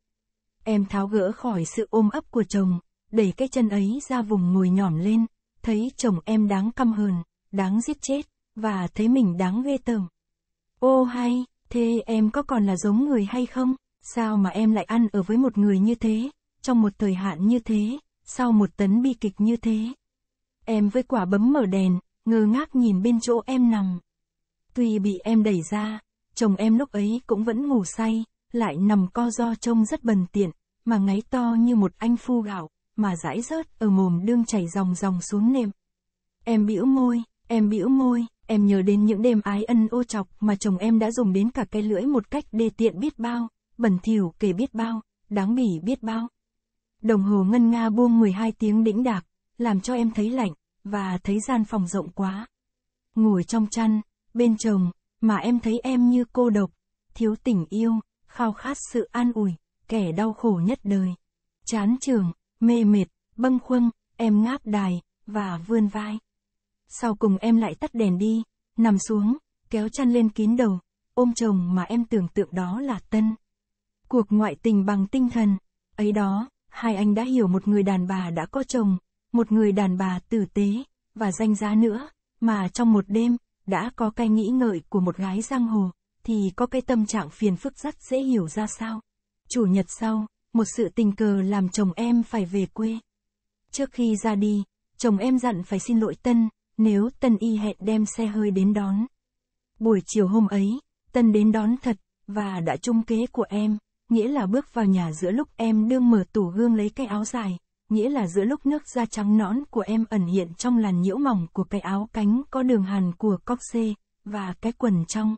Em tháo gỡ khỏi sự ôm ấp của chồng, đẩy cái chân ấy ra vùng ngồi nhỏm lên, thấy chồng em đáng căm hờn đáng giết chết, và thấy mình đáng ghê tởm. Ô hay, thế em có còn là giống người hay không? Sao mà em lại ăn ở với một người như thế, trong một thời hạn như thế, sau một tấn bi kịch như thế? Em với quả bấm mở đèn, ngơ ngác nhìn bên chỗ em nằm. Tuy bị em đẩy ra, chồng em lúc ấy cũng vẫn ngủ say, lại nằm co do trông rất bần tiện, mà ngáy to như một anh phu gạo, mà rãi rớt ở mồm đương chảy dòng dòng xuống nệm. Em bĩu môi, Em bĩu môi, em nhớ đến những đêm ái ân ô chọc mà chồng em đã dùng đến cả cái lưỡi một cách đê tiện biết bao, bẩn thỉu kể biết bao, đáng bỉ biết bao. Đồng hồ ngân nga buông 12 tiếng đĩnh đạc, làm cho em thấy lạnh, và thấy gian phòng rộng quá. Ngồi trong chăn, bên chồng, mà em thấy em như cô độc, thiếu tình yêu, khao khát sự an ủi, kẻ đau khổ nhất đời. Chán trường, mê mệt, bâng khuâng, em ngáp đài, và vươn vai sau cùng em lại tắt đèn đi, nằm xuống, kéo chăn lên kín đầu, ôm chồng mà em tưởng tượng đó là Tân. Cuộc ngoại tình bằng tinh thần, ấy đó, hai anh đã hiểu một người đàn bà đã có chồng, một người đàn bà tử tế, và danh giá nữa, mà trong một đêm, đã có cái nghĩ ngợi của một gái giang hồ, thì có cái tâm trạng phiền phức rất dễ hiểu ra sao. Chủ nhật sau, một sự tình cờ làm chồng em phải về quê. Trước khi ra đi, chồng em dặn phải xin lỗi Tân, nếu Tân y hẹn đem xe hơi đến đón. Buổi chiều hôm ấy, Tân đến đón thật, và đã chung kế của em, nghĩa là bước vào nhà giữa lúc em đương mở tủ gương lấy cái áo dài, nghĩa là giữa lúc nước da trắng nõn của em ẩn hiện trong làn nhiễu mỏng của cái áo cánh có đường hàn của cóc xê, và cái quần trong.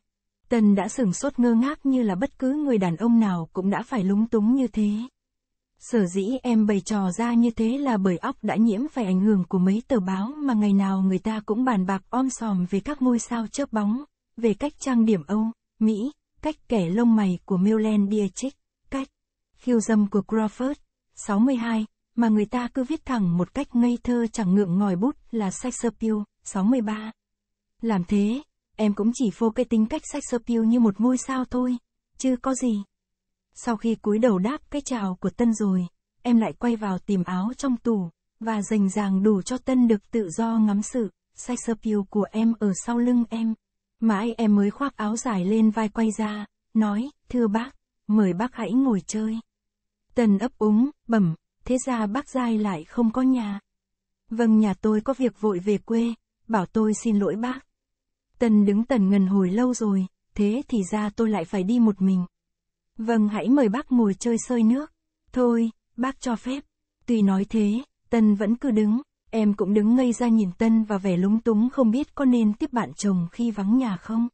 Tân đã sửng sốt ngơ ngác như là bất cứ người đàn ông nào cũng đã phải lúng túng như thế. Sở dĩ em bày trò ra như thế là bởi óc đã nhiễm phải ảnh hưởng của mấy tờ báo mà ngày nào người ta cũng bàn bạc om sòm về các ngôi sao chớp bóng, về cách trang điểm Âu, Mỹ, cách kẻ lông mày của Milan Dietrich, cách khiêu dâm của Crawford, 62, mà người ta cứ viết thẳng một cách ngây thơ chẳng ngượng ngòi bút là Shakespeare, 63. Làm thế, em cũng chỉ phô cái tính cách Shakespeare như một ngôi sao thôi, chứ có gì. Sau khi cúi đầu đáp cái chào của Tân rồi, em lại quay vào tìm áo trong tủ, và dành dàng đủ cho Tân được tự do ngắm sự, say sơ piêu của em ở sau lưng em. Mãi em mới khoác áo dài lên vai quay ra, nói, thưa bác, mời bác hãy ngồi chơi. Tân ấp úng, bẩm, thế ra bác giai lại không có nhà. Vâng nhà tôi có việc vội về quê, bảo tôi xin lỗi bác. Tân đứng tần ngần hồi lâu rồi, thế thì ra tôi lại phải đi một mình. Vâng hãy mời bác ngồi chơi sơi nước. Thôi, bác cho phép. Tuy nói thế, Tân vẫn cứ đứng, em cũng đứng ngây ra nhìn Tân và vẻ lúng túng không biết có nên tiếp bạn chồng khi vắng nhà không.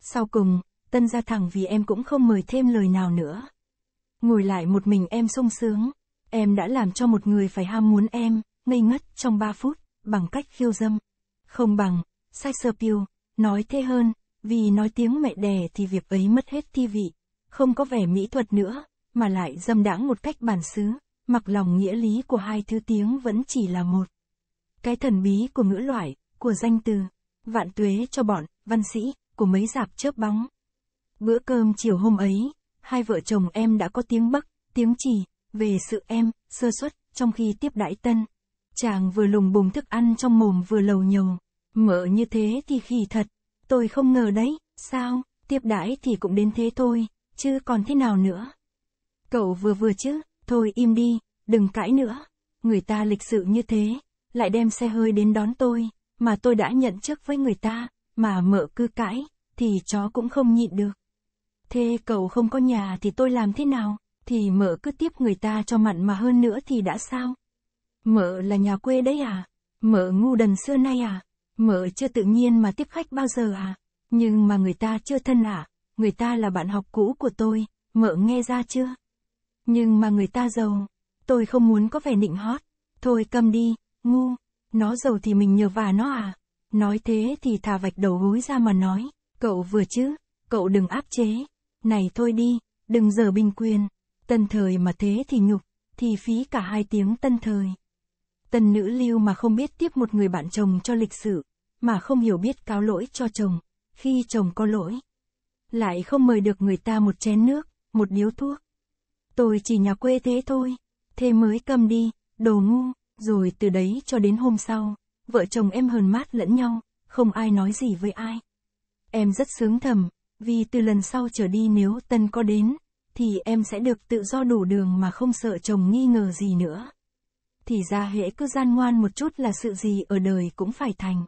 Sau cùng, Tân ra thẳng vì em cũng không mời thêm lời nào nữa. Ngồi lại một mình em sung sướng, em đã làm cho một người phải ham muốn em, ngây ngất trong 3 phút, bằng cách khiêu dâm. Không bằng, sai sơ piu, nói thế hơn, vì nói tiếng mẹ đẻ thì việc ấy mất hết thi vị không có vẻ mỹ thuật nữa, mà lại dâm đãng một cách bản xứ, mặc lòng nghĩa lý của hai thứ tiếng vẫn chỉ là một. Cái thần bí của ngữ loại, của danh từ, vạn tuế cho bọn, văn sĩ, của mấy dạp chớp bóng. Bữa cơm chiều hôm ấy, hai vợ chồng em đã có tiếng bắc, tiếng trì, về sự em, sơ suất, trong khi tiếp đãi tân. Chàng vừa lùng bùng thức ăn trong mồm vừa lầu nhầu. Mở như thế thì khỉ thật. Tôi không ngờ đấy, sao, tiếp đãi thì cũng đến thế thôi chứ còn thế nào nữa. Cậu vừa vừa chứ, thôi im đi, đừng cãi nữa. Người ta lịch sự như thế, lại đem xe hơi đến đón tôi, mà tôi đã nhận trước với người ta, mà mợ cứ cãi, thì chó cũng không nhịn được. Thế cậu không có nhà thì tôi làm thế nào, thì mợ cứ tiếp người ta cho mặn mà hơn nữa thì đã sao? Mợ là nhà quê đấy à? Mợ ngu đần xưa nay à? Mợ chưa tự nhiên mà tiếp khách bao giờ à? Nhưng mà người ta chưa thân à? người ta là bạn học cũ của tôi, ngợ nghe ra chưa? Nhưng mà người ta giàu, tôi không muốn có vẻ nịnh hót. Thôi cầm đi, ngu, nó giàu thì mình nhờ vả nó à? Nói thế thì thà vạch đầu gối ra mà nói, cậu vừa chứ, cậu đừng áp chế. Này thôi đi, đừng giờ binh quyền, tân thời mà thế thì nhục, thì phí cả hai tiếng tân thời. Tân nữ lưu mà không biết tiếp một người bạn chồng cho lịch sự, mà không hiểu biết cáo lỗi cho chồng, khi chồng có lỗi, lại không mời được người ta một chén nước, một điếu thuốc. Tôi chỉ nhà quê thế thôi, thế mới cầm đi, đồ ngu, rồi từ đấy cho đến hôm sau, vợ chồng em hờn mát lẫn nhau, không ai nói gì với ai. Em rất sướng thầm, vì từ lần sau trở đi nếu Tân có đến, thì em sẽ được tự do đủ đường mà không sợ chồng nghi ngờ gì nữa. Thì ra hễ cứ gian ngoan một chút là sự gì ở đời cũng phải thành.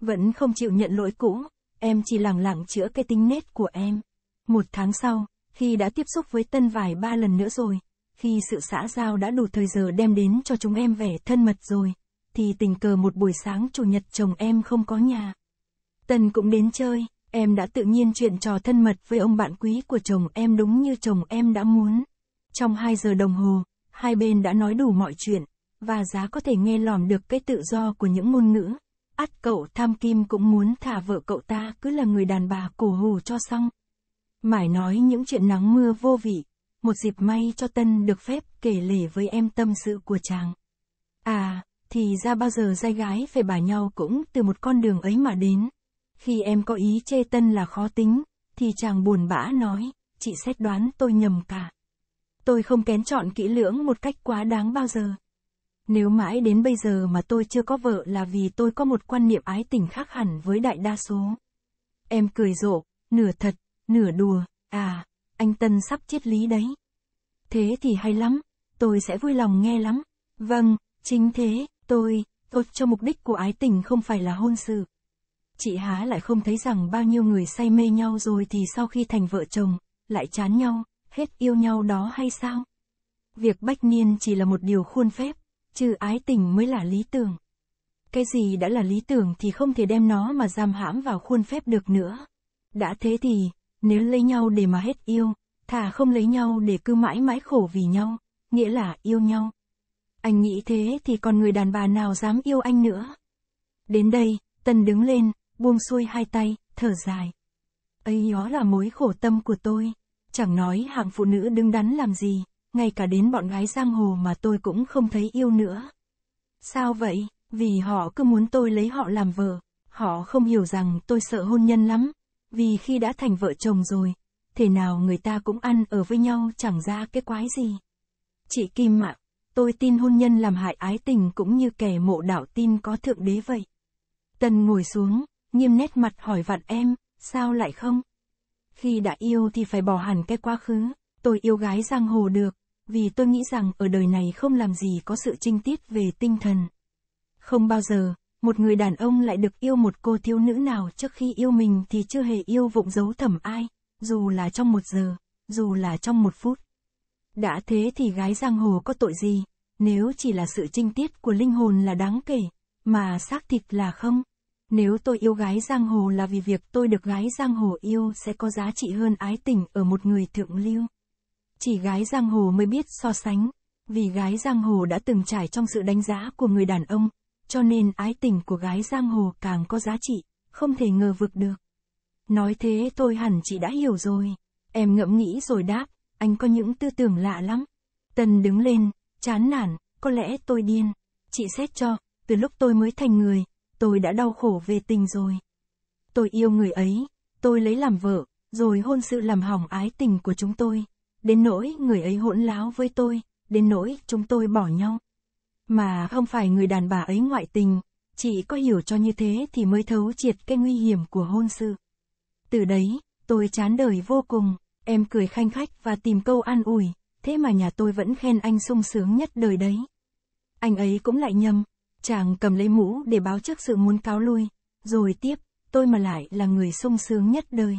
Vẫn không chịu nhận lỗi cũ, em chỉ lẳng lặng chữa cái tính nết của em. Một tháng sau, khi đã tiếp xúc với Tân vài ba lần nữa rồi, khi sự xã giao đã đủ thời giờ đem đến cho chúng em vẻ thân mật rồi, thì tình cờ một buổi sáng chủ nhật chồng em không có nhà. Tân cũng đến chơi, em đã tự nhiên chuyện trò thân mật với ông bạn quý của chồng em đúng như chồng em đã muốn. Trong hai giờ đồng hồ, hai bên đã nói đủ mọi chuyện, và giá có thể nghe lỏm được cái tự do của những ngôn ngữ ắt cậu tham kim cũng muốn thả vợ cậu ta cứ là người đàn bà cổ hù cho xong. Mải nói những chuyện nắng mưa vô vị, một dịp may cho Tân được phép kể lể với em tâm sự của chàng. À, thì ra bao giờ trai gái phải bà nhau cũng từ một con đường ấy mà đến. Khi em có ý chê Tân là khó tính, thì chàng buồn bã nói, chị xét đoán tôi nhầm cả. Tôi không kén chọn kỹ lưỡng một cách quá đáng bao giờ. Nếu mãi đến bây giờ mà tôi chưa có vợ là vì tôi có một quan niệm ái tình khác hẳn với đại đa số. Em cười rộ, nửa thật, nửa đùa, à, anh Tân sắp chết lý đấy. Thế thì hay lắm, tôi sẽ vui lòng nghe lắm. Vâng, chính thế, tôi, tôi cho mục đích của ái tình không phải là hôn sự. Chị Há lại không thấy rằng bao nhiêu người say mê nhau rồi thì sau khi thành vợ chồng, lại chán nhau, hết yêu nhau đó hay sao? Việc bách niên chỉ là một điều khuôn phép chứ ái tình mới là lý tưởng. Cái gì đã là lý tưởng thì không thể đem nó mà giam hãm vào khuôn phép được nữa. Đã thế thì, nếu lấy nhau để mà hết yêu, thà không lấy nhau để cứ mãi mãi khổ vì nhau, nghĩa là yêu nhau. Anh nghĩ thế thì còn người đàn bà nào dám yêu anh nữa. Đến đây, Tân đứng lên, buông xuôi hai tay, thở dài. ấy đó là mối khổ tâm của tôi. Chẳng nói hạng phụ nữ đứng đắn làm gì ngay cả đến bọn gái giang hồ mà tôi cũng không thấy yêu nữa. Sao vậy? Vì họ cứ muốn tôi lấy họ làm vợ, họ không hiểu rằng tôi sợ hôn nhân lắm, vì khi đã thành vợ chồng rồi, thế nào người ta cũng ăn ở với nhau chẳng ra cái quái gì. Chị Kim ạ, tôi tin hôn nhân làm hại ái tình cũng như kẻ mộ đạo tin có thượng đế vậy. Tần ngồi xuống, nghiêm nét mặt hỏi vặn em, sao lại không? Khi đã yêu thì phải bỏ hẳn cái quá khứ, tôi yêu gái giang hồ được, vì tôi nghĩ rằng ở đời này không làm gì có sự trinh tiết về tinh thần. Không bao giờ, một người đàn ông lại được yêu một cô thiếu nữ nào trước khi yêu mình thì chưa hề yêu vụng giấu thầm ai, dù là trong một giờ, dù là trong một phút. Đã thế thì gái giang hồ có tội gì, nếu chỉ là sự trinh tiết của linh hồn là đáng kể, mà xác thịt là không. Nếu tôi yêu gái giang hồ là vì việc tôi được gái giang hồ yêu sẽ có giá trị hơn ái tình ở một người thượng lưu. Chỉ gái giang hồ mới biết so sánh, vì gái giang hồ đã từng trải trong sự đánh giá của người đàn ông, cho nên ái tình của gái giang hồ càng có giá trị, không thể ngờ vực được. Nói thế tôi hẳn chị đã hiểu rồi. Em ngẫm nghĩ rồi đáp, anh có những tư tưởng lạ lắm. Tần đứng lên, chán nản, có lẽ tôi điên. Chị xét cho, từ lúc tôi mới thành người, tôi đã đau khổ về tình rồi. Tôi yêu người ấy, tôi lấy làm vợ, rồi hôn sự làm hỏng ái tình của chúng tôi đến nỗi người ấy hỗn láo với tôi, đến nỗi chúng tôi bỏ nhau. Mà không phải người đàn bà ấy ngoại tình, chỉ có hiểu cho như thế thì mới thấu triệt cái nguy hiểm của hôn sự. Từ đấy, tôi chán đời vô cùng, em cười khanh khách và tìm câu an ủi, thế mà nhà tôi vẫn khen anh sung sướng nhất đời đấy. Anh ấy cũng lại nhầm, chàng cầm lấy mũ để báo trước sự muốn cáo lui, rồi tiếp, tôi mà lại là người sung sướng nhất đời.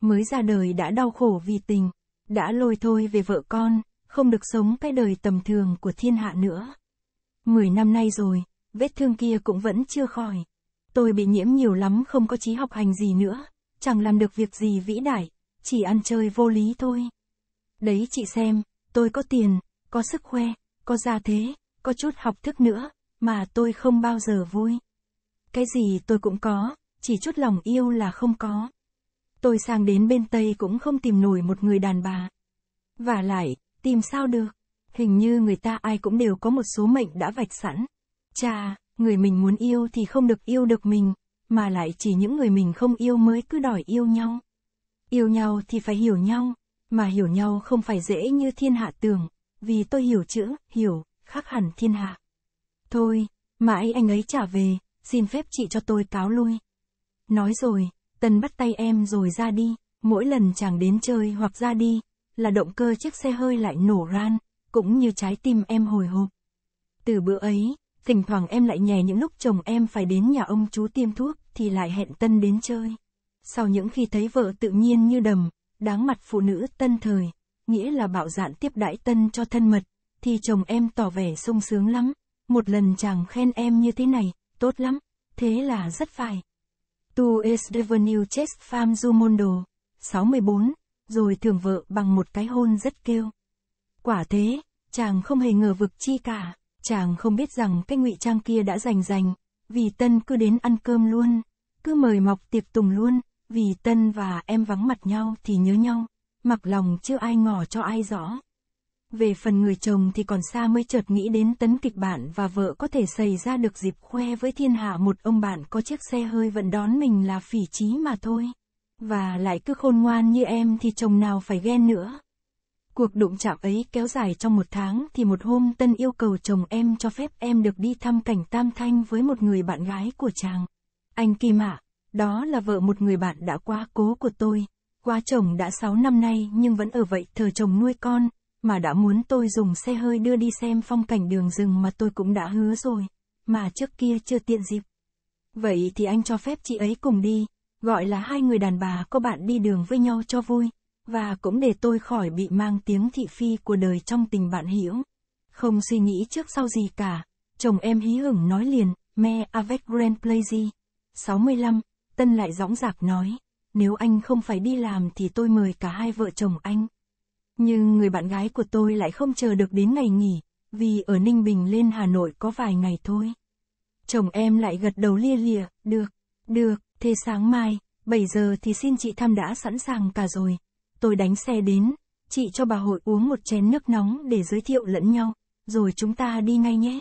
Mới ra đời đã đau khổ vì tình, đã lôi thôi về vợ con, không được sống cái đời tầm thường của thiên hạ nữa. Mười năm nay rồi, vết thương kia cũng vẫn chưa khỏi. Tôi bị nhiễm nhiều lắm không có trí học hành gì nữa, chẳng làm được việc gì vĩ đại, chỉ ăn chơi vô lý thôi. Đấy chị xem, tôi có tiền, có sức khỏe, có gia thế, có chút học thức nữa, mà tôi không bao giờ vui. Cái gì tôi cũng có, chỉ chút lòng yêu là không có. Tôi sang đến bên Tây cũng không tìm nổi một người đàn bà. Và lại, tìm sao được? Hình như người ta ai cũng đều có một số mệnh đã vạch sẵn. cha người mình muốn yêu thì không được yêu được mình, mà lại chỉ những người mình không yêu mới cứ đòi yêu nhau. Yêu nhau thì phải hiểu nhau, mà hiểu nhau không phải dễ như thiên hạ tưởng, vì tôi hiểu chữ, hiểu, khác hẳn thiên hạ. Thôi, mãi anh ấy trả về, xin phép chị cho tôi cáo lui. Nói rồi, Tân bắt tay em rồi ra đi, mỗi lần chàng đến chơi hoặc ra đi, là động cơ chiếc xe hơi lại nổ ran, cũng như trái tim em hồi hộp. Từ bữa ấy, thỉnh thoảng em lại nhè những lúc chồng em phải đến nhà ông chú tiêm thuốc thì lại hẹn Tân đến chơi. Sau những khi thấy vợ tự nhiên như đầm, đáng mặt phụ nữ tân thời, nghĩa là bạo dạn tiếp đãi tân cho thân mật, thì chồng em tỏ vẻ sung sướng lắm. Một lần chàng khen em như thế này, tốt lắm, thế là rất phải. Tu es devenu chest fam du mondo. 64. Rồi thường vợ bằng một cái hôn rất kêu. Quả thế, chàng không hề ngờ vực chi cả. Chàng không biết rằng cái ngụy trang kia đã rành rành. Vì Tân cứ đến ăn cơm luôn. Cứ mời mọc tiệc tùng luôn. Vì Tân và em vắng mặt nhau thì nhớ nhau. Mặc lòng chưa ai ngỏ cho ai rõ. Về phần người chồng thì còn xa mới chợt nghĩ đến tấn kịch bản và vợ có thể xảy ra được dịp khoe với thiên hạ một ông bạn có chiếc xe hơi vẫn đón mình là phỉ trí mà thôi. Và lại cứ khôn ngoan như em thì chồng nào phải ghen nữa. Cuộc đụng chạm ấy kéo dài trong một tháng thì một hôm Tân yêu cầu chồng em cho phép em được đi thăm cảnh Tam Thanh với một người bạn gái của chàng. Anh Kim ạ, à, đó là vợ một người bạn đã quá cố của tôi. Qua chồng đã 6 năm nay nhưng vẫn ở vậy thờ chồng nuôi con, mà đã muốn tôi dùng xe hơi đưa đi xem phong cảnh đường rừng mà tôi cũng đã hứa rồi, mà trước kia chưa tiện dịp. Vậy thì anh cho phép chị ấy cùng đi, gọi là hai người đàn bà có bạn đi đường với nhau cho vui, và cũng để tôi khỏi bị mang tiếng thị phi của đời trong tình bạn hiểu. Không suy nghĩ trước sau gì cả, chồng em hí hửng nói liền, me avec grand plaisir. 65, Tân lại dõng dạc nói, nếu anh không phải đi làm thì tôi mời cả hai vợ chồng anh. Nhưng người bạn gái của tôi lại không chờ được đến ngày nghỉ, vì ở Ninh Bình lên Hà Nội có vài ngày thôi. Chồng em lại gật đầu lia lịa, được, được, thế sáng mai, 7 giờ thì xin chị thăm đã sẵn sàng cả rồi. Tôi đánh xe đến, chị cho bà hội uống một chén nước nóng để giới thiệu lẫn nhau, rồi chúng ta đi ngay nhé.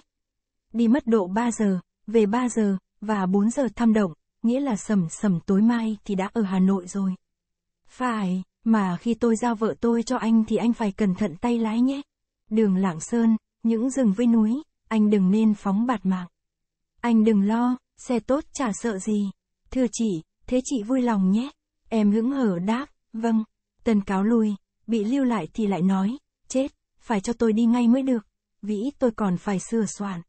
Đi mất độ 3 giờ, về 3 giờ, và 4 giờ thăm động, nghĩa là sầm sầm tối mai thì đã ở Hà Nội rồi. Phải. Mà khi tôi giao vợ tôi cho anh thì anh phải cẩn thận tay lái nhé. Đường Lạng Sơn, những rừng với núi, anh đừng nên phóng bạt mạng. Anh đừng lo, xe tốt chả sợ gì. Thưa chị, thế chị vui lòng nhé. Em hững hở đáp, vâng. Tần cáo lui, bị lưu lại thì lại nói, chết, phải cho tôi đi ngay mới được. Vĩ tôi còn phải sửa soạn.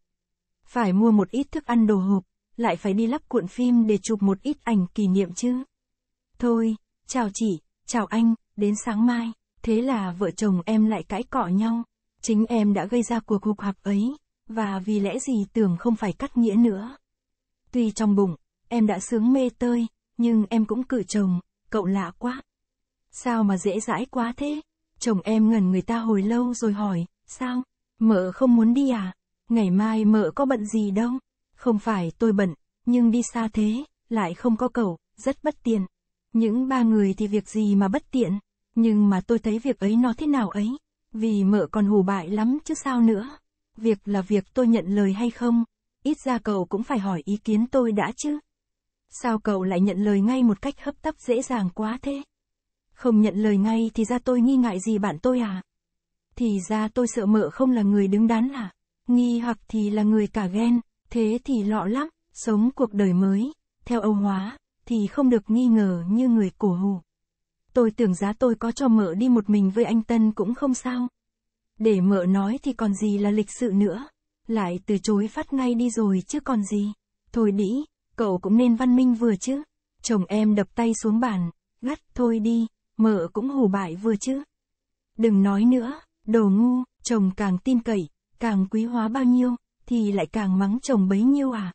Phải mua một ít thức ăn đồ hộp, lại phải đi lắp cuộn phim để chụp một ít ảnh kỷ niệm chứ. Thôi, chào chị, chào anh, đến sáng mai, thế là vợ chồng em lại cãi cọ nhau. Chính em đã gây ra cuộc hục hạp ấy, và vì lẽ gì tưởng không phải cắt nghĩa nữa. Tuy trong bụng, em đã sướng mê tơi, nhưng em cũng cự chồng, cậu lạ quá. Sao mà dễ dãi quá thế? Chồng em ngần người ta hồi lâu rồi hỏi, sao? Mợ không muốn đi à? Ngày mai mợ có bận gì đâu? Không phải tôi bận, nhưng đi xa thế, lại không có cậu, rất bất tiện những ba người thì việc gì mà bất tiện, nhưng mà tôi thấy việc ấy nó thế nào ấy, vì mợ còn hù bại lắm chứ sao nữa. Việc là việc tôi nhận lời hay không, ít ra cậu cũng phải hỏi ý kiến tôi đã chứ. Sao cậu lại nhận lời ngay một cách hấp tấp dễ dàng quá thế? Không nhận lời ngay thì ra tôi nghi ngại gì bạn tôi à? Thì ra tôi sợ mợ không là người đứng đắn à? Nghi hoặc thì là người cả ghen, thế thì lọ lắm, sống cuộc đời mới, theo Âu Hóa thì không được nghi ngờ như người cổ hủ. Tôi tưởng giá tôi có cho mợ đi một mình với anh Tân cũng không sao. Để mợ nói thì còn gì là lịch sự nữa. Lại từ chối phát ngay đi rồi chứ còn gì. Thôi đĩ, cậu cũng nên văn minh vừa chứ. Chồng em đập tay xuống bàn, gắt thôi đi, mợ cũng hù bại vừa chứ. Đừng nói nữa, đồ ngu, chồng càng tin cậy, càng quý hóa bao nhiêu, thì lại càng mắng chồng bấy nhiêu à.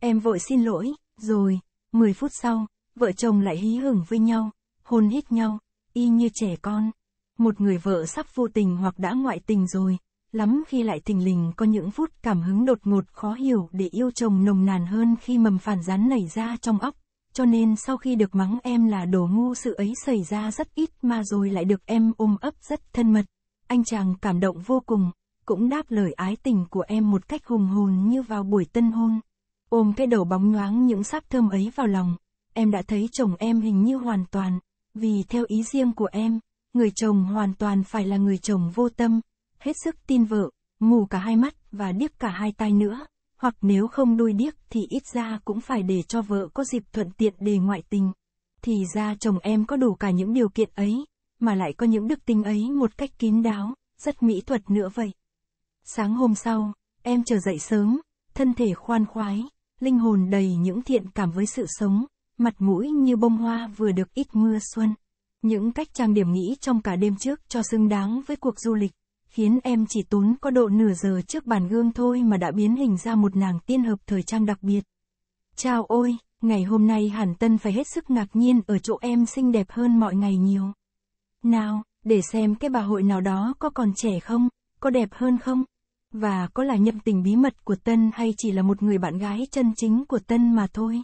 Em vội xin lỗi, rồi, 10 phút sau, vợ chồng lại hí hửng với nhau, hôn hít nhau, y như trẻ con. Một người vợ sắp vô tình hoặc đã ngoại tình rồi, lắm khi lại tình lình có những phút cảm hứng đột ngột khó hiểu để yêu chồng nồng nàn hơn khi mầm phản gián nảy ra trong óc. Cho nên sau khi được mắng em là đồ ngu sự ấy xảy ra rất ít mà rồi lại được em ôm ấp rất thân mật. Anh chàng cảm động vô cùng, cũng đáp lời ái tình của em một cách hùng hồn như vào buổi tân hôn ôm cái đầu bóng nhoáng những sắc thơm ấy vào lòng. Em đã thấy chồng em hình như hoàn toàn, vì theo ý riêng của em, người chồng hoàn toàn phải là người chồng vô tâm, hết sức tin vợ, mù cả hai mắt và điếc cả hai tai nữa, hoặc nếu không đôi điếc thì ít ra cũng phải để cho vợ có dịp thuận tiện để ngoại tình. Thì ra chồng em có đủ cả những điều kiện ấy, mà lại có những đức tính ấy một cách kín đáo, rất mỹ thuật nữa vậy. Sáng hôm sau, em trở dậy sớm, thân thể khoan khoái, linh hồn đầy những thiện cảm với sự sống, mặt mũi như bông hoa vừa được ít mưa xuân. Những cách trang điểm nghĩ trong cả đêm trước cho xứng đáng với cuộc du lịch, khiến em chỉ tốn có độ nửa giờ trước bàn gương thôi mà đã biến hình ra một nàng tiên hợp thời trang đặc biệt. Chào ôi, ngày hôm nay Hàn Tân phải hết sức ngạc nhiên ở chỗ em xinh đẹp hơn mọi ngày nhiều. Nào, để xem cái bà hội nào đó có còn trẻ không, có đẹp hơn không? Và có là nhậm tình bí mật của Tân hay chỉ là một người bạn gái chân chính của Tân mà thôi.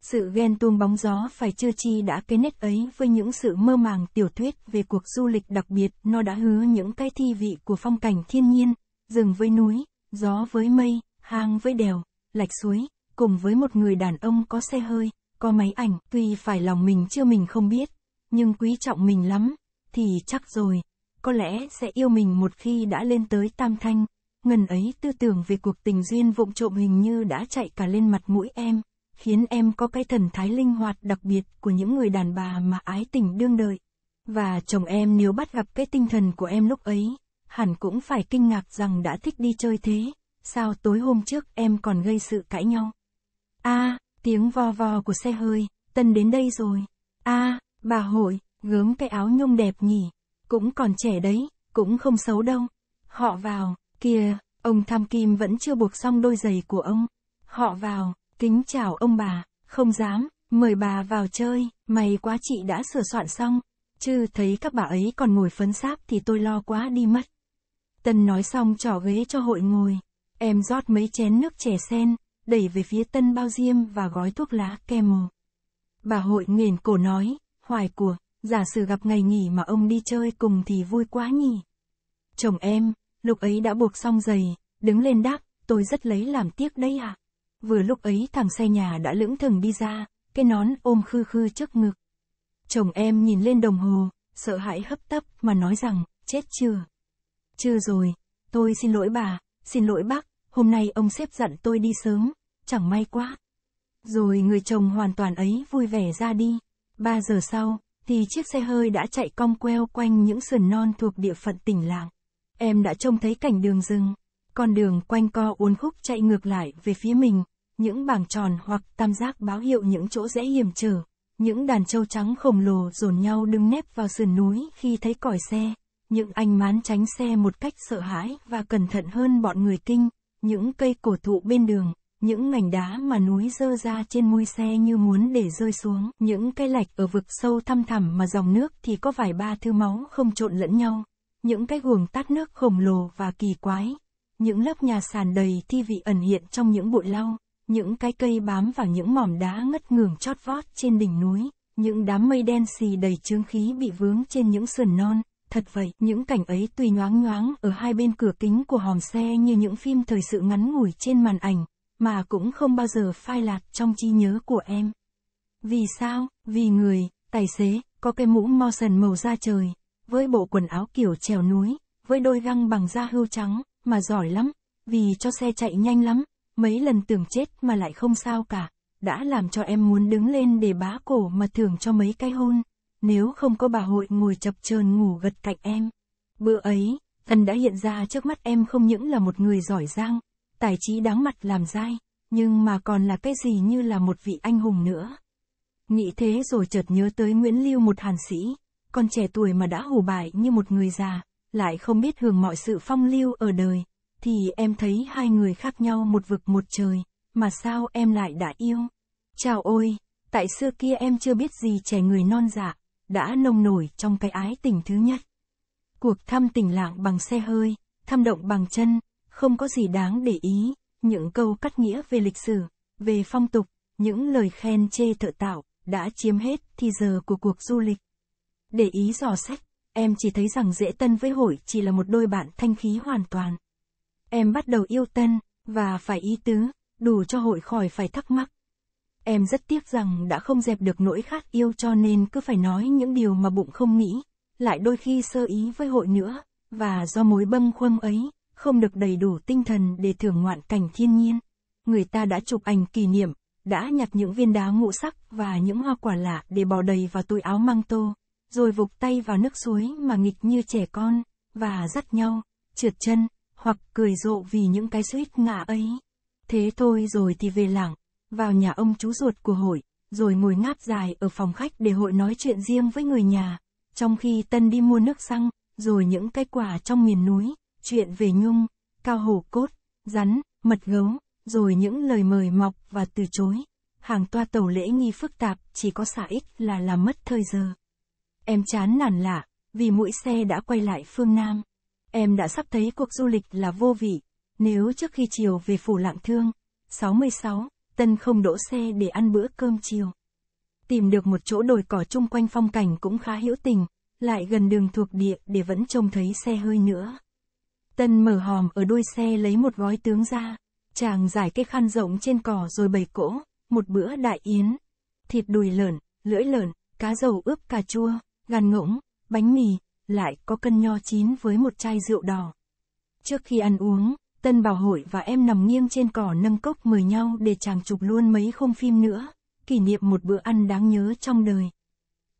Sự ghen tuông bóng gió phải chưa chi đã cái nét ấy với những sự mơ màng tiểu thuyết về cuộc du lịch đặc biệt, nó đã hứa những cái thi vị của phong cảnh thiên nhiên, rừng với núi, gió với mây, hang với đèo, lạch suối, cùng với một người đàn ông có xe hơi, có máy ảnh, tuy phải lòng mình chưa mình không biết, nhưng quý trọng mình lắm, thì chắc rồi, có lẽ sẽ yêu mình một khi đã lên tới tam thanh. Ngần ấy tư tưởng về cuộc tình duyên vụng trộm hình như đã chạy cả lên mặt mũi em, khiến em có cái thần thái linh hoạt đặc biệt của những người đàn bà mà ái tình đương đợi. Và chồng em nếu bắt gặp cái tinh thần của em lúc ấy, hẳn cũng phải kinh ngạc rằng đã thích đi chơi thế, sao tối hôm trước em còn gây sự cãi nhau. a à, tiếng vo vo của xe hơi, tân đến đây rồi. a à, bà hội, gớm cái áo nhung đẹp nhỉ, cũng còn trẻ đấy, cũng không xấu đâu. Họ vào, kia, ông Tham Kim vẫn chưa buộc xong đôi giày của ông. Họ vào, kính chào ông bà, không dám, mời bà vào chơi, may quá chị đã sửa soạn xong, chứ thấy các bà ấy còn ngồi phấn sáp thì tôi lo quá đi mất. Tân nói xong trỏ ghế cho hội ngồi, em rót mấy chén nước chè sen, đẩy về phía Tân bao diêm và gói thuốc lá Camel. Bà hội nghền cổ nói, hoài của, giả sử gặp ngày nghỉ mà ông đi chơi cùng thì vui quá nhỉ. Chồng em, Lúc ấy đã buộc xong giày, đứng lên đáp, tôi rất lấy làm tiếc đây ạ. À? Vừa lúc ấy thằng xe nhà đã lững thừng đi ra, cái nón ôm khư khư trước ngực. Chồng em nhìn lên đồng hồ, sợ hãi hấp tấp mà nói rằng, chết chưa? Chưa rồi, tôi xin lỗi bà, xin lỗi bác, hôm nay ông xếp dặn tôi đi sớm, chẳng may quá. Rồi người chồng hoàn toàn ấy vui vẻ ra đi. Ba giờ sau, thì chiếc xe hơi đã chạy cong queo quanh những sườn non thuộc địa phận tỉnh làng. Em đã trông thấy cảnh đường rừng, con đường quanh co uốn khúc chạy ngược lại về phía mình, những bảng tròn hoặc tam giác báo hiệu những chỗ dễ hiểm trở, những đàn trâu trắng khổng lồ dồn nhau đứng nép vào sườn núi khi thấy còi xe, những anh mán tránh xe một cách sợ hãi và cẩn thận hơn bọn người kinh, những cây cổ thụ bên đường, những mảnh đá mà núi dơ ra trên mui xe như muốn để rơi xuống, những cái lạch ở vực sâu thăm thẳm mà dòng nước thì có vài ba thứ máu không trộn lẫn nhau những cái guồng tát nước khổng lồ và kỳ quái, những lớp nhà sàn đầy thi vị ẩn hiện trong những bụi lau, những cái cây bám vào những mỏm đá ngất ngường chót vót trên đỉnh núi, những đám mây đen xì đầy trương khí bị vướng trên những sườn non. Thật vậy, những cảnh ấy tùy nhoáng nhoáng ở hai bên cửa kính của hòm xe như những phim thời sự ngắn ngủi trên màn ảnh, mà cũng không bao giờ phai lạc trong trí nhớ của em. Vì sao? Vì người, tài xế, có cái mũ Mawson màu da trời, với bộ quần áo kiểu trèo núi, với đôi găng bằng da hươu trắng, mà giỏi lắm, vì cho xe chạy nhanh lắm, mấy lần tưởng chết mà lại không sao cả, đã làm cho em muốn đứng lên để bá cổ mà thưởng cho mấy cái hôn, nếu không có bà hội ngồi chập chờn ngủ gật cạnh em. Bữa ấy, thần đã hiện ra trước mắt em không những là một người giỏi giang, tài trí đáng mặt làm dai, nhưng mà còn là cái gì như là một vị anh hùng nữa. Nghĩ thế rồi chợt nhớ tới Nguyễn Lưu một hàn sĩ, con trẻ tuổi mà đã hủ bại như một người già, lại không biết hưởng mọi sự phong lưu ở đời, thì em thấy hai người khác nhau một vực một trời, mà sao em lại đã yêu. Chào ôi, tại xưa kia em chưa biết gì trẻ người non dạ, đã nông nổi trong cái ái tình thứ nhất. Cuộc thăm tình lạng bằng xe hơi, thăm động bằng chân, không có gì đáng để ý, những câu cắt nghĩa về lịch sử, về phong tục, những lời khen chê thợ tạo, đã chiếm hết thì giờ của cuộc du lịch. Để ý dò sách, em chỉ thấy rằng dễ tân với hội chỉ là một đôi bạn thanh khí hoàn toàn. Em bắt đầu yêu tân, và phải ý tứ, đủ cho hội khỏi phải thắc mắc. Em rất tiếc rằng đã không dẹp được nỗi khát yêu cho nên cứ phải nói những điều mà bụng không nghĩ, lại đôi khi sơ ý với hội nữa, và do mối bâng khuâng ấy, không được đầy đủ tinh thần để thưởng ngoạn cảnh thiên nhiên. Người ta đã chụp ảnh kỷ niệm, đã nhặt những viên đá ngũ sắc và những hoa quả lạ để bỏ đầy vào túi áo mang tô rồi vục tay vào nước suối mà nghịch như trẻ con, và dắt nhau, trượt chân, hoặc cười rộ vì những cái suýt ngã ấy. Thế thôi rồi thì về làng, vào nhà ông chú ruột của hội, rồi ngồi ngáp dài ở phòng khách để hội nói chuyện riêng với người nhà, trong khi Tân đi mua nước xăng, rồi những cái quả trong miền núi, chuyện về nhung, cao hổ cốt, rắn, mật gấu, rồi những lời mời mọc và từ chối. Hàng toa tàu lễ nghi phức tạp chỉ có xả ích là làm mất thời giờ. Em chán nản lạ, vì mũi xe đã quay lại phương Nam. Em đã sắp thấy cuộc du lịch là vô vị, nếu trước khi chiều về phủ lạng thương, 66, Tân không đỗ xe để ăn bữa cơm chiều. Tìm được một chỗ đồi cỏ chung quanh phong cảnh cũng khá hữu tình, lại gần đường thuộc địa để vẫn trông thấy xe hơi nữa. Tân mở hòm ở đuôi xe lấy một gói tướng ra, chàng giải cái khăn rộng trên cỏ rồi bày cỗ, một bữa đại yến. Thịt đùi lợn, lưỡi lợn, cá dầu ướp cà chua, gan ngỗng, bánh mì, lại có cân nho chín với một chai rượu đỏ. Trước khi ăn uống, Tân Bảo Hội và em nằm nghiêng trên cỏ nâng cốc mời nhau để chàng chụp luôn mấy khung phim nữa, kỷ niệm một bữa ăn đáng nhớ trong đời.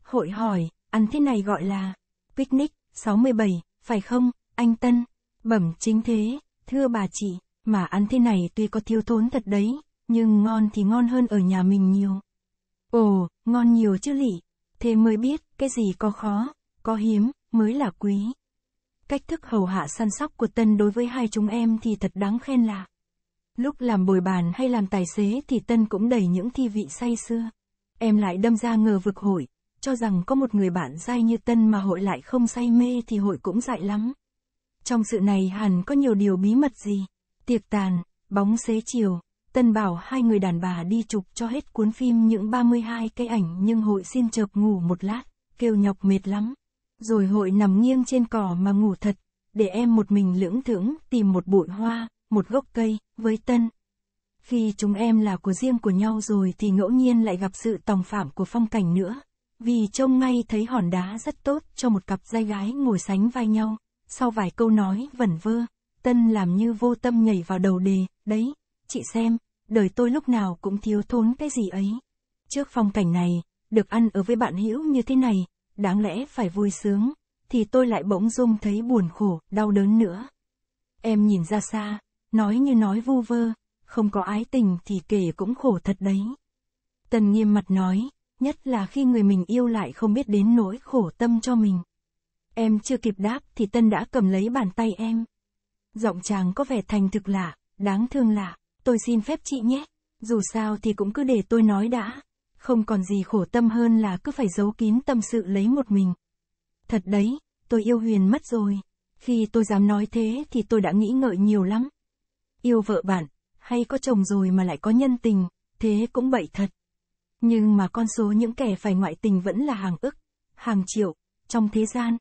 Hội hỏi, ăn thế này gọi là picnic 67, phải không, anh Tân? Bẩm chính thế, thưa bà chị, mà ăn thế này tuy có thiếu thốn thật đấy, nhưng ngon thì ngon hơn ở nhà mình nhiều. Ồ, ngon nhiều chứ lị, thế mới biết cái gì có khó, có hiếm, mới là quý. Cách thức hầu hạ săn sóc của Tân đối với hai chúng em thì thật đáng khen là. Lúc làm bồi bàn hay làm tài xế thì Tân cũng đầy những thi vị say xưa. Em lại đâm ra ngờ vực hội, cho rằng có một người bạn dai như Tân mà hội lại không say mê thì hội cũng dại lắm. Trong sự này hẳn có nhiều điều bí mật gì. Tiệc tàn, bóng xế chiều, Tân bảo hai người đàn bà đi chụp cho hết cuốn phim những 32 cây ảnh nhưng hội xin chợp ngủ một lát, kêu nhọc mệt lắm. Rồi hội nằm nghiêng trên cỏ mà ngủ thật, để em một mình lưỡng thưởng tìm một bụi hoa, một gốc cây, với Tân. Khi chúng em là của riêng của nhau rồi thì ngẫu nhiên lại gặp sự tòng phạm của phong cảnh nữa. Vì trông ngay thấy hòn đá rất tốt cho một cặp giai gái ngồi sánh vai nhau. Sau vài câu nói vẩn vơ, Tân làm như vô tâm nhảy vào đầu đề, đấy, chị xem, đời tôi lúc nào cũng thiếu thốn cái gì ấy. Trước phong cảnh này, được ăn ở với bạn hữu như thế này, đáng lẽ phải vui sướng, thì tôi lại bỗng dung thấy buồn khổ, đau đớn nữa. Em nhìn ra xa, nói như nói vu vơ, không có ái tình thì kể cũng khổ thật đấy. Tần nghiêm mặt nói, nhất là khi người mình yêu lại không biết đến nỗi khổ tâm cho mình. Em chưa kịp đáp thì Tân đã cầm lấy bàn tay em. Giọng chàng có vẻ thành thực lạ, đáng thương lạ tôi xin phép chị nhé. Dù sao thì cũng cứ để tôi nói đã. Không còn gì khổ tâm hơn là cứ phải giấu kín tâm sự lấy một mình. Thật đấy, tôi yêu Huyền mất rồi. Khi tôi dám nói thế thì tôi đã nghĩ ngợi nhiều lắm. Yêu vợ bạn, hay có chồng rồi mà lại có nhân tình, thế cũng bậy thật. Nhưng mà con số những kẻ phải ngoại tình vẫn là hàng ức, hàng triệu, trong thế gian.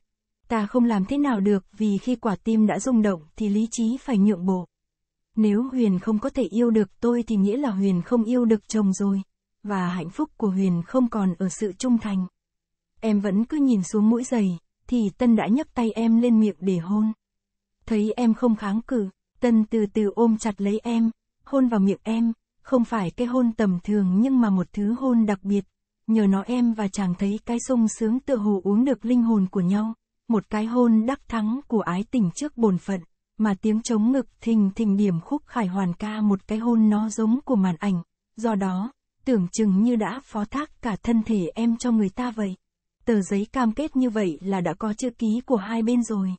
Ta không làm thế nào được vì khi quả tim đã rung động thì lý trí phải nhượng bộ. Nếu Huyền không có thể yêu được tôi thì nghĩa là Huyền không yêu được chồng rồi. Và hạnh phúc của Huyền không còn ở sự trung thành. Em vẫn cứ nhìn xuống mũi giày, thì Tân đã nhấc tay em lên miệng để hôn. Thấy em không kháng cự, Tân từ từ ôm chặt lấy em, hôn vào miệng em, không phải cái hôn tầm thường nhưng mà một thứ hôn đặc biệt. Nhờ nó em và chàng thấy cái sung sướng tựa hồ uống được linh hồn của nhau, một cái hôn đắc thắng của ái tình trước bổn phận mà tiếng chống ngực thình thình điểm khúc khải hoàn ca một cái hôn nó giống của màn ảnh, do đó, tưởng chừng như đã phó thác cả thân thể em cho người ta vậy. Tờ giấy cam kết như vậy là đã có chữ ký của hai bên rồi.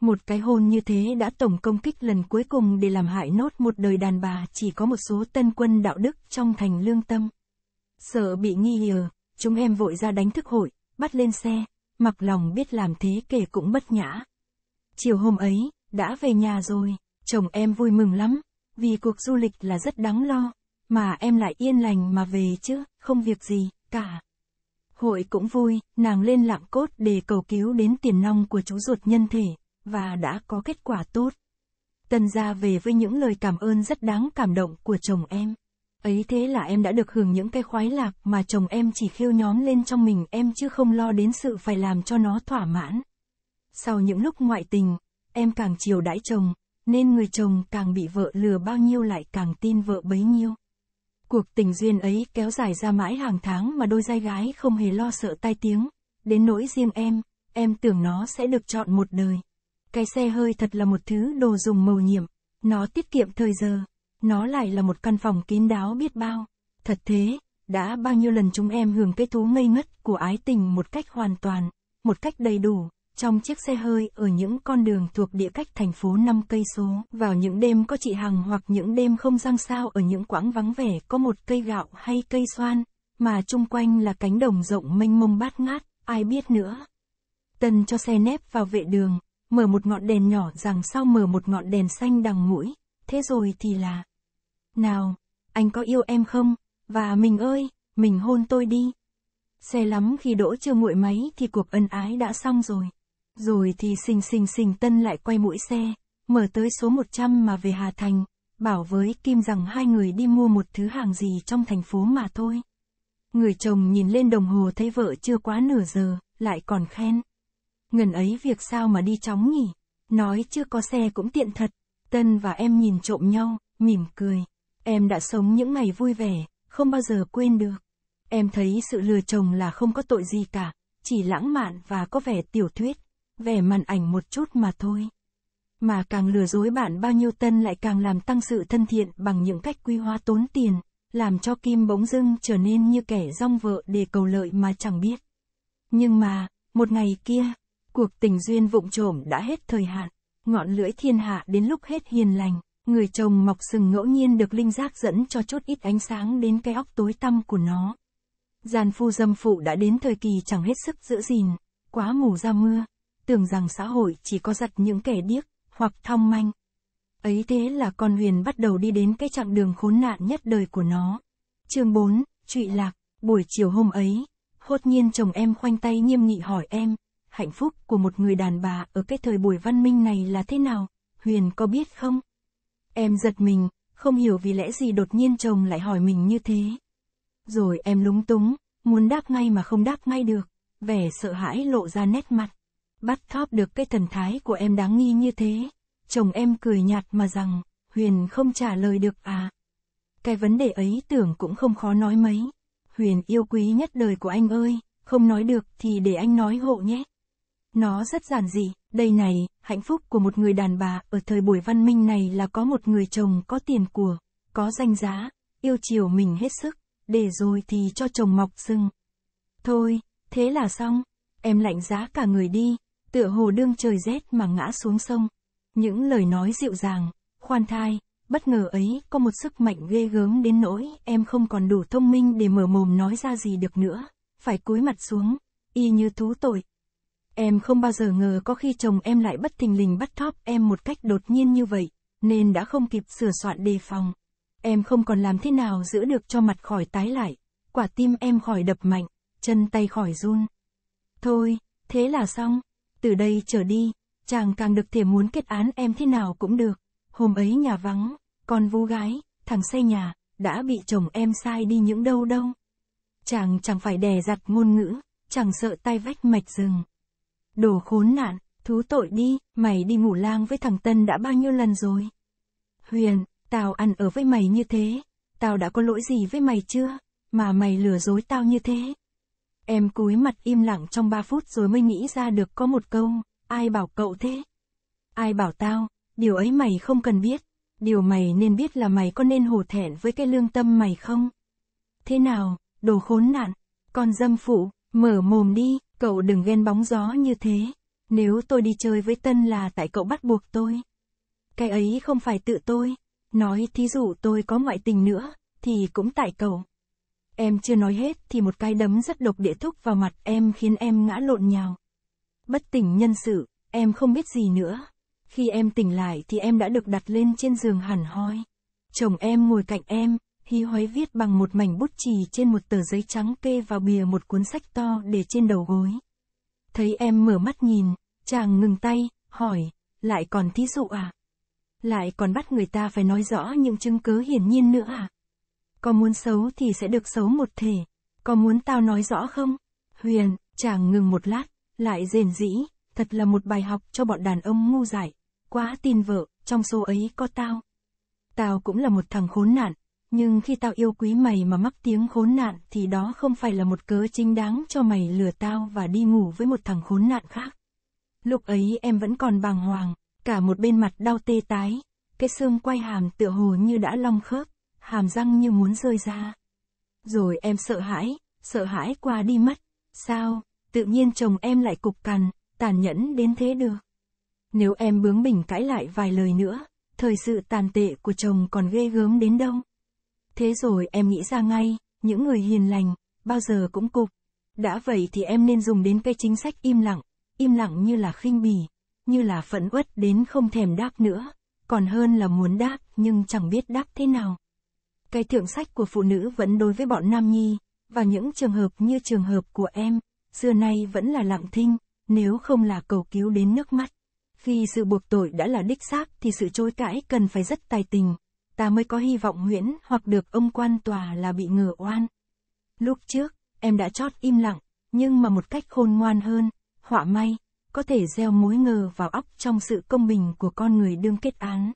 Một cái hôn như thế đã tổng công kích lần cuối cùng để làm hại nốt một đời đàn bà chỉ có một số tân quân đạo đức trong thành lương tâm. Sợ bị nghi ngờ, chúng em vội ra đánh thức hội, bắt lên xe, mặc lòng biết làm thế kể cũng bất nhã. Chiều hôm ấy, đã về nhà rồi, chồng em vui mừng lắm, vì cuộc du lịch là rất đáng lo, mà em lại yên lành mà về chứ, không việc gì, cả. Hội cũng vui, nàng lên lạm cốt để cầu cứu đến tiền long của chú ruột nhân thể, và đã có kết quả tốt. Tân gia về với những lời cảm ơn rất đáng cảm động của chồng em. Ấy thế là em đã được hưởng những cái khoái lạc mà chồng em chỉ khiêu nhóm lên trong mình em chứ không lo đến sự phải làm cho nó thỏa mãn. Sau những lúc ngoại tình, em càng chiều đãi chồng, nên người chồng càng bị vợ lừa bao nhiêu lại càng tin vợ bấy nhiêu. Cuộc tình duyên ấy kéo dài ra mãi hàng tháng mà đôi giai gái không hề lo sợ tai tiếng, đến nỗi riêng em, em tưởng nó sẽ được chọn một đời. Cái xe hơi thật là một thứ đồ dùng màu nhiệm, nó tiết kiệm thời giờ, nó lại là một căn phòng kín đáo biết bao. Thật thế, đã bao nhiêu lần chúng em hưởng cái thú ngây ngất của ái tình một cách hoàn toàn, một cách đầy đủ trong chiếc xe hơi ở những con đường thuộc địa cách thành phố 5 cây số. Vào những đêm có chị Hằng hoặc những đêm không răng sao ở những quãng vắng vẻ có một cây gạo hay cây xoan, mà chung quanh là cánh đồng rộng mênh mông bát ngát, ai biết nữa. Tân cho xe nép vào vệ đường, mở một ngọn đèn nhỏ rằng sau mở một ngọn đèn xanh đằng mũi, thế rồi thì là Nào, anh có yêu em không? Và mình ơi, mình hôn tôi đi. Xe lắm khi đỗ chưa nguội máy thì cuộc ân ái đã xong rồi. Rồi thì xình xình xình tân lại quay mũi xe, mở tới số 100 mà về Hà Thành, bảo với Kim rằng hai người đi mua một thứ hàng gì trong thành phố mà thôi. Người chồng nhìn lên đồng hồ thấy vợ chưa quá nửa giờ, lại còn khen. Ngần ấy việc sao mà đi chóng nhỉ? Nói chưa có xe cũng tiện thật. Tân và em nhìn trộm nhau, mỉm cười. Em đã sống những ngày vui vẻ, không bao giờ quên được. Em thấy sự lừa chồng là không có tội gì cả, chỉ lãng mạn và có vẻ tiểu thuyết vẻ mặn ảnh một chút mà thôi. Mà càng lừa dối bạn bao nhiêu tân lại càng làm tăng sự thân thiện bằng những cách quy hoa tốn tiền, làm cho Kim bỗng dưng trở nên như kẻ rong vợ để cầu lợi mà chẳng biết. Nhưng mà, một ngày kia, cuộc tình duyên vụng trộm đã hết thời hạn, ngọn lưỡi thiên hạ đến lúc hết hiền lành, người chồng mọc sừng ngẫu nhiên được linh giác dẫn cho chút ít ánh sáng đến cái óc tối tăm của nó. Giàn phu dâm phụ đã đến thời kỳ chẳng hết sức giữ gìn, quá ngủ ra mưa, tưởng rằng xã hội chỉ có giật những kẻ điếc, hoặc thong manh. Ấy thế là con Huyền bắt đầu đi đến cái chặng đường khốn nạn nhất đời của nó. Chương 4, Trụy Lạc, buổi chiều hôm ấy, hốt nhiên chồng em khoanh tay nghiêm nghị hỏi em, hạnh phúc của một người đàn bà ở cái thời buổi văn minh này là thế nào, Huyền có biết không? Em giật mình, không hiểu vì lẽ gì đột nhiên chồng lại hỏi mình như thế. Rồi em lúng túng, muốn đáp ngay mà không đáp ngay được, vẻ sợ hãi lộ ra nét mặt. Bắt thóp được cái thần thái của em đáng nghi như thế. Chồng em cười nhạt mà rằng, Huyền không trả lời được à. Cái vấn đề ấy tưởng cũng không khó nói mấy. Huyền yêu quý nhất đời của anh ơi, không nói được thì để anh nói hộ nhé. Nó rất giản dị, đây này, hạnh phúc của một người đàn bà ở thời buổi văn minh này là có một người chồng có tiền của, có danh giá, yêu chiều mình hết sức, để rồi thì cho chồng mọc rừng. Thôi, thế là xong, em lạnh giá cả người đi, tựa hồ đương trời rét mà ngã xuống sông. Những lời nói dịu dàng, khoan thai, bất ngờ ấy có một sức mạnh ghê gớm đến nỗi em không còn đủ thông minh để mở mồm nói ra gì được nữa, phải cúi mặt xuống, y như thú tội. Em không bao giờ ngờ có khi chồng em lại bất thình lình bắt thóp em một cách đột nhiên như vậy, nên đã không kịp sửa soạn đề phòng. Em không còn làm thế nào giữ được cho mặt khỏi tái lại, quả tim em khỏi đập mạnh, chân tay khỏi run. Thôi, thế là xong. Từ đây trở đi, chàng càng được thể muốn kết án em thế nào cũng được. Hôm ấy nhà vắng, con vu gái, thằng xây nhà, đã bị chồng em sai đi những đâu đâu. Chàng chẳng phải đè giặt ngôn ngữ, chẳng sợ tay vách mạch rừng. Đồ khốn nạn, thú tội đi, mày đi ngủ lang với thằng Tân đã bao nhiêu lần rồi. Huyền, tao ăn ở với mày như thế, tao đã có lỗi gì với mày chưa, mà mày lừa dối tao như thế. Em cúi mặt im lặng trong 3 phút rồi mới nghĩ ra được có một câu, ai bảo cậu thế? Ai bảo tao, điều ấy mày không cần biết, điều mày nên biết là mày có nên hổ thẹn với cái lương tâm mày không? Thế nào, đồ khốn nạn, con dâm phụ, mở mồm đi, cậu đừng ghen bóng gió như thế. Nếu tôi đi chơi với Tân là tại cậu bắt buộc tôi. Cái ấy không phải tự tôi. Nói thí dụ tôi có ngoại tình nữa, thì cũng tại cậu. Em chưa nói hết thì một cái đấm rất độc địa thúc vào mặt em khiến em ngã lộn nhào. Bất tỉnh nhân sự, em không biết gì nữa. Khi em tỉnh lại thì em đã được đặt lên trên giường hẳn hoi. Chồng em ngồi cạnh em, hí hoáy viết bằng một mảnh bút chì trên một tờ giấy trắng kê vào bìa một cuốn sách to để trên đầu gối. Thấy em mở mắt nhìn, chàng ngừng tay, hỏi, lại còn thí dụ à? Lại còn bắt người ta phải nói rõ những chứng cứ hiển nhiên nữa à? Có muốn xấu thì sẽ được xấu một thể. Có muốn tao nói rõ không? Huyền, chàng ngừng một lát, lại rền dĩ, thật là một bài học cho bọn đàn ông ngu dại. Quá tin vợ, trong số ấy có tao. Tao cũng là một thằng khốn nạn, nhưng khi tao yêu quý mày mà mắc tiếng khốn nạn thì đó không phải là một cớ chính đáng cho mày lừa tao và đi ngủ với một thằng khốn nạn khác. Lúc ấy em vẫn còn bàng hoàng, cả một bên mặt đau tê tái, cái xương quay hàm tựa hồ như đã long khớp, hàm răng như muốn rơi ra. Rồi em sợ hãi, sợ hãi qua đi mất. Sao, tự nhiên chồng em lại cục cằn, tàn nhẫn đến thế được. Nếu em bướng bỉnh cãi lại vài lời nữa, thời sự tàn tệ của chồng còn ghê gớm đến đâu. Thế rồi em nghĩ ra ngay, những người hiền lành, bao giờ cũng cục. Đã vậy thì em nên dùng đến cái chính sách im lặng, im lặng như là khinh bỉ, như là phẫn uất đến không thèm đáp nữa, còn hơn là muốn đáp nhưng chẳng biết đáp thế nào. Cái thượng sách của phụ nữ vẫn đối với bọn nam nhi, và những trường hợp như trường hợp của em, xưa nay vẫn là lặng thinh, nếu không là cầu cứu đến nước mắt. Khi sự buộc tội đã là đích xác thì sự chối cãi cần phải rất tài tình, ta mới có hy vọng Nguyễn hoặc được ông quan tòa là bị ngờ oan. Lúc trước, em đã chót im lặng, nhưng mà một cách khôn ngoan hơn, họa may, có thể gieo mối ngờ vào óc trong sự công bình của con người đương kết án.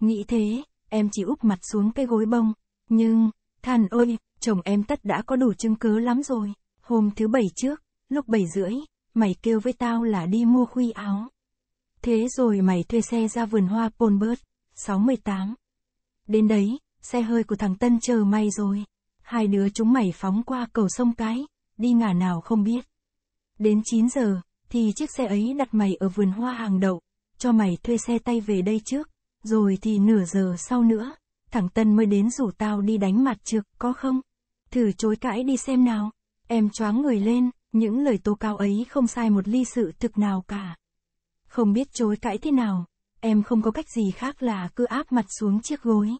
Nghĩ thế, em chỉ úp mặt xuống cái gối bông. Nhưng, thần ơi, chồng em tất đã có đủ chứng cứ lắm rồi. Hôm thứ bảy trước, lúc bảy rưỡi, mày kêu với tao là đi mua khuy áo. Thế rồi mày thuê xe ra vườn hoa Polbert, 68. Đến đấy, xe hơi của thằng Tân chờ mày rồi. Hai đứa chúng mày phóng qua cầu sông cái, đi ngả nào không biết. Đến 9 giờ, thì chiếc xe ấy đặt mày ở vườn hoa hàng đậu, cho mày thuê xe tay về đây trước, rồi thì nửa giờ sau nữa, thằng Tân mới đến rủ tao đi đánh mặt trực có không? Thử chối cãi đi xem nào. Em choáng người lên, những lời tố cáo ấy không sai một ly sự thực nào cả. Không biết chối cãi thế nào, em không có cách gì khác là cứ áp mặt xuống chiếc gối.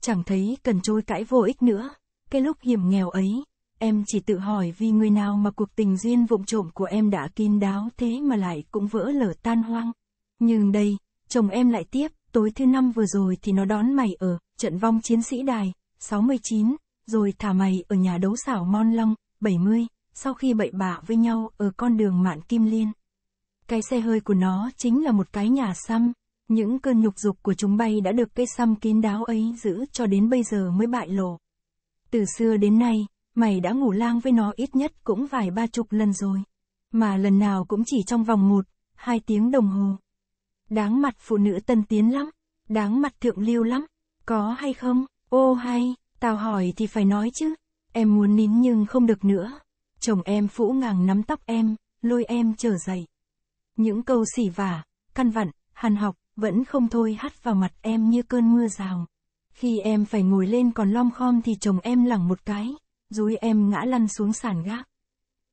Chẳng thấy cần chối cãi vô ích nữa, cái lúc hiểm nghèo ấy, em chỉ tự hỏi vì người nào mà cuộc tình duyên vụng trộm của em đã kín đáo thế mà lại cũng vỡ lở tan hoang. Nhưng đây, chồng em lại tiếp, tối thứ năm vừa rồi thì nó đón mày ở trận vong chiến sĩ đài, 69, rồi thả mày ở nhà đấu xảo Mon Long, 70, sau khi bậy bạ với nhau ở con đường Mạn Kim Liên. Cái xe hơi của nó chính là một cái nhà xăm, những cơn nhục dục của chúng bay đã được cây xăm kín đáo ấy giữ cho đến bây giờ mới bại lộ. Từ xưa đến nay, mày đã ngủ lang với nó ít nhất cũng vài ba chục lần rồi. Mà lần nào cũng chỉ trong vòng một, hai tiếng đồng hồ. Đáng mặt phụ nữ tân tiến lắm, đáng mặt thượng lưu lắm, có hay không? Ô hay, tao hỏi thì phải nói chứ, em muốn nín nhưng không được nữa. Chồng em phũ ngàng nắm tóc em, lôi em trở dậy. Những câu xỉ vả, căn vặn, hàn học, vẫn không thôi hắt vào mặt em như cơn mưa rào. Khi em phải ngồi lên còn lom khom thì chồng em lẳng một cái, dúi em ngã lăn xuống sàn gác.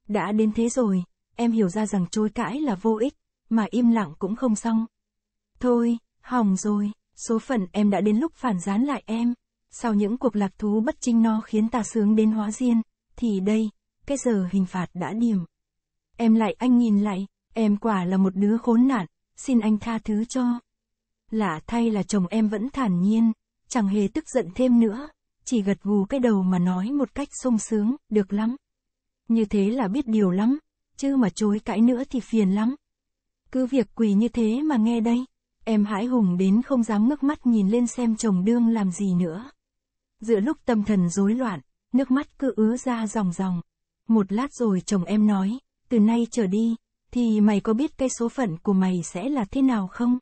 Đã đến thế rồi, em hiểu ra rằng trôi cãi là vô ích, mà im lặng cũng không xong, Thôi, hỏng rồi, số phận em đã đến lúc phản gián lại em. Sau những cuộc lạc thú bất trinh no khiến ta sướng đến hóa diên, thì đây, cái giờ hình phạt đã điểm. Em lại anh nhìn lại, em quả là một đứa khốn nạn, xin anh tha thứ cho. Lạ thay là chồng em vẫn thản nhiên, chẳng hề tức giận thêm nữa, chỉ gật gù cái đầu mà nói một cách sung sướng, được lắm. Như thế là biết điều lắm, chứ mà chối cãi nữa thì phiền lắm. Cứ việc quỳ như thế mà nghe đây. Em hãi hùng đến không dám ngước mắt nhìn lên xem chồng đương làm gì nữa. Giữa lúc tâm thần rối loạn, nước mắt cứ ứa ra ròng ròng. Một lát rồi chồng em nói, từ nay trở đi, thì mày có biết cái số phận của mày sẽ là thế nào không?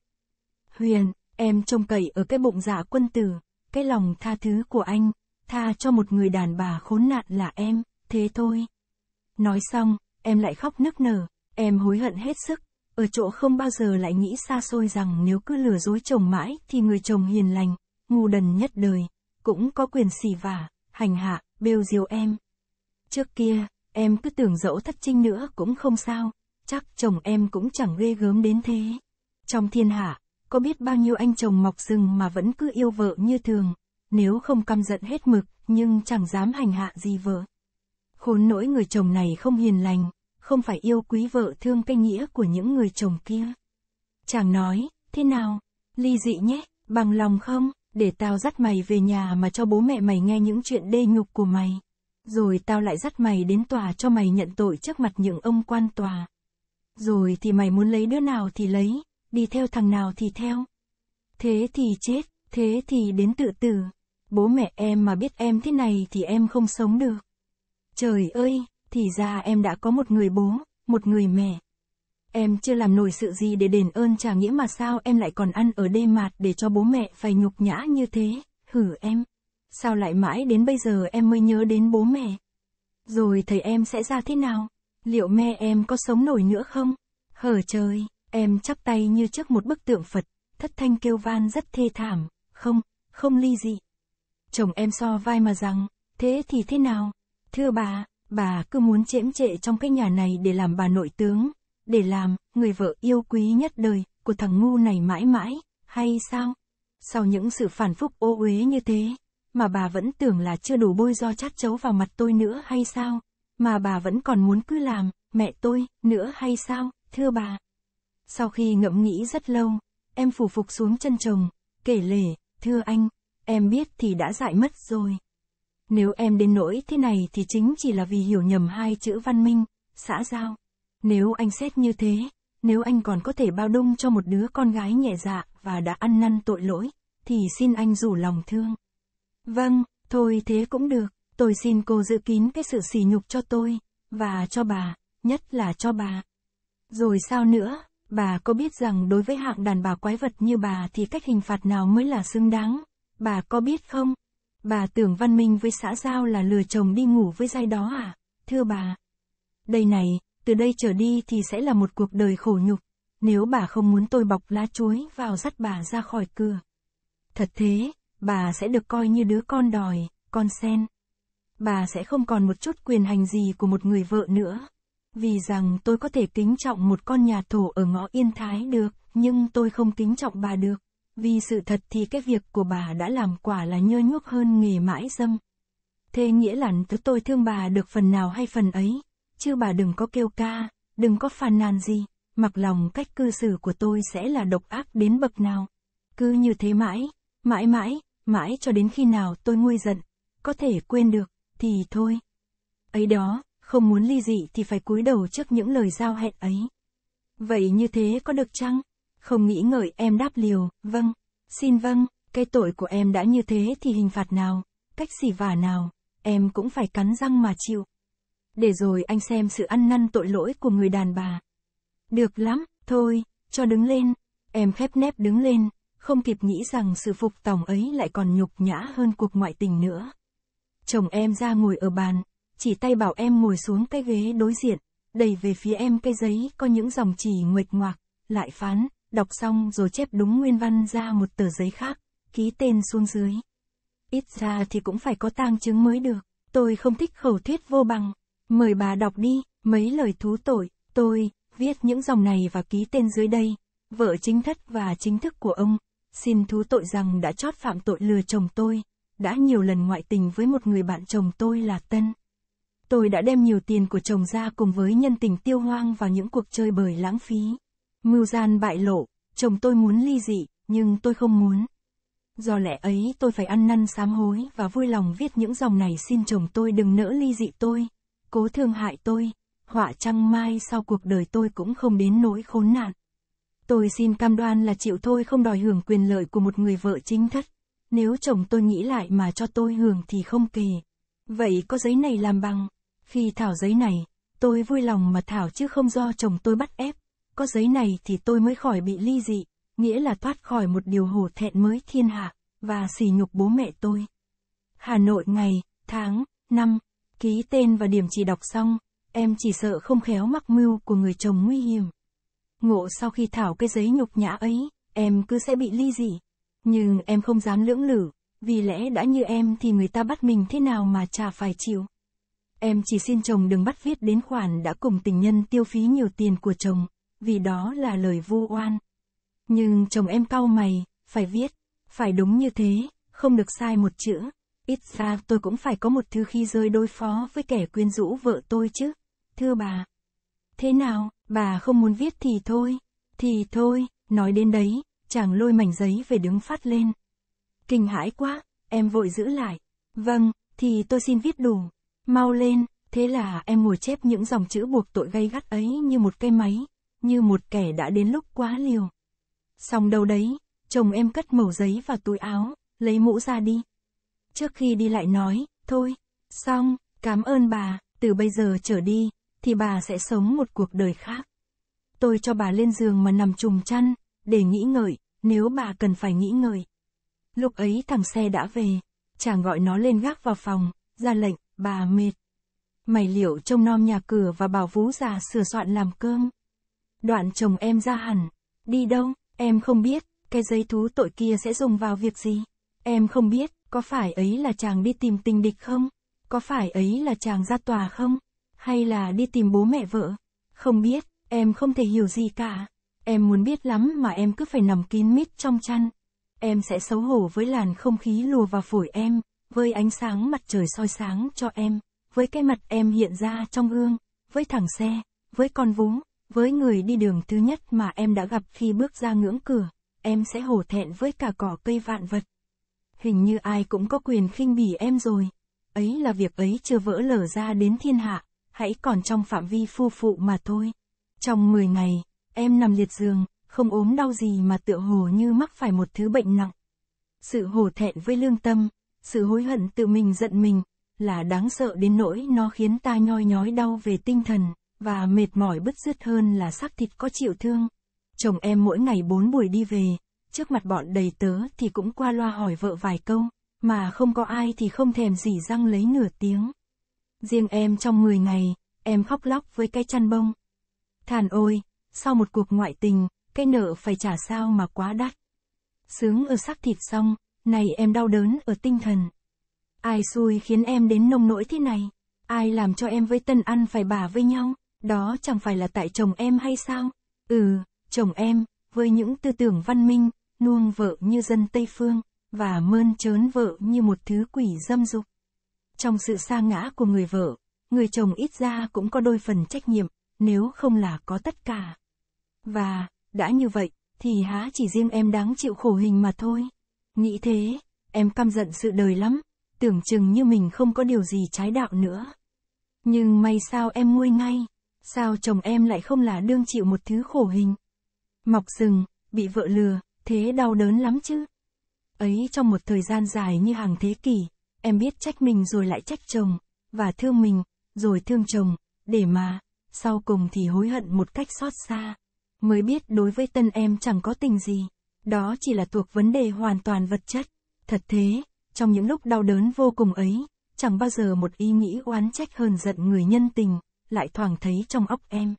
Huyền, em trông cậy ở cái bụng giả dạ quân tử, cái lòng tha thứ của anh, tha cho một người đàn bà khốn nạn là em, thế thôi. Nói xong, em lại khóc nức nở, em hối hận hết sức, ở chỗ không bao giờ lại nghĩ xa xôi rằng nếu cứ lừa dối chồng mãi thì người chồng hiền lành, ngu đần nhất đời, cũng có quyền xỉ vả, hành hạ, bêu diêu em. Trước kia, em cứ tưởng dẫu thất trinh nữa cũng không sao, chắc chồng em cũng chẳng ghê gớm đến thế. Trong thiên hạ, có biết bao nhiêu anh chồng mọc rừng mà vẫn cứ yêu vợ như thường, nếu không căm giận hết mực, nhưng chẳng dám hành hạ gì vợ. Khốn nỗi người chồng này không hiền lành, không phải yêu quý vợ thương cái nghĩa của những người chồng kia. Chàng nói, thế nào, ly dị nhé, bằng lòng không, để tao dắt mày về nhà mà cho bố mẹ mày nghe những chuyện đê nhục của mày. Rồi tao lại dắt mày đến tòa cho mày nhận tội trước mặt những ông quan tòa. Rồi thì mày muốn lấy đứa nào thì lấy, đi theo thằng nào thì theo. Thế thì chết, thế thì đến tự tử. Bố mẹ em mà biết em thế này thì em không sống được. Trời ơi, thì ra em đã có một người bố, một người mẹ. Em chưa làm nổi sự gì để đền ơn trả nghĩa mà sao em lại còn ăn ở đê mạt để cho bố mẹ phải nhục nhã như thế, hử em. Sao lại mãi đến bây giờ em mới nhớ đến bố mẹ? Rồi thầy em sẽ ra thế nào? Liệu mẹ em có sống nổi nữa không? Hở trời, em chắp tay như trước một bức tượng Phật, thất thanh kêu van rất thê thảm, không, không ly dị. Chồng em so vai mà rằng, thế thì thế nào? Thưa bà, Bà cứ muốn chễm chệ trong cái nhà này để làm bà nội tướng, để làm người vợ yêu quý nhất đời của thằng ngu này mãi mãi, hay sao? Sau những sự phản phúc ô uế như thế, mà bà vẫn tưởng là chưa đủ bôi do chát chấu vào mặt tôi nữa hay sao? Mà bà vẫn còn muốn cứ làm, mẹ tôi, nữa hay sao, thưa bà? Sau khi ngẫm nghĩ rất lâu, em phủ phục xuống chân chồng, kể lể, thưa anh, em biết thì đã dại mất rồi. Nếu em đến nỗi thế này thì chính chỉ là vì hiểu nhầm hai chữ văn minh, xã giao. Nếu anh xét như thế, nếu anh còn có thể bao dung cho một đứa con gái nhẹ dạ và đã ăn năn tội lỗi, thì xin anh rủ lòng thương. Vâng, thôi thế cũng được, tôi xin cô giữ kín cái sự sỉ nhục cho tôi, và cho bà, nhất là cho bà. Rồi sao nữa, bà có biết rằng đối với hạng đàn bà quái vật như bà thì cách hình phạt nào mới là xứng đáng, bà có biết không? Bà tưởng văn minh với xã giao là lừa chồng đi ngủ với giai đó à? Thưa bà. Đây này, từ đây trở đi thì sẽ là một cuộc đời khổ nhục. Nếu bà không muốn tôi bọc lá chuối vào dắt bà ra khỏi cửa. Thật thế, bà sẽ được coi như đứa con đòi, con sen. Bà sẽ không còn một chút quyền hành gì của một người vợ nữa. Vì rằng tôi có thể kính trọng một con nhà thổ ở ngõ Yên Thái được, nhưng tôi không kính trọng bà được. Vì sự thật thì cái việc của bà đã làm quả là nhơ nhuốc hơn nghề mãi dâm. Thế nghĩa là tôi thương bà được phần nào hay phần ấy, chứ bà đừng có kêu ca, đừng có phàn nàn gì, mặc lòng cách cư xử của tôi sẽ là độc ác đến bậc nào. Cứ như thế mãi, mãi mãi, mãi cho đến khi nào tôi nguôi giận, có thể quên được, thì thôi. Ấy đó, không muốn ly dị thì phải cúi đầu trước những lời giao hẹn ấy. Vậy như thế có được chăng? Không nghĩ ngợi em đáp liều, vâng, xin vâng, cái tội của em đã như thế thì hình phạt nào, cách gì vả nào, em cũng phải cắn răng mà chịu. Để rồi anh xem sự ăn năn tội lỗi của người đàn bà. Được lắm, thôi, cho đứng lên. Em khép nép đứng lên, không kịp nghĩ rằng sự phục tòng ấy lại còn nhục nhã hơn cuộc ngoại tình nữa. Chồng em ra ngồi ở bàn, chỉ tay bảo em ngồi xuống cái ghế đối diện, đẩy về phía em cái giấy có những dòng chỉ nguệch ngoạc, lại phán, đọc xong rồi chép đúng nguyên văn ra một tờ giấy khác, ký tên xuống dưới. Ít ra thì cũng phải có tang chứng mới được, tôi không thích khẩu thuyết vô bằng. Mời bà đọc đi, mấy lời thú tội, tôi, viết những dòng này và ký tên dưới đây. Vợ chính thất và chính thức của ông, xin thú tội rằng đã chót phạm tội lừa chồng tôi, đã nhiều lần ngoại tình với một người bạn chồng tôi là Tân. Tôi đã đem nhiều tiền của chồng ra cùng với nhân tình tiêu hoang vào những cuộc chơi bời lãng phí. Mưu gian bại lộ, chồng tôi muốn ly dị, nhưng tôi không muốn. Do lẽ ấy tôi phải ăn năn sám hối và vui lòng viết những dòng này xin chồng tôi đừng nỡ ly dị tôi, cố thương hại tôi, họa trăng mai sau cuộc đời tôi cũng không đến nỗi khốn nạn. Tôi xin cam đoan là chịu thôi không đòi hưởng quyền lợi của một người vợ chính thất. Nếu chồng tôi nghĩ lại mà cho tôi hưởng thì không kỳ Vậy có giấy này làm bằng. Khi thảo giấy này, tôi vui lòng mà thảo chứ không do chồng tôi bắt ép có giấy này thì tôi mới khỏi bị ly dị, nghĩa là thoát khỏi một điều hổ thẹn mới thiên hạ, và xỉ nhục bố mẹ tôi. Hà Nội ngày, tháng, năm, ký tên và điểm chỉ đọc xong, em chỉ sợ không khéo mắc mưu của người chồng nguy hiểm. Ngộ sau khi thảo cái giấy nhục nhã ấy, em cứ sẽ bị ly dị. Nhưng em không dám lưỡng lử, vì lẽ đã như em thì người ta bắt mình thế nào mà chả phải chịu. Em chỉ xin chồng đừng bắt viết đến khoản đã cùng tình nhân tiêu phí nhiều tiền của chồng, vì đó là lời vu oan. Nhưng chồng em cau mày, phải viết, phải đúng như thế, không được sai một chữ. Ít ra tôi cũng phải có một thư khi rơi đối phó với kẻ quyến rũ vợ tôi chứ. Thưa bà. Thế nào, bà không muốn viết thì thôi. Thì thôi, nói đến đấy, chàng lôi mảnh giấy về đứng phát lên. Kinh hãi quá, em vội giữ lại. Vâng, thì tôi xin viết đủ. Mau lên, thế là em ngồi chép những dòng chữ buộc tội gay gắt ấy như một cây máy, như một kẻ đã đến lúc quá liều. Xong đâu đấy, chồng em cất mẩu giấy vào túi áo, lấy mũ ra đi. Trước khi đi lại nói, thôi, xong, cảm ơn bà, từ bây giờ trở đi, thì bà sẽ sống một cuộc đời khác. Tôi cho bà lên giường mà nằm trùng chăn, để nghĩ ngợi, nếu bà cần phải nghĩ ngợi. Lúc ấy thằng xe đã về, chàng gọi nó lên gác vào phòng, ra lệnh, bà mệt. Mày liệu trông nom nhà cửa và bảo vú già sửa soạn làm cơm. Đoạn chồng em ra hẳn. Đi đâu, em không biết, cái giấy thú tội kia sẽ dùng vào việc gì. Em không biết, có phải ấy là chàng đi tìm tình địch không? Có phải ấy là chàng ra tòa không? Hay là đi tìm bố mẹ vợ? Không biết, em không thể hiểu gì cả. Em muốn biết lắm mà em cứ phải nằm kín mít trong chăn. Em sẽ xấu hổ với làn không khí lùa vào phổi em, với ánh sáng mặt trời soi sáng cho em, với cái mặt em hiện ra trong gương, với thằng xe, với con vú. Với người đi đường thứ nhất mà em đã gặp khi bước ra ngưỡng cửa, em sẽ hổ thẹn với cả cỏ cây vạn vật. Hình như ai cũng có quyền khinh bỉ em rồi. Ấy là việc ấy chưa vỡ lở ra đến thiên hạ, hãy còn trong phạm vi phu phụ mà thôi. Trong 10 ngày, em nằm liệt giường, không ốm đau gì mà tựa hồ như mắc phải một thứ bệnh nặng. Sự hổ thẹn với lương tâm, sự hối hận tự mình giận mình, là đáng sợ đến nỗi nó khiến ta nhoi nhói đau về tinh thần và mệt mỏi bứt rứt hơn là xác thịt có chịu thương. Chồng em mỗi ngày bốn buổi đi về, trước mặt bọn đầy tớ thì cũng qua loa hỏi vợ vài câu, mà không có ai thì không thèm gì răng lấy nửa tiếng. Riêng em trong 10 ngày, em khóc lóc với cái chăn bông. Thàn ôi, sau một cuộc ngoại tình, cái nợ phải trả sao mà quá đắt. Sướng ở xác thịt xong, này em đau đớn ở tinh thần. Ai xui khiến em đến nông nỗi thế này? Ai làm cho em với Tân ăn phải bà với nhau? Đó chẳng phải là tại chồng em hay sao? Ừ, chồng em, với những tư tưởng văn minh, nuông vợ như dân Tây Phương, và mơn trớn vợ như một thứ quỷ dâm dục. Trong sự sa ngã của người vợ, người chồng ít ra cũng có đôi phần trách nhiệm, nếu không là có tất cả. Và, đã như vậy, thì há chỉ riêng em đáng chịu khổ hình mà thôi. Nghĩ thế, em căm giận sự đời lắm, tưởng chừng như mình không có điều gì trái đạo nữa. Nhưng may sao em nguôi ngay. Sao chồng em lại không là đương chịu một thứ khổ hình? Mọc rừng, bị vợ lừa, thế đau đớn lắm chứ. Ấy trong một thời gian dài như hàng thế kỷ, em biết trách mình rồi lại trách chồng, và thương mình, rồi thương chồng, để mà, sau cùng thì hối hận một cách xót xa. Mới biết đối với tân em chẳng có tình gì, đó chỉ là thuộc vấn đề hoàn toàn vật chất. Thật thế, trong những lúc đau đớn vô cùng ấy, chẳng bao giờ một ý nghĩ oán trách hơn giận người nhân tình lại thoảng thấy trong óc em.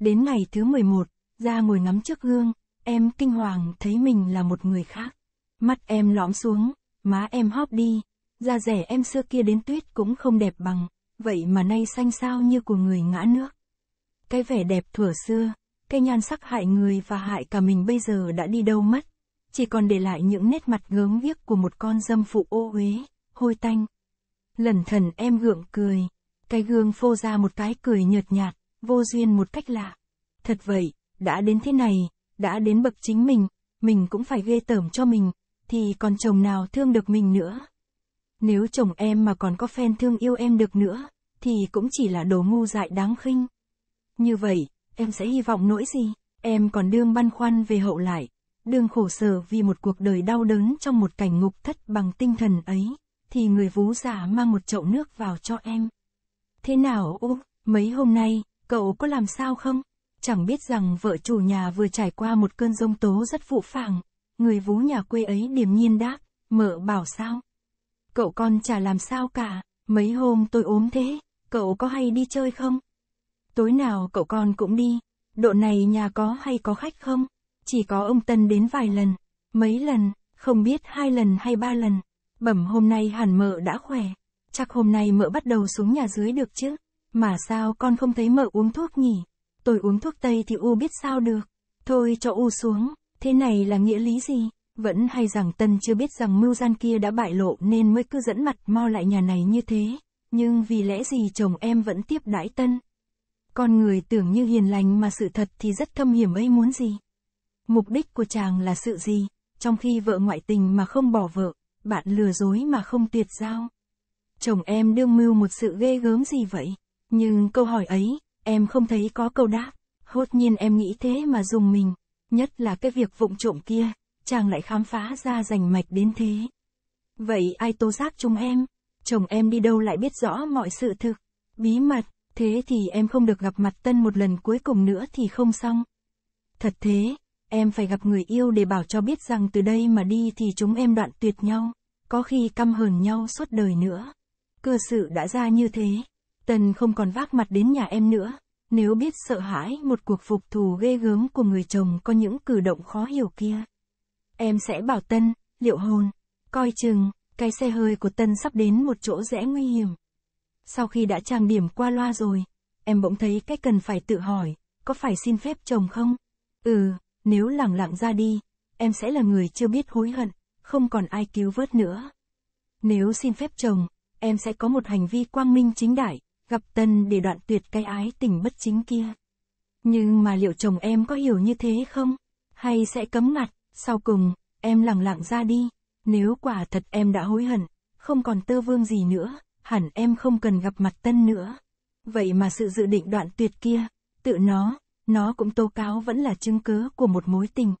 Đến ngày thứ 11, ra ngồi ngắm trước gương, em kinh hoàng thấy mình là một người khác. Mắt em lõm xuống, má em hóp đi, da rẻ em xưa kia đến tuyết cũng không đẹp bằng, vậy mà nay xanh sao như của người ngã nước. Cái vẻ đẹp thuở xưa, cái nhan sắc hại người và hại cả mình bây giờ đã đi đâu mất, chỉ còn để lại những nét mặt ngớm viếc của một con dâm phụ ô uế, hôi tanh. Lần thần em gượng cười, cái gương phô ra một cái cười nhợt nhạt, vô duyên một cách lạ. Thật vậy, đã đến thế này, đã đến bậc chính mình, mình cũng phải ghê tởm cho mình, thì còn chồng nào thương được mình nữa. Nếu chồng em mà còn có phen thương yêu em được nữa, thì cũng chỉ là đồ ngu dại đáng khinh. Như vậy, em sẽ hy vọng nỗi gì? Em còn đương băn khoăn về hậu lại, đương khổ sở vì một cuộc đời đau đớn trong một cảnh ngục thất bằng tinh thần ấy, thì người vú giả mang một chậu nước vào cho em. Thế nào U, mấy hôm nay, cậu có làm sao không? Chẳng biết rằng vợ chủ nhà vừa trải qua một cơn rông tố rất phụ phàng. Người vú nhà quê ấy điềm nhiên đáp, mợ bảo sao? Cậu con chả làm sao cả, mấy hôm tôi ốm thế, cậu có hay đi chơi không? Tối nào cậu con cũng đi, độ này nhà có hay có khách không? Chỉ có ông Tân đến vài lần, mấy lần, không biết hai lần hay ba lần. Bẩm hôm nay hẳn mợ đã khỏe, Chắc hôm nay mợ bắt đầu xuống nhà dưới được chứ. Mà sao con không thấy mợ uống thuốc nhỉ? Tôi uống thuốc Tây thì U biết sao được. Thôi cho U xuống, thế này là nghĩa lý gì? Vẫn hay rằng Tân chưa biết rằng mưu gian kia đã bại lộ nên mới cứ dẫn mặt mau lại nhà này như thế. Nhưng vì lẽ gì chồng em vẫn tiếp đãi Tân? Con người tưởng như hiền lành mà sự thật thì rất thâm hiểm ấy muốn gì? Mục đích của chàng là sự gì? Trong khi vợ ngoại tình mà không bỏ vợ, bạn lừa dối mà không tuyệt giao chồng em đương mưu một sự ghê gớm gì vậy? Nhưng câu hỏi ấy, em không thấy có câu đáp. Hốt nhiên em nghĩ thế mà dùng mình, nhất là cái việc vụng trộm kia, chàng lại khám phá ra rành mạch đến thế. Vậy ai tố giác chúng em? Chồng em đi đâu lại biết rõ mọi sự thực, bí mật, thế thì em không được gặp mặt Tân một lần cuối cùng nữa thì không xong. Thật thế, em phải gặp người yêu để bảo cho biết rằng từ đây mà đi thì chúng em đoạn tuyệt nhau, có khi căm hờn nhau suốt đời nữa. Cơ sự đã ra như thế. Tần không còn vác mặt đến nhà em nữa. Nếu biết sợ hãi một cuộc phục thù ghê gớm của người chồng có những cử động khó hiểu kia. Em sẽ bảo Tân, liệu hôn, coi chừng, cái xe hơi của Tân sắp đến một chỗ rẽ nguy hiểm. Sau khi đã trang điểm qua loa rồi, em bỗng thấy cái cần phải tự hỏi, có phải xin phép chồng không? Ừ, nếu lẳng lặng ra đi, em sẽ là người chưa biết hối hận, không còn ai cứu vớt nữa. Nếu xin phép chồng, em sẽ có một hành vi quang minh chính đại, gặp Tân để đoạn tuyệt cái ái tình bất chính kia. Nhưng mà liệu chồng em có hiểu như thế không? Hay sẽ cấm ngặt, sau cùng, em lặng lặng ra đi. Nếu quả thật em đã hối hận, không còn tơ vương gì nữa, hẳn em không cần gặp mặt Tân nữa. Vậy mà sự dự định đoạn tuyệt kia, tự nó, nó cũng tố cáo vẫn là chứng cứ của một mối tình.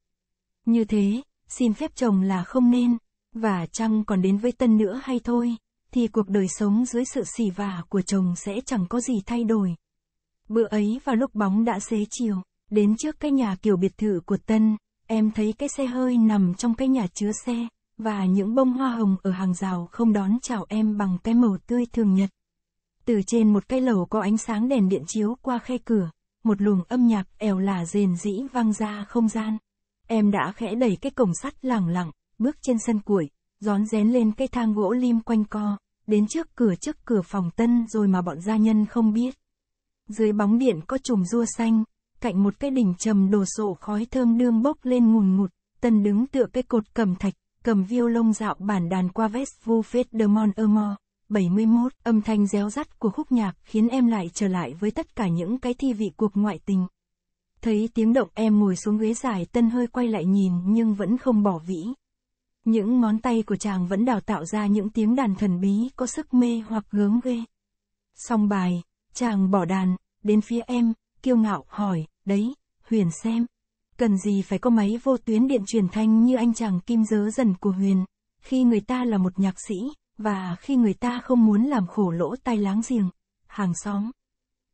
Như thế, xin phép chồng là không nên, và chăng còn đến với Tân nữa hay thôi thì cuộc đời sống dưới sự xỉ vả của chồng sẽ chẳng có gì thay đổi. Bữa ấy vào lúc bóng đã xế chiều, đến trước cái nhà kiểu biệt thự của Tân, em thấy cái xe hơi nằm trong cái nhà chứa xe, và những bông hoa hồng ở hàng rào không đón chào em bằng cái màu tươi thường nhật. Từ trên một cái lầu có ánh sáng đèn điện chiếu qua khe cửa, một luồng âm nhạc ẻo là rền rĩ vang ra không gian. Em đã khẽ đẩy cái cổng sắt lẳng lặng, bước trên sân củi, rón rén lên cây thang gỗ lim quanh co đến trước cửa trước cửa phòng tân rồi mà bọn gia nhân không biết. Dưới bóng điện có chùm rua xanh, cạnh một cái đỉnh trầm đồ sộ khói thơm đương bốc lên ngùn ngụt, tân đứng tựa cái cột cầm thạch, cầm viêu lông dạo bản đàn qua vest vu phết de mon 71, e âm thanh réo rắt của khúc nhạc khiến em lại trở lại với tất cả những cái thi vị cuộc ngoại tình. Thấy tiếng động em ngồi xuống ghế dài tân hơi quay lại nhìn nhưng vẫn không bỏ vĩ. Những ngón tay của chàng vẫn đào tạo ra những tiếng đàn thần bí có sức mê hoặc gớm ghê. Xong bài, chàng bỏ đàn, đến phía em, kiêu ngạo hỏi, đấy, Huyền xem. Cần gì phải có máy vô tuyến điện truyền thanh như anh chàng kim dớ dần của Huyền, khi người ta là một nhạc sĩ, và khi người ta không muốn làm khổ lỗ tai láng giềng, hàng xóm.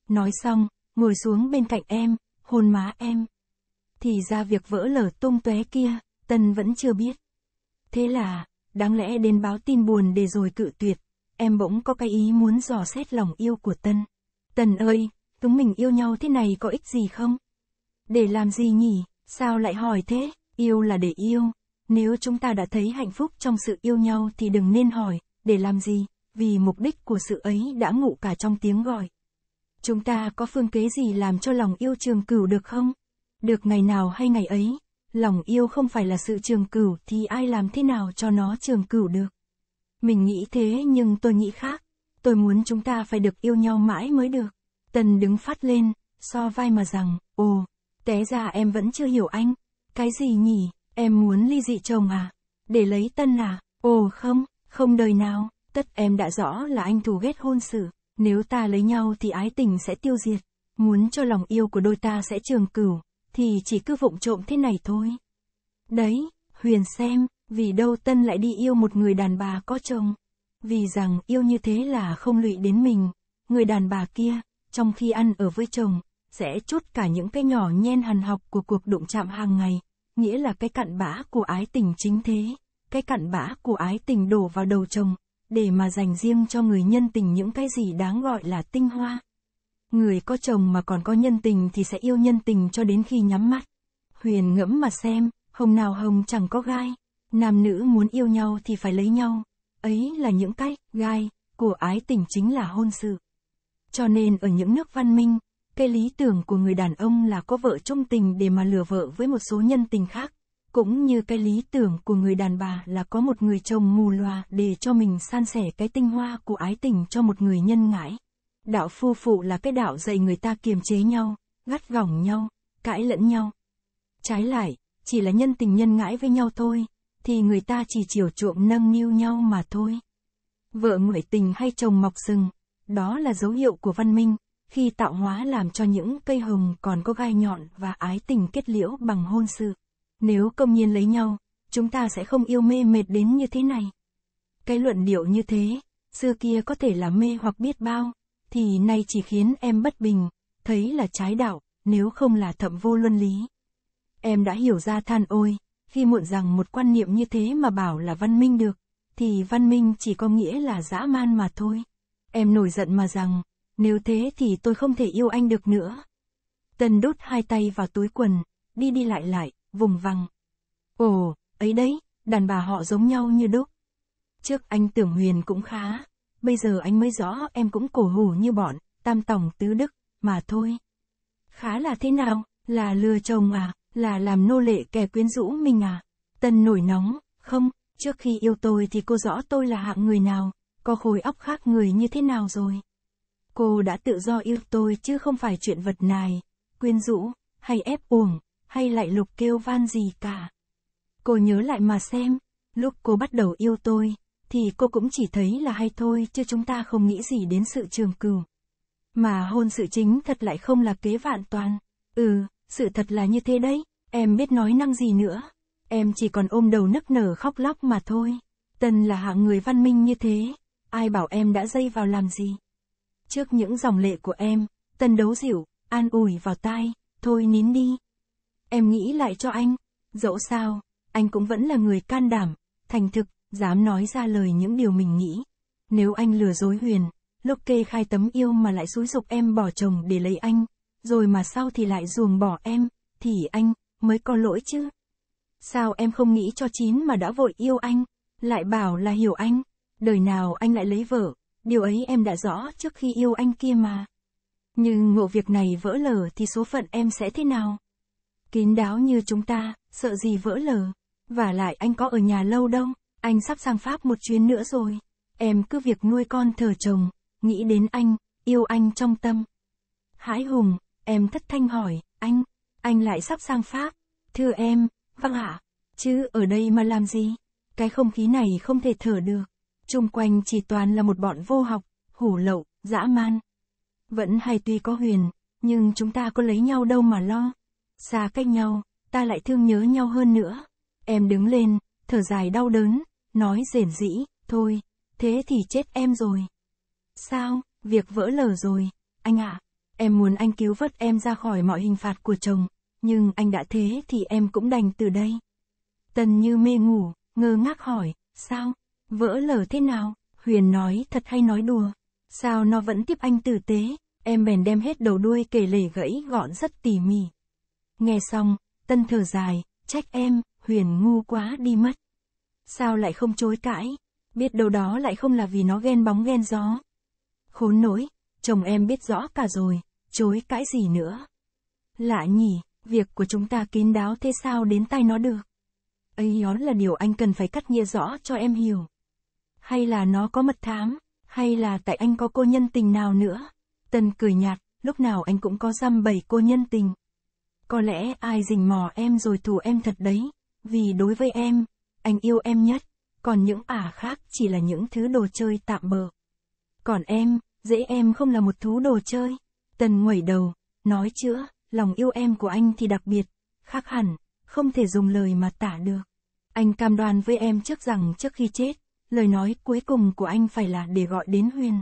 Nói xong, ngồi xuống bên cạnh em, hôn má em. Thì ra việc vỡ lở tung tóe kia, Tân vẫn chưa biết. Thế là, đáng lẽ đến báo tin buồn để rồi cự tuyệt, em bỗng có cái ý muốn dò xét lòng yêu của Tân. tân ơi, chúng mình yêu nhau thế này có ích gì không? Để làm gì nhỉ? Sao lại hỏi thế? Yêu là để yêu. Nếu chúng ta đã thấy hạnh phúc trong sự yêu nhau thì đừng nên hỏi, để làm gì, vì mục đích của sự ấy đã ngụ cả trong tiếng gọi. Chúng ta có phương kế gì làm cho lòng yêu trường cửu được không? Được ngày nào hay ngày ấy, lòng yêu không phải là sự trường cửu thì ai làm thế nào cho nó trường cửu được. Mình nghĩ thế nhưng tôi nghĩ khác, tôi muốn chúng ta phải được yêu nhau mãi mới được. Tần đứng phát lên, so vai mà rằng, ồ, té ra em vẫn chưa hiểu anh. Cái gì nhỉ, em muốn ly dị chồng à? Để lấy tân à? Ồ không, không đời nào, tất em đã rõ là anh thù ghét hôn sự. Nếu ta lấy nhau thì ái tình sẽ tiêu diệt. Muốn cho lòng yêu của đôi ta sẽ trường cửu, thì chỉ cứ vụng trộm thế này thôi. Đấy, Huyền xem, vì đâu Tân lại đi yêu một người đàn bà có chồng. Vì rằng yêu như thế là không lụy đến mình, người đàn bà kia, trong khi ăn ở với chồng, sẽ chút cả những cái nhỏ nhen hằn học của cuộc đụng chạm hàng ngày, nghĩa là cái cặn bã của ái tình chính thế, cái cặn bã của ái tình đổ vào đầu chồng, để mà dành riêng cho người nhân tình những cái gì đáng gọi là tinh hoa người có chồng mà còn có nhân tình thì sẽ yêu nhân tình cho đến khi nhắm mắt. Huyền ngẫm mà xem, hồng nào hồng chẳng có gai. Nam nữ muốn yêu nhau thì phải lấy nhau. Ấy là những cách, gai, của ái tình chính là hôn sự. Cho nên ở những nước văn minh, cái lý tưởng của người đàn ông là có vợ trung tình để mà lừa vợ với một số nhân tình khác. Cũng như cái lý tưởng của người đàn bà là có một người chồng mù loà để cho mình san sẻ cái tinh hoa của ái tình cho một người nhân ngãi. Đạo phu phụ là cái đạo dạy người ta kiềm chế nhau, gắt gỏng nhau, cãi lẫn nhau. Trái lại, chỉ là nhân tình nhân ngãi với nhau thôi, thì người ta chỉ chiều chuộng nâng niu nhau mà thôi. Vợ nguội tình hay chồng mọc sừng, đó là dấu hiệu của văn minh, khi tạo hóa làm cho những cây hồng còn có gai nhọn và ái tình kết liễu bằng hôn sự. Nếu công nhiên lấy nhau, chúng ta sẽ không yêu mê mệt đến như thế này. Cái luận điệu như thế, xưa kia có thể là mê hoặc biết bao, thì nay chỉ khiến em bất bình, thấy là trái đạo, nếu không là thậm vô luân lý. Em đã hiểu ra than ôi, khi muộn rằng một quan niệm như thế mà bảo là văn minh được, thì văn minh chỉ có nghĩa là dã man mà thôi. Em nổi giận mà rằng, nếu thế thì tôi không thể yêu anh được nữa. Tần đút hai tay vào túi quần, đi đi lại lại, vùng vằng. Ồ, ấy đấy, đàn bà họ giống nhau như đúc. Trước anh tưởng Huyền cũng khá, bây giờ anh mới rõ em cũng cổ hủ như bọn, tam tổng tứ đức, mà thôi. Khá là thế nào, là lừa chồng à, là làm nô lệ kẻ quyến rũ mình à? Tân nổi nóng, không, trước khi yêu tôi thì cô rõ tôi là hạng người nào, có khối óc khác người như thế nào rồi. Cô đã tự do yêu tôi chứ không phải chuyện vật này, quyến rũ, hay ép uổng, hay lại lục kêu van gì cả. Cô nhớ lại mà xem, lúc cô bắt đầu yêu tôi, thì cô cũng chỉ thấy là hay thôi chứ chúng ta không nghĩ gì đến sự trường cửu. Mà hôn sự chính thật lại không là kế vạn toàn. Ừ, sự thật là như thế đấy, em biết nói năng gì nữa. Em chỉ còn ôm đầu nức nở khóc lóc mà thôi. Tân là hạng người văn minh như thế, ai bảo em đã dây vào làm gì. Trước những dòng lệ của em, Tân đấu dịu, an ủi vào tai, thôi nín đi. Em nghĩ lại cho anh, dẫu sao, anh cũng vẫn là người can đảm, thành thực, dám nói ra lời những điều mình nghĩ. Nếu anh lừa dối Huyền, lúc kê khai tấm yêu mà lại xúi dục em bỏ chồng để lấy anh, rồi mà sau thì lại ruồng bỏ em, thì anh, mới có lỗi chứ. Sao em không nghĩ cho chín mà đã vội yêu anh, lại bảo là hiểu anh, đời nào anh lại lấy vợ, điều ấy em đã rõ trước khi yêu anh kia mà. Nhưng ngộ việc này vỡ lở thì số phận em sẽ thế nào? Kín đáo như chúng ta, sợ gì vỡ lở, và lại anh có ở nhà lâu đâu anh sắp sang Pháp một chuyến nữa rồi. Em cứ việc nuôi con thờ chồng, nghĩ đến anh, yêu anh trong tâm. Hãi hùng, em thất thanh hỏi, anh, anh lại sắp sang Pháp. Thưa em, vâng ạ, chứ ở đây mà làm gì? Cái không khí này không thể thở được. Trung quanh chỉ toàn là một bọn vô học, hủ lậu, dã man. Vẫn hay tuy có huyền, nhưng chúng ta có lấy nhau đâu mà lo. Xa cách nhau, ta lại thương nhớ nhau hơn nữa. Em đứng lên, thở dài đau đớn, nói rền rĩ, thôi, thế thì chết em rồi. Sao, việc vỡ lở rồi, anh ạ, à, em muốn anh cứu vớt em ra khỏi mọi hình phạt của chồng, nhưng anh đã thế thì em cũng đành từ đây. Tần như mê ngủ, ngơ ngác hỏi, sao, vỡ lở thế nào, Huyền nói thật hay nói đùa, sao nó vẫn tiếp anh tử tế, em bèn đem hết đầu đuôi kể lể gãy gọn rất tỉ mỉ. Nghe xong, Tân thở dài, trách em, Huyền ngu quá đi mất. Sao lại không chối cãi? Biết đâu đó lại không là vì nó ghen bóng ghen gió. Khốn nỗi, chồng em biết rõ cả rồi, chối cãi gì nữa. Lạ nhỉ, việc của chúng ta kín đáo thế sao đến tay nó được? ấy đó là điều anh cần phải cắt nghĩa rõ cho em hiểu. Hay là nó có mật thám, hay là tại anh có cô nhân tình nào nữa? Tân cười nhạt, lúc nào anh cũng có dăm bảy cô nhân tình. Có lẽ ai rình mò em rồi thù em thật đấy, vì đối với em, anh yêu em nhất, còn những ả khác chỉ là những thứ đồ chơi tạm bợ. Còn em, dễ em không là một thú đồ chơi. Tần ngoẩy đầu, nói chữa, lòng yêu em của anh thì đặc biệt, khác hẳn, không thể dùng lời mà tả được. Anh cam đoan với em trước rằng trước khi chết, lời nói cuối cùng của anh phải là để gọi đến Huyền.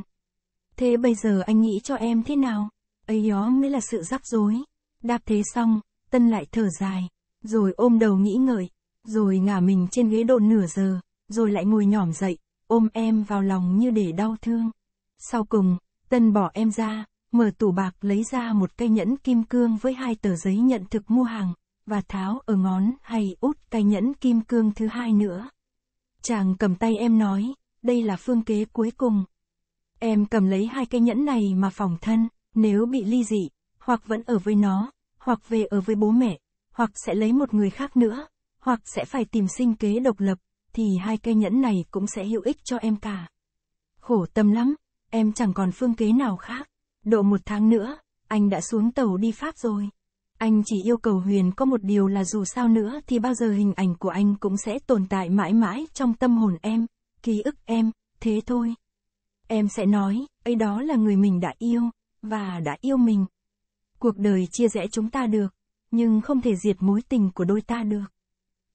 Thế bây giờ anh nghĩ cho em thế nào? Ấy đó mới là sự rắc rối. Đáp thế xong, Tân lại thở dài, rồi ôm đầu nghĩ ngợi, rồi ngả mình trên ghế độn nửa giờ, rồi lại ngồi nhỏm dậy, ôm em vào lòng như để đau thương. Sau cùng, Tân bỏ em ra, mở tủ bạc lấy ra một cây nhẫn kim cương với hai tờ giấy nhận thực mua hàng, và tháo ở ngón hay út cây nhẫn kim cương thứ hai nữa. Chàng cầm tay em nói, đây là phương kế cuối cùng. Em cầm lấy hai cây nhẫn này mà phòng thân, nếu bị ly dị, hoặc vẫn ở với nó, hoặc về ở với bố mẹ, hoặc sẽ lấy một người khác nữa, hoặc sẽ phải tìm sinh kế độc lập, thì hai cây nhẫn này cũng sẽ hữu ích cho em cả. Khổ tâm lắm, em chẳng còn phương kế nào khác. Độ một tháng nữa, anh đã xuống tàu đi Pháp rồi. Anh chỉ yêu cầu Huyền có một điều là dù sao nữa thì bao giờ hình ảnh của anh cũng sẽ tồn tại mãi mãi trong tâm hồn em, ký ức em, thế thôi. Em sẽ nói, ấy đó là người mình đã yêu, và đã yêu mình. Cuộc đời chia rẽ chúng ta được, nhưng không thể diệt mối tình của đôi ta được.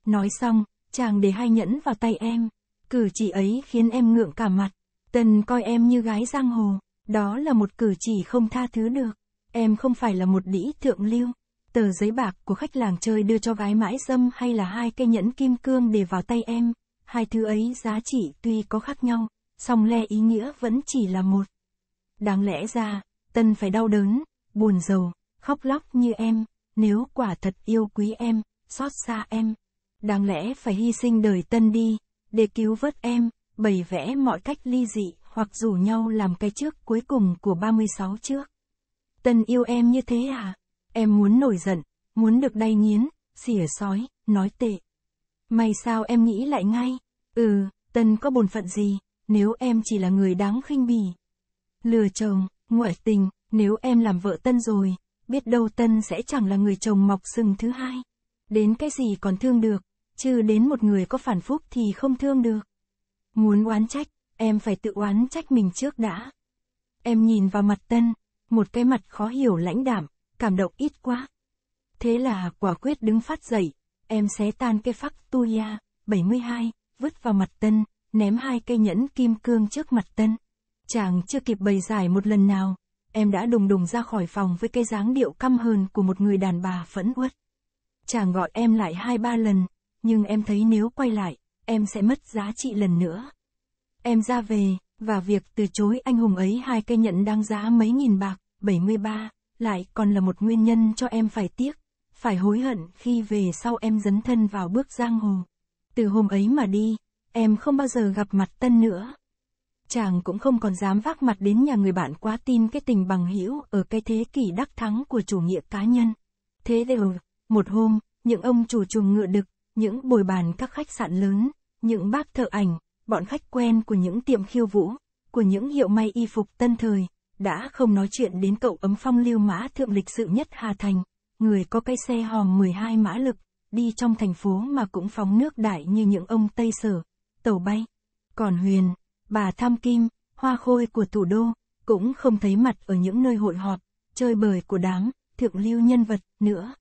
Nói xong, chàng để hai nhẫn vào tay em. Cử chỉ ấy khiến em ngượng cả mặt. Tần coi em như gái giang hồ. Đó là một cử chỉ không tha thứ được. Em không phải là một đĩ thượng lưu. Tờ giấy bạc của khách làng chơi đưa cho gái mãi dâm hay là hai cây nhẫn kim cương để vào tay em. Hai thứ ấy giá trị tuy có khác nhau, song le ý nghĩa vẫn chỉ là một. Đáng lẽ ra, Tân phải đau đớn, buồn rầu, khóc lóc như em, nếu quả thật yêu quý em, xót xa em, đáng lẽ phải hy sinh đời tân đi, để cứu vớt em, bày vẽ mọi cách ly dị, hoặc rủ nhau làm cái trước cuối cùng của 36 trước. Tân yêu em như thế à? Em muốn nổi giận, muốn được đay nghiến, xỉa sói, nói tệ. May sao em nghĩ lại ngay, ừ, Tân có bổn phận gì, nếu em chỉ là người đáng khinh bỉ. Lừa chồng, ngoại tình, nếu em làm vợ Tân rồi, biết đâu Tân sẽ chẳng là người chồng mọc sừng thứ hai. Đến cái gì còn thương được chứ đến một người có phản phúc thì không thương được. Muốn oán trách, em phải tự oán trách mình trước đã. Em nhìn vào mặt Tân, một cái mặt khó hiểu lãnh đạm, cảm động ít quá. Thế là quả quyết đứng phát dậy, em xé tan cái phắc tu ya, 72, vứt vào mặt Tân, ném hai cây nhẫn kim cương trước mặt Tân. Chàng chưa kịp bày giải một lần nào, em đã đùng đùng ra khỏi phòng với cái dáng điệu căm hờn của một người đàn bà phẫn uất. Chàng gọi em lại hai ba lần, nhưng em thấy nếu quay lại, em sẽ mất giá trị lần nữa. Em ra về, và việc từ chối anh hùng ấy hai cây nhận đang giá mấy nghìn bạc, 73, lại còn là một nguyên nhân cho em phải tiếc, phải hối hận khi về sau em dấn thân vào bước giang hồ. Từ hôm ấy mà đi, em không bao giờ gặp mặt Tân nữa. Chàng cũng không còn dám vác mặt đến nhà người bạn quá tin cái tình bằng hữu ở cái thế kỷ đắc thắng của chủ nghĩa cá nhân. Thế đều, một hôm, những ông chủ chuồng ngựa đực những bồi bàn các khách sạn lớn, những bác thợ ảnh, bọn khách quen của những tiệm khiêu vũ, của những hiệu may y phục tân thời, đã không nói chuyện đến cậu ấm phong lưu mã thượng lịch sự nhất Hà Thành, người có cây xe hòm 12 mã lực, đi trong thành phố mà cũng phóng nước đại như những ông Tây Sở, tàu bay. Còn Huyền, bà Tham Kim, hoa khôi của thủ đô, cũng không thấy mặt ở những nơi hội họp, chơi bời của đám, thượng lưu nhân vật nữa.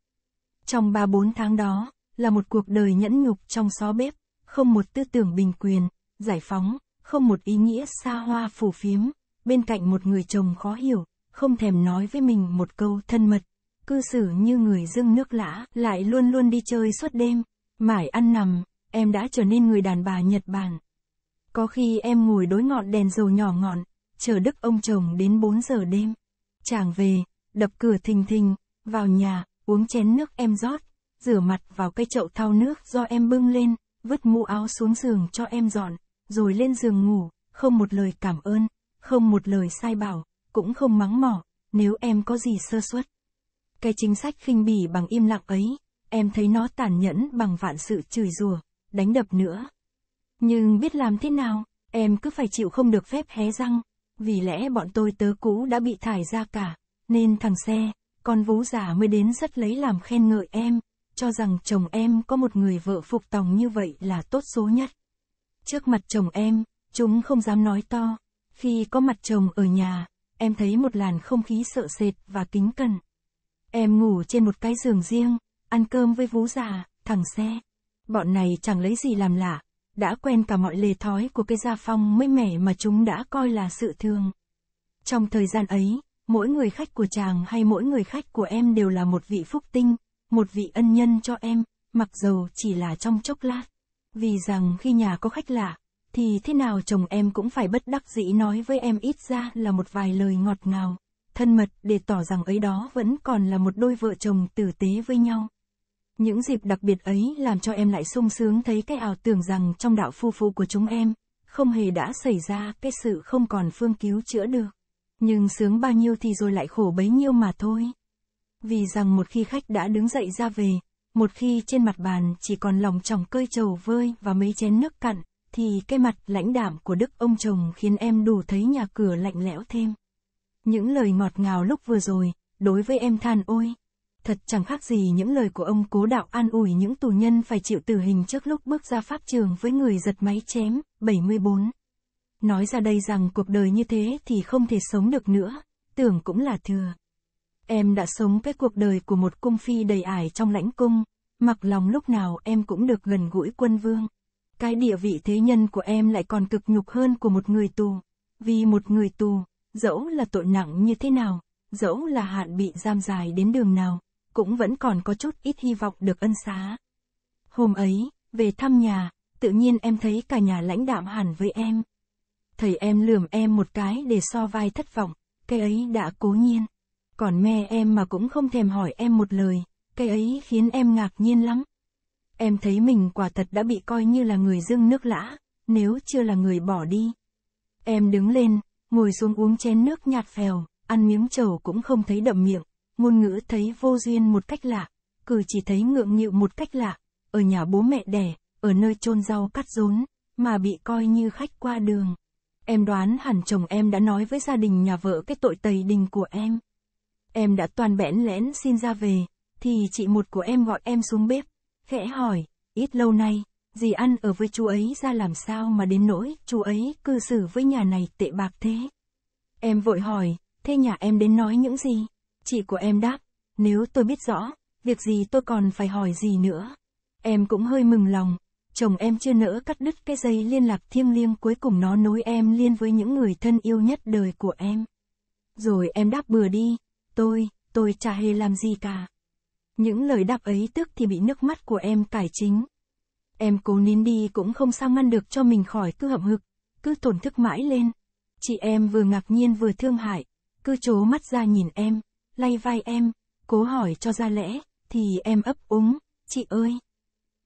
Trong 3-4 tháng đó, là một cuộc đời nhẫn nhục trong xó bếp, không một tư tưởng bình quyền, giải phóng, không một ý nghĩa xa hoa phù phiếm, bên cạnh một người chồng khó hiểu, không thèm nói với mình một câu thân mật, cư xử như người dưng nước lã, lại luôn luôn đi chơi suốt đêm, mải ăn nằm, em đã trở nên người đàn bà Nhật Bản. Có khi em ngồi đối ngọn đèn dầu nhỏ ngọn, chờ đức ông chồng đến 4 giờ đêm. Chàng về, đập cửa thình thình, vào nhà, uống chén nước em rót, rửa mặt vào cây chậu thau nước do em bưng lên, vứt mũ áo xuống giường cho em dọn, rồi lên giường ngủ, không một lời cảm ơn, không một lời sai bảo, cũng không mắng mỏ, nếu em có gì sơ suất. Cái chính sách khinh bỉ bằng im lặng ấy, em thấy nó tàn nhẫn bằng vạn sự chửi rủa, đánh đập nữa. Nhưng biết làm thế nào, em cứ phải chịu không được phép hé răng, vì lẽ bọn tôi tớ cũ đã bị thải ra cả, nên thằng xe, con vú giả mới đến rất lấy làm khen ngợi em cho rằng chồng em có một người vợ phục tòng như vậy là tốt số nhất. Trước mặt chồng em, chúng không dám nói to. Khi có mặt chồng ở nhà, em thấy một làn không khí sợ sệt và kính cẩn. Em ngủ trên một cái giường riêng, ăn cơm với vú già, thằng xe. Bọn này chẳng lấy gì làm lạ, đã quen cả mọi lề thói của cái gia phong mới mẻ mà chúng đã coi là sự thương. Trong thời gian ấy, mỗi người khách của chàng hay mỗi người khách của em đều là một vị phúc tinh, một vị ân nhân cho em, mặc dầu chỉ là trong chốc lát. Vì rằng khi nhà có khách lạ, thì thế nào chồng em cũng phải bất đắc dĩ nói với em ít ra là một vài lời ngọt ngào, thân mật để tỏ rằng ấy đó vẫn còn là một đôi vợ chồng tử tế với nhau. Những dịp đặc biệt ấy làm cho em lại sung sướng thấy cái ảo tưởng rằng trong đạo phu phu của chúng em, không hề đã xảy ra cái sự không còn phương cứu chữa được. Nhưng sướng bao nhiêu thì rồi lại khổ bấy nhiêu mà thôi vì rằng một khi khách đã đứng dậy ra về, một khi trên mặt bàn chỉ còn lòng chồng cơi trầu vơi và mấy chén nước cặn, thì cái mặt lãnh đạm của đức ông chồng khiến em đủ thấy nhà cửa lạnh lẽo thêm. Những lời ngọt ngào lúc vừa rồi, đối với em than ôi, thật chẳng khác gì những lời của ông cố đạo an ủi những tù nhân phải chịu tử hình trước lúc bước ra pháp trường với người giật máy chém, 74. Nói ra đây rằng cuộc đời như thế thì không thể sống được nữa, tưởng cũng là thừa. Em đã sống cái cuộc đời của một cung phi đầy ải trong lãnh cung, mặc lòng lúc nào em cũng được gần gũi quân vương. Cái địa vị thế nhân của em lại còn cực nhục hơn của một người tù. Vì một người tù, dẫu là tội nặng như thế nào, dẫu là hạn bị giam dài đến đường nào, cũng vẫn còn có chút ít hy vọng được ân xá. Hôm ấy, về thăm nhà, tự nhiên em thấy cả nhà lãnh đạm hẳn với em. Thầy em lườm em một cái để so vai thất vọng, cái ấy đã cố nhiên còn me em mà cũng không thèm hỏi em một lời, cái ấy khiến em ngạc nhiên lắm. Em thấy mình quả thật đã bị coi như là người dưng nước lã, nếu chưa là người bỏ đi. Em đứng lên, ngồi xuống uống chén nước nhạt phèo, ăn miếng trầu cũng không thấy đậm miệng, ngôn ngữ thấy vô duyên một cách lạ, cử chỉ thấy ngượng nghịu một cách lạ, ở nhà bố mẹ đẻ, ở nơi chôn rau cắt rốn, mà bị coi như khách qua đường. Em đoán hẳn chồng em đã nói với gia đình nhà vợ cái tội tày đình của em. Em đã toàn bẽn lẽn xin ra về, thì chị một của em gọi em xuống bếp, khẽ hỏi, ít lâu nay, dì ăn ở với chú ấy ra làm sao mà đến nỗi chú ấy cư xử với nhà này tệ bạc thế. Em vội hỏi, thế nhà em đến nói những gì? Chị của em đáp, nếu tôi biết rõ, việc gì tôi còn phải hỏi gì nữa. Em cũng hơi mừng lòng, chồng em chưa nỡ cắt đứt cái dây liên lạc thiêng liêng cuối cùng nó nối em liên với những người thân yêu nhất đời của em. Rồi em đáp bừa đi, Tôi, tôi chả hề làm gì cả. Những lời đáp ấy tức thì bị nước mắt của em cải chính. Em cố nín đi cũng không sao ngăn được cho mình khỏi cứ hậm hực, cứ tổn thức mãi lên. Chị em vừa ngạc nhiên vừa thương hại, cứ chố mắt ra nhìn em, lay vai em, cố hỏi cho ra lẽ, thì em ấp úng, chị ơi.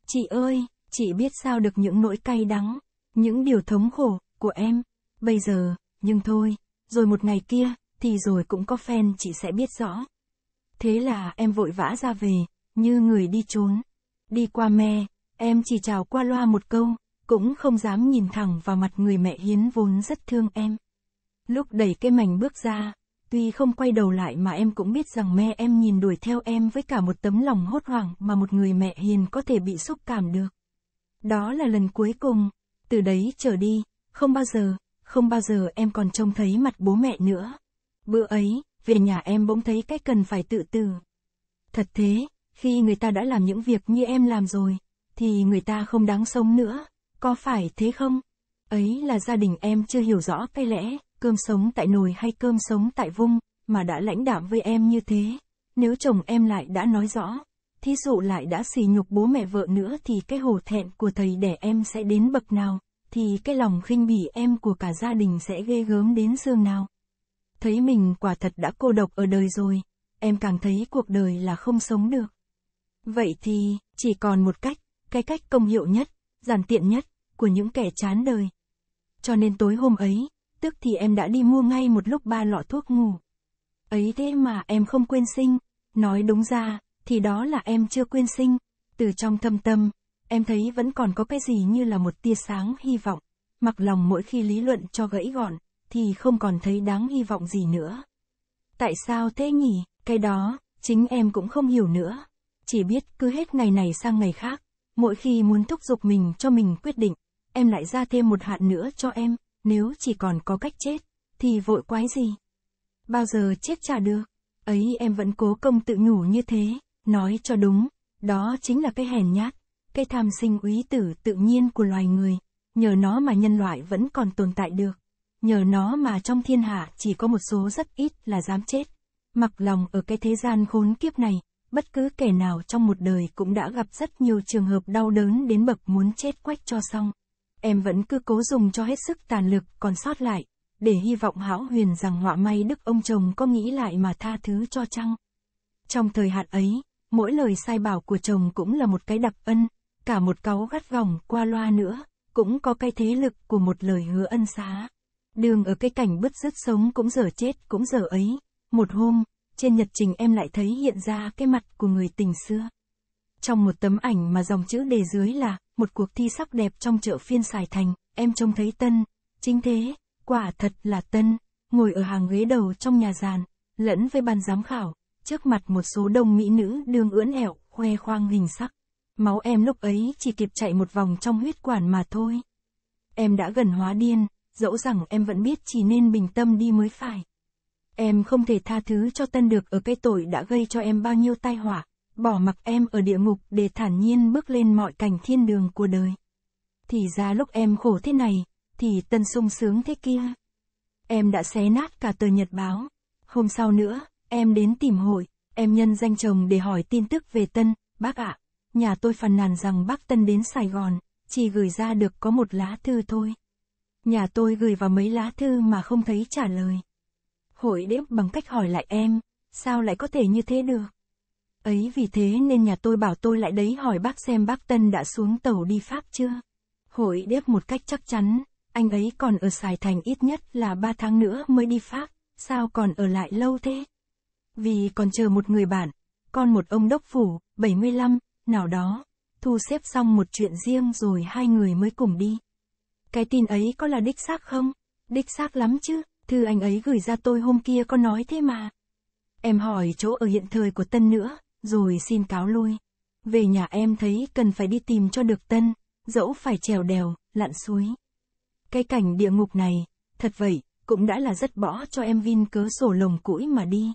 Chị ơi, chị biết sao được những nỗi cay đắng, những điều thống khổ của em, bây giờ, nhưng thôi, rồi một ngày kia, thì rồi cũng có fan chị sẽ biết rõ. Thế là em vội vã ra về, như người đi trốn. Đi qua me, em chỉ chào qua loa một câu, cũng không dám nhìn thẳng vào mặt người mẹ hiến vốn rất thương em. Lúc đẩy cái mảnh bước ra, tuy không quay đầu lại mà em cũng biết rằng mẹ em nhìn đuổi theo em với cả một tấm lòng hốt hoảng mà một người mẹ hiền có thể bị xúc cảm được. Đó là lần cuối cùng, từ đấy trở đi, không bao giờ, không bao giờ em còn trông thấy mặt bố mẹ nữa. Bữa ấy, về nhà em bỗng thấy cái cần phải tự tử. Thật thế, khi người ta đã làm những việc như em làm rồi, thì người ta không đáng sống nữa, có phải thế không? Ấy là gia đình em chưa hiểu rõ cái lẽ, cơm sống tại nồi hay cơm sống tại vung, mà đã lãnh đạm với em như thế. Nếu chồng em lại đã nói rõ, thí dụ lại đã xì nhục bố mẹ vợ nữa thì cái hổ thẹn của thầy đẻ em sẽ đến bậc nào, thì cái lòng khinh bỉ em của cả gia đình sẽ ghê gớm đến xương nào thấy mình quả thật đã cô độc ở đời rồi, em càng thấy cuộc đời là không sống được. Vậy thì, chỉ còn một cách, cái cách công hiệu nhất, giản tiện nhất, của những kẻ chán đời. Cho nên tối hôm ấy, tức thì em đã đi mua ngay một lúc ba lọ thuốc ngủ. Ấy thế mà em không quên sinh, nói đúng ra, thì đó là em chưa quên sinh, từ trong thâm tâm, em thấy vẫn còn có cái gì như là một tia sáng hy vọng, mặc lòng mỗi khi lý luận cho gãy gọn, thì không còn thấy đáng hy vọng gì nữa. Tại sao thế nhỉ? Cái đó, chính em cũng không hiểu nữa. Chỉ biết cứ hết ngày này sang ngày khác, mỗi khi muốn thúc giục mình cho mình quyết định, em lại ra thêm một hạn nữa cho em, nếu chỉ còn có cách chết, thì vội quái gì? Bao giờ chết trả được? Ấy em vẫn cố công tự nhủ như thế, nói cho đúng, đó chính là cái hèn nhát, cái tham sinh úy tử tự nhiên của loài người, nhờ nó mà nhân loại vẫn còn tồn tại được nhờ nó mà trong thiên hạ chỉ có một số rất ít là dám chết. Mặc lòng ở cái thế gian khốn kiếp này, bất cứ kẻ nào trong một đời cũng đã gặp rất nhiều trường hợp đau đớn đến bậc muốn chết quách cho xong. Em vẫn cứ cố dùng cho hết sức tàn lực còn sót lại, để hy vọng hão huyền rằng họa may đức ông chồng có nghĩ lại mà tha thứ cho chăng. Trong thời hạn ấy, mỗi lời sai bảo của chồng cũng là một cái đập ân, cả một cáu gắt gỏng qua loa nữa, cũng có cái thế lực của một lời hứa ân xá. Đường ở cái cảnh bứt rứt sống cũng giờ chết cũng giờ ấy. Một hôm, trên nhật trình em lại thấy hiện ra cái mặt của người tình xưa. Trong một tấm ảnh mà dòng chữ đề dưới là, một cuộc thi sắc đẹp trong chợ phiên xài thành, em trông thấy Tân. Chính thế, quả thật là Tân, ngồi ở hàng ghế đầu trong nhà giàn, lẫn với ban giám khảo, trước mặt một số đông mỹ nữ đương ưỡn ẹo, khoe khoang hình sắc. Máu em lúc ấy chỉ kịp chạy một vòng trong huyết quản mà thôi. Em đã gần hóa điên, dẫu rằng em vẫn biết chỉ nên bình tâm đi mới phải. Em không thể tha thứ cho Tân được ở cái tội đã gây cho em bao nhiêu tai họa, bỏ mặc em ở địa ngục để thản nhiên bước lên mọi cảnh thiên đường của đời. Thì ra lúc em khổ thế này, thì Tân sung sướng thế kia. Em đã xé nát cả tờ nhật báo. Hôm sau nữa, em đến tìm hội, em nhân danh chồng để hỏi tin tức về Tân, bác ạ. À, nhà tôi phàn nàn rằng bác Tân đến Sài Gòn, chỉ gửi ra được có một lá thư thôi. Nhà tôi gửi vào mấy lá thư mà không thấy trả lời. Hội đếm bằng cách hỏi lại em, sao lại có thể như thế được? Ấy vì thế nên nhà tôi bảo tôi lại đấy hỏi bác xem bác Tân đã xuống tàu đi Pháp chưa? Hội đếp một cách chắc chắn, anh ấy còn ở Sài Thành ít nhất là 3 tháng nữa mới đi Pháp, sao còn ở lại lâu thế? Vì còn chờ một người bạn, con một ông đốc phủ, 75, nào đó, thu xếp xong một chuyện riêng rồi hai người mới cùng đi. Cái tin ấy có là đích xác không? Đích xác lắm chứ, thư anh ấy gửi ra tôi hôm kia có nói thế mà. Em hỏi chỗ ở hiện thời của Tân nữa, rồi xin cáo lui. Về nhà em thấy cần phải đi tìm cho được Tân, dẫu phải trèo đèo, lặn suối. Cái cảnh địa ngục này, thật vậy, cũng đã là rất bỏ cho em vin cớ sổ lồng củi mà đi.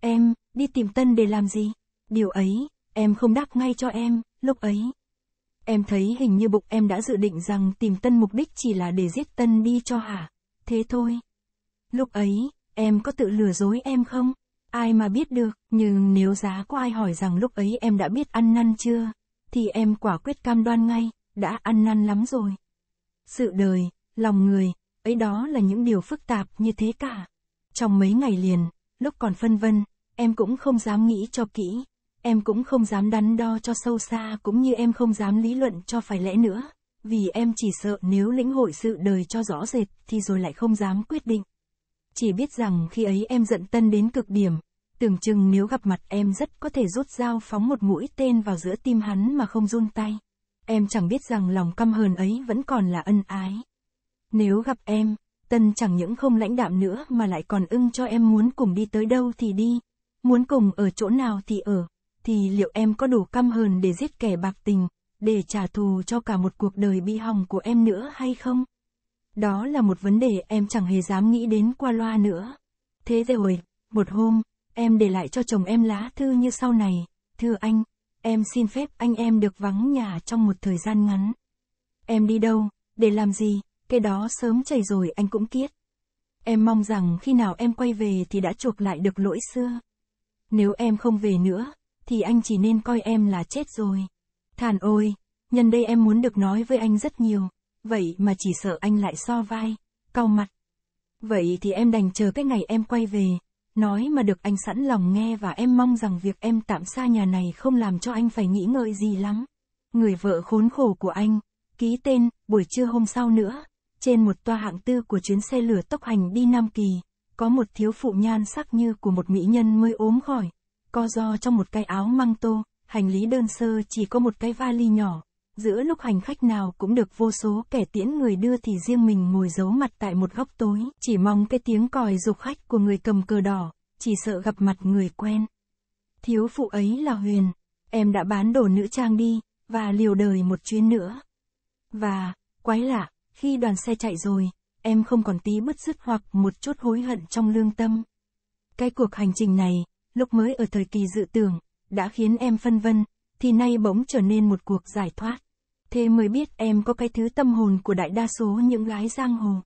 Em, đi tìm Tân để làm gì? Điều ấy, em không đáp ngay cho em, lúc ấy. Em thấy hình như bụng em đã dự định rằng tìm Tân mục đích chỉ là để giết Tân đi cho hả? Thế thôi. Lúc ấy, em có tự lừa dối em không? Ai mà biết được, nhưng nếu giá có ai hỏi rằng lúc ấy em đã biết ăn năn chưa, thì em quả quyết cam đoan ngay, đã ăn năn lắm rồi. Sự đời, lòng người, ấy đó là những điều phức tạp như thế cả. Trong mấy ngày liền, lúc còn phân vân, em cũng không dám nghĩ cho kỹ, em cũng không dám đắn đo cho sâu xa cũng như em không dám lý luận cho phải lẽ nữa, vì em chỉ sợ nếu lĩnh hội sự đời cho rõ rệt thì rồi lại không dám quyết định. Chỉ biết rằng khi ấy em giận tân đến cực điểm, tưởng chừng nếu gặp mặt em rất có thể rút dao phóng một mũi tên vào giữa tim hắn mà không run tay. Em chẳng biết rằng lòng căm hờn ấy vẫn còn là ân ái. Nếu gặp em, Tân chẳng những không lãnh đạm nữa mà lại còn ưng cho em muốn cùng đi tới đâu thì đi, muốn cùng ở chỗ nào thì ở thì liệu em có đủ căm hờn để giết kẻ bạc tình, để trả thù cho cả một cuộc đời bị hỏng của em nữa hay không? Đó là một vấn đề em chẳng hề dám nghĩ đến qua loa nữa. Thế rồi, một hôm, em để lại cho chồng em lá thư như sau này, thưa anh, em xin phép anh em được vắng nhà trong một thời gian ngắn. Em đi đâu, để làm gì, cái đó sớm chảy rồi anh cũng kiết. Em mong rằng khi nào em quay về thì đã chuộc lại được lỗi xưa. Nếu em không về nữa, thì anh chỉ nên coi em là chết rồi. Thản ôi, nhân đây em muốn được nói với anh rất nhiều, vậy mà chỉ sợ anh lại so vai, cau mặt. Vậy thì em đành chờ cái ngày em quay về, nói mà được anh sẵn lòng nghe và em mong rằng việc em tạm xa nhà này không làm cho anh phải nghĩ ngợi gì lắm. Người vợ khốn khổ của anh, ký tên, buổi trưa hôm sau nữa, trên một toa hạng tư của chuyến xe lửa tốc hành đi Nam Kỳ, có một thiếu phụ nhan sắc như của một mỹ nhân mới ốm khỏi, co do trong một cái áo măng tô, hành lý đơn sơ chỉ có một cái vali nhỏ. Giữa lúc hành khách nào cũng được vô số kẻ tiễn người đưa thì riêng mình ngồi giấu mặt tại một góc tối, chỉ mong cái tiếng còi dục khách của người cầm cờ đỏ, chỉ sợ gặp mặt người quen. Thiếu phụ ấy là Huyền, em đã bán đồ nữ trang đi, và liều đời một chuyến nữa. Và, quái lạ, khi đoàn xe chạy rồi, em không còn tí bứt rứt hoặc một chút hối hận trong lương tâm. Cái cuộc hành trình này, lúc mới ở thời kỳ dự tưởng, đã khiến em phân vân, thì nay bỗng trở nên một cuộc giải thoát. Thế mới biết em có cái thứ tâm hồn của đại đa số những gái giang hồ.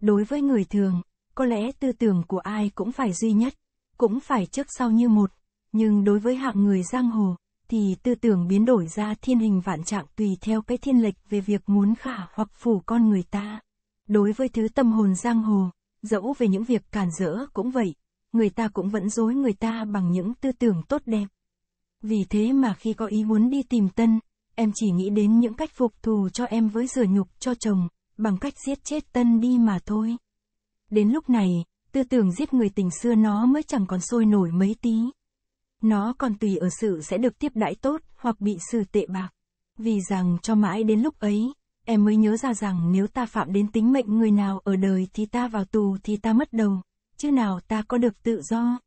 Đối với người thường, có lẽ tư tưởng của ai cũng phải duy nhất, cũng phải trước sau như một, nhưng đối với hạng người giang hồ, thì tư tưởng biến đổi ra thiên hình vạn trạng tùy theo cái thiên lệch về việc muốn khả hoặc phủ con người ta. Đối với thứ tâm hồn giang hồ, dẫu về những việc cản rỡ cũng vậy, người ta cũng vẫn dối người ta bằng những tư tưởng tốt đẹp. Vì thế mà khi có ý muốn đi tìm Tân, em chỉ nghĩ đến những cách phục thù cho em với rửa nhục cho chồng, bằng cách giết chết Tân đi mà thôi. Đến lúc này, tư tưởng giết người tình xưa nó mới chẳng còn sôi nổi mấy tí. Nó còn tùy ở sự sẽ được tiếp đãi tốt hoặc bị xử tệ bạc. Vì rằng cho mãi đến lúc ấy, em mới nhớ ra rằng nếu ta phạm đến tính mệnh người nào ở đời thì ta vào tù thì ta mất đầu chứ nào ta có được tự do.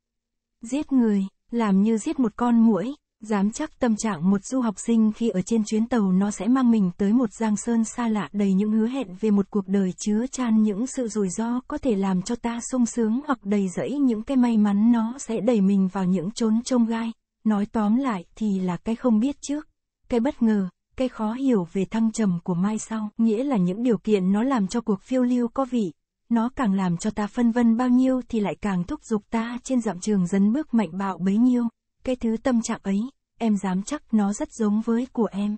Giết người, làm như giết một con muỗi, dám chắc tâm trạng một du học sinh khi ở trên chuyến tàu nó sẽ mang mình tới một giang sơn xa lạ đầy những hứa hẹn về một cuộc đời chứa chan những sự rủi ro có thể làm cho ta sung sướng hoặc đầy rẫy những cái may mắn nó sẽ đẩy mình vào những chốn trông gai. Nói tóm lại thì là cái không biết trước, cái bất ngờ, cái khó hiểu về thăng trầm của mai sau, nghĩa là những điều kiện nó làm cho cuộc phiêu lưu có vị, nó càng làm cho ta phân vân bao nhiêu thì lại càng thúc giục ta trên dặm trường dấn bước mạnh bạo bấy nhiêu. Cái thứ tâm trạng ấy, em dám chắc nó rất giống với của em.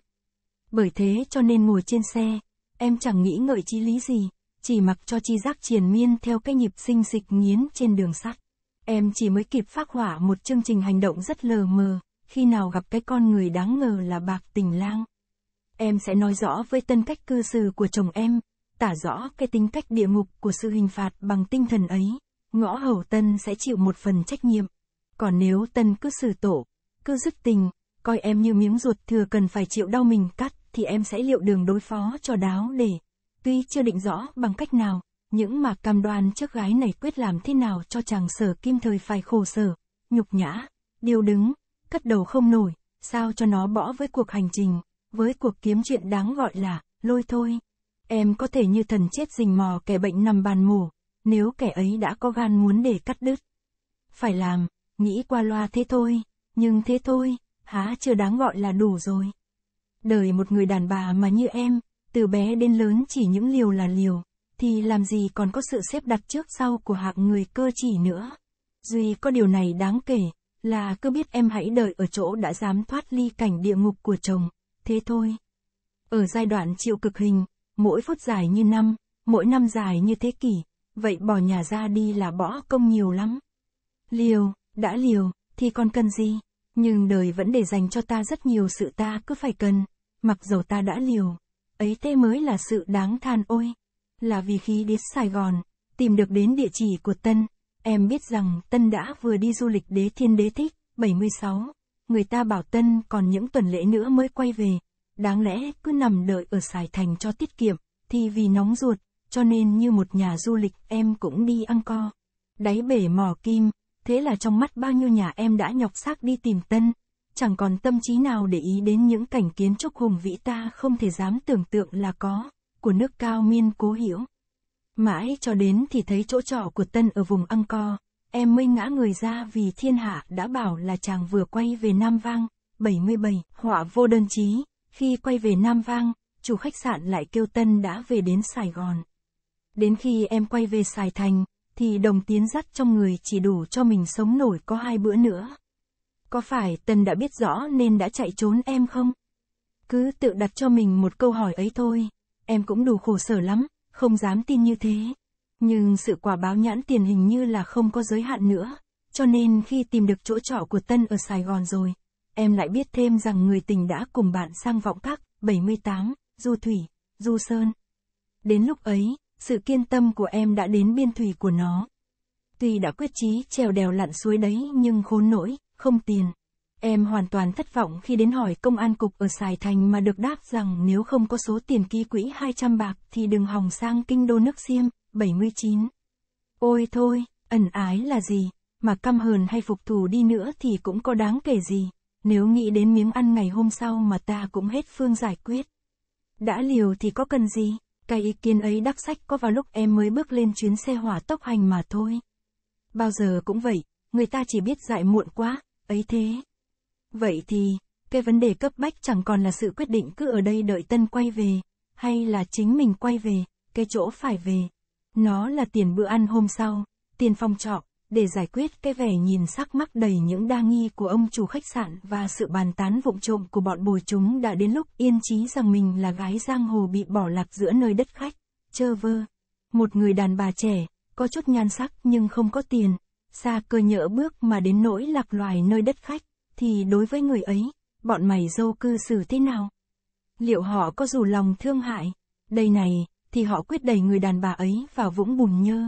Bởi thế cho nên ngồi trên xe, em chẳng nghĩ ngợi chi lý gì, chỉ mặc cho chi giác triền miên theo cái nhịp sinh dịch nghiến trên đường sắt. Em chỉ mới kịp phát hỏa một chương trình hành động rất lờ mờ, khi nào gặp cái con người đáng ngờ là bạc tình lang. Em sẽ nói rõ với tân cách cư xử của chồng em, tả rõ cái tính cách địa ngục của sự hình phạt bằng tinh thần ấy, ngõ hầu tân sẽ chịu một phần trách nhiệm. Còn nếu tân cứ xử tổ, cứ dứt tình, coi em như miếng ruột thừa cần phải chịu đau mình cắt, thì em sẽ liệu đường đối phó cho đáo để. Tuy chưa định rõ bằng cách nào, những mà cam đoan trước gái này quyết làm thế nào cho chàng sở kim thời phải khổ sở, nhục nhã, điêu đứng, cất đầu không nổi, sao cho nó bỏ với cuộc hành trình, với cuộc kiếm chuyện đáng gọi là, lôi thôi. Em có thể như thần chết rình mò kẻ bệnh nằm bàn mổ, nếu kẻ ấy đã có gan muốn để cắt đứt. Phải làm, nghĩ qua loa thế thôi, nhưng thế thôi, há chưa đáng gọi là đủ rồi. Đời một người đàn bà mà như em, từ bé đến lớn chỉ những liều là liều, thì làm gì còn có sự xếp đặt trước sau của hạng người cơ chỉ nữa. Duy có điều này đáng kể, là cứ biết em hãy đợi ở chỗ đã dám thoát ly cảnh địa ngục của chồng, thế thôi. Ở giai đoạn chịu cực hình, mỗi phút dài như năm, mỗi năm dài như thế kỷ, vậy bỏ nhà ra đi là bỏ công nhiều lắm. Liều, đã liều, thì còn cần gì? Nhưng đời vẫn để dành cho ta rất nhiều sự ta cứ phải cần, mặc dầu ta đã liều. Ấy thế mới là sự đáng than ôi. Là vì khi đến Sài Gòn, tìm được đến địa chỉ của Tân, em biết rằng Tân đã vừa đi du lịch đế thiên đế thích, 76. Người ta bảo Tân còn những tuần lễ nữa mới quay về, Đáng lẽ cứ nằm đợi ở Sài Thành cho tiết kiệm, thì vì nóng ruột, cho nên như một nhà du lịch em cũng đi ăn co. Đáy bể mò kim, thế là trong mắt bao nhiêu nhà em đã nhọc xác đi tìm tân, chẳng còn tâm trí nào để ý đến những cảnh kiến trúc hùng vĩ ta không thể dám tưởng tượng là có, của nước cao miên cố hiểu. Mãi cho đến thì thấy chỗ trọ của Tân ở vùng Ăn Co, em mới ngã người ra vì thiên hạ đã bảo là chàng vừa quay về Nam Vang, 77, họa vô đơn chí. Khi quay về Nam Vang, chủ khách sạn lại kêu Tân đã về đến Sài Gòn. Đến khi em quay về Sài Thành, thì đồng tiến dắt trong người chỉ đủ cho mình sống nổi có hai bữa nữa. Có phải Tân đã biết rõ nên đã chạy trốn em không? Cứ tự đặt cho mình một câu hỏi ấy thôi, em cũng đủ khổ sở lắm, không dám tin như thế. Nhưng sự quả báo nhãn tiền hình như là không có giới hạn nữa, cho nên khi tìm được chỗ trọ của Tân ở Sài Gòn rồi, em lại biết thêm rằng người tình đã cùng bạn sang vọng các 78, du thủy, du sơn. Đến lúc ấy, sự kiên tâm của em đã đến biên thủy của nó. Tuy đã quyết chí trèo đèo lặn suối đấy nhưng khốn nỗi, không tiền. Em hoàn toàn thất vọng khi đến hỏi công an cục ở Sài Thành mà được đáp rằng nếu không có số tiền ký quỹ 200 bạc thì đừng hòng sang kinh đô nước xiêm, 79. Ôi thôi, ẩn ái là gì, mà căm hờn hay phục thù đi nữa thì cũng có đáng kể gì. Nếu nghĩ đến miếng ăn ngày hôm sau mà ta cũng hết phương giải quyết. Đã liều thì có cần gì, cái ý kiến ấy đắc sách có vào lúc em mới bước lên chuyến xe hỏa tốc hành mà thôi. Bao giờ cũng vậy, người ta chỉ biết dạy muộn quá, ấy thế. Vậy thì, cái vấn đề cấp bách chẳng còn là sự quyết định cứ ở đây đợi tân quay về, hay là chính mình quay về, cái chỗ phải về. Nó là tiền bữa ăn hôm sau, tiền phòng trọ, để giải quyết cái vẻ nhìn sắc mắc đầy những đa nghi của ông chủ khách sạn và sự bàn tán vụng trộm của bọn bồi chúng đã đến lúc yên trí rằng mình là gái giang hồ bị bỏ lạc giữa nơi đất khách, chơ vơ. Một người đàn bà trẻ, có chút nhan sắc nhưng không có tiền, xa cơ nhỡ bước mà đến nỗi lạc loài nơi đất khách, thì đối với người ấy, bọn mày dâu cư xử thế nào? Liệu họ có dù lòng thương hại? Đây này, thì họ quyết đẩy người đàn bà ấy vào vũng bùn nhơ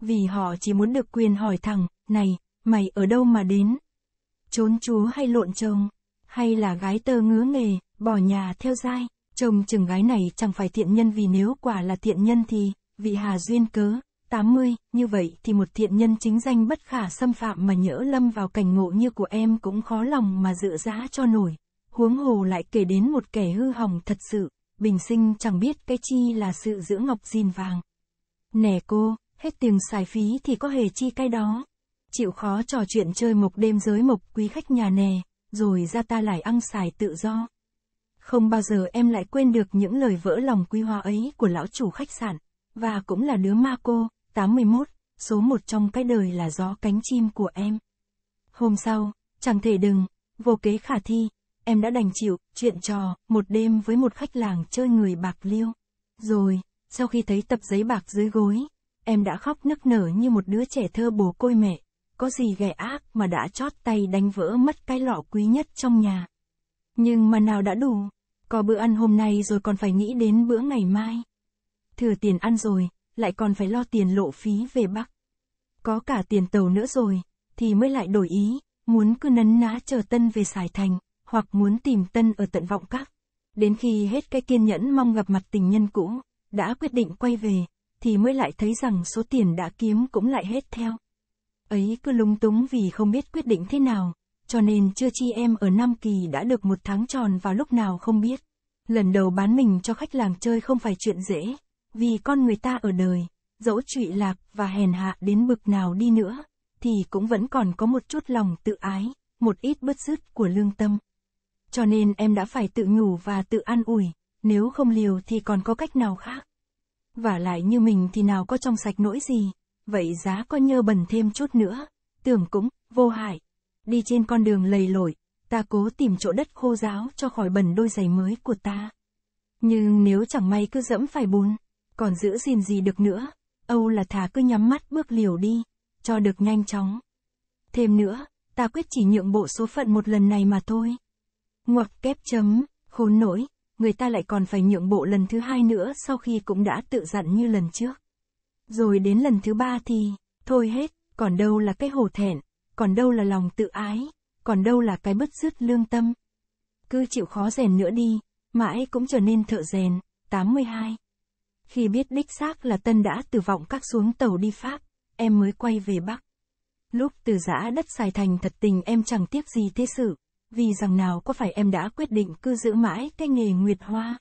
vì họ chỉ muốn được quyền hỏi thẳng, này, mày ở đâu mà đến? Trốn chúa hay lộn chồng? Hay là gái tơ ngứa nghề, bỏ nhà theo dai? Chồng chừng gái này chẳng phải thiện nhân vì nếu quả là thiện nhân thì, vị hà duyên cớ, 80, như vậy thì một thiện nhân chính danh bất khả xâm phạm mà nhỡ lâm vào cảnh ngộ như của em cũng khó lòng mà dựa dã cho nổi. Huống hồ lại kể đến một kẻ hư hỏng thật sự, bình sinh chẳng biết cái chi là sự giữa ngọc gìn vàng. Nè cô, hết tiền xài phí thì có hề chi cái đó. Chịu khó trò chuyện chơi mộc đêm giới mộc quý khách nhà nè, rồi ra ta lại ăn xài tự do. Không bao giờ em lại quên được những lời vỡ lòng quy hoa ấy của lão chủ khách sạn, và cũng là đứa ma cô, 81, số một trong cái đời là gió cánh chim của em. Hôm sau, chẳng thể đừng, vô kế khả thi, em đã đành chịu, chuyện trò, một đêm với một khách làng chơi người bạc liêu. Rồi, sau khi thấy tập giấy bạc dưới gối, em đã khóc nức nở như một đứa trẻ thơ bồ côi mẹ, có gì ghẻ ác mà đã chót tay đánh vỡ mất cái lọ quý nhất trong nhà. Nhưng mà nào đã đủ, có bữa ăn hôm nay rồi còn phải nghĩ đến bữa ngày mai. Thừa tiền ăn rồi, lại còn phải lo tiền lộ phí về Bắc. Có cả tiền tàu nữa rồi, thì mới lại đổi ý, muốn cứ nấn ná chờ Tân về Sài Thành, hoặc muốn tìm Tân ở tận Vọng Các. Đến khi hết cái kiên nhẫn mong gặp mặt tình nhân cũ, đã quyết định quay về, thì mới lại thấy rằng số tiền đã kiếm cũng lại hết theo. Ấy cứ lúng túng vì không biết quyết định thế nào, cho nên chưa chi em ở Nam Kỳ đã được một tháng tròn vào lúc nào không biết. Lần đầu bán mình cho khách làng chơi không phải chuyện dễ, vì con người ta ở đời, dẫu trụy lạc và hèn hạ đến bực nào đi nữa, thì cũng vẫn còn có một chút lòng tự ái, một ít bất rứt của lương tâm. Cho nên em đã phải tự nhủ và tự an ủi, nếu không liều thì còn có cách nào khác và lại như mình thì nào có trong sạch nỗi gì, vậy giá có nhơ bẩn thêm chút nữa, tưởng cũng, vô hại. Đi trên con đường lầy lội, ta cố tìm chỗ đất khô ráo cho khỏi bẩn đôi giày mới của ta. Nhưng nếu chẳng may cứ dẫm phải bùn, còn giữ gìn gì được nữa, Âu là thà cứ nhắm mắt bước liều đi, cho được nhanh chóng. Thêm nữa, ta quyết chỉ nhượng bộ số phận một lần này mà thôi. Ngoặc kép chấm, khốn nỗi, người ta lại còn phải nhượng bộ lần thứ hai nữa sau khi cũng đã tự dặn như lần trước. Rồi đến lần thứ ba thì, thôi hết, còn đâu là cái hổ thẹn, còn đâu là lòng tự ái, còn đâu là cái bất dứt lương tâm. Cứ chịu khó rèn nữa đi, mãi cũng trở nên thợ rèn. 82. Khi biết đích xác là Tân đã từ vọng các xuống tàu đi Pháp, em mới quay về Bắc. Lúc từ giã đất xài thành thật tình em chẳng tiếc gì thế sự, vì rằng nào có phải em đã quyết định cư giữ mãi cái nghề Nguyệt Hoa.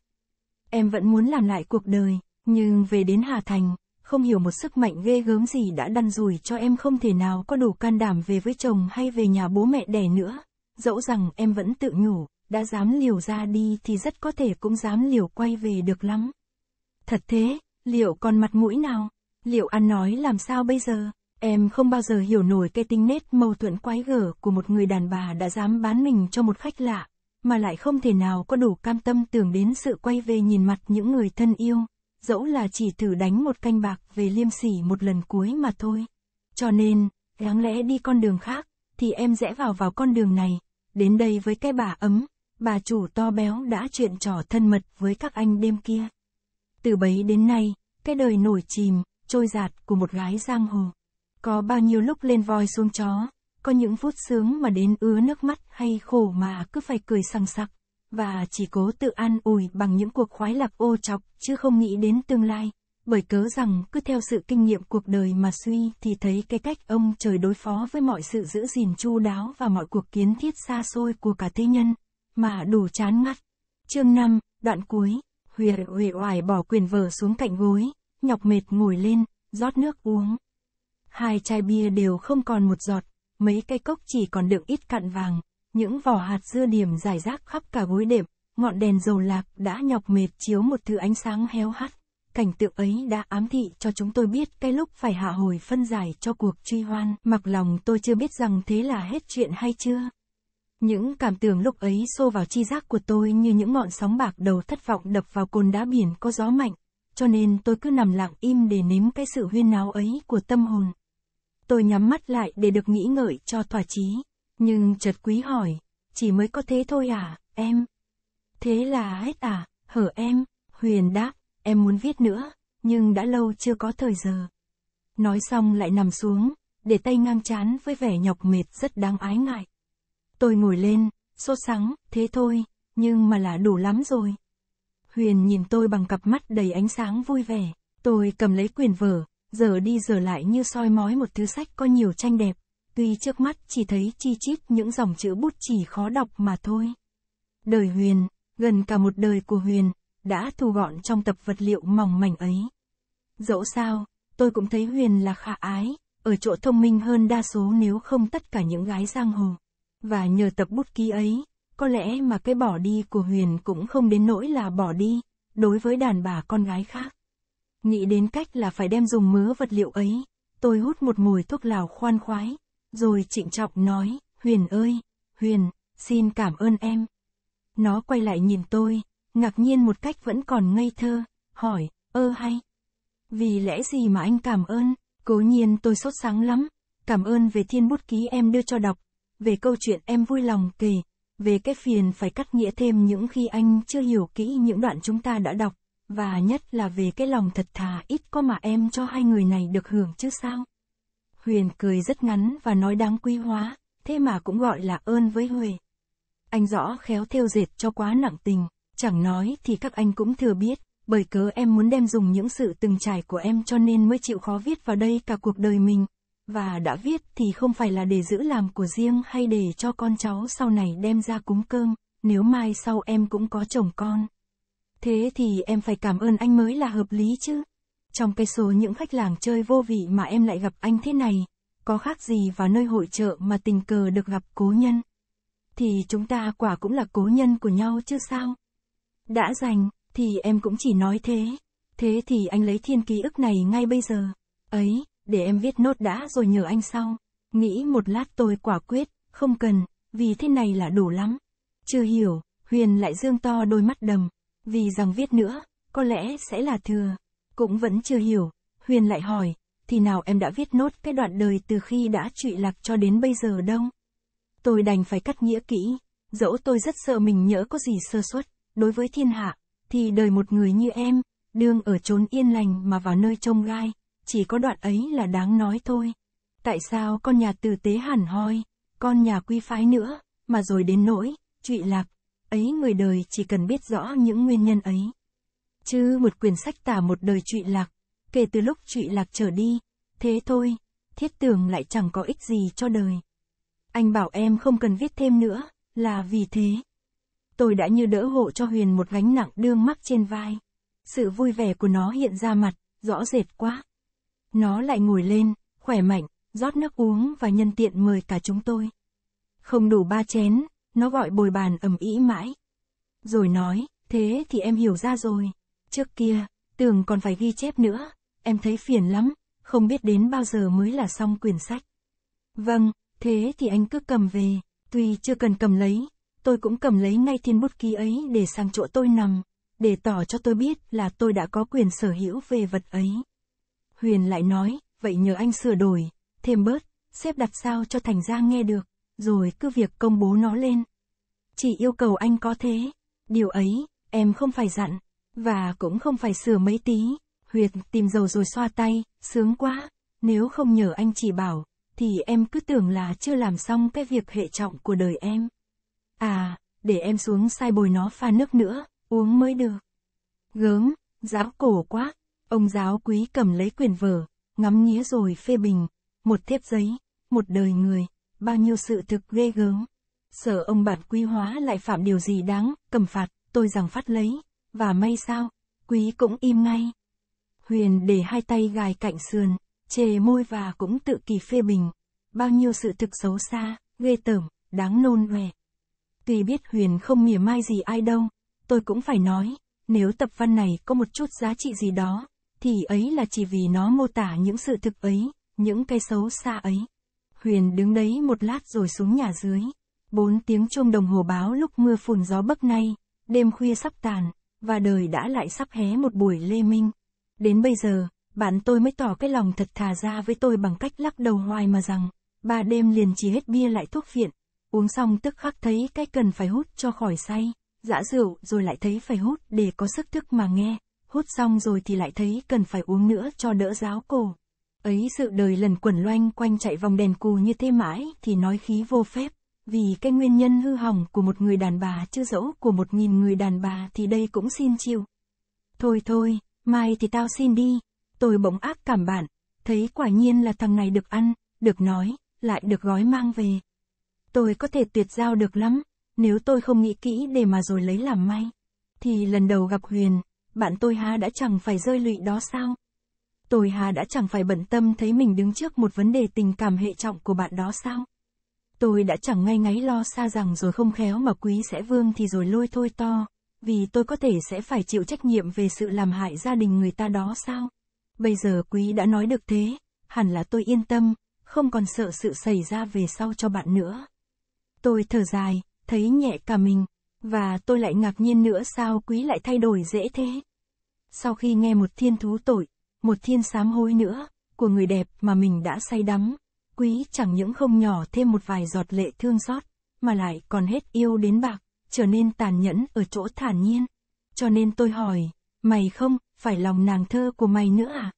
Em vẫn muốn làm lại cuộc đời, nhưng về đến Hà Thành, không hiểu một sức mạnh ghê gớm gì đã đăn rủi cho em không thể nào có đủ can đảm về với chồng hay về nhà bố mẹ đẻ nữa. Dẫu rằng em vẫn tự nhủ, đã dám liều ra đi thì rất có thể cũng dám liều quay về được lắm. Thật thế, liệu còn mặt mũi nào? Liệu ăn nói làm sao bây giờ? Em không bao giờ hiểu nổi cái tính nết mâu thuẫn quái gở của một người đàn bà đã dám bán mình cho một khách lạ, mà lại không thể nào có đủ cam tâm tưởng đến sự quay về nhìn mặt những người thân yêu, dẫu là chỉ thử đánh một canh bạc về liêm sỉ một lần cuối mà thôi. Cho nên, đáng lẽ đi con đường khác, thì em rẽ vào vào con đường này, đến đây với cái bà ấm, bà chủ to béo đã chuyện trò thân mật với các anh đêm kia. Từ bấy đến nay, cái đời nổi chìm, trôi giạt của một gái giang hồ. Có bao nhiêu lúc lên voi xuống chó, có những phút sướng mà đến ứa nước mắt hay khổ mà cứ phải cười sằng sặc, và chỉ cố tự an ủi bằng những cuộc khoái lạc ô chọc chứ không nghĩ đến tương lai, bởi cớ rằng cứ theo sự kinh nghiệm cuộc đời mà suy thì thấy cái cách ông trời đối phó với mọi sự giữ gìn chu đáo và mọi cuộc kiến thiết xa xôi của cả thế nhân, mà đủ chán ngắt. Chương 5, đoạn cuối, Huệ Huệ hoài bỏ quyền vở xuống cạnh gối, nhọc mệt ngồi lên, rót nước uống. Hai chai bia đều không còn một giọt, mấy cây cốc chỉ còn đựng ít cặn vàng, những vỏ hạt dưa điểm rải rác khắp cả gối đệm, ngọn đèn dầu lạc đã nhọc mệt chiếu một thứ ánh sáng héo hắt. Cảnh tượng ấy đã ám thị cho chúng tôi biết cái lúc phải hạ hồi phân giải cho cuộc truy hoan, mặc lòng tôi chưa biết rằng thế là hết chuyện hay chưa. Những cảm tưởng lúc ấy xô vào chi giác của tôi như những ngọn sóng bạc đầu thất vọng đập vào cồn đá biển có gió mạnh, cho nên tôi cứ nằm lặng im để nếm cái sự huyên náo ấy của tâm hồn tôi nhắm mắt lại để được nghĩ ngợi cho thỏa chí. Nhưng chợt quý hỏi, chỉ mới có thế thôi à, em? Thế là hết à, hở em, Huyền đáp, em muốn viết nữa, nhưng đã lâu chưa có thời giờ. Nói xong lại nằm xuống, để tay ngang chán với vẻ nhọc mệt rất đáng ái ngại. Tôi ngồi lên, sốt sắng, thế thôi, nhưng mà là đủ lắm rồi. Huyền nhìn tôi bằng cặp mắt đầy ánh sáng vui vẻ, tôi cầm lấy quyền vở, giờ đi giờ lại như soi mói một thứ sách có nhiều tranh đẹp, tuy trước mắt chỉ thấy chi chít những dòng chữ bút chỉ khó đọc mà thôi. Đời Huyền, gần cả một đời của Huyền, đã thu gọn trong tập vật liệu mỏng mảnh ấy. Dẫu sao, tôi cũng thấy Huyền là khả ái, ở chỗ thông minh hơn đa số nếu không tất cả những gái giang hồ. Và nhờ tập bút ký ấy, có lẽ mà cái bỏ đi của Huyền cũng không đến nỗi là bỏ đi, đối với đàn bà con gái khác. Nghĩ đến cách là phải đem dùng mứa vật liệu ấy, tôi hút một mùi thuốc lào khoan khoái, rồi trịnh trọng nói, Huyền ơi, Huyền, xin cảm ơn em. Nó quay lại nhìn tôi, ngạc nhiên một cách vẫn còn ngây thơ, hỏi, ơ hay. Vì lẽ gì mà anh cảm ơn, cố nhiên tôi sốt sáng lắm, cảm ơn về thiên bút ký em đưa cho đọc, về câu chuyện em vui lòng kể, về cái phiền phải cắt nghĩa thêm những khi anh chưa hiểu kỹ những đoạn chúng ta đã đọc và nhất là về cái lòng thật thà ít có mà em cho hai người này được hưởng chứ sao. Huyền cười rất ngắn và nói đáng quý hóa, thế mà cũng gọi là ơn với Huệ. Anh rõ khéo theo dệt cho quá nặng tình, chẳng nói thì các anh cũng thừa biết, bởi cớ em muốn đem dùng những sự từng trải của em cho nên mới chịu khó viết vào đây cả cuộc đời mình. Và đã viết thì không phải là để giữ làm của riêng hay để cho con cháu sau này đem ra cúng cơm, nếu mai sau em cũng có chồng con. Thế thì em phải cảm ơn anh mới là hợp lý chứ. Trong cái số những khách làng chơi vô vị mà em lại gặp anh thế này, có khác gì vào nơi hội trợ mà tình cờ được gặp cố nhân. Thì chúng ta quả cũng là cố nhân của nhau chứ sao. Đã dành, thì em cũng chỉ nói thế. Thế thì anh lấy thiên ký ức này ngay bây giờ. Ấy, để em viết nốt đã rồi nhờ anh sau. Nghĩ một lát tôi quả quyết, không cần, vì thế này là đủ lắm. Chưa hiểu, Huyền lại dương to đôi mắt đầm vì rằng viết nữa, có lẽ sẽ là thừa. Cũng vẫn chưa hiểu, Huyền lại hỏi, thì nào em đã viết nốt cái đoạn đời từ khi đã trụy lạc cho đến bây giờ đâu Tôi đành phải cắt nghĩa kỹ, dẫu tôi rất sợ mình nhỡ có gì sơ suất, đối với thiên hạ, thì đời một người như em, đương ở chốn yên lành mà vào nơi trông gai, chỉ có đoạn ấy là đáng nói thôi. Tại sao con nhà tử tế hẳn hoi, con nhà quy phái nữa, mà rồi đến nỗi, trụy lạc, ấy người đời chỉ cần biết rõ những nguyên nhân ấy. Chứ một quyển sách tả một đời trụy lạc, kể từ lúc trụy lạc trở đi, thế thôi, thiết tưởng lại chẳng có ích gì cho đời. Anh bảo em không cần viết thêm nữa, là vì thế. Tôi đã như đỡ hộ cho Huyền một gánh nặng đương mắc trên vai. Sự vui vẻ của nó hiện ra mặt, rõ rệt quá. Nó lại ngồi lên, khỏe mạnh, rót nước uống và nhân tiện mời cả chúng tôi. Không đủ ba chén, nó gọi bồi bàn ầm ĩ mãi. Rồi nói, thế thì em hiểu ra rồi. Trước kia, tưởng còn phải ghi chép nữa, em thấy phiền lắm, không biết đến bao giờ mới là xong quyển sách. Vâng, thế thì anh cứ cầm về, tuy chưa cần cầm lấy, tôi cũng cầm lấy ngay thiên bút ký ấy để sang chỗ tôi nằm, để tỏ cho tôi biết là tôi đã có quyền sở hữu về vật ấy. Huyền lại nói, vậy nhờ anh sửa đổi, thêm bớt, xếp đặt sao cho thành ra nghe được rồi cứ việc công bố nó lên. Chỉ yêu cầu anh có thế. Điều ấy, em không phải dặn, và cũng không phải sửa mấy tí. Huyệt tìm dầu rồi xoa tay, sướng quá. Nếu không nhờ anh chỉ bảo, thì em cứ tưởng là chưa làm xong cái việc hệ trọng của đời em. À, để em xuống sai bồi nó pha nước nữa, uống mới được. Gớm, giáo cổ quá. Ông giáo quý cầm lấy quyền vở, ngắm nghía rồi phê bình. Một thiếp giấy, một đời người bao nhiêu sự thực ghê gớm. sợ ông bản quy hóa lại phạm điều gì đáng, cầm phạt, tôi rằng phát lấy, và may sao, quý cũng im ngay. Huyền để hai tay gài cạnh sườn, chề môi và cũng tự kỳ phê bình. Bao nhiêu sự thực xấu xa, ghê tởm, đáng nôn nòe. Tuy biết Huyền không mỉa mai gì ai đâu, tôi cũng phải nói, nếu tập văn này có một chút giá trị gì đó, thì ấy là chỉ vì nó mô tả những sự thực ấy, những cái xấu xa ấy. Huyền đứng đấy một lát rồi xuống nhà dưới. Bốn tiếng chuông đồng hồ báo lúc mưa phùn gió bấc nay, đêm khuya sắp tàn, và đời đã lại sắp hé một buổi lê minh. Đến bây giờ, bạn tôi mới tỏ cái lòng thật thà ra với tôi bằng cách lắc đầu hoài mà rằng, ba đêm liền chỉ hết bia lại thuốc phiện, uống xong tức khắc thấy cái cần phải hút cho khỏi say, dã rượu rồi lại thấy phải hút để có sức thức mà nghe, hút xong rồi thì lại thấy cần phải uống nữa cho đỡ giáo cổ ấy sự đời lần quẩn loanh quanh chạy vòng đèn cù như thế mãi thì nói khí vô phép vì cái nguyên nhân hư hỏng của một người đàn bà chưa dẫu của một nghìn người đàn bà thì đây cũng xin chịu thôi thôi mai thì tao xin đi tôi bỗng ác cảm bạn thấy quả nhiên là thằng này được ăn được nói lại được gói mang về tôi có thể tuyệt giao được lắm nếu tôi không nghĩ kỹ để mà rồi lấy làm may thì lần đầu gặp huyền bạn tôi ha đã chẳng phải rơi lụy đó sao Tôi Hà đã chẳng phải bận tâm thấy mình đứng trước một vấn đề tình cảm hệ trọng của bạn đó sao? Tôi đã chẳng ngay ngáy lo xa rằng rồi không khéo mà quý sẽ vương thì rồi lôi thôi to, vì tôi có thể sẽ phải chịu trách nhiệm về sự làm hại gia đình người ta đó sao? Bây giờ quý đã nói được thế, hẳn là tôi yên tâm, không còn sợ sự xảy ra về sau cho bạn nữa. Tôi thở dài, thấy nhẹ cả mình, và tôi lại ngạc nhiên nữa sao quý lại thay đổi dễ thế. Sau khi nghe một thiên thú tội, một thiên sám hối nữa, của người đẹp mà mình đã say đắm. Quý chẳng những không nhỏ thêm một vài giọt lệ thương xót, mà lại còn hết yêu đến bạc, trở nên tàn nhẫn ở chỗ thản nhiên. Cho nên tôi hỏi, mày không, phải lòng nàng thơ của mày nữa à?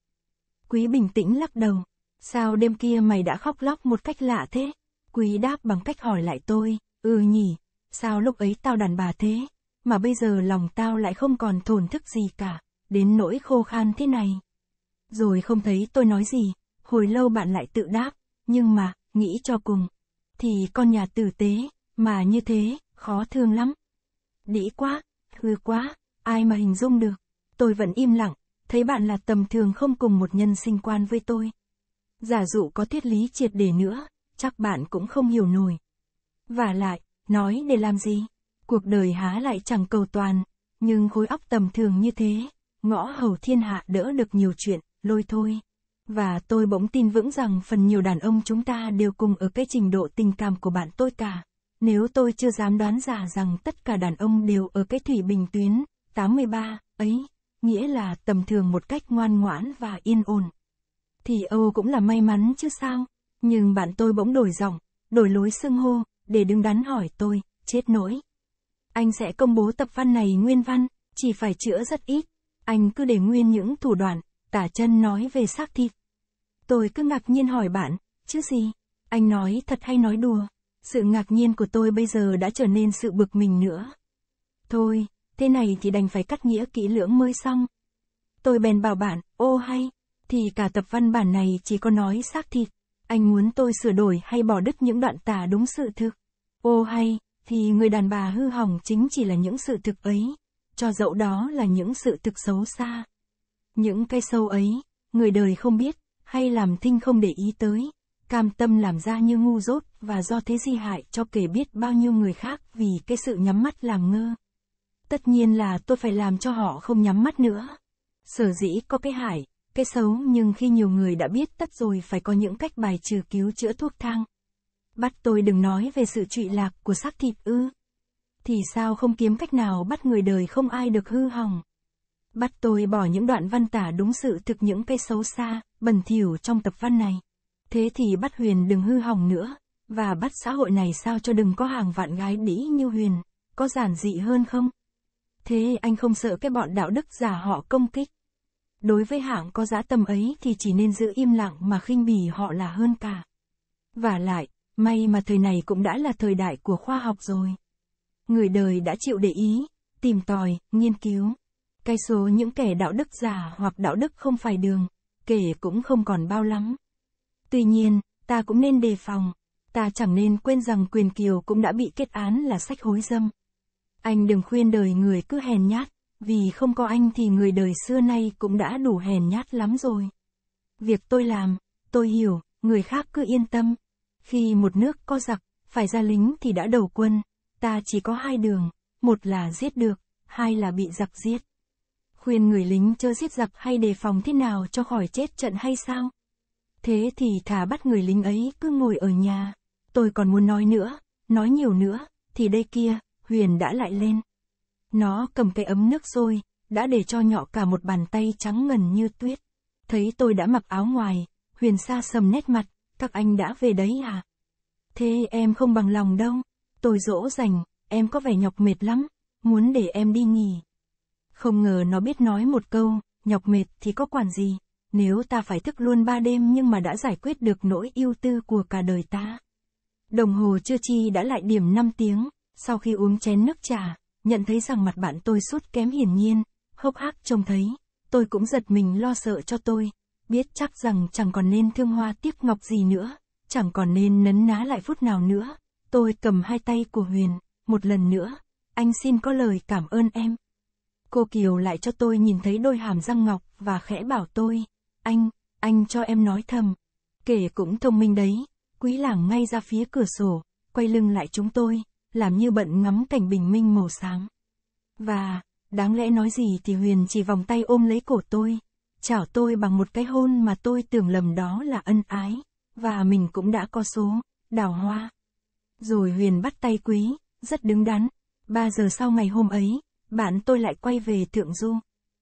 Quý bình tĩnh lắc đầu, sao đêm kia mày đã khóc lóc một cách lạ thế? Quý đáp bằng cách hỏi lại tôi, ừ nhỉ, sao lúc ấy tao đàn bà thế, mà bây giờ lòng tao lại không còn thổn thức gì cả, đến nỗi khô khan thế này rồi không thấy tôi nói gì, hồi lâu bạn lại tự đáp, nhưng mà, nghĩ cho cùng, thì con nhà tử tế, mà như thế, khó thương lắm. Đĩ quá, hư quá, ai mà hình dung được. Tôi vẫn im lặng, thấy bạn là tầm thường không cùng một nhân sinh quan với tôi. Giả dụ có thiết lý triệt để nữa, chắc bạn cũng không hiểu nổi. Và lại, nói để làm gì? Cuộc đời há lại chẳng cầu toàn, nhưng khối óc tầm thường như thế, ngõ hầu thiên hạ đỡ được nhiều chuyện lôi thôi. Và tôi bỗng tin vững rằng phần nhiều đàn ông chúng ta đều cùng ở cái trình độ tình cảm của bạn tôi cả. Nếu tôi chưa dám đoán giả rằng tất cả đàn ông đều ở cái thủy bình tuyến, 83, ấy, nghĩa là tầm thường một cách ngoan ngoãn và yên ổn. Thì Âu cũng là may mắn chứ sao, nhưng bạn tôi bỗng đổi giọng, đổi lối xưng hô, để đứng đắn hỏi tôi, chết nỗi. Anh sẽ công bố tập văn này nguyên văn, chỉ phải chữa rất ít, anh cứ để nguyên những thủ đoạn, Tả chân nói về xác thịt. Tôi cứ ngạc nhiên hỏi bạn, chứ gì? Anh nói thật hay nói đùa? Sự ngạc nhiên của tôi bây giờ đã trở nên sự bực mình nữa. Thôi, thế này thì đành phải cắt nghĩa kỹ lưỡng mới xong. Tôi bèn bảo bạn, ô hay, thì cả tập văn bản này chỉ có nói xác thịt. Anh muốn tôi sửa đổi hay bỏ đứt những đoạn tả đúng sự thực. Ô hay, thì người đàn bà hư hỏng chính chỉ là những sự thực ấy. Cho dẫu đó là những sự thực xấu xa. Những cái sâu ấy, người đời không biết, hay làm thinh không để ý tới, cam tâm làm ra như ngu dốt và do thế di hại cho kể biết bao nhiêu người khác vì cái sự nhắm mắt làm ngơ. Tất nhiên là tôi phải làm cho họ không nhắm mắt nữa. Sở dĩ có cái hại, cái xấu nhưng khi nhiều người đã biết tất rồi phải có những cách bài trừ cứu chữa thuốc thang. Bắt tôi đừng nói về sự trụy lạc của xác thịt ư. Thì sao không kiếm cách nào bắt người đời không ai được hư hỏng. Bắt tôi bỏ những đoạn văn tả đúng sự thực những cái xấu xa, bẩn thỉu trong tập văn này. Thế thì bắt Huyền đừng hư hỏng nữa, và bắt xã hội này sao cho đừng có hàng vạn gái đĩ như Huyền, có giản dị hơn không? Thế anh không sợ cái bọn đạo đức giả họ công kích? Đối với hạng có giá tâm ấy thì chỉ nên giữ im lặng mà khinh bỉ họ là hơn cả. Và lại, may mà thời này cũng đã là thời đại của khoa học rồi. Người đời đã chịu để ý, tìm tòi, nghiên cứu. Cái số những kẻ đạo đức giả hoặc đạo đức không phải đường, kể cũng không còn bao lắm. Tuy nhiên, ta cũng nên đề phòng, ta chẳng nên quên rằng Quyền Kiều cũng đã bị kết án là sách hối dâm. Anh đừng khuyên đời người cứ hèn nhát, vì không có anh thì người đời xưa nay cũng đã đủ hèn nhát lắm rồi. Việc tôi làm, tôi hiểu, người khác cứ yên tâm. Khi một nước có giặc, phải ra lính thì đã đầu quân, ta chỉ có hai đường, một là giết được, hai là bị giặc giết khuyên người lính chớ giết giặc hay đề phòng thế nào cho khỏi chết trận hay sao? Thế thì thả bắt người lính ấy cứ ngồi ở nhà. Tôi còn muốn nói nữa, nói nhiều nữa, thì đây kia, Huyền đã lại lên. Nó cầm cái ấm nước rồi, đã để cho nhỏ cả một bàn tay trắng ngần như tuyết. Thấy tôi đã mặc áo ngoài, Huyền xa sầm nét mặt, các anh đã về đấy à? Thế em không bằng lòng đâu, tôi dỗ dành, em có vẻ nhọc mệt lắm, muốn để em đi nghỉ. Không ngờ nó biết nói một câu, nhọc mệt thì có quản gì. Nếu ta phải thức luôn ba đêm nhưng mà đã giải quyết được nỗi ưu tư của cả đời ta. Đồng hồ chưa chi đã lại điểm 5 tiếng, sau khi uống chén nước trà, nhận thấy rằng mặt bạn tôi sút kém hiển nhiên, hốc hác trông thấy, tôi cũng giật mình lo sợ cho tôi, biết chắc rằng chẳng còn nên thương hoa tiếp ngọc gì nữa, chẳng còn nên nấn ná lại phút nào nữa. Tôi cầm hai tay của Huyền, một lần nữa, anh xin có lời cảm ơn em. Cô Kiều lại cho tôi nhìn thấy đôi hàm răng ngọc và khẽ bảo tôi, anh, anh cho em nói thầm. Kể cũng thông minh đấy, quý làng ngay ra phía cửa sổ, quay lưng lại chúng tôi, làm như bận ngắm cảnh bình minh màu sáng. Và, đáng lẽ nói gì thì Huyền chỉ vòng tay ôm lấy cổ tôi, chào tôi bằng một cái hôn mà tôi tưởng lầm đó là ân ái, và mình cũng đã có số, đào hoa. Rồi Huyền bắt tay quý, rất đứng đắn. Ba giờ sau ngày hôm ấy, bạn tôi lại quay về Thượng Du.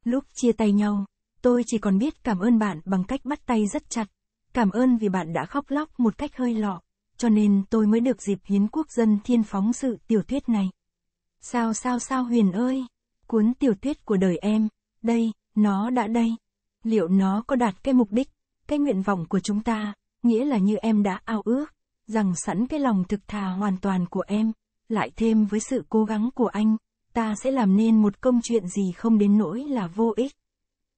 Lúc chia tay nhau, tôi chỉ còn biết cảm ơn bạn bằng cách bắt tay rất chặt. Cảm ơn vì bạn đã khóc lóc một cách hơi lọ, cho nên tôi mới được dịp hiến quốc dân thiên phóng sự tiểu thuyết này. Sao sao sao Huyền ơi, cuốn tiểu thuyết của đời em, đây, nó đã đây. Liệu nó có đạt cái mục đích, cái nguyện vọng của chúng ta, nghĩa là như em đã ao ước, rằng sẵn cái lòng thực thà hoàn toàn của em, lại thêm với sự cố gắng của anh, ta sẽ làm nên một công chuyện gì không đến nỗi là vô ích.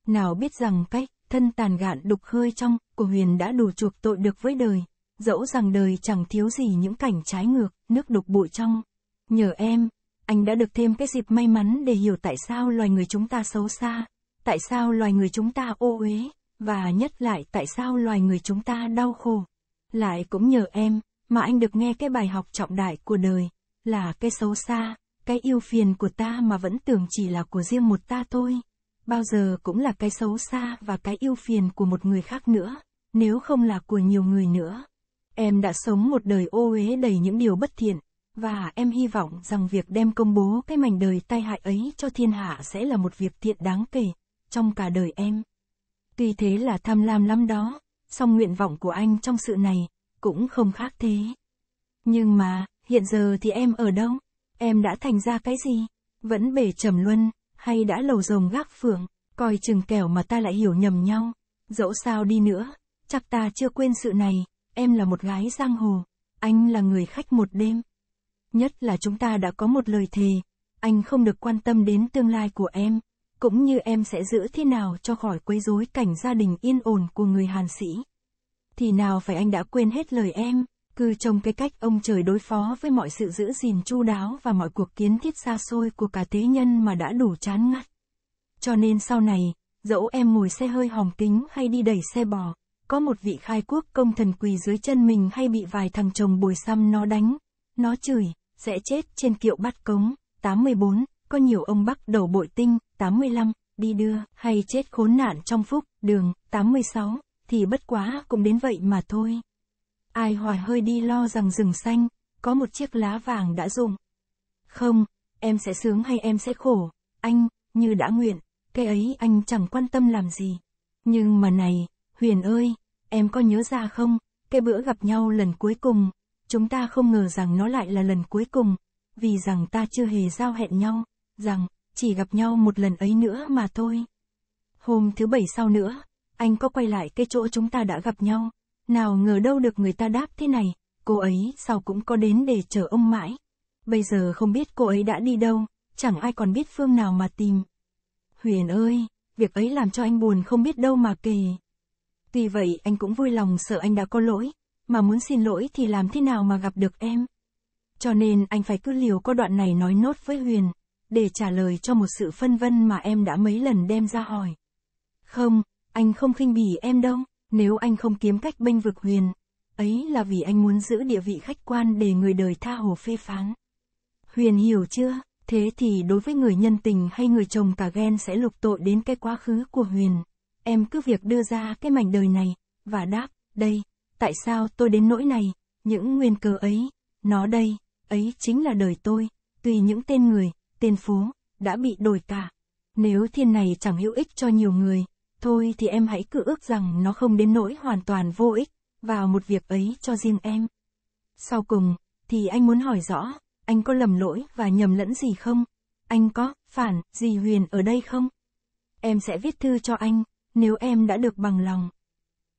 Nào biết rằng cách, thân tàn gạn đục hơi trong, của huyền đã đủ chuộc tội được với đời, dẫu rằng đời chẳng thiếu gì những cảnh trái ngược, nước đục bụi trong. Nhờ em, anh đã được thêm cái dịp may mắn để hiểu tại sao loài người chúng ta xấu xa, tại sao loài người chúng ta ô uế, và nhất lại tại sao loài người chúng ta đau khổ. Lại cũng nhờ em, mà anh được nghe cái bài học trọng đại của đời, là cái xấu xa, cái yêu phiền của ta mà vẫn tưởng chỉ là của riêng một ta thôi. Bao giờ cũng là cái xấu xa và cái yêu phiền của một người khác nữa, nếu không là của nhiều người nữa. Em đã sống một đời ô uế đầy những điều bất thiện, và em hy vọng rằng việc đem công bố cái mảnh đời tai hại ấy cho thiên hạ sẽ là một việc thiện đáng kể, trong cả đời em. Tuy thế là tham lam lắm đó, song nguyện vọng của anh trong sự này, cũng không khác thế. Nhưng mà, hiện giờ thì em ở đâu? em đã thành ra cái gì? Vẫn bể trầm luân, hay đã lầu rồng gác phượng, coi chừng kẻo mà ta lại hiểu nhầm nhau. Dẫu sao đi nữa, chắc ta chưa quên sự này, em là một gái giang hồ, anh là người khách một đêm. Nhất là chúng ta đã có một lời thề, anh không được quan tâm đến tương lai của em, cũng như em sẽ giữ thế nào cho khỏi quấy rối cảnh gia đình yên ổn của người Hàn Sĩ. Thì nào phải anh đã quên hết lời em cư trông cái cách ông trời đối phó với mọi sự giữ gìn chu đáo và mọi cuộc kiến thiết xa xôi của cả thế nhân mà đã đủ chán ngắt. Cho nên sau này, dẫu em ngồi xe hơi hòng kính hay đi đẩy xe bò, có một vị khai quốc công thần quỳ dưới chân mình hay bị vài thằng chồng bồi xăm nó đánh, nó chửi, sẽ chết trên kiệu bắt cống, 84, có nhiều ông bắc đầu bội tinh, 85, đi đưa, hay chết khốn nạn trong phúc, đường, 86, thì bất quá cũng đến vậy mà thôi. Ai hoài hơi đi lo rằng rừng xanh, có một chiếc lá vàng đã rụng. Không, em sẽ sướng hay em sẽ khổ, anh, như đã nguyện, cái ấy anh chẳng quan tâm làm gì. Nhưng mà này, Huyền ơi, em có nhớ ra không, cái bữa gặp nhau lần cuối cùng, chúng ta không ngờ rằng nó lại là lần cuối cùng, vì rằng ta chưa hề giao hẹn nhau, rằng, chỉ gặp nhau một lần ấy nữa mà thôi. Hôm thứ bảy sau nữa, anh có quay lại cái chỗ chúng ta đã gặp nhau. Nào ngờ đâu được người ta đáp thế này, cô ấy sau cũng có đến để chờ ông mãi. Bây giờ không biết cô ấy đã đi đâu, chẳng ai còn biết phương nào mà tìm. Huyền ơi, việc ấy làm cho anh buồn không biết đâu mà kể. Tuy vậy anh cũng vui lòng sợ anh đã có lỗi, mà muốn xin lỗi thì làm thế nào mà gặp được em. Cho nên anh phải cứ liều có đoạn này nói nốt với Huyền, để trả lời cho một sự phân vân mà em đã mấy lần đem ra hỏi. Không, anh không khinh bỉ em đâu. Nếu anh không kiếm cách bênh vực huyền, ấy là vì anh muốn giữ địa vị khách quan để người đời tha hồ phê phán. Huyền hiểu chưa? Thế thì đối với người nhân tình hay người chồng cả ghen sẽ lục tội đến cái quá khứ của Huyền. Em cứ việc đưa ra cái mảnh đời này, và đáp, đây, tại sao tôi đến nỗi này, những nguyên cớ ấy, nó đây, ấy chính là đời tôi, tùy những tên người, tên phố, đã bị đổi cả. Nếu thiên này chẳng hữu ích cho nhiều người, Thôi thì em hãy cứ ước rằng nó không đến nỗi hoàn toàn vô ích, vào một việc ấy cho riêng em. Sau cùng, thì anh muốn hỏi rõ, anh có lầm lỗi và nhầm lẫn gì không? Anh có, phản, gì huyền ở đây không? Em sẽ viết thư cho anh, nếu em đã được bằng lòng.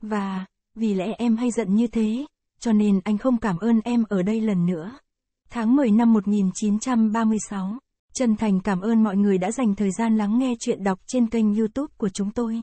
Và, vì lẽ em hay giận như thế, cho nên anh không cảm ơn em ở đây lần nữa. Tháng 10 năm 1936, chân thành cảm ơn mọi người đã dành thời gian lắng nghe chuyện đọc trên kênh youtube của chúng tôi.